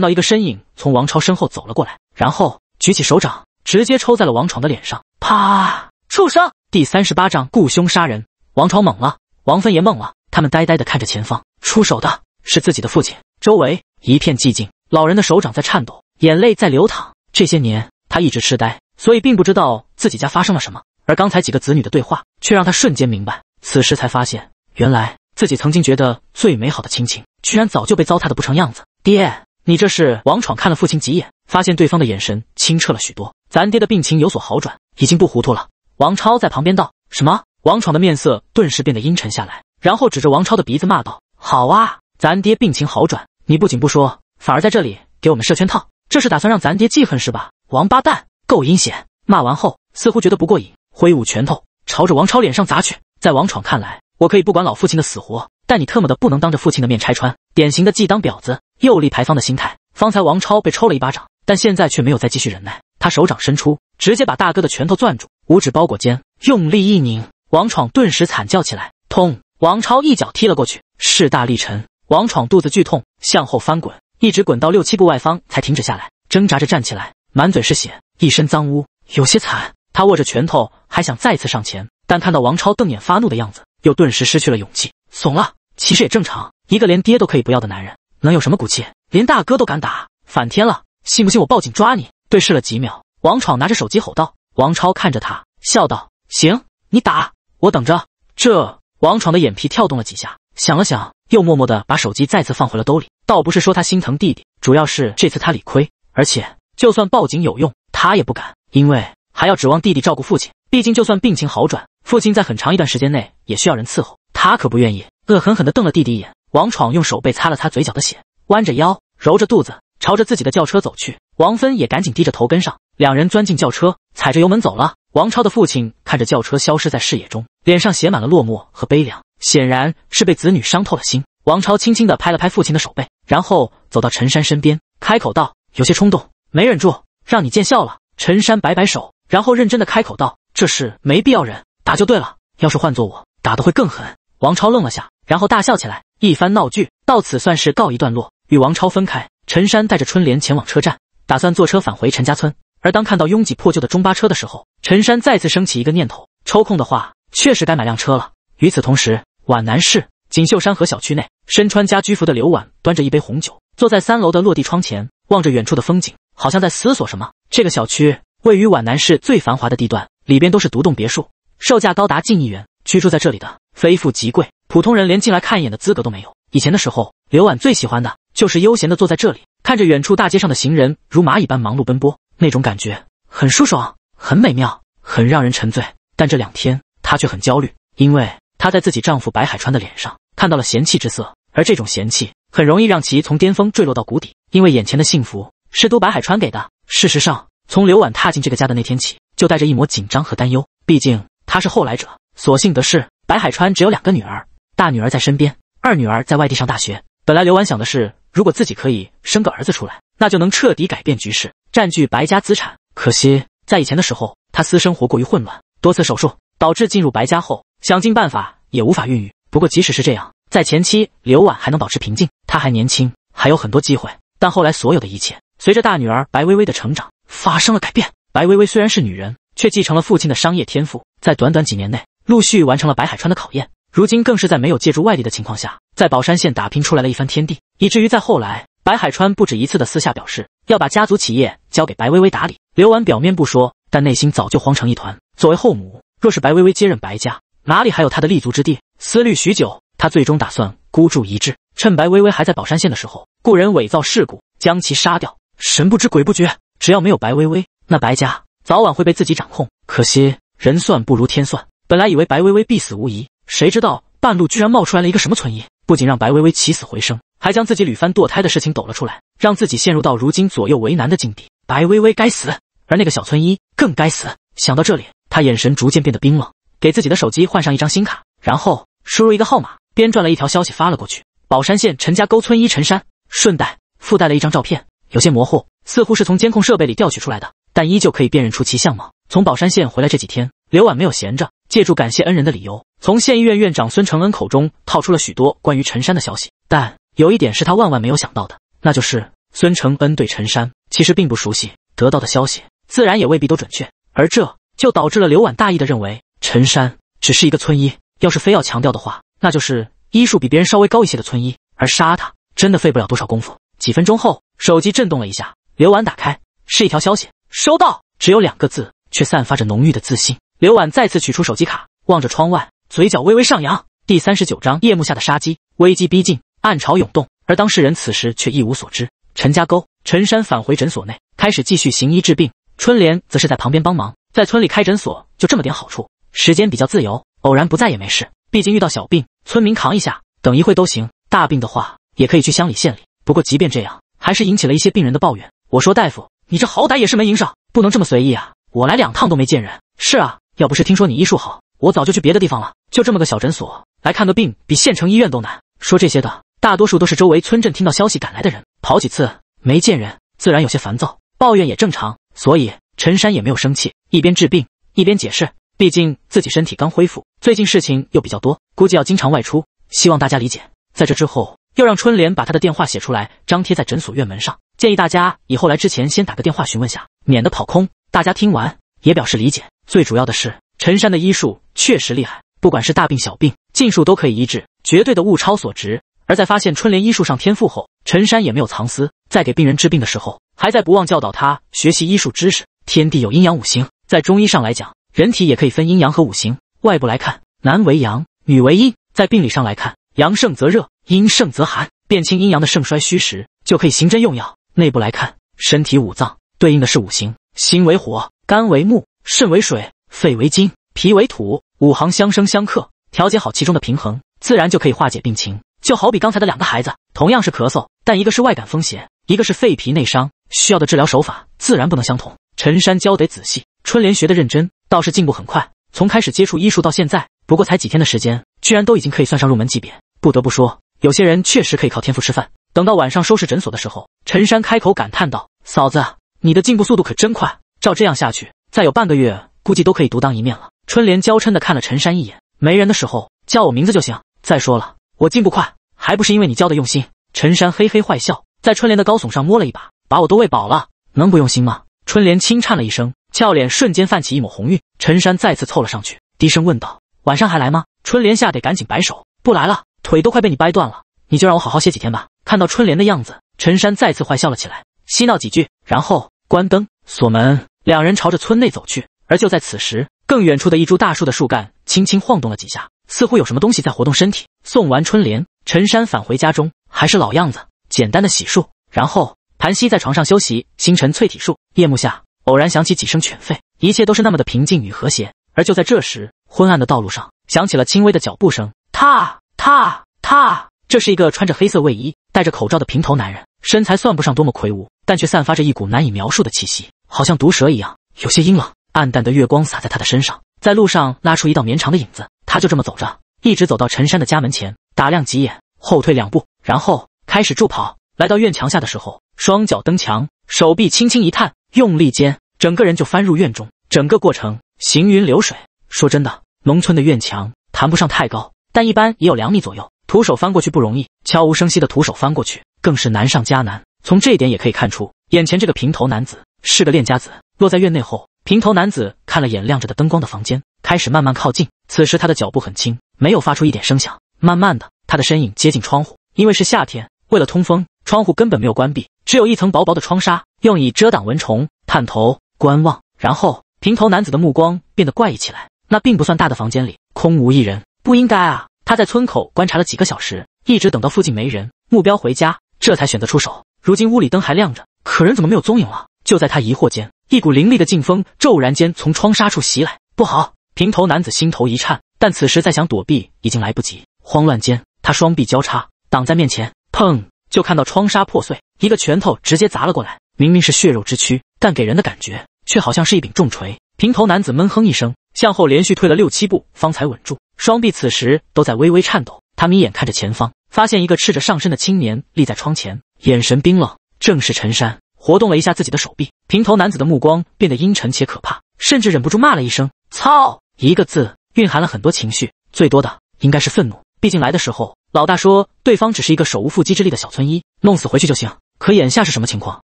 Speaker 1: 到一个身影从王超身后走了过来，然后举起手掌。直接抽在了王闯的脸上，
Speaker 3: 啪！
Speaker 1: 畜生。第三十八章雇凶杀人。王闯懵了，王芬也懵了，他们呆呆的看着前方，出手的是自己的父亲。周围一片寂静，老人的手掌在颤抖，眼泪在流淌。这些年他一直痴呆，所以并不知道自己家发生了什么，而刚才几个子女的对话却让他瞬间明白。此时才发现，原来自己曾经觉得最美好的亲情，居然早就被糟蹋的不成样子。爹。你这是王闯看了父亲几眼，发现对方的眼神清澈了许多。咱爹的病情有所好转，已经不糊涂了。王超在旁边道：“什么？”王闯的面色顿时变得阴沉下来，然后指着王超的鼻子骂道：“好啊，咱爹病情好转，你不仅不说，反而在这里给我们设圈套，这是打算让咱爹记恨是吧？王八蛋，够阴险！”骂完后，似乎觉得不过瘾，挥舞拳头朝着王超脸上砸去。在王闯看来，我可以不管老父亲的死活，但你特么的不能当着父亲的面拆穿，典型的既当婊子。又立牌坊的心态，方才王超被抽了一巴掌，但现在却没有再继续忍耐。他手掌伸出，直接把大哥的拳头攥住，五指包裹间用力一拧，王闯顿时惨叫起来。痛！王超一脚踢了过去，势大力沉。王闯肚子剧痛，向后翻滚，一直滚到六七步外方才停止下来，挣扎着站起来，满嘴是血，一身脏污，有些惨。他握着拳头，还想再次上前，但看到王超瞪眼发怒的样子，又顿时失去了勇气，怂了。其实也正常，一个连爹都可以不要的男人。能有什么骨气？连大哥都敢打，反天了！信不信我报警抓你？对视了几秒，王闯拿着手机吼道。王超看着他，笑道：“行，你打，我等着。”这王闯的眼皮跳动了几下，想了想，又默默的把手机再次放回了兜里。倒不是说他心疼弟弟，主要是这次他理亏，而且就算报警有用，他也不敢，因为还要指望弟弟照顾父亲。毕竟就算病情好转，父亲在很长一段时间内也需要人伺候。他可不愿意。恶狠狠地瞪了弟弟一眼。王闯用手背擦了擦嘴角的血，弯着腰揉着肚子，朝着自己的轿车走去。王芬也赶紧低着头跟上，两人钻进轿车，踩着油门走了。王超的父亲看着轿车消失在视野中，脸上写满了落寞和悲凉，显然是被子女伤透了心。王超轻轻地拍了拍父亲的手背，然后走到陈山身边，开口道：“有些冲动，没忍住，让你见笑了。”陈山摆摆手，然后认真地开口道：“这事没必要忍，打就对了。要是换做我，打得会更狠。”王超愣了下，然后大笑起来。一番闹剧到此算是告一段落，与王超分开，陈山带着春莲前往车站，打算坐车返回陈家村。而当看到拥挤破旧的中巴车的时候，陈山再次升起一个念头：抽空的话，确实该买辆车了。与此同时，皖南市锦绣山河小区内，身穿家居服的刘婉端着一杯红酒，坐在三楼的落地窗前，望着远处的风景，好像在思索什么。这个小区位于皖南市最繁华的地段，里边都是独栋别墅，售价高达近亿元，居住在这里的。非富即贵，普通人连进来看一眼的资格都没有。以前的时候，刘婉最喜欢的就是悠闲的坐在这里，看着远处大街上的行人如蚂蚁般忙碌奔波，那种感觉很舒爽，很美妙，很让人沉醉。但这两天她却很焦虑，因为她在自己丈夫白海川的脸上看到了嫌弃之色，而这种嫌弃很容易让其从巅峰坠落到谷底，因为眼前的幸福是都白海川给的。事实上，从刘婉踏进这个家的那天起，就带着一抹紧张和担忧，毕竟她是后来者。所幸的是。白海川只有两个女儿，大女儿在身边，二女儿在外地上大学。本来刘婉想的是，如果自己可以生个儿子出来，那就能彻底改变局势，占据白家资产。可惜在以前的时候，她私生活过于混乱，多次手术导致进入白家后，想尽办法也无法孕育。不过即使是这样，在前期刘婉还能保持平静，她还年轻，还有很多机会。但后来所有的一切，随着大女儿白薇薇的成长发生了改变。白薇薇虽然是女人，却继承了父亲的商业天赋，在短短几年内。陆续完成了白海川的考验，如今更是在没有借助外力的情况下，在宝山县打拼出来了一番天地，以至于在后来，白海川不止一次的私下表示要把家族企业交给白薇薇打理。刘婉表面不说，但内心早就慌成一团。作为后母，若是白薇薇接任白家，哪里还有她的立足之地？思虑许久，他最终打算孤注一掷，趁白薇薇还在宝山县的时候，雇人伪造事故将其杀掉，神不知鬼不觉。只要没有白薇薇，那白家早晚会被自己掌控。可惜人算不如天算。本来以为白薇薇必死无疑，谁知道半路居然冒出来了一个什么村医，不仅让白薇薇起死回生，还将自己屡翻堕胎的事情抖了出来，让自己陷入到如今左右为难的境地。白薇薇该死，而那个小村医更该死。想到这里，他眼神逐渐变得冰冷，给自己的手机换上一张新卡，然后输入一个号码，编撰了一条消息发了过去。宝山县陈家沟村医陈山，顺带附带了一张照片，有些模糊，似乎是从监控设备里调取出来的，但依旧可以辨认出其相貌。从宝山县回来这几天，刘婉没有闲着。借助感谢恩人的理由，从县医院院长孙承恩口中套出了许多关于陈山的消息。但有一点是他万万没有想到的，那就是孙承恩对陈山其实并不熟悉，得到的消息自然也未必都准确。而这就导致了刘婉大意的认为陈山只是一个村医，要是非要强调的话，那就是医术比别人稍微高一些的村医。而杀他真的费不了多少功夫。几分钟后，手机震动了一下，刘婉打开是一条消息：收到，只有两个字，却散发着浓郁的自信。刘婉再次取出手机卡，望着窗外，嘴角微微上扬。第三十九章：夜幕下的杀机，危机逼近，暗潮涌动，而当事人此时却一无所知。陈家沟，陈山返回诊所内，开始继续行医治病。春莲则是在旁边帮忙。在村里开诊所，就这么点好处，时间比较自由，偶然不在也没事。毕竟遇到小病，村民扛一下，等一会都行。大病的话，也可以去乡里县里。不过即便这样，还是引起了一些病人的抱怨。我说大夫，你这好歹也是门营上，不能这么随意啊！我来两趟都没见人。是啊。要不是听说你医术好，我早就去别的地方了。就这么个小诊所来看个病，比县城医院都难。说这些的大多数都是周围村镇听到消息赶来的人，跑几次没见人，自然有些烦躁，抱怨也正常。所以陈山也没有生气，一边治病一边解释，毕竟自己身体刚恢复，最近事情又比较多，估计要经常外出，希望大家理解。在这之后，又让春莲把他的电话写出来，张贴在诊所院门上，建议大家以后来之前先打个电话询问下，免得跑空。大家听完也表示理解。最主要的是，陈山的医术确实厉害，不管是大病小病，尽数都可以医治，绝对的物超所值。而在发现春莲医术上天赋后，陈山也没有藏私，在给病人治病的时候，还在不忘教导他学习医术知识。天地有阴阳五行，在中医上来讲，人体也可以分阴阳和五行。外部来看，男为阳，女为阴；在病理上来看，阳盛则热，阴盛则寒，辨清阴阳的盛衰虚实，就可以行针用药。内部来看，身体五脏对应的是五行，心为火，肝为木。肾为水，肺为金，脾为土，五行相生相克，调节好其中的平衡，自然就可以化解病情。就好比刚才的两个孩子，同样是咳嗽，但一个是外感风邪，一个是肺脾内伤，需要的治疗手法自然不能相同。陈山教得仔细，春莲学得认真，倒是进步很快。从开始接触医术到现在，不过才几天的时间，居然都已经可以算上入门级别。不得不说，有些人确实可以靠天赋吃饭。等到晚上收拾诊所的时候，陈山开口感叹道：“嫂子，你的进步速度可真快，照这样下去。”再有半个月，估计都可以独当一面了。春莲娇嗔地看了陈山一眼，没人的时候叫我名字就行。再说了，我进步快，还不是因为你教的用心？陈山嘿嘿坏笑，在春莲的高耸上摸了一把，把我都喂饱了，能不用心吗？春莲轻颤了一声，俏脸瞬间泛起一抹红晕。陈山再次凑了上去，低声问道：“晚上还来吗？”春莲吓得赶紧摆手：“不来了，腿都快被你掰断了，你就让我好好歇几天吧。”看到春莲的样子，陈山再次坏笑了起来，嬉闹几句，然后关灯锁门。两人朝着村内走去，而就在此时，更远处的一株大树的树干轻轻晃动了几下，似乎有什么东西在活动身体。送完春联，陈山返回家中，还是老样子，简单的洗漱，然后盘膝在床上休息。星辰淬体术，夜幕下偶然响起几声犬吠，一切都是那么的平静与和谐。而就在这时，昏暗的道路上响起了轻微的脚步声，
Speaker 3: 踏踏踏。
Speaker 1: 这是一个穿着黑色卫衣、戴着口罩的平头男人，身材算不上多么魁梧，但却散发着一股难以描述的气息。好像毒蛇一样，有些阴冷。暗淡的月光洒在他的身上，在路上拉出一道绵长的影子。他就这么走着，一直走到陈山的家门前，打量几眼，后退两步，然后开始助跑。来到院墙下的时候，双脚蹬墙，手臂轻轻一探，用力间，整个人就翻入院中。整个过程行云流水。说真的，农村的院墙谈不上太高，但一般也有两米左右。徒手翻过去不容易，悄无声息的徒手翻过去更是难上加难。从这一点也可以看出，眼前这个平头男子。是个练家子，落在院内后，平头男子看了眼亮着的灯光的房间，开始慢慢靠近。此时他的脚步很轻，没有发出一点声响。慢慢的，他的身影接近窗户，因为是夏天，为了通风，窗户根本没有关闭，只有一层薄薄的窗纱，用以遮挡蚊虫。探头观望，然后平头男子的目光变得怪异起来。那并不算大的房间里空无一人，不应该啊！他在村口观察了几个小时，一直等到附近没人，目标回家，这才选择出手。如今屋里灯还亮着，可人怎么没有踪影了？就在他疑惑间，一股凌厉的劲风骤然间从窗纱处袭来。不好！平头男子心头一颤，但此时再想躲避已经来不及。慌乱间，他双臂交叉挡在面前，砰！就看到窗纱破碎，一个拳头直接砸了过来。明明是血肉之躯，但给人的感觉却好像是一柄重锤。平头男子闷哼一声，向后连续退了六七步，方才稳住。双臂此时都在微微颤抖。他眯眼看着前方，发现一个赤着上身的青年立在窗前，眼神冰冷，正是陈山。活动了一下自己的手臂，平头男子的目光变得阴沉且可怕，甚至忍不住骂了一声“操”，一个字蕴含了很多情绪，最多的应该是愤怒。毕竟来的时候，老大说对方只是一个手无缚鸡之力的小村医，弄死回去就行。可眼下是什么情况？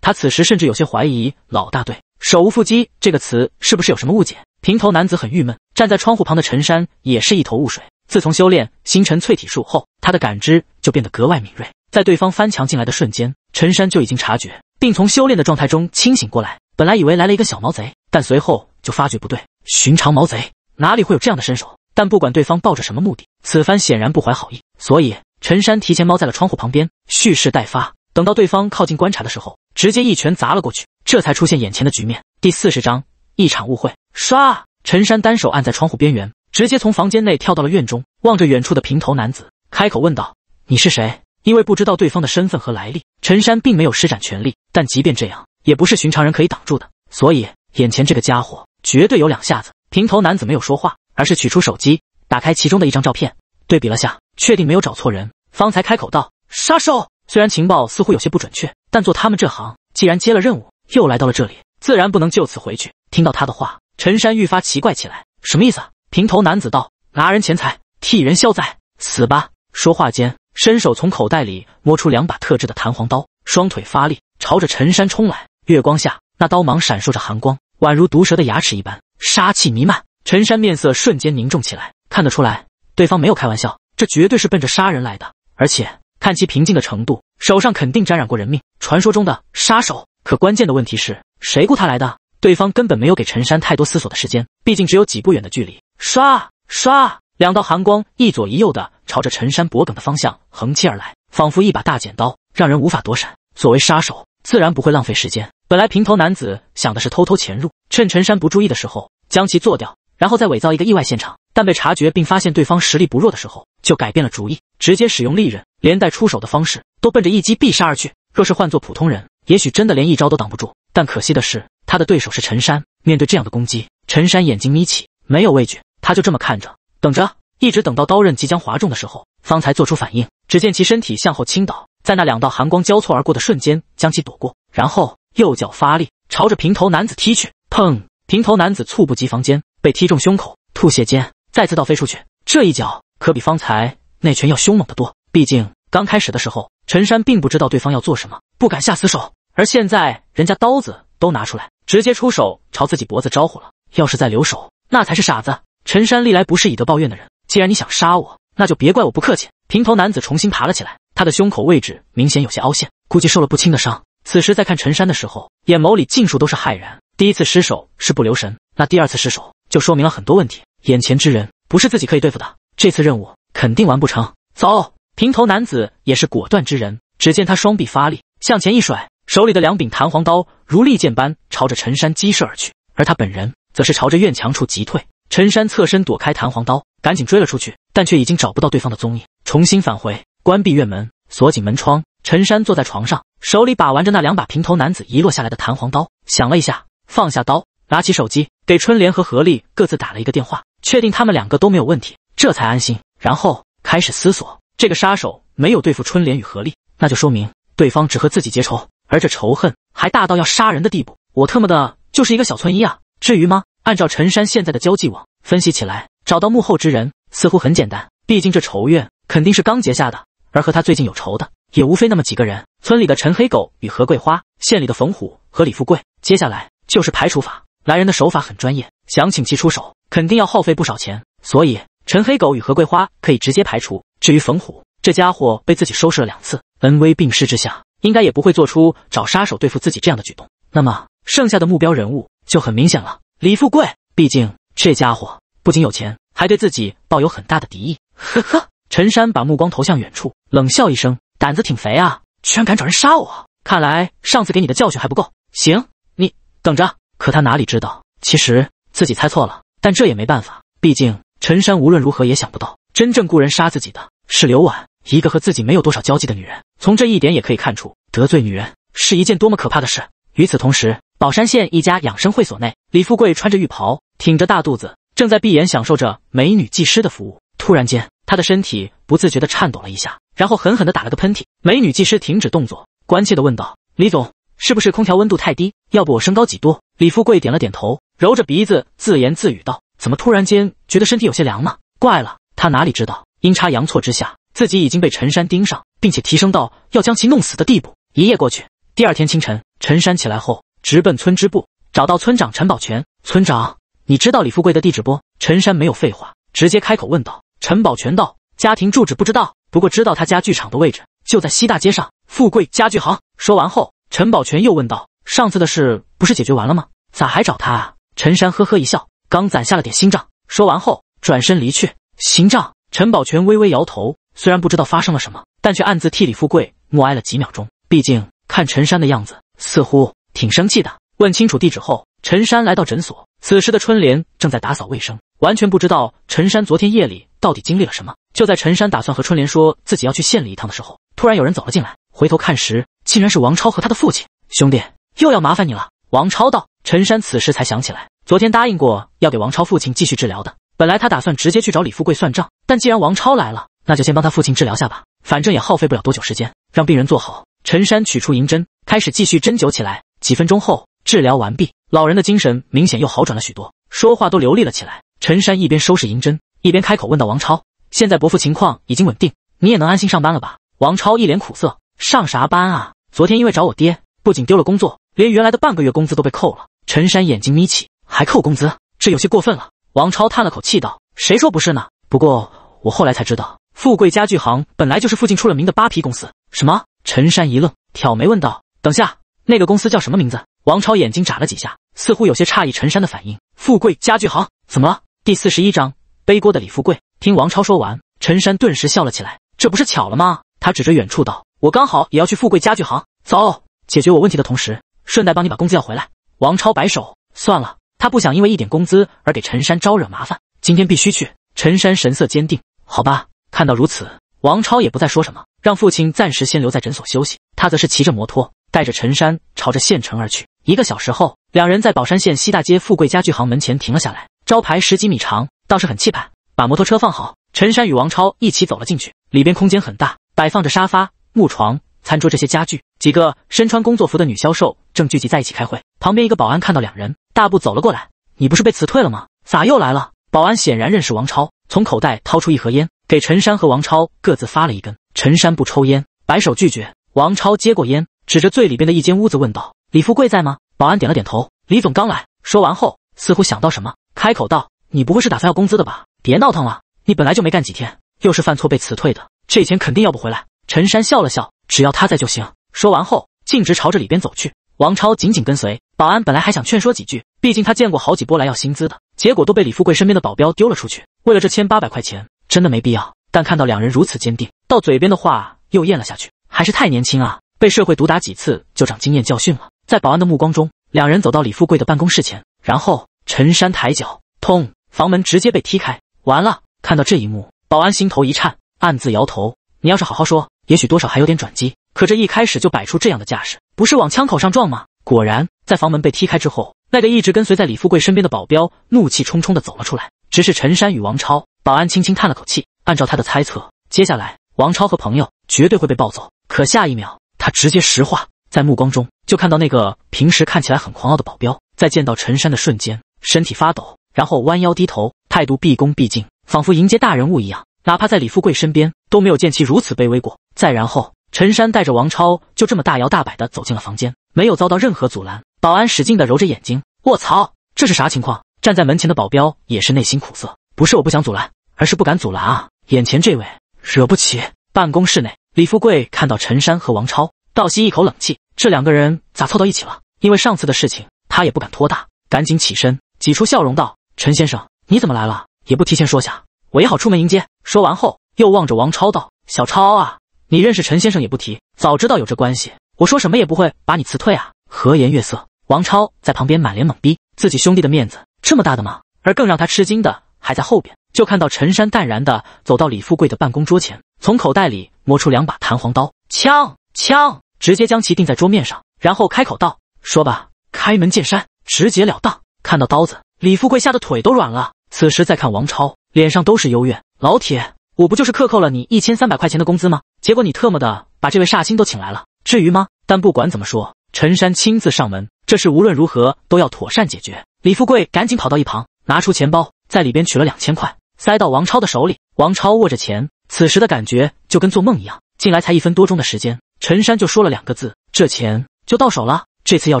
Speaker 1: 他此时甚至有些怀疑老大对“手无缚鸡”这个词是不是有什么误解。平头男子很郁闷，站在窗户旁的陈山也是一头雾水。自从修炼星辰淬体术后，他的感知就变得格外敏锐，在对方翻墙进来的瞬间，陈山就已经察觉。并从修炼的状态中清醒过来。本来以为来了一个小毛贼，但随后就发觉不对，寻常毛贼哪里会有这样的身手？但不管对方抱着什么目的，此番显然不怀好意，所以陈山提前猫在了窗户旁边，蓄势待发。等到对方靠近观察的时候，直接一拳砸了过去，这才出现眼前的局面。第四十章一场误会。刷！陈山单手按在窗户边缘，直接从房间内跳到了院中，望着远处的平头男子，开口问道：“你是谁？”因为不知道对方的身份和来历。陈山并没有施展全力，但即便这样，也不是寻常人可以挡住的。所以，眼前这个家伙绝对有两下子。平头男子没有说话，而是取出手机，打开其中的一张照片，对比了下，确定没有找错人，方才开口道：“杀手，虽然情报似乎有些不准确，但做他们这行，既然接了任务，又来到了这里，自然不能就此回去。”听到他的话，陈山愈发奇怪起来：“什么意思？”平头男子道：“拿人钱财，替人消灾，死吧！”说话间。伸手从口袋里摸出两把特制的弹簧刀，双腿发力，朝着陈山冲来。月光下，那刀芒闪烁着寒光，宛如毒蛇的牙齿一般，杀气弥漫。陈山面色瞬间凝重起来，看得出来，对方没有开玩笑，这绝对是奔着杀人来的。而且看其平静的程度，手上肯定沾染过人命，传说中的杀手。可关键的问题是，谁雇他来的？对方根本没有给陈山太多思索的时间，毕竟只有几步远的距离。刷刷。两道寒光一左一右的朝着陈山脖梗的方向横切而来，仿佛一把大剪刀，让人无法躲闪。作为杀手，自然不会浪费时间。本来平头男子想的是偷偷潜入，趁陈山不注意的时候将其做掉，然后再伪造一个意外现场。但被察觉并发现对方实力不弱的时候，就改变了主意，直接使用利刃，连带出手的方式都奔着一击必杀而去。若是换做普通人，也许真的连一招都挡不住。但可惜的是，他的对手是陈山。面对这样的攻击，陈山眼睛眯起，没有畏惧，他就这么看着。等着，一直等到刀刃即将划中的时候，方才做出反应。只见其身体向后倾倒，在那两道寒光交错而过的瞬间，将其躲过，然后右脚发力，朝着平头男子踢去。砰！平头男子猝不及防间被踢中胸口，吐血间再次倒飞出去。这一脚可比方才那拳要凶猛的多。毕竟刚开始的时候，陈山并不知道对方要做什么，不敢下死手。而现在，人家刀子都拿出来，直接出手朝自己脖子招呼了。要是再留手，那才是傻子。陈山历来不是以德报怨的人，既然你想杀我，那就别怪我不客气。平头男子重新爬了起来，他的胸口位置明显有些凹陷，估计受了不轻的伤。此时在看陈山的时候，眼眸里尽数都是骇然。第一次失手是不留神，那第二次失手就说明了很多问题。眼前之人不是自己可以对付的，这次任务肯定完不成。走！平头男子也是果断之人，只见他双臂发力，向前一甩，手里的两柄弹簧刀如利剑般朝着陈山激射而去，而他本人则是朝着院墙处急退。陈山侧身躲开弹簧刀，赶紧追了出去，但却已经找不到对方的踪影。重新返回，关闭院门，锁紧门窗。陈山坐在床上，手里把玩着那两把平头男子遗落下来的弹簧刀，想了一下，放下刀，拿起手机，给春莲和何丽各自打了一个电话，确定他们两个都没有问题，这才安心。然后开始思索：这个杀手没有对付春莲与何丽，那就说明对方只和自己结仇，而这仇恨还大到要杀人的地步。我特么的就是一个小村医啊，至于吗？按照陈山现在的交际网分析起来，找到幕后之人似乎很简单。毕竟这仇怨肯定是刚结下的，而和他最近有仇的也无非那么几个人：村里的陈黑狗与何桂花，县里的冯虎和李富贵。接下来就是排除法。来人的手法很专业，想请其出手，肯定要耗费不少钱，所以陈黑狗与何桂花可以直接排除。至于冯虎这家伙，被自己收拾了两次，恩威并施之下，应该也不会做出找杀手对付自己这样的举动。那么剩下的目标人物就很明显了。李富贵，毕竟这家伙不仅有钱，还对自己抱有很大的敌意。呵呵，陈山把目光投向远处，冷笑一声：“胆子挺肥啊，居然敢找人杀我！看来上次给你的教训还不够。行，你等着。”可他哪里知道，其实自己猜错了。但这也没办法，毕竟陈山无论如何也想不到，真正雇人杀自己的是刘婉，一个和自己没有多少交际的女人。从这一点也可以看出，得罪女人是一件多么可怕的事。与此同时，宝山县一家养生会所内，李富贵穿着浴袍，挺着大肚子，正在闭眼享受着美女技师的服务。突然间，他的身体不自觉地颤抖了一下，然后狠狠地打了个喷嚏。美女技师停止动作，关切地问道：“李总，是不是空调温度太低？要不我升高几度？”李富贵点了点头，揉着鼻子自言自语道：“怎么突然间觉得身体有些凉呢？怪了。”他哪里知道，阴差阳错之下，自己已经被陈山盯上，并且提升到要将其弄死的地步。一夜过去，第二天清晨，陈山起来后。直奔村支部，找到村长陈宝全。村长，你知道李富贵的地址不？陈山没有废话，直接开口问道。陈宝全道：“家庭住址不知道，不过知道他家具厂的位置，就在西大街上富贵家具行。”说完后，陈宝全又问道：“上次的事不是解决完了吗？咋还找他？”啊？”陈山呵呵一笑，刚攒下了点心账。说完后，转身离去。行账？陈宝全微微摇头，虽然不知道发生了什么，但却暗自替李富贵默哀了几秒钟。毕竟看陈山的样子，似乎……挺生气的。问清楚地址后，陈山来到诊所。此时的春莲正在打扫卫生，完全不知道陈山昨天夜里到底经历了什么。就在陈山打算和春莲说自己要去县里一趟的时候，突然有人走了进来。回头看时，竟然是王超和他的父亲。兄弟又要麻烦你了。王超道。陈山此时才想起来，昨天答应过要给王超父亲继续治疗的。本来他打算直接去找李富贵算账，但既然王超来了，那就先帮他父亲治疗下吧，反正也耗费不了多久时间。让病人坐好，陈山取出银针，开始继续针灸起来。几分钟后，治疗完毕，老人的精神明显又好转了许多，说话都流利了起来。陈山一边收拾银针，一边开口问道：“王超，现在伯父情况已经稳定，你也能安心上班了吧？”王超一脸苦涩：“上啥班啊？昨天因为找我爹，不仅丢了工作，连原来的半个月工资都被扣了。”陈山眼睛眯起：“还扣工资，这有些过分了。”王超叹了口气道：“谁说不是呢？不过我后来才知道，富贵家具行本来就是附近出了名的扒皮公司。”什么？陈山一愣，挑眉问道：“等下。”那个公司叫什么名字？王超眼睛眨了几下，似乎有些诧异陈山的反应。富贵家具行怎么了？第四十一章背锅的李富贵。听王超说完，陈山顿时笑了起来，这不是巧了吗？他指着远处道：“我刚好也要去富贵家具行，走，解决我问题的同时，顺带帮你把工资要回来。”王超摆手，算了，他不想因为一点工资而给陈山招惹麻烦。今天必须去。陈山神色坚定。好吧，看到如此，王超也不再说什么，让父亲暂时先留在诊所休息，他则是骑着摩托。带着陈山朝着县城而去。一个小时后，两人在宝山县西大街富贵家具行门前停了下来。招牌十几米长，倒是很气派。把摩托车放好，陈山与王超一起走了进去。里边空间很大，摆放着沙发、木床、餐桌这些家具。几个身穿工作服的女销售正聚集在一起开会。旁边一个保安看到两人，大步走了过来：“你不是被辞退了吗？咋又来了？”保安显然认识王超，从口袋掏出一盒烟，给陈山和王超各自发了一根。陈山不抽烟，摆手拒绝。王超接过烟。指着最里边的一间屋子问道：“李富贵在吗？”保安点了点头：“李总刚来。”说完后，似乎想到什么，开口道：“你不会是打算要工资的吧？别闹腾了，你本来就没干几天，又是犯错被辞退的，这钱肯定要不回来。”陈山笑了笑：“只要他在就行。”说完后，径直朝着里边走去。王超紧紧跟随。保安本来还想劝说几句，毕竟他见过好几波来要薪资的，结果都被李富贵身边的保镖丢了出去。为了这千八百块钱，真的没必要。但看到两人如此坚定，到嘴边的话又咽了下去。还是太年轻啊。被社会毒打几次就长经验教训了。在保安的目光中，两人走到李富贵的办公室前，然后陈山抬脚，砰！房门直接被踢开。完了！看到这一幕，保安心头一颤，暗自摇头。你要是好好说，也许多少还有点转机。可这一开始就摆出这样的架势，不是往枪口上撞吗？果然，在房门被踢开之后，那个一直跟随在李富贵身边的保镖怒气冲冲地走了出来，直视陈山与王超。保安轻轻叹了口气。按照他的猜测，接下来王超和朋友绝对会被暴走。可下一秒。直接石化，在目光中就看到那个平时看起来很狂傲的保镖，在见到陈山的瞬间，身体发抖，然后弯腰低头，态度毕恭毕敬，仿佛迎接大人物一样。哪怕在李富贵身边，都没有见其如此卑微过。再然后，陈山带着王超就这么大摇大摆的走进了房间，没有遭到任何阻拦。保安使劲的揉着眼睛，卧槽，这是啥情况？站在门前的保镖也是内心苦涩，不是我不想阻拦，而是不敢阻拦啊！眼前这位惹不起。办公室内，李富贵看到陈山和王超。倒吸一口冷气，这两个人咋凑到一起了？因为上次的事情，他也不敢拖大，赶紧起身，挤出笑容道：“陈先生，你怎么来了？也不提前说下，我也好出门迎接。”说完后，又望着王超道：“小超啊，你认识陈先生也不提，早知道有这关系，我说什么也不会把你辞退啊。”和颜悦色。王超在旁边满脸懵逼，自己兄弟的面子这么大的吗？而更让他吃惊的还在后边，就看到陈山淡然的走到李富贵的办公桌前，从口袋里摸出两把弹簧刀，枪枪。直接将其定在桌面上，然后开口道：“说吧，开门见山，直截了当。”看到刀子，李富贵吓得腿都软了。此时再看王超，脸上都是幽怨。老铁，我不就是克扣了你一千三百块钱的工资吗？结果你特么的把这位煞星都请来了，至于吗？但不管怎么说，陈山亲自上门，这事无论如何都要妥善解决。李富贵赶紧跑到一旁，拿出钱包，在里边取了两千块，塞到王超的手里。王超握着钱，此时的感觉就跟做梦一样。进来才一分多钟的时间。陈山就说了两个字：“这钱就到手了。”这次要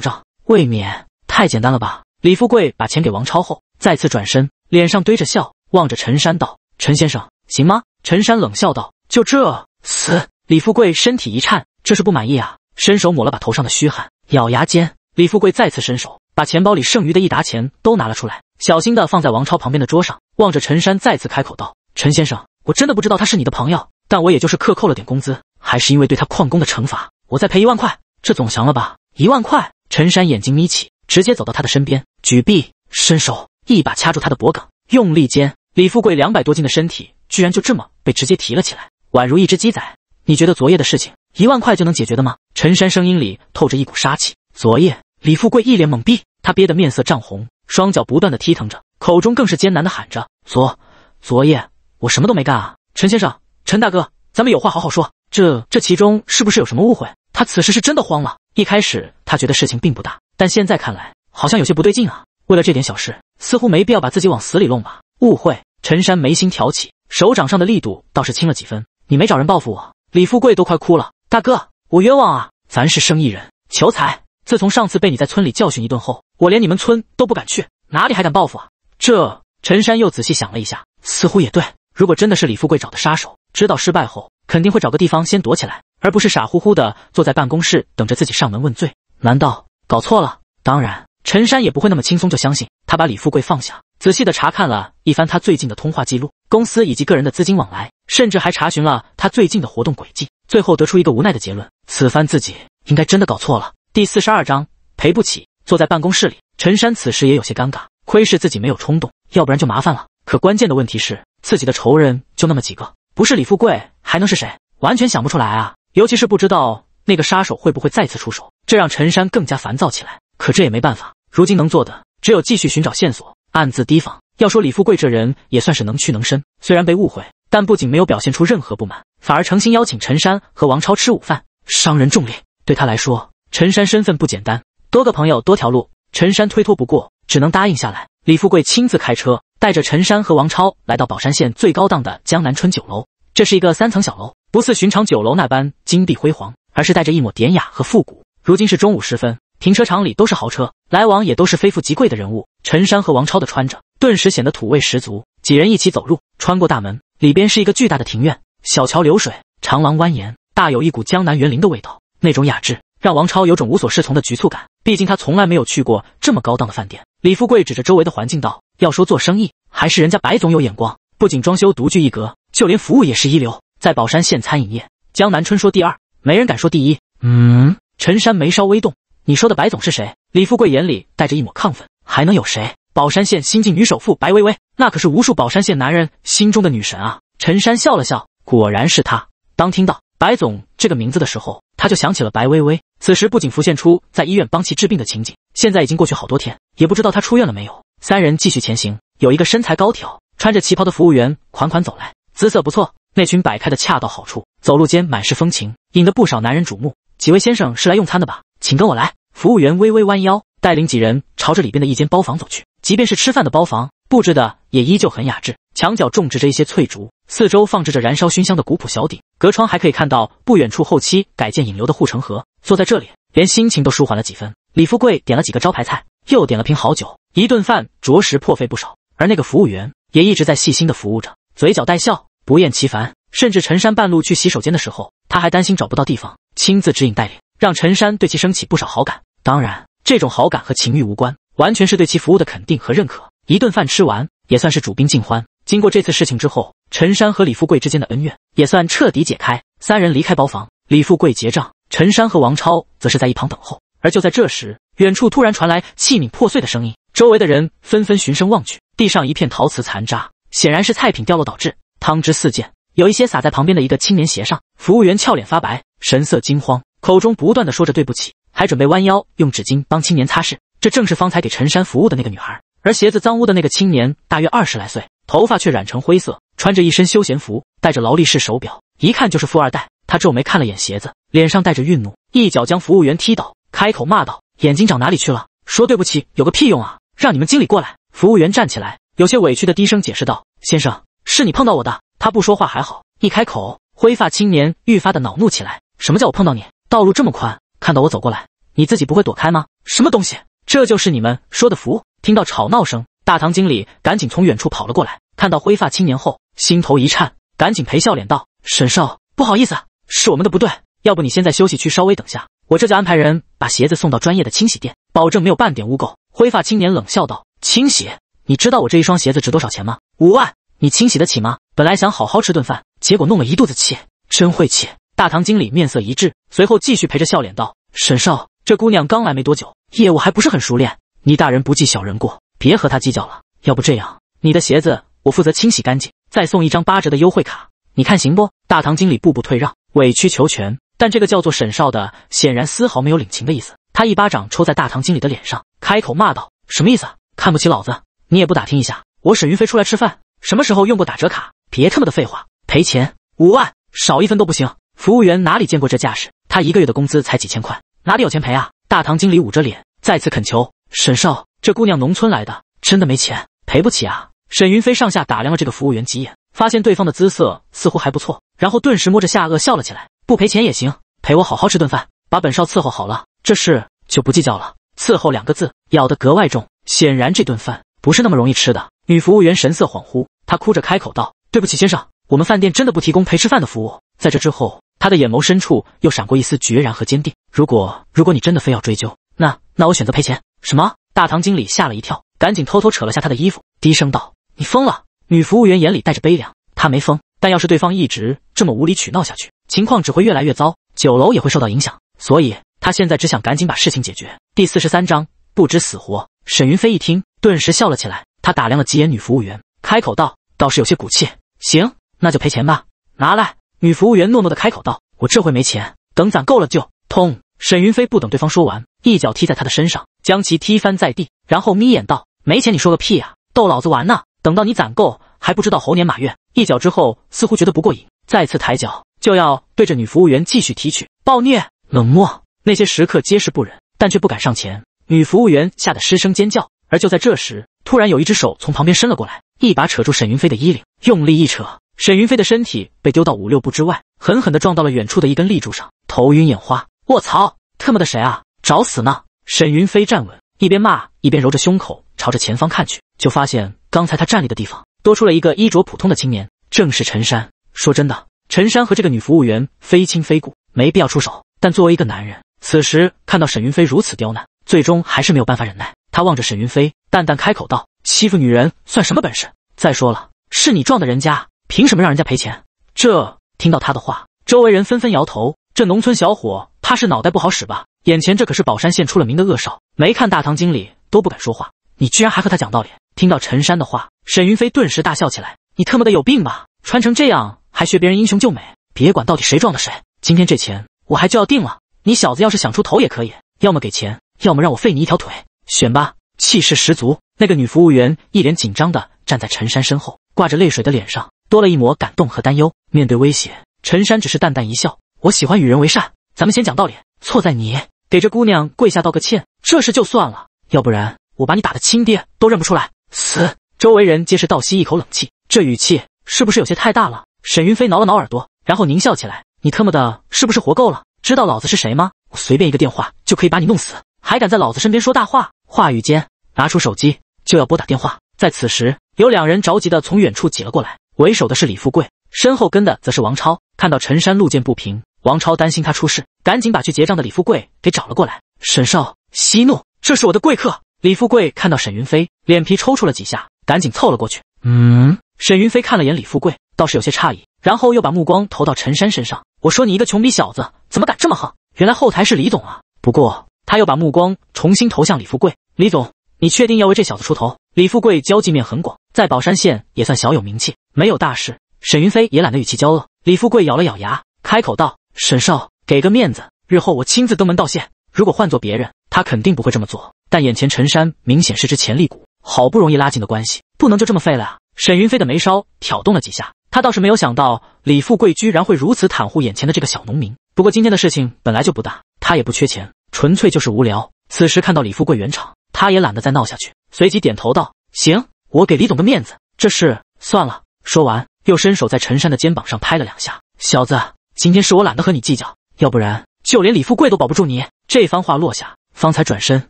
Speaker 1: 账未免太简单了吧？李富贵把钱给王超后，再次转身，脸上堆着笑，望着陈山道：“陈先生，行吗？”陈山冷笑道：“就这死！”李富贵身体一颤，这是不满意啊！伸手抹了把头上的虚汗，咬牙间，李富贵再次伸手把钱包里剩余的一沓钱都拿了出来，小心的放在王超旁边的桌上，望着陈山再次开口道：“陈先生，我真的不知道他是你的朋友，但我也就是克扣了点工资。”还是因为对他旷工的惩罚，我再赔一万块，这总行了吧？一万块！陈山眼睛眯起，直接走到他的身边，举臂伸手，一把掐住他的脖颈，用力间，李富贵两百多斤的身体居然就这么被直接提了起来，宛如一只鸡仔。你觉得昨夜的事情一万块就能解决的吗？陈山声音里透着一股杀气。昨夜，李富贵一脸懵逼，他憋得面色涨红，双脚不断的踢腾着，口中更是艰难的喊着：“昨昨夜我什么都没干啊！陈先生，陈大哥，咱们有话好好说。”这这其中是不是有什么误会？他此时是真的慌了。一开始他觉得事情并不大，但现在看来好像有些不对劲啊。为了这点小事，似乎没必要把自己往死里弄吧？误会！陈山眉心挑起，手掌上的力度倒是轻了几分。你没找人报复我？李富贵都快哭了，大哥，我冤枉啊！咱是生意人，求财。自从上次被你在村里教训一顿后，我连你们村都不敢去，哪里还敢报复啊？这……陈山又仔细想了一下，似乎也对。如果真的是李富贵找的杀手，知道失败后。肯定会找个地方先躲起来，而不是傻乎乎的坐在办公室等着自己上门问罪。难道搞错了？当然，陈山也不会那么轻松就相信他。把李富贵放下，仔细的查看了一番他最近的通话记录、公司以及个人的资金往来，甚至还查询了他最近的活动轨迹，最后得出一个无奈的结论：此番自己应该真的搞错了。第四十二章赔不起。坐在办公室里，陈山此时也有些尴尬，亏是自己没有冲动，要不然就麻烦了。可关键的问题是，自己的仇人就那么几个。不是李富贵还能是谁？完全想不出来啊！尤其是不知道那个杀手会不会再次出手，这让陈山更加烦躁起来。可这也没办法，如今能做的只有继续寻找线索，暗自提防。要说李富贵这人也算是能屈能伸，虽然被误会，但不仅没有表现出任何不满，反而诚心邀请陈山和王超吃午饭。商人重烈。对他来说，陈山身份不简单，多个朋友多条路，陈山推脱不过，只能答应下来。李富贵亲自开车。带着陈山和王超来到宝山县最高档的江南春酒楼。这是一个三层小楼，不似寻常酒楼那般金碧辉煌，而是带着一抹典雅和复古。如今是中午时分，停车场里都是豪车，来往也都是非富即贵的人物。陈山和王超的穿着顿时显得土味十足。几人一起走入，穿过大门，里边是一个巨大的庭院，小桥流水，长廊蜿蜒，大有一股江南园林的味道。那种雅致让王超有种无所适从的局促感，毕竟他从来没有去过这么高档的饭店。李富贵指着周围的环境道。要说做生意，还是人家白总有眼光。不仅装修独具一格，就连服务也是一流。在宝山县餐饮业，江南春说第二，没人敢说第一。嗯，陈山眉梢微动。你说的白总是谁？李富贵眼里带着一抹亢奋，还能有谁？宝山县新晋女首富白薇薇，那可是无数宝山县男人心中的女神啊！陈山笑了笑，果然是她。当听到白总这个名字的时候，他就想起了白薇薇。此时不仅浮现出在医院帮其治病的情景，现在已经过去好多天，也不知道她出院了没有。三人继续前行，有一个身材高挑、穿着旗袍的服务员款款走来，姿色不错，那裙摆开的恰到好处，走路间满是风情，引得不少男人瞩目。几位先生是来用餐的吧？请跟我来。服务员微微弯腰，带领几人朝着里边的一间包房走去。即便是吃饭的包房，布置的也依旧很雅致，墙角种植着一些翠竹，四周放置着燃烧熏香的古朴小鼎，隔窗还可以看到不远处后期改建引流的护城河。坐在这里，连心情都舒缓了几分。李富贵点了几个招牌菜，又点了瓶好酒。一顿饭着实破费不少，而那个服务员也一直在细心的服务着，嘴角带笑，不厌其烦。甚至陈山半路去洗手间的时候，他还担心找不到地方，亲自指引带领，让陈山对其升起不少好感。当然，这种好感和情欲无关，完全是对其服务的肯定和认可。一顿饭吃完，也算是主宾尽欢。经过这次事情之后，陈山和李富贵之间的恩怨也算彻底解开。三人离开包房，李富贵结账，陈山和王超则是在一旁等候。而就在这时，远处突然传来器皿破碎的声音。周围的人纷纷循声望去，地上一片陶瓷残渣，显然是菜品掉落导致，汤汁四溅，有一些洒在旁边的一个青年鞋上。服务员俏脸发白，神色惊慌，口中不断的说着对不起，还准备弯腰用纸巾帮青年擦拭。这正是方才给陈山服务的那个女孩，而鞋子脏污的那个青年大约二十来岁，头发却染成灰色，穿着一身休闲服，戴着劳力士手表，一看就是富二代。他皱眉看了眼鞋子，脸上带着愠怒，一脚将服务员踢倒，开口骂道：“眼睛长哪里去了？说对不起有个屁用啊！”让你们经理过来。服务员站起来，有些委屈的低声解释道：“先生，是你碰到我的。”他不说话还好，一开口，灰发青年愈发的恼怒起来：“什么叫我碰到你？道路这么宽，看到我走过来，你自己不会躲开吗？什么东西？这就是你们说的服务？”听到吵闹声，大堂经理赶紧从远处跑了过来，看到灰发青年后，心头一颤，赶紧赔笑脸道：“沈少，不好意思，是我们的不对。要不你先在休息区稍微等下，我这就安排人把鞋子送到专业的清洗店，保证没有半点污垢。”灰发青年冷笑道：“清洗，你知道我这一双鞋子值多少钱吗？五万，你清洗得起吗？本来想好好吃顿饭，结果弄了一肚子气，真晦气。”大堂经理面色一滞，随后继续陪着笑脸道：“沈少，这姑娘刚来没多久，业务还不是很熟练，你大人不计小人过，别和她计较了。要不这样，你的鞋子我负责清洗干净，再送一张八折的优惠卡，你看行不？”大堂经理步步退让，委曲求全，但这个叫做沈少的显然丝毫没有领情的意思，他一巴掌抽在大堂经理的脸上。开口骂道：“什么意思？看不起老子？你也不打听一下，我沈云飞出来吃饭，什么时候用过打折卡？别他妈的废话，赔钱，五万，少一分都不行！”服务员哪里见过这架势？他一个月的工资才几千块，哪里有钱赔啊？大堂经理捂着脸，再次恳求：“沈少，这姑娘农村来的，真的没钱，赔不起啊！”沈云飞上下打量了这个服务员几眼，发现对方的姿色似乎还不错，然后顿时摸着下颚笑了起来：“不赔钱也行，陪我好好吃顿饭，把本少伺候好了，这事就不计较了。”伺候两个字咬得格外重，显然这顿饭不是那么容易吃的。女服务员神色恍惚，她哭着开口道：“对不起，先生，我们饭店真的不提供陪吃饭的服务。”在这之后，她的眼眸深处又闪过一丝决然和坚定。如果如果你真的非要追究，那那我选择赔钱。什么？大堂经理吓了一跳，赶紧偷偷扯了下她的衣服，低声道：“你疯了！”女服务员眼里带着悲凉，她没疯，但要是对方一直这么无理取闹下去，情况只会越来越糟，酒楼也会受到影响。所以她现在只想赶紧把事情解决。第四十三章不知死活。沈云飞一听，顿时笑了起来。他打量了几眼女服务员，开口道：“倒是有些骨气。行，那就赔钱吧。”拿来。女服务员诺诺的开口道：“我这回没钱，等攒够了就。”通。沈云飞不等对方说完，一脚踢在他的身上，将其踢翻在地，然后眯眼道：“没钱？你说个屁啊！逗老子玩呢？等到你攒够，还不知道猴年马月。”一脚之后，似乎觉得不过瘾，再次抬脚就要对着女服务员继续提取。暴虐、冷漠，那些食客皆是不忍。但却不敢上前，女服务员吓得失声尖叫。而就在这时，突然有一只手从旁边伸了过来，一把扯住沈云飞的衣领，用力一扯，沈云飞的身体被丢到五六步之外，狠狠的撞到了远处的一根立柱上，头晕眼花。卧槽，特么的谁啊？找死呢？沈云飞站稳，一边骂一边揉着胸口，朝着前方看去，就发现刚才他站立的地方多出了一个衣着普通的青年，正是陈山。说真的，陈山和这个女服务员非亲非故，没必要出手。但作为一个男人。此时看到沈云飞如此刁难，最终还是没有办法忍耐。他望着沈云飞，淡淡开口道：“欺负女人算什么本事？再说了，是你撞的人家，凭什么让人家赔钱？”这听到他的话，周围人纷纷摇头。这农村小伙怕是脑袋不好使吧？眼前这可是宝山县出了名的恶少，没看大堂经理都不敢说话。你居然还和他讲道理？听到陈山的话，沈云飞顿时大笑起来：“你特么的有病吧？穿成这样还学别人英雄救美？别管到底谁撞的谁，今天这钱我还就要定了。”你小子要是想出头也可以，要么给钱，要么让我废你一条腿，选吧！气势十足。那个女服务员一脸紧张地站在陈山身后，挂着泪水的脸上多了一抹感动和担忧。面对威胁，陈山只是淡淡一笑：“我喜欢与人为善，咱们先讲道理，错在你，给这姑娘跪下道个歉，这事就算了。要不然我把你打的亲爹都认不出来，死！”周围人皆是倒吸一口冷气，这语气是不是有些太大了？沈云飞挠了挠耳朵，然后狞笑起来：“你特么的是不是活够了？”知道老子是谁吗？我随便一个电话就可以把你弄死，还敢在老子身边说大话？话语间拿出手机就要拨打电话，在此时有两人着急的从远处挤了过来，为首的是李富贵，身后跟的则是王超。看到陈山路见不平，王超担心他出事，赶紧把去结账的李富贵给找了过来。沈少息怒，这是我的贵客。李富贵看到沈云飞，脸皮抽搐了几下，赶紧凑了过去。嗯，沈云飞看了眼李富贵，倒是有些诧异，然后又把目光投到陈山身上。我说你一个穷逼小子，怎么敢这么横？原来后台是李总啊！不过他又把目光重新投向李富贵。李总，你确定要为这小子出头？李富贵交际面很广，在宝山县也算小有名气，没有大事。沈云飞也懒得与其交恶。李富贵咬了咬牙，开口道：“沈少，给个面子，日后我亲自登门道谢。如果换做别人，他肯定不会这么做。但眼前陈山明显是只潜力股，好不容易拉近的关系，不能就这么废了啊！”沈云飞的眉梢挑动了几下。他倒是没有想到李富贵居然会如此袒护眼前的这个小农民。不过今天的事情本来就不大，他也不缺钱，纯粹就是无聊。此时看到李富贵圆场，他也懒得再闹下去，随即点头道：“行，我给李总个面子，这事算了。”说完，又伸手在陈山的肩膀上拍了两下：“小子，今天是我懒得和你计较，要不然就连李富贵都保不住你。”这番话落下，方才转身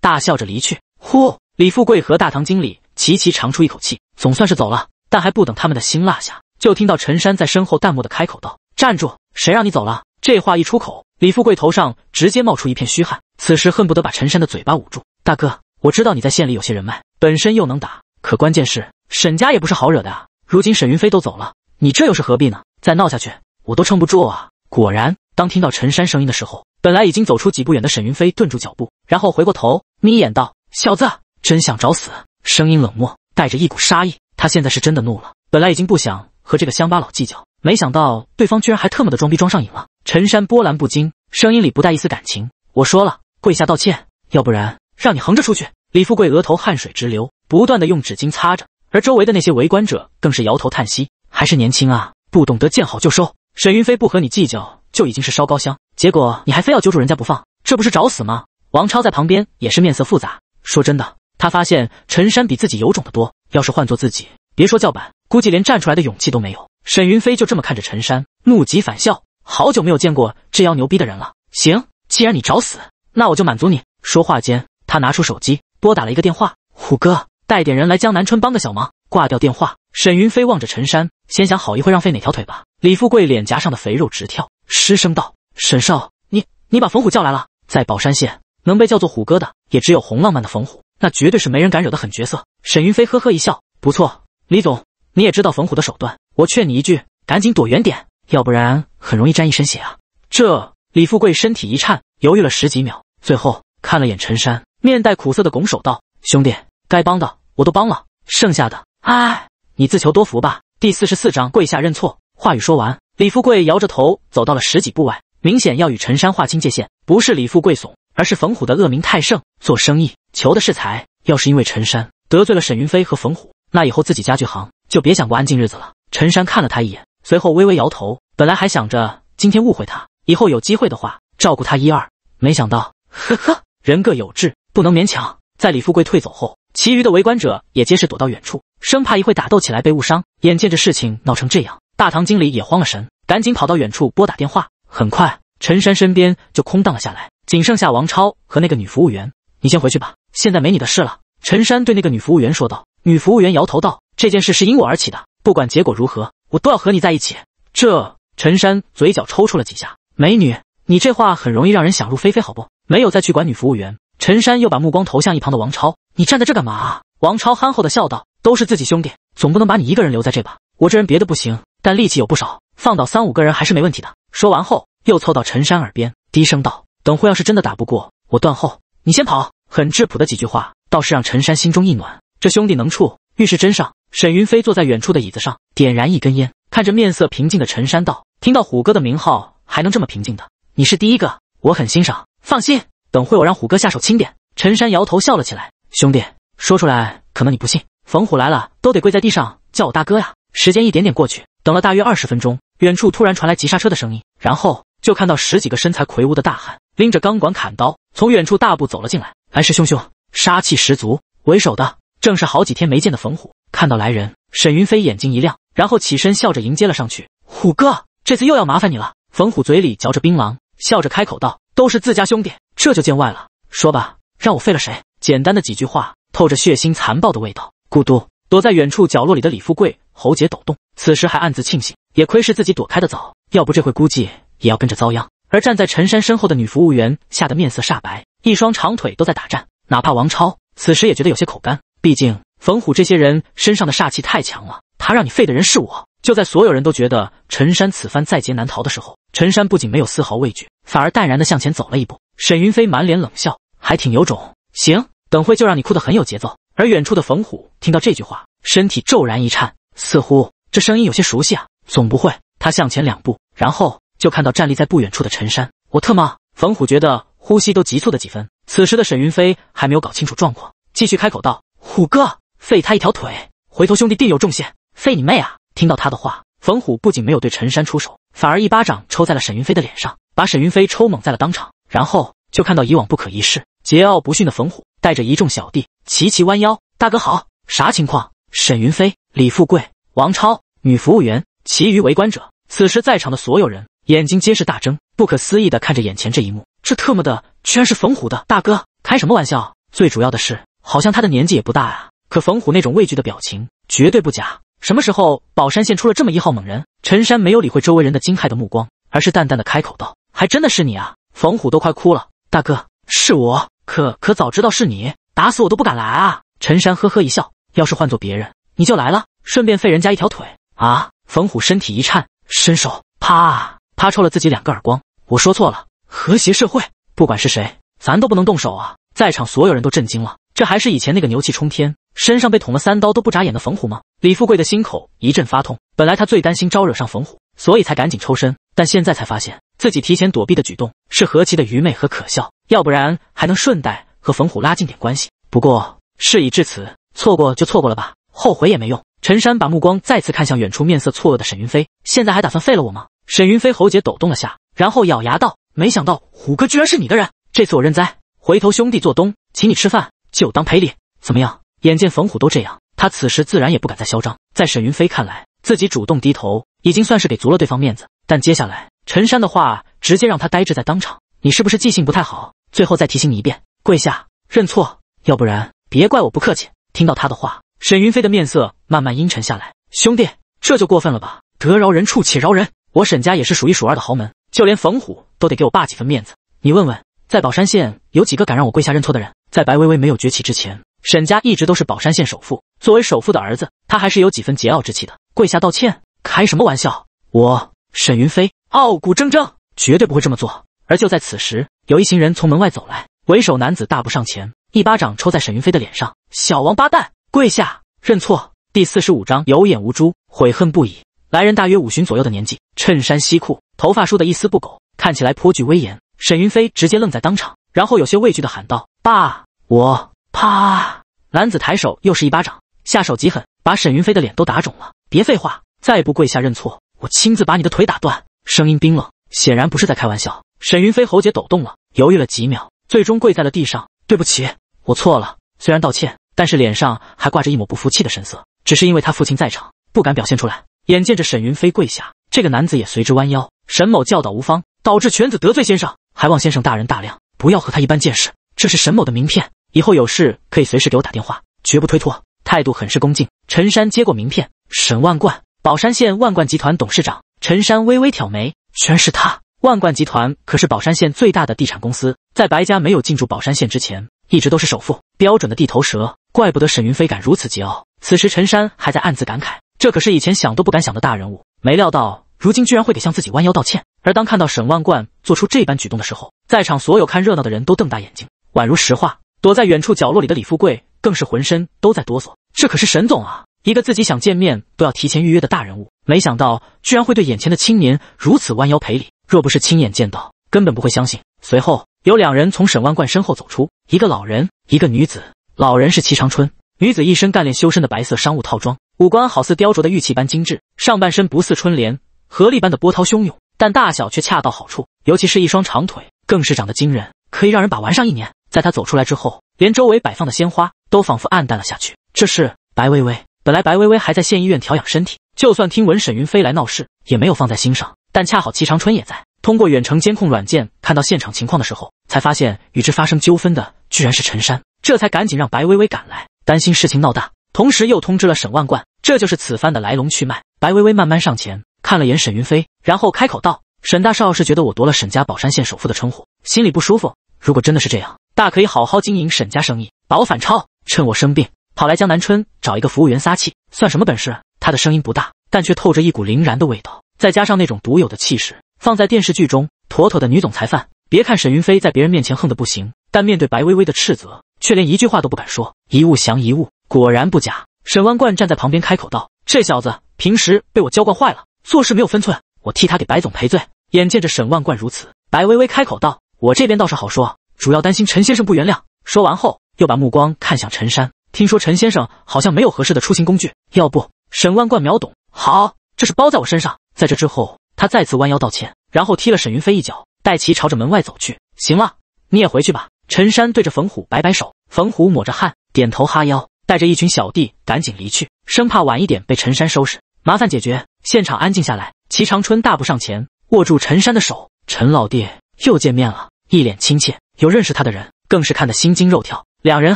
Speaker 1: 大笑着离去。呼，李富贵和大堂经理齐齐长出一口气，总算是走了。但还不等他们的心落下，就听到陈山在身后淡漠的开口道：“站住，谁让你走了？”这话一出口，李富贵头上直接冒出一片虚汗，此时恨不得把陈山的嘴巴捂住。大哥，我知道你在县里有些人脉，本身又能打，可关键是沈家也不是好惹的啊。如今沈云飞都走了，你这又是何必呢？再闹下去，我都撑不住啊！果然，当听到陈山声音的时候，本来已经走出几步远的沈云飞顿住脚步，然后回过头，眯眼道：“小子，真想找死？”声音冷漠，带着一股杀意。他现在是真的怒了，本来已经不想。和这个乡巴佬计较，没想到对方居然还特么的装逼装上瘾了。陈山波澜不惊，声音里不带一丝感情。我说了，跪下道歉，要不然让你横着出去。李富贵额头汗水直流，不断的用纸巾擦着，而周围的那些围观者更是摇头叹息。还是年轻啊，不懂得见好就收。沈云飞不和你计较就已经是烧高香，结果你还非要揪住人家不放，这不是找死吗？王超在旁边也是面色复杂。说真的，他发现陈山比自己有种的多。要是换做自己，别说叫板。估计连站出来的勇气都没有。沈云飞就这么看着陈山，怒极反笑。好久没有见过这样牛逼的人了。行，既然你找死，那我就满足你。说话间，他拿出手机拨打了一个电话：“虎哥，带点人来江南春帮个小忙。”挂掉电话，沈云飞望着陈山，先想好一会让废哪条腿吧。李富贵脸颊上的肥肉直跳，失声道：“沈少，你你把冯虎叫来了，在宝山县能被叫做虎哥的，也只有红浪漫的冯虎，那绝对是没人敢惹的狠角色。”沈云飞呵呵一笑：“不错，李总。”你也知道冯虎的手段，我劝你一句，赶紧躲远点，要不然很容易沾一身血啊！这李富贵身体一颤，犹豫了十几秒，最后看了眼陈山，面带苦涩的拱手道：“兄弟，该帮的我都帮了，剩下的，哎，你自求多福吧。”第四十四章跪下认错。话语说完，李富贵摇着头走到了十几步外，明显要与陈山划清界限。不是李富贵怂，而是冯虎的恶名太盛。做生意求的是财，要是因为陈山得罪了沈云飞和冯虎，那以后自己家具行。就别想过安静日子了。陈山看了他一眼，随后微微摇头。本来还想着今天误会他，以后有机会的话照顾他一二，没想到，呵呵，人各有志，不能勉强。在李富贵退走后，其余的围观者也皆是躲到远处，生怕一会打斗起来被误伤。眼见着事情闹成这样，大堂经理也慌了神，赶紧跑到远处拨打电话。很快，陈山身边就空荡了下来，仅剩下王超和那个女服务员。你先回去吧，现在没你的事了。陈山对那个女服务员说道。女服务员摇头道。这件事是因我而起的，不管结果如何，我都要和你在一起。这陈山嘴角抽搐了几下，美女，你这话很容易让人想入非非，好不？没有再去管女服务员，陈山又把目光投向一旁的王超，你站在这干嘛？王超憨厚的笑道：“都是自己兄弟，总不能把你一个人留在这吧？我这人别的不行，但力气有不少，放倒三五个人还是没问题的。”说完后，又凑到陈山耳边低声道：“等会要是真的打不过，我断后，你先跑。”很质朴的几句话，倒是让陈山心中一暖，这兄弟能处，遇事真上。沈云飞坐在远处的椅子上，点燃一根烟，看着面色平静的陈山道：“听到虎哥的名号还能这么平静的，你是第一个，我很欣赏。放心，等会我让虎哥下手轻点。”陈山摇头笑了起来：“兄弟，说出来可能你不信，冯虎来了都得跪在地上叫我大哥呀。”时间一点点过去，等了大约二十分钟，远处突然传来急刹车的声音，然后就看到十几个身材魁梧的大汉拎着钢管砍刀从远处大步走了进来，来势汹汹，杀气十足。为首的。正是好几天没见的冯虎，看到来人，沈云飞眼睛一亮，然后起身笑着迎接了上去。虎哥，这次又要麻烦你了。冯虎嘴里嚼着槟榔，笑着开口道：“都是自家兄弟，这就见外了。说吧，让我废了谁？”简单的几句话，透着血腥残暴的味道。孤嘟，躲在远处角落里的李富贵，喉结抖动，此时还暗自庆幸，也亏是自己躲开的早，要不这会估计也要跟着遭殃。而站在陈山身后的女服务员，吓得面色煞白，一双长腿都在打颤。哪怕王超此时也觉得有些口干。毕竟冯虎这些人身上的煞气太强了，他让你废的人是我。就在所有人都觉得陈山此番在劫难逃的时候，陈山不仅没有丝毫畏惧，反而淡然的向前走了一步。沈云飞满脸冷笑，还挺有种。行，等会就让你哭得很有节奏。而远处的冯虎听到这句话，身体骤然一颤，似乎这声音有些熟悉啊。总不会，他向前两步，然后就看到站立在不远处的陈山。我特么！冯虎觉得呼吸都急促了几分。此时的沈云飞还没有搞清楚状况，继续开口道。虎哥废他一条腿，回头兄弟定有重谢。废你妹啊！听到他的话，冯虎不仅没有对陈山出手，反而一巴掌抽在了沈云飞的脸上，把沈云飞抽懵在了当场。然后就看到以往不可一世、桀骜不驯的冯虎，带着一众小弟齐齐弯腰：“大哥好。”啥情况？沈云飞、李富贵、王超、女服务员、其余围观者，此时在场的所有人眼睛皆是大睁，不可思议的看着眼前这一幕。这特么的居然是冯虎的大哥？开什么玩笑？最主要的是。好像他的年纪也不大啊，可冯虎那种畏惧的表情绝对不假。什么时候宝山县出了这么一号猛人？陈山没有理会周围人的惊骇的目光，而是淡淡的开口道：“还真的是你啊！”冯虎都快哭了，大哥，是我。可可早知道是你，打死我都不敢来啊！陈山呵呵一笑：“要是换做别人，你就来了，顺便废人家一条腿啊！”冯虎身体一颤，伸手啪啪抽了自己两个耳光。我说错了，和谐社会，不管是谁，咱都不能动手啊！在场所有人都震惊了。这还是以前那个牛气冲天、身上被捅了三刀都不眨眼的冯虎吗？李富贵的心口一阵发痛。本来他最担心招惹上冯虎，所以才赶紧抽身，但现在才发现自己提前躲避的举动是何其的愚昧和可笑。要不然还能顺带和冯虎拉近点关系。不过事已至此，错过就错过了吧，后悔也没用。陈山把目光再次看向远处，面色错愕的沈云飞，现在还打算废了我吗？沈云飞喉结抖动了下，然后咬牙道：“没想到虎哥居然是你的人，这次我认栽。回头兄弟做东，请你吃饭。”就当赔礼，怎么样？眼见冯虎都这样，他此时自然也不敢再嚣张。在沈云飞看来，自己主动低头已经算是给足了对方面子，但接下来陈山的话直接让他呆滞在当场。你是不是记性不太好？最后再提醒你一遍，跪下认错，要不然别怪我不客气。听到他的话，沈云飞的面色慢慢阴沉下来。兄弟，这就过分了吧？得饶人处且饶人，我沈家也是数一数二的豪门，就连冯虎都得给我爸几分面子。你问问，在宝山县有几个敢让我跪下认错的人？在白薇薇没有崛起之前，沈家一直都是宝山县首富。作为首富的儿子，他还是有几分桀骜之气的。跪下道歉？开什么玩笑！我沈云飞傲骨铮铮，绝对不会这么做。而就在此时，有一行人从门外走来，为首男子大步上前，一巴掌抽在沈云飞的脸上：“小王八蛋，跪下认错！”第四十五章有眼无珠，悔恨不已。来人大约五旬左右的年纪，衬衫西裤，头发梳得一丝不苟，看起来颇具威严。沈云飞直接愣在当场，然后有些畏惧的喊道。爸，我怕。男子抬手又是一巴掌，下手极狠，把沈云飞的脸都打肿了。别废话，再不跪下认错，我亲自把你的腿打断。声音冰冷，显然不是在开玩笑。沈云飞喉结抖动了，犹豫了几秒，最终跪在了地上。对不起，我错了。虽然道歉，但是脸上还挂着一抹不服气的神色。只是因为他父亲在场，不敢表现出来。眼见着沈云飞跪下，这个男子也随之弯腰。沈某教导无方，导致犬子得罪先生，还望先生大人大量，不要和他一般见识。这是沈某的名片，以后有事可以随时给我打电话，绝不推脱。态度很是恭敬。陈山接过名片，沈万贯，宝山县万贯集团董事长。陈山微微挑眉，居然是他！万贯集团可是宝山县最大的地产公司，在白家没有进驻宝山县之前，一直都是首富，标准的地头蛇，怪不得沈云飞敢如此桀骜。此时陈山还在暗自感慨，这可是以前想都不敢想的大人物，没料到如今居然会得向自己弯腰道歉。而当看到沈万贯做出这般举动的时候，在场所有看热闹的人都瞪大眼睛。宛如石化，躲在远处角落里的李富贵更是浑身都在哆嗦。这可是沈总啊，一个自己想见面都要提前预约的大人物，没想到居然会对眼前的青年如此弯腰赔礼。若不是亲眼见到，根本不会相信。随后，有两人从沈万贯身后走出，一个老人，一个女子。老人是齐长春，女子一身干练修身的白色商务套装，五官好似雕琢的玉器般精致，上半身不似春联合力般的波涛汹涌，但大小却恰到好处。尤其是一双长腿，更是长得惊人，可以让人把玩上一年。在他走出来之后，连周围摆放的鲜花都仿佛暗淡了下去。这是白薇薇。本来白薇薇还在县医院调养身体，就算听闻沈云飞来闹事，也没有放在心上。但恰好齐长春也在，通过远程监控软件看到现场情况的时候，才发现与之发生纠纷的居然是陈山，这才赶紧让白薇薇赶来，担心事情闹大，同时又通知了沈万贯。这就是此番的来龙去脉。白薇薇慢慢上前看了眼沈云飞，然后开口道：“沈大少是觉得我夺了沈家宝山县首富的称呼，心里不舒服？如果真的是这样。”大可以好好经营沈家生意，把我反超。趁我生病，跑来江南春找一个服务员撒气，算什么本事？他的声音不大，但却透着一股凌然的味道，再加上那种独有的气势，放在电视剧中，妥妥的女总裁范。别看沈云飞在别人面前横的不行，但面对白薇薇的斥责，却连一句话都不敢说。一物降一物，果然不假。沈万贯站在旁边开口道：“这小子平时被我娇惯坏了，做事没有分寸，我替他给白总赔罪。”眼见着沈万贯如此，白薇薇开口道：“我这边倒是好说。”主要担心陈先生不原谅。说完后，又把目光看向陈山。听说陈先生好像没有合适的出行工具，要不……沈万贯秒懂，好，这是包在我身上。在这之后，他再次弯腰道歉，然后踢了沈云飞一脚，带其朝着门外走去。行了，你也回去吧。陈山对着冯虎摆摆手，冯虎抹着汗，点头哈腰，带着一群小弟赶紧离去，生怕晚一点被陈山收拾。麻烦解决，现场安静下来。齐长春大步上前，握住陈山的手：“陈老弟，又见面了，一脸亲切。”有认识他的人更是看得心惊肉跳。两人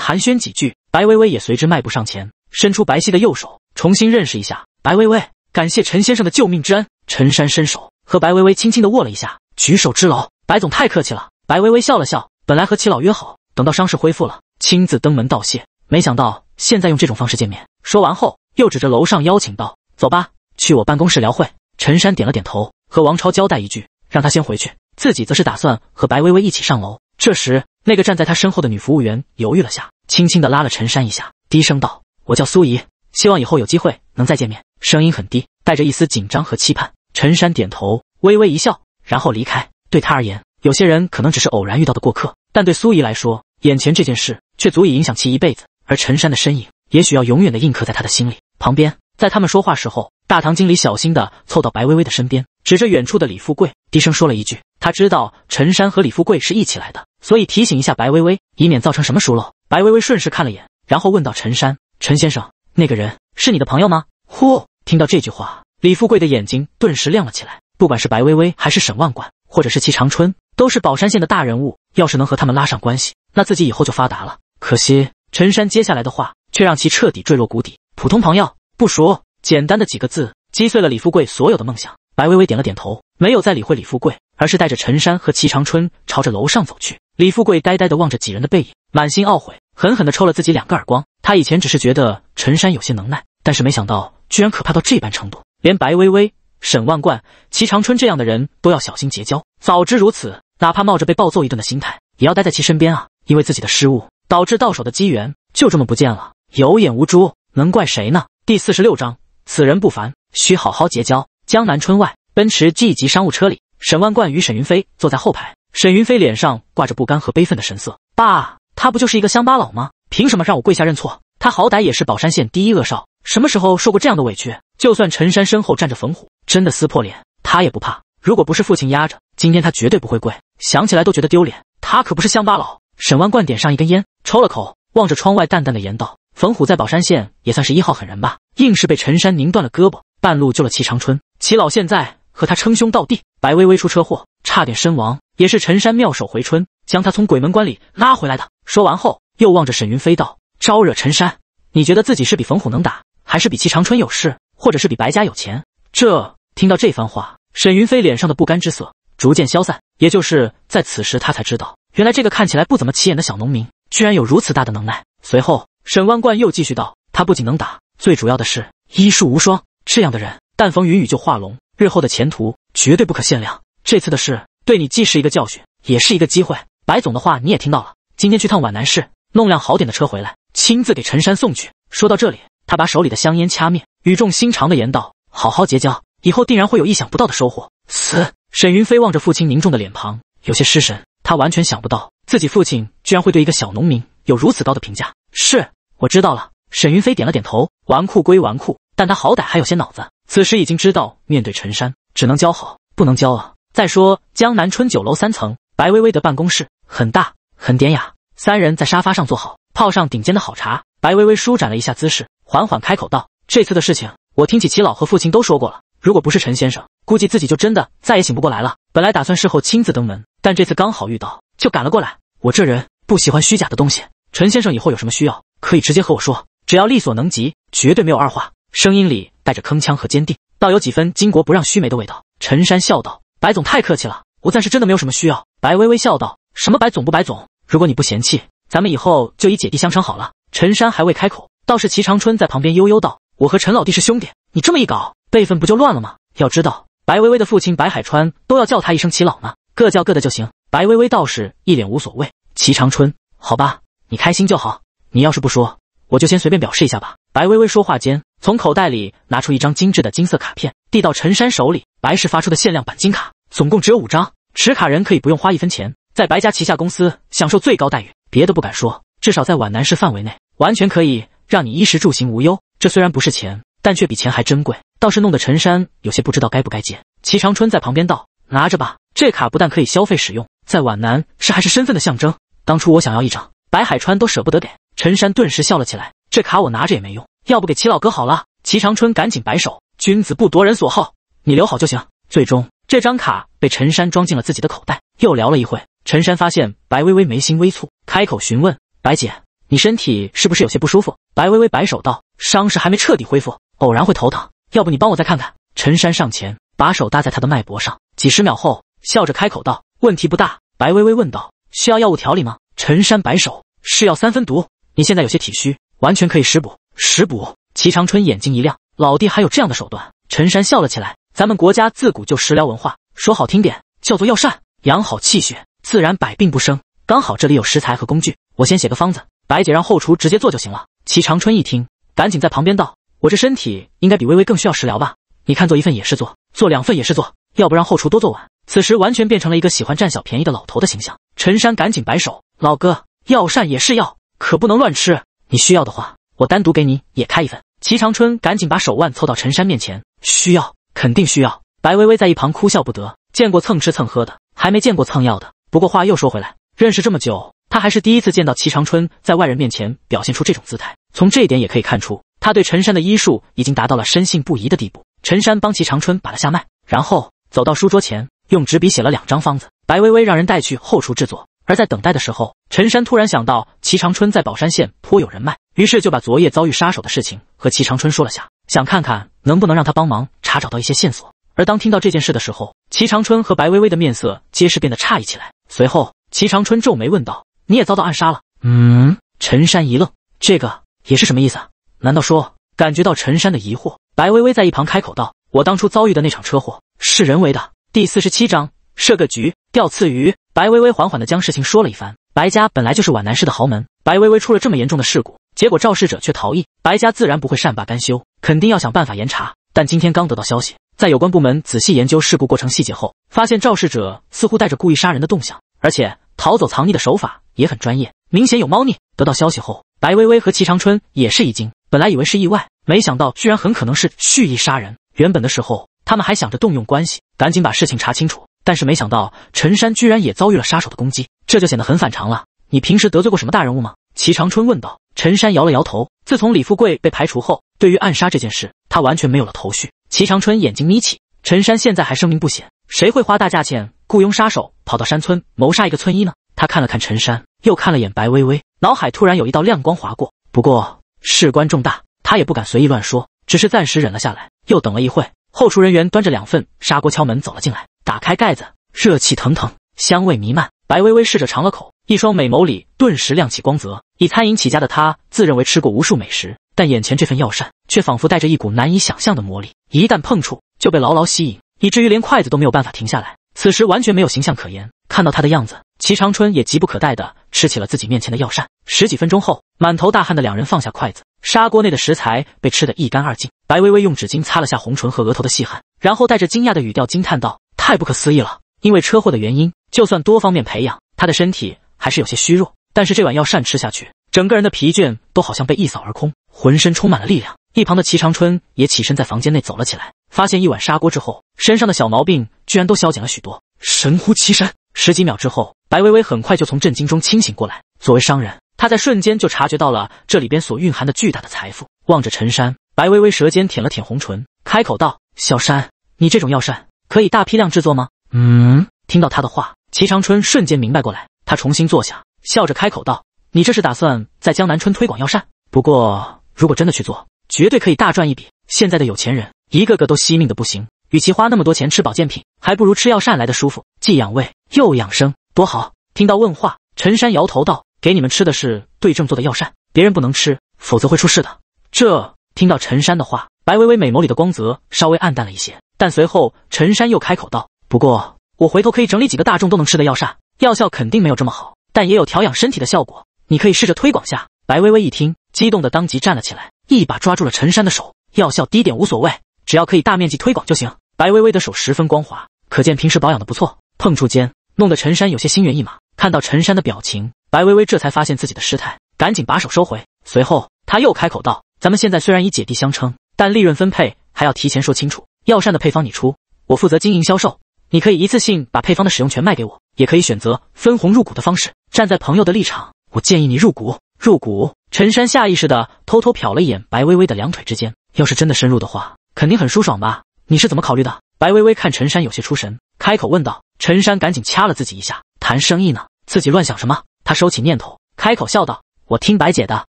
Speaker 1: 寒暄几句，白薇薇也随之迈步上前，伸出白皙的右手，重新认识一下。白薇薇，感谢陈先生的救命之恩。陈山伸手和白薇薇轻轻地握了一下，举手之劳，白总太客气了。白薇薇笑了笑，本来和齐老约好，等到伤势恢复了，亲自登门道谢，没想到现在用这种方式见面。说完后，又指着楼上邀请道：“走吧，去我办公室聊会。”陈山点了点头，和王超交代一句，让他先回去，自己则是打算和白薇薇一起上楼。这时，那个站在他身后的女服务员犹豫了下，轻轻地拉了陈山一下，低声道：“我叫苏怡，希望以后有机会能再见面。”声音很低，带着一丝紧张和期盼。陈山点头，微微一笑，然后离开。对他而言，有些人可能只是偶然遇到的过客，但对苏怡来说，眼前这件事却足以影响其一辈子。而陈山的身影，也许要永远的印刻在他的心里。旁边，在他们说话时候，大堂经理小心的凑到白薇薇的身边，指着远处的李富贵，低声说了一句。他知道陈山和李富贵是一起来的，所以提醒一下白薇薇，以免造成什么疏漏。白薇薇顺势看了眼，然后问道：“陈山，陈先生，那个人是你的朋友吗？”呼，听到这句话，李富贵的眼睛顿时亮了起来。不管是白薇薇，还是沈万贯，或者是齐长春，都是宝山县的大人物。要是能和他们拉上关系，那自己以后就发达了。可惜，陈山接下来的话却让其彻底坠落谷底。普通朋友，不熟。简单的几个字，击碎了李富贵所有的梦想。白薇薇点了点头，没有再理会李富贵。而是带着陈山和齐长春朝着楼上走去。李富贵呆呆的望着几人的背影，满心懊悔，狠狠的抽了自己两个耳光。他以前只是觉得陈山有些能耐，但是没想到居然可怕到这般程度，连白薇薇、沈万贯、齐长春这样的人都要小心结交。早知如此，哪怕冒着被暴揍一顿的心态，也要待在其身边啊！因为自己的失误，导致到手的机缘就这么不见了。有眼无珠，能怪谁呢？第四十六章，此人不凡，需好好结交。江南春外，奔驰 G 级商务车里。沈万贯与沈云飞坐在后排，沈云飞脸上挂着不甘和悲愤的神色。爸，他不就是一个乡巴佬吗？凭什么让我跪下认错？他好歹也是宝山县第一恶少，什么时候受过这样的委屈？就算陈山身后站着冯虎，真的撕破脸，他也不怕。如果不是父亲压着，今天他绝对不会跪。想起来都觉得丢脸。他可不是乡巴佬。沈万贯点上一根烟，抽了口，望着窗外淡淡的言道：“冯虎在宝山县也算是一号狠人吧？硬是被陈山拧断了胳膊，半路救了齐长春。齐老现在……”和他称兄道弟，白薇薇出车祸差点身亡，也是陈山妙手回春，将他从鬼门关里拉回来的。说完后，又望着沈云飞道：“招惹陈山，你觉得自己是比冯虎能打，还是比齐长春有势，或者是比白家有钱？”这听到这番话，沈云飞脸上的不甘之色逐渐消散。也就是在此时，他才知道，原来这个看起来不怎么起眼的小农民，居然有如此大的能耐。随后，沈万贯又继续道：“他不仅能打，最主要的是医术无双。这样的人，但逢云雨就化龙。”日后的前途绝对不可限量。这次的事对你既是一个教训，也是一个机会。白总的话你也听到了，今天去趟皖南市，弄辆好点的车回来，亲自给陈山送去。说到这里，他把手里的香烟掐灭，语重心长的言道：“好好结交，以后定然会有意想不到的收获。”死沈云飞望着父亲凝重的脸庞，有些失神。他完全想不到自己父亲居然会对一个小农民有如此高的评价。是，我知道了。沈云飞点了点头。纨绔归纨绔，但他好歹还有些脑子。此时已经知道，面对陈山，只能交好，不能交啊！再说江南春酒楼三层，白薇薇的办公室很大，很典雅。三人在沙发上坐好，泡上顶尖的好茶。白薇薇舒展了一下姿势，缓缓开口道：“这次的事情，我听起齐老和父亲都说过了。如果不是陈先生，估计自己就真的再也醒不过来了。本来打算事后亲自登门，但这次刚好遇到，就赶了过来。我这人不喜欢虚假的东西。陈先生以后有什么需要，可以直接和我说，只要力所能及，绝对没有二话。”声音里。带着铿锵和坚定，倒有几分巾帼不让须眉的味道。陈山笑道：“白总太客气了，我暂时真的没有什么需要。”白微微笑道：“什么白总不白总？如果你不嫌弃，咱们以后就以姐弟相称好了。”陈山还未开口，倒是齐长春在旁边悠悠道：“我和陈老弟是兄弟，你这么一搞，辈分不就乱了吗？要知道，白微微的父亲白海川都要叫他一声齐老呢，各叫各的就行。”白微微倒是一脸无所谓：“齐长春，好吧，你开心就好。你要是不说，我就先随便表示一下吧。”白微微说话间。从口袋里拿出一张精致的金色卡片，递到陈山手里。白氏发出的限量版金卡，总共只有五张，持卡人可以不用花一分钱，在白家旗下公司享受最高待遇。别的不敢说，至少在皖南市范围内，完全可以让你衣食住行无忧。这虽然不是钱，但却比钱还珍贵。倒是弄得陈山有些不知道该不该接。齐长春在旁边道：“拿着吧，这卡不但可以消费使用，在皖南是还是身份的象征。当初我想要一张，白海川都舍不得给。”陈山顿时笑了起来：“这卡我拿着也没用。”要不给齐老哥好了，齐长春赶紧摆手，君子不夺人所好，你留好就行。最终，这张卡被陈山装进了自己的口袋。又聊了一会，陈山发现白微微眉心微蹙，开口询问：“白姐，你身体是不是有些不舒服？”白微微摆手道：“伤势还没彻底恢复，偶然会头疼。要不你帮我再看看？”陈山上前，把手搭在他的脉搏上，几十秒后，笑着开口道：“问题不大。”白微微问道：“需要药物调理吗？”陈山摆手：“是药三分毒，你现在有些体虚，完全可以食补。”食补，齐长春眼睛一亮，老弟还有这样的手段。陈山笑了起来，咱们国家自古就食疗文化，说好听点叫做药膳，养好气血，自然百病不生。刚好这里有食材和工具，我先写个方子，白姐让后厨直接做就行了。齐长春一听，赶紧在旁边道：“我这身体应该比微微更需要食疗吧？你看做一份也是做，做两份也是做，要不让后厨多做碗。”此时完全变成了一个喜欢占小便宜的老头的形象。陈山赶紧摆手：“老哥，药膳也是药，可不能乱吃。你需要的话。”我单独给你也开一份。齐长春赶紧把手腕凑到陈山面前，需要，肯定需要。白薇薇在一旁哭笑不得，见过蹭吃蹭喝的，还没见过蹭药的。不过话又说回来，认识这么久，他还是第一次见到齐长春在外人面前表现出这种姿态。从这一点也可以看出，他对陈山的医术已经达到了深信不疑的地步。陈山帮齐长春把了下脉，然后走到书桌前，用纸笔写了两张方子，白薇薇让人带去后厨制作。而在等待的时候，陈山突然想到齐长春在宝山县颇有人脉。于是就把昨夜遭遇杀手的事情和齐长春说了下，想看看能不能让他帮忙查找到一些线索。而当听到这件事的时候，齐长春和白薇薇的面色皆是变得诧异起来。随后，齐长春皱眉问道：“你也遭到暗杀了？”
Speaker 2: 嗯，
Speaker 1: 陈山一愣，这个也是什么意思？难道说……感觉到陈山的疑惑，白薇薇在一旁开口道：“我当初遭遇的那场车祸是人为的。”第四十七章设个局钓次鱼。白薇薇缓缓地将事情说了一番。白家本来就是皖南市的豪门，白薇薇出了这么严重的事故。结果肇事者却逃逸，白家自然不会善罢甘休，肯定要想办法严查。但今天刚得到消息，在有关部门仔细研究事故过程细节后，发现肇事者似乎带着故意杀人的动向，而且逃走藏匿的手法也很专业，明显有猫腻。得到消息后，白薇薇和齐长春也是一惊，本来以为是意外，没想到居然很可能是蓄意杀人。原本的时候他们还想着动用关系，赶紧把事情查清楚，但是没想到陈山居然也遭遇了杀手的攻击，这就显得很反常了。你平时得罪过什么大人物吗？齐长春问道。陈山摇了摇头。自从李富贵被排除后，对于暗杀这件事，他完全没有了头绪。齐长春眼睛眯起。陈山现在还声名不显，谁会花大价钱雇佣杀手跑到山村谋杀一个村医呢？他看了看陈山，又看了眼白薇薇，脑海突然有一道亮光划过。不过事关重大，他也不敢随意乱说，只是暂时忍了下来。又等了一会，后厨人员端着两份砂锅敲门走了进来。打开盖子，热气腾腾，香味弥漫。白薇薇试着尝了口。一双美眸里顿时亮起光泽。以餐饮起家的他，自认为吃过无数美食，但眼前这份药膳却仿佛带着一股难以想象的魔力，一旦碰触就被牢牢吸引，以至于连筷子都没有办法停下来。此时完全没有形象可言。看到他的样子，齐长春也急不可待地吃起了自己面前的药膳。十几分钟后，满头大汗的两人放下筷子，砂锅内的食材被吃得一干二净。白薇薇用纸巾擦了下红唇和额头的细汗，然后带着惊讶的语调惊叹道：“太不可思议了！因为车祸的原因，就算多方面培养他的身体。”还是有些虚弱，但是这碗药膳吃下去，整个人的疲倦都好像被一扫而空，浑身充满了力量。一旁的齐长春也起身在房间内走了起来，发现一碗砂锅之后，身上的小毛病居然都消减了许多，神乎其神。十几秒之后，白薇薇很快就从震惊中清醒过来。作为商人，他在瞬间就察觉到了这里边所蕴含的巨大的财富。望着陈山，白薇薇舌尖舔了舔红唇，开口道：“小山，你这种药膳可以大批量制作吗？”
Speaker 2: 嗯，
Speaker 1: 听到他的话，齐长春瞬间明白过来。他重新坐下，笑着开口道：“你这是打算在江南春推广药膳？不过，如果真的去做，绝对可以大赚一笔。现在的有钱人一个个都惜命的不行，与其花那么多钱吃保健品，还不如吃药膳来的舒服，既养胃又养生，多好！”听到问话，陈山摇头道：“给你们吃的是对症做的药膳，别人不能吃，否则会出事的。”这听到陈山的话，白薇薇美眸里的光泽稍微暗淡了一些。但随后，陈山又开口道：“不过，我回头可以整理几个大众都能吃的药膳。”药效肯定没有这么好，但也有调养身体的效果。你可以试着推广下。白薇薇一听，激动的当即站了起来，一把抓住了陈山的手。药效低点无所谓，只要可以大面积推广就行。白薇薇的手十分光滑，可见平时保养的不错。碰触间，弄得陈山有些心猿意马。看到陈山的表情，白薇薇这才发现自己的失态，赶紧把手收回。随后，他又开口道：“咱们现在虽然以姐弟相称，但利润分配还要提前说清楚。药膳的配方你出，我负责经营销售。”你可以一次性把配方的使用权卖给我，也可以选择分红入股的方式。站在朋友的立场，我建议你入股。入股。陈山下意识的偷偷瞟了一眼白微微的两腿之间，要是真的深入的话，肯定很舒爽吧？你是怎么考虑的？白微微看陈山有些出神，开口问道。陈山赶紧掐了自己一下，谈生意呢，自己乱想什么？他收起念头，开口笑道：“我听白姐的。”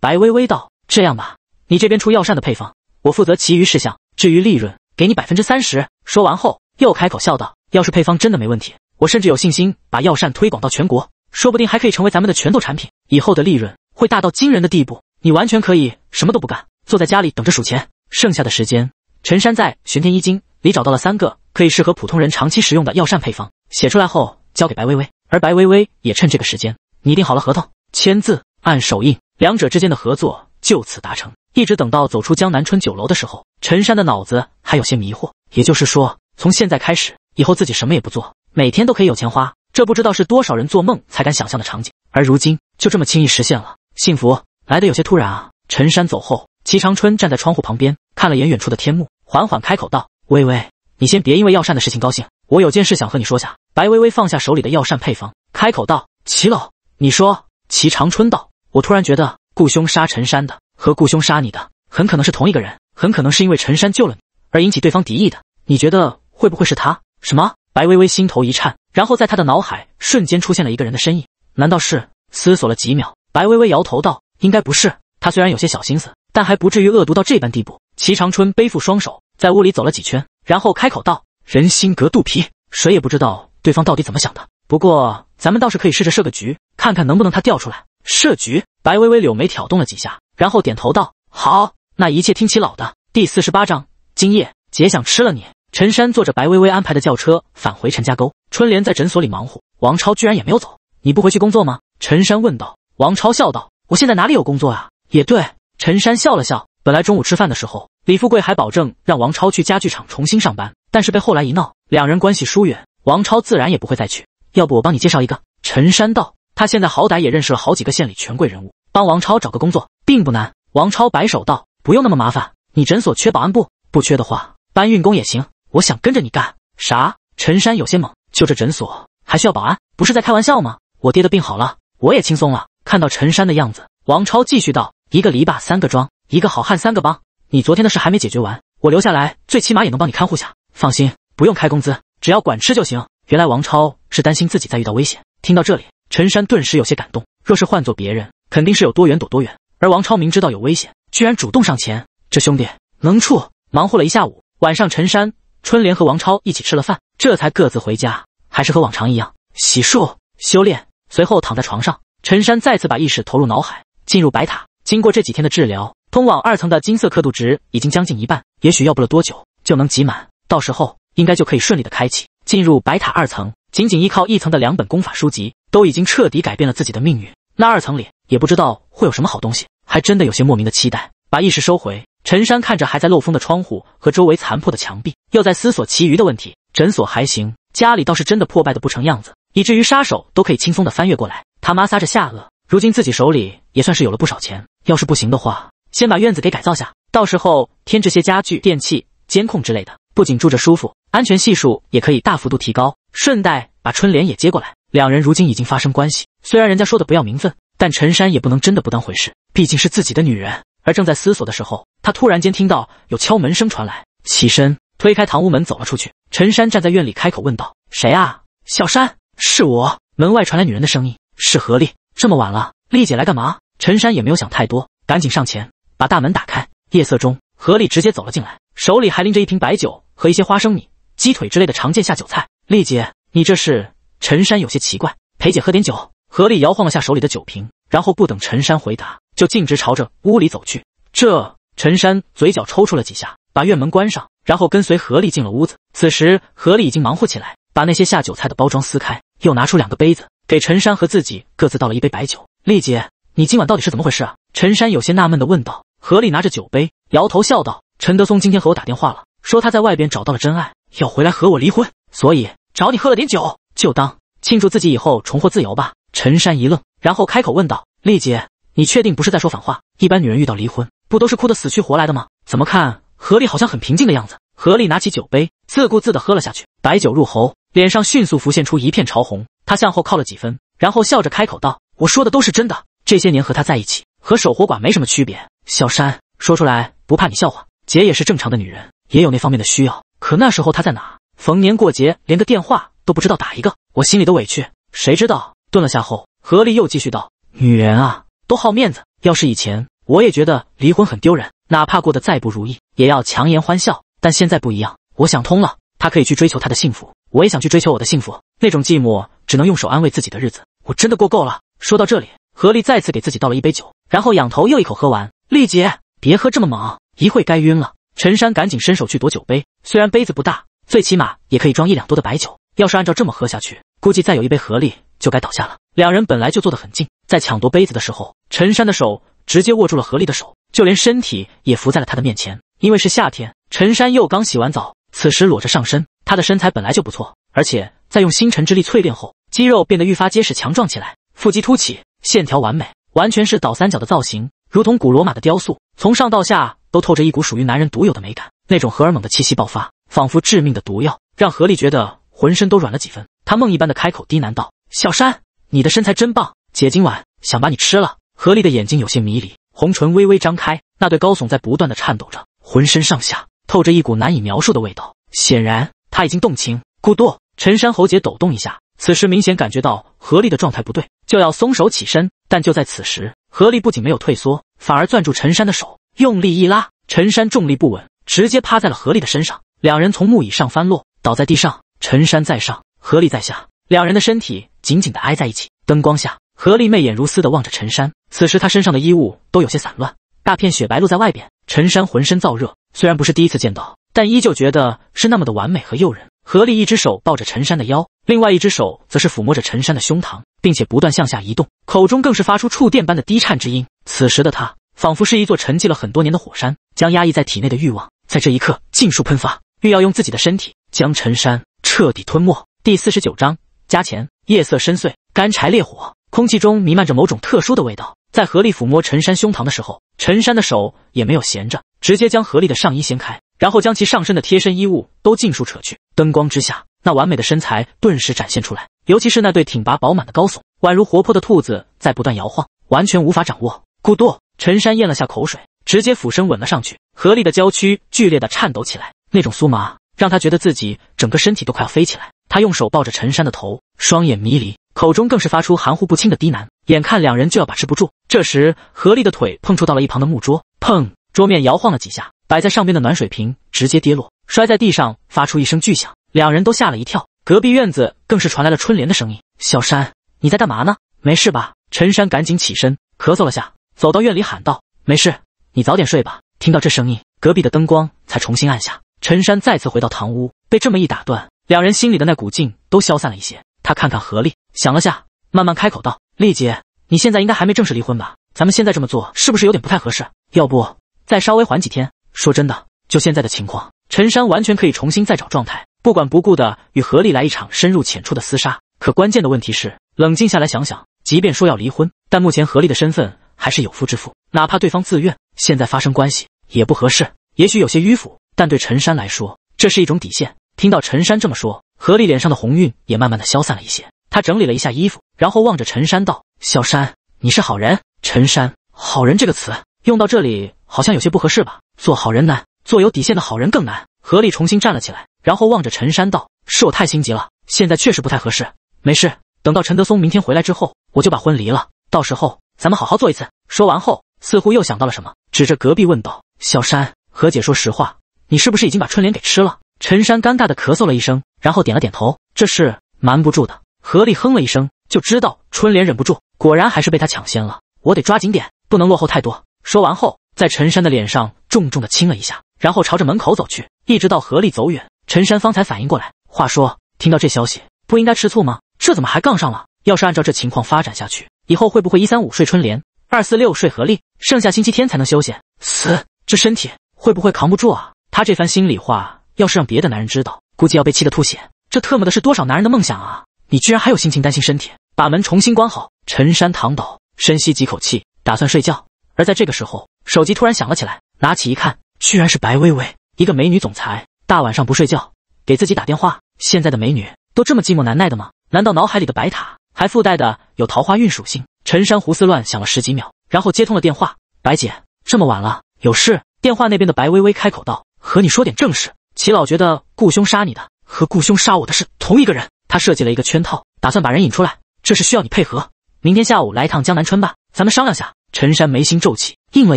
Speaker 1: 白微微道：“这样吧，你这边出药膳的配方，我负责其余事项。至于利润，给你百分之三十。”说完后，又开口笑道。要是配方真的没问题，我甚至有信心把药膳推广到全国，说不定还可以成为咱们的拳头产品。以后的利润会大到惊人的地步，你完全可以什么都不干，坐在家里等着数钱。剩下的时间，陈山在玄天一经》里找到了三个可以适合普通人长期食用的药膳配方，写出来后交给白薇薇，而白薇薇也趁这个时间拟定好了合同，签字按手印，两者之间的合作就此达成。一直等到走出江南春酒楼的时候，陈山的脑子还有些迷惑。也就是说，从现在开始。以后自己什么也不做，每天都可以有钱花，这不知道是多少人做梦才敢想象的场景，而如今就这么轻易实现了，幸福来的有些突然啊。陈山走后，齐长春站在窗户旁边，看了眼远处的天幕，缓缓开口道：“微微，你先别因为药膳的事情高兴，我有件事想和你说下。”白微微放下手里的药膳配方，开口道：“齐老，你说？”齐长春道：“我突然觉得，顾兄杀陈山的和顾兄杀你的，很可能是同一个人，很可能是因为陈山救了你，而引起对方敌意的。你觉得会不会是他？”什么？白微微心头一颤，然后在她的脑海瞬间出现了一个人的身影。难道是？思索了几秒，白微微摇头道：“应该不是。他虽然有些小心思，但还不至于恶毒到这般地步。”齐长春背负双手，在屋里走了几圈，然后开口道：“人心隔肚皮，谁也不知道对方到底怎么想的。不过，咱们倒是可以试着设个局，看看能不能他掉出来。”设局？白微微柳眉挑动了几下，然后点头道：“好，那一切听齐老的。”第四十八章，今夜姐想吃了你。陈山坐着白薇薇安排的轿车返回陈家沟。春莲在诊所里忙活，王超居然也没有走。你不回去工作吗？陈山问道。王超笑道：“我现在哪里有工作啊？”也对，陈山笑了笑。本来中午吃饭的时候，李富贵还保证让王超去家具厂重新上班，但是被后来一闹，两人关系疏远，王超自然也不会再去。要不我帮你介绍一个？陈山道。他现在好歹也认识了好几个县里权贵人物，帮王超找个工作并不难。王超摆手道：“不用那么麻烦。你诊所缺保安不？不缺的话，搬运工也行。”我想跟着你干啥？陈山有些懵。就这诊所还需要保安？不是在开玩笑吗？我爹的病好了，我也轻松了。看到陈山的样子，王超继续道：“一个篱笆三个桩，一个好汉三个帮。你昨天的事还没解决完，我留下来，最起码也能帮你看护下。放心，不用开工资，只要管吃就行。”原来王超是担心自己再遇到危险。听到这里，陈山顿时有些感动。若是换做别人，肯定是有多远躲多远。而王超明知道有危险，居然主动上前。这兄弟能处。忙活了一下午，晚上陈山。春莲和王超一起吃了饭，这才各自回家。还是和往常一样，洗漱、修炼，随后躺在床上。陈山再次把意识投入脑海，进入白塔。经过这几天的治疗，通往二层的金色刻度值已经将近一半，也许要不了多久就能集满。到时候应该就可以顺利的开启进入白塔二层。仅仅依靠一层的两本功法书籍，都已经彻底改变了自己的命运。那二层里也不知道会有什么好东西，还真的有些莫名的期待。把意识收回。陈山看着还在漏风的窗户和周围残破的墙壁，又在思索其余的问题。诊所还行，家里倒是真的破败的不成样子，以至于杀手都可以轻松的翻越过来。他摩挲着下颚，如今自己手里也算是有了不少钱。要是不行的话，先把院子给改造下，到时候添置些家具、电器、监控之类的，不仅住着舒服，安全系数也可以大幅度提高。顺带把春联也接过来。两人如今已经发生关系，虽然人家说的不要名分，但陈山也不能真的不当回事，毕竟是自己的女人。而正在思索的时候，他突然间听到有敲门声传来，起身推开堂屋门走了出去。陈山站在院里，开口问道：“谁啊？”小山，是我。门外传来女人的声音：“是何丽，这么晚了，丽姐来干嘛？”陈山也没有想太多，赶紧上前把大门打开。夜色中，何丽直接走了进来，手里还拎着一瓶白酒和一些花生米、鸡腿之类的常见下酒菜。丽姐，你这是？陈山有些奇怪，陪姐喝点酒。何丽摇晃了下手里的酒瓶，然后不等陈山回答，就径直朝着屋里走去。这。陈山嘴角抽搐了几下，把院门关上，然后跟随何丽进了屋子。此时何丽已经忙活起来，把那些下酒菜的包装撕开，又拿出两个杯子，给陈山和自己各自倒了一杯白酒。丽姐，你今晚到底是怎么回事啊？陈山有些纳闷的问道。何丽拿着酒杯，摇头笑道：“陈德松今天和我打电话了，说他在外边找到了真爱，要回来和我离婚，所以找你喝了点酒，就当庆祝自己以后重获自由吧。”陈山一愣，然后开口问道：“丽姐，你确定不是在说反话？一般女人遇到离婚……”不都是哭得死去活来的吗？怎么看何丽好像很平静的样子？何丽拿起酒杯，自顾自地喝了下去，白酒入喉，脸上迅速浮现出一片潮红。他向后靠了几分，然后笑着开口道：“我说的都是真的。这些年和他在一起，和守活寡没什么区别。”小山说出来不怕你笑话，姐也是正常的女人，也有那方面的需要。可那时候他在哪？逢年过节连个电话都不知道打一个，我心里的委屈谁知道？顿了下后，何丽又继续道：“
Speaker 3: 女人啊，
Speaker 1: 都好面子。要是以前……”我也觉得离婚很丢人，哪怕过得再不如意，也要强颜欢笑。但现在不一样，我想通了，他可以去追求他的幸福，我也想去追求我的幸福。那种寂寞只能用手安慰自己的日子，我真的过够了。说到这里，何丽再次给自己倒了一杯酒，然后仰头又一口喝完。丽姐，别喝这么猛，一会该晕了。陈山赶紧伸手去夺酒杯，虽然杯子不大，最起码也可以装一两多的白酒。要是按照这么喝下去，估计再有一杯何丽就该倒下了。两人本来就坐得很近，在抢夺杯子的时候，陈山的手。直接握住了何丽的手，就连身体也伏在了他的面前。因为是夏天，陈山又刚洗完澡，此时裸着上身。他的身材本来就不错，而且在用星辰之力淬炼后，肌肉变得愈发结实强壮起来，腹肌凸起，线条完美，完全是倒三角的造型，如同古罗马的雕塑，从上到下都透着一股属于男人独有的美感。那种荷尔蒙的气息爆发，仿佛致命的毒药，让何丽觉得浑身都软了几分。他梦一般的开口低喃道：“小山，你的身材真棒，姐今晚想把你吃了。”何丽的眼睛有些迷离，红唇微微张开，那对高耸在不断的颤抖着，浑身上下透着一股难以描述的味道。显然他已经动情。咕多，陈山喉结抖动一下，此时明显感觉到何丽的状态不对，就要松手起身。但就在此时，何丽不仅没有退缩，反而攥住陈山的手，用力一拉，陈山重力不稳，直接趴在了何丽的身上。两人从木椅上翻落，倒在地上，陈山在上，何丽在下，两人的身体紧紧的挨在一起。灯光下，何丽媚眼如丝的望着陈山。此时他身上的衣物都有些散乱，大片雪白露在外边。陈山浑身燥热，虽然不是第一次见到，但依旧觉得是那么的完美和诱人。何力一只手抱着陈山的腰，另外一只手则是抚摸着陈山的胸膛，并且不断向下移动，口中更是发出触电般的低颤之音。此时的他仿佛是一座沉寂了很多年的火山，将压抑在体内的欲望在这一刻尽数喷发，欲要用自己的身体将陈山彻底吞没。第四十九章加钱。夜色深邃，干柴烈火，空气中弥漫着某种特殊的味道。在何力抚摸陈山胸膛的时候，陈山的手也没有闲着，直接将何力的上衣掀开，然后将其上身的贴身衣物都尽数扯去。灯光之下，那完美的身材顿时展现出来，尤其是那对挺拔饱满的高耸，宛如活泼的兔子在不断摇晃，完全无法掌握。咕嘟，陈山咽了下口水，直接俯身吻了上去。何力的娇躯剧烈的颤抖起来，那种酥麻让他觉得自己整个身体都快要飞起来。他用手抱着陈山的头，双眼迷离。口中更是发出含糊不清的低喃，眼看两人就要把持不住，这时何丽的腿碰触到了一旁的木桌，砰，桌面摇晃了几下，摆在上边的暖水瓶直接跌落，摔在地上，发出一声巨响，两人都吓了一跳。隔壁院子更是传来了春莲的声音：“小山，你在干嘛呢？没事吧？”陈山赶紧起身，咳嗽了下，走到院里喊道：“没事，你早点睡吧。”听到这声音，隔壁的灯光才重新按下。陈山再次回到堂屋，被这么一打断，两人心里的那股劲都消散了一些。他看看何丽，想了下，慢慢开口道：“丽姐，你现在应该还没正式离婚吧？咱们现在这么做是不是有点不太合适？要不再稍微缓几天？说真的，就现在的情况，陈山完全可以重新再找状态，不管不顾的与何丽来一场深入浅出的厮杀。可关键的问题是，冷静下来想想，即便说要离婚，但目前何丽的身份还是有夫之妇，哪怕对方自愿，现在发生关系也不合适。也许有些迂腐，但对陈山来说，这是一种底线。”听到陈山这么说，何丽脸上的红晕也慢慢的消散了一些。他整理了一下衣服，然后望着陈山道：“小山，你是好人。”陈山，好人这个词用到这里好像有些不合适吧？做好人难，做有底线的好人更难。何力重新站了起来，然后望着陈山道：“是我太心急了，现在确实不太合适。没事，等到陈德松明天回来之后，我就把婚离了。到时候咱们好好做一次。”说完后，似乎又想到了什么，指着隔壁问道：“小山，何姐，说实话，你是不是已经把春莲给吃了？”陈山尴尬地咳嗽了一声，然后点了点头：“这事瞒不住的。”何丽哼了一声，就知道春莲忍不住，果然还是被他抢先了。我得抓紧点，不能落后太多。说完后，在陈山的脸上重重的亲了一下，然后朝着门口走去，一直到何丽走远，陈山方才反应过来。话说，听到这消息不应该吃醋吗？这怎么还杠上了？要是按照这情况发展下去，以后会不会一三五睡春莲，二四六睡何丽，剩下星期天才能休息？死，这身体会不会扛不住啊？他这番心里话，要是让别的男人知道，估计要被气得吐血。这特么的是多少男人的梦想啊！你居然还有心情担心身体？把门重新关好。陈山躺倒，深吸几口气，打算睡觉。而在这个时候，手机突然响了起来。拿起一看，居然是白薇薇，一个美女总裁，大晚上不睡觉给自己打电话。现在的美女都这么寂寞难耐的吗？难道脑海里的白塔还附带的有桃花运属性？陈山胡思乱想了十几秒，然后接通了电话。白姐，这么晚了，有事？电话那边的白薇薇开口道：“和你说点正事。齐老觉得顾兄杀你的和顾兄杀我的是同一个人。”他设计了一个圈套，打算把人引出来。这是需要你配合。明天下午来一趟江南春吧，咱们商量下。陈山眉心皱起，应了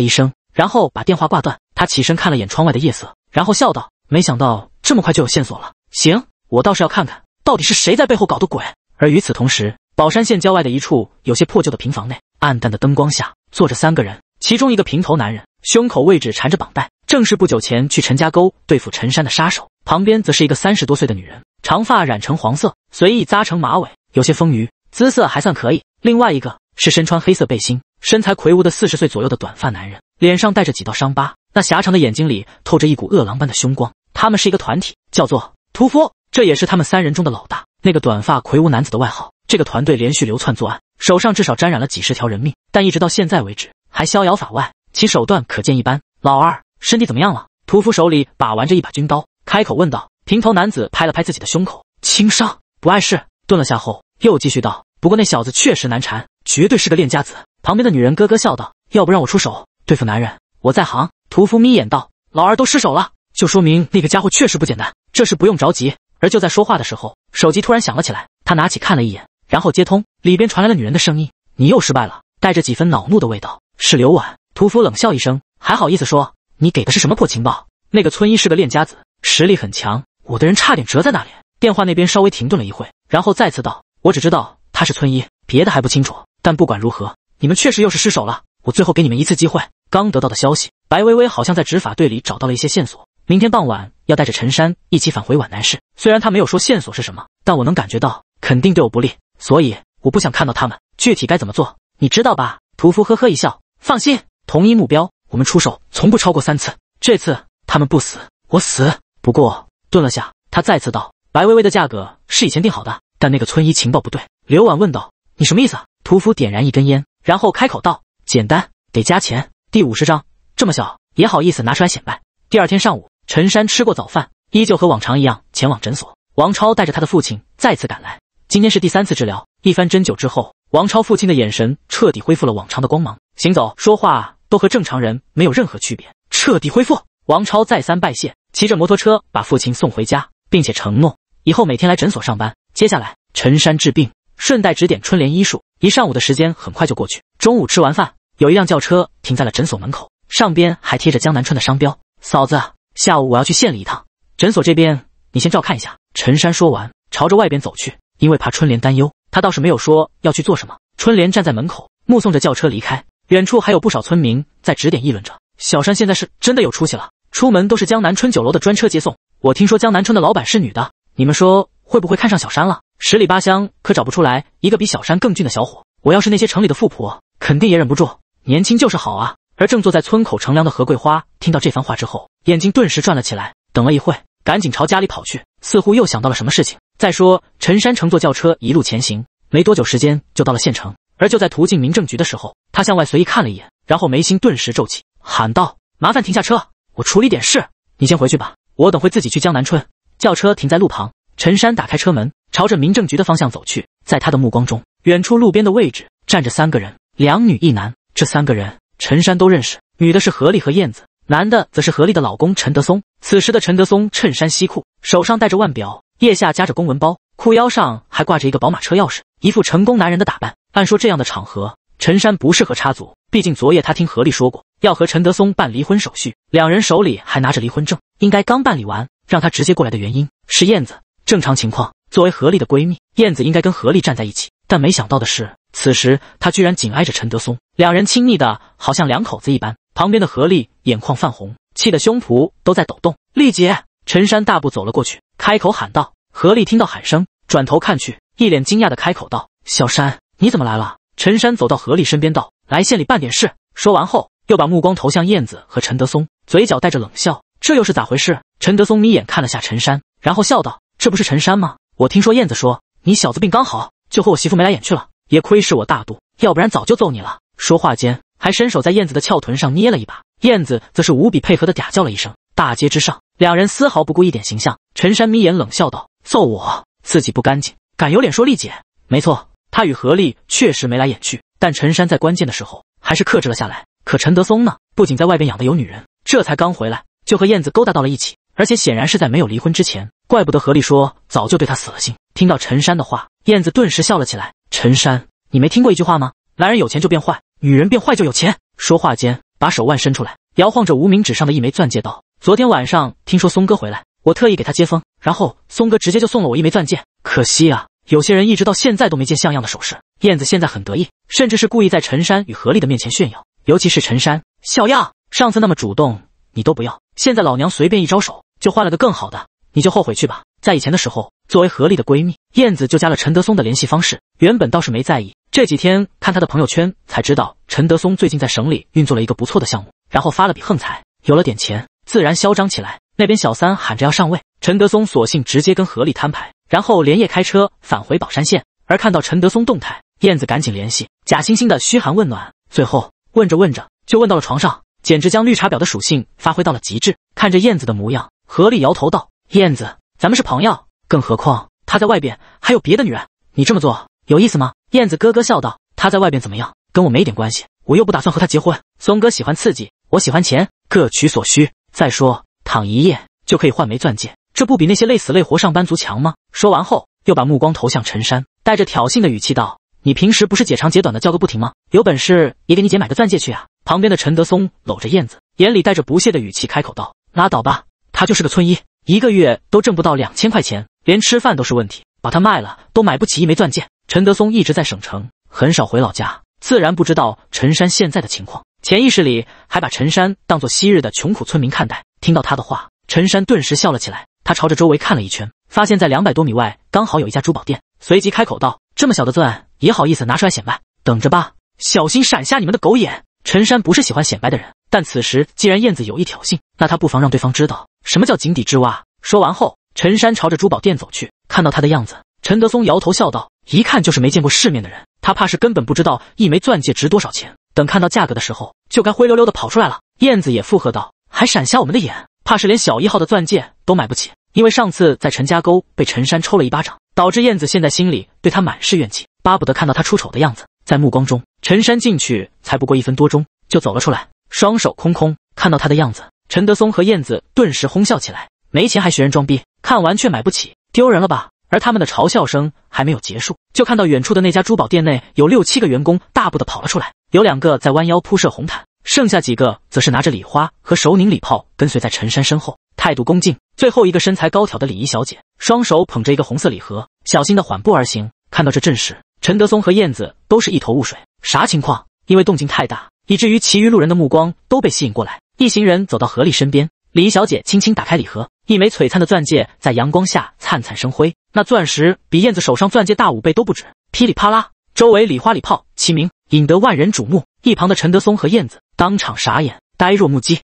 Speaker 1: 一声，然后把电话挂断。他起身看了眼窗外的夜色，然后笑道：“没想到这么快就有线索了。行，我倒是要看看，到底是谁在背后搞的鬼。”而与此同时，宝山县郊外的一处有些破旧的平房内，暗淡的灯光下坐着三个人，其中一个平头男人胸口位置缠着绑带，正是不久前去陈家沟对付陈山的杀手。旁边则是一个三十多岁的女人。长发染成黄色，随意扎成马尾，有些丰腴，姿色还算可以。另外一个是身穿黑色背心、身材魁梧的四十岁左右的短发男人，脸上带着几道伤疤，那狭长的眼睛里透着一股饿狼般的凶光。他们是一个团体，叫做屠夫，这也是他们三人中的老大，那个短发魁梧男子的外号。这个团队连续流窜作案，手上至少沾染了几十条人命，但一直到现在为止还逍遥法外，其手段可见一斑。老二身体怎么样了？屠夫手里把玩着一把军刀，开口问道。平头男子拍了拍自己的胸口，轻伤不碍事。顿了下后，又继续道：“不过那小子确实难缠，绝对是个练家子。”旁边的女人咯咯笑道：“要不让我出手对付男人，我在行。”屠夫眯眼道：“老二都失手了，就说明那个家伙确实不简单。这事不用着急。”而就在说话的时候，手机突然响了起来。他拿起看了一眼，然后接通，里边传来了女人的声音：“你又失败了，带着几分恼怒的味道。”是刘婉。屠夫冷笑一声：“还好意思说，你给的是什么破情报？那个村医是个练家子，实力很强。”我的人差点折在那里？电话那边稍微停顿了一会，然后再次道：“我只知道他是村医，别的还不清楚。但不管如何，你们确实又是失手了。我最后给你们一次机会。刚得到的消息，白薇薇好像在执法队里找到了一些线索，明天傍晚要带着陈山一起返回皖南市。虽然他没有说线索是什么，但我能感觉到，肯定对我不利，所以我不想看到他们。具体该怎么做，你知道吧？”屠夫呵呵一笑：“放心，同一目标，我们出手从不超过三次。这次他们不死，我死。不过……”顿了下，他再次道：“白薇薇的价格是以前定好的，但那个村医情报不对。”刘婉问道：“你什么意思？”屠夫点燃一根烟，然后开口道：“简单，得加钱。”第五十章，这么小也好意思拿出来显摆。第二天上午，陈山吃过早饭，依旧和往常一样前往诊所。王超带着他的父亲再次赶来，今天是第三次治疗。一番针灸之后，王超父亲的眼神彻底恢复了往常的光芒，行走、说话都和正常人没有任何区别，彻底恢复。王超再三拜谢。骑着摩托车把父亲送回家，并且承诺以后每天来诊所上班。接下来，陈山治病，顺带指点春莲医术。一上午的时间很快就过去。中午吃完饭，有一辆轿车停在了诊所门口，上边还贴着江南春的商标。嫂子，下午我要去县里一趟，诊所这边你先照看一下。陈山说完，朝着外边走去，因为怕春莲担忧，他倒是没有说要去做什么。春莲站在门口，目送着轿车离开。远处还有不少村民在指点议论着：“小山现在是真的有出息了。”出门都是江南春酒楼的专车接送。我听说江南春的老板是女的，你们说会不会看上小山了？十里八乡可找不出来一个比小山更俊的小伙。我要是那些城里的富婆，肯定也忍不住。年轻就是好啊！而正坐在村口乘凉的何桂花听到这番话之后，眼睛顿时转了起来，等了一会，赶紧朝家里跑去，似乎又想到了什么事情。再说陈山乘坐轿车一路前行，没多久时间就到了县城。而就在途径民政局的时候，他向外随意看了一眼，然后眉心顿时皱起，喊道：“麻烦停下车。”我处理点事，你先回去吧。我等会自己去江南春。轿车停在路旁，陈山打开车门，朝着民政局的方向走去。在他的目光中，远处路边的位置站着三个人，两女一男。这三个人，陈山都认识。女的是何丽和燕子，男的则是何丽的老公陈德松。此时的陈德松，衬衫西裤，手上戴着腕表，腋下夹着公文包，裤腰上还挂着一个宝马车钥匙，一副成功男人的打扮。按说这样的场合。陈山不适合插足，毕竟昨夜他听何丽说过要和陈德松办离婚手续，两人手里还拿着离婚证，应该刚办理完。让他直接过来的原因是燕子。正常情况，作为何丽的闺蜜，燕子应该跟何丽站在一起，但没想到的是，此时她居然紧挨着陈德松，两人亲密的好像两口子一般。旁边的何丽眼眶泛红，气得胸脯都在抖动。丽姐，陈山大步走了过去，开口喊道。何丽听到喊声，转头看去，一脸惊讶的开口道：“小山，你怎么来了？”陈山走到何丽身边，道：“来县里办点事。”说完后，又把目光投向燕子和陈德松，嘴角带着冷笑：“这又是咋回事？”陈德松眯眼看了下陈山，然后笑道：“这不是陈山吗？我听说燕子说你小子病刚好，就和我媳妇眉来眼去了。也亏是我大度，要不然早就揍你了。”说话间，还伸手在燕子的翘臀上捏了一把。燕子则是无比配合的嗲叫了一声。大街之上，两人丝毫不顾一点形象。陈山眯眼冷笑道：“揍我，自己不干净，敢有脸说丽姐？没错。”他与何力确实眉来眼去，但陈山在关键的时候还是克制了下来。可陈德松呢？不仅在外边养的有女人，这才刚回来就和燕子勾搭到了一起，而且显然是在没有离婚之前。怪不得何力说早就对他死了心。听到陈山的话，燕子顿时笑了起来：“陈山，你没听过一句话吗？男人有钱就变坏，女人变坏就有钱。”说话间，把手腕伸出来，摇晃着无名指上的一枚钻戒，道：“昨天晚上听说松哥回来，我特意给他接风，然后松哥直接就送了我一枚钻戒。可惜啊。”有些人一直到现在都没见像样的首饰。燕子现在很得意，甚至是故意在陈山与何丽的面前炫耀，尤其是陈山，小样，上次那么主动你都不要，现在老娘随便一招手就换了个更好的，你就后悔去吧。在以前的时候，作为何丽的闺蜜，燕子就加了陈德松的联系方式，原本倒是没在意，这几天看他的朋友圈才知道，陈德松最近在省里运作了一个不错的项目，然后发了笔横财，有了点钱自然嚣张起来。那边小三喊着要上位，陈德松索性直接跟何丽摊牌。然后连夜开车返回宝山县，而看到陈德松动态，燕子赶紧联系，假惺惺的嘘寒问暖，最后问着问着就问到了床上，简直将绿茶婊的属性发挥到了极致。看着燕子的模样，何力摇头道：“燕子，咱们是朋友，更何况他在外边还有别的女人，你这么做有意思吗？”燕子咯咯笑道：“他在外边怎么样，跟我没一点关系，我又不打算和他结婚。松哥喜欢刺激，我喜欢钱，各取所需。再说，躺一夜就可以换枚钻戒。”这不比那些累死累活上班族强吗？说完后，又把目光投向陈山，带着挑衅的语气道：“你平时不是解长解短的叫个不停吗？有本事也给你姐买个钻戒去啊！”旁边的陈德松搂着燕子，眼里带着不屑的语气开口道：“拉倒吧，他就是个村医，一个月都挣不到两千块钱，连吃饭都是问题，把他卖了都买不起一枚钻戒。”陈德松一直在省城，很少回老家，自然不知道陈山现在的情况，潜意识里还把陈山当做昔日的穷苦村民看待。听到他的话，陈山顿时笑了起来。他朝着周围看了一圈，发现在两百多米外刚好有一家珠宝店，随即开口道：“这么小的钻也好意思拿出来显摆，等着吧，小心闪瞎你们的狗眼。”陈山不是喜欢显摆的人，但此时既然燕子有意挑衅，那他不妨让对方知道什么叫井底之蛙。说完后，陈山朝着珠宝店走去。看到他的样子，陈德松摇头笑道：“一看就是没见过世面的人，他怕是根本不知道一枚钻戒值多少钱。等看到价格的时候，就该灰溜溜的跑出来了。”燕子也附和道：“还闪瞎我们的眼。”怕是连小一号的钻戒都买不起，因为上次在陈家沟被陈山抽了一巴掌，导致燕子现在心里对他满是怨气，巴不得看到他出丑的样子。在目光中，陈山进去才不过一分多钟，就走了出来，双手空空。看到他的样子，陈德松和燕子顿时哄笑起来。没钱还学人装逼，看完却买不起，丢人了吧？而他们的嘲笑声还没有结束，就看到远处的那家珠宝店内有六七个员工大步的跑了出来，有两个在弯腰铺设红毯。剩下几个则是拿着礼花和手拧礼炮，跟随在陈山身后，态度恭敬。最后一个身材高挑的礼仪小姐，双手捧着一个红色礼盒，小心的缓步而行。看到这阵势，陈德松和燕子都是一头雾水，啥情况？因为动静太大，以至于其余路人的目光都被吸引过来。一行人走到何丽身边，礼仪小姐轻轻打开礼盒，一枚璀璨的钻戒在阳光下灿灿生辉。那钻石比燕子手上钻戒大五倍都不止。噼里啪啦，周围礼花礼炮齐鸣，引得万人瞩目。一旁的陈德松和燕子。当场傻眼，呆若木鸡。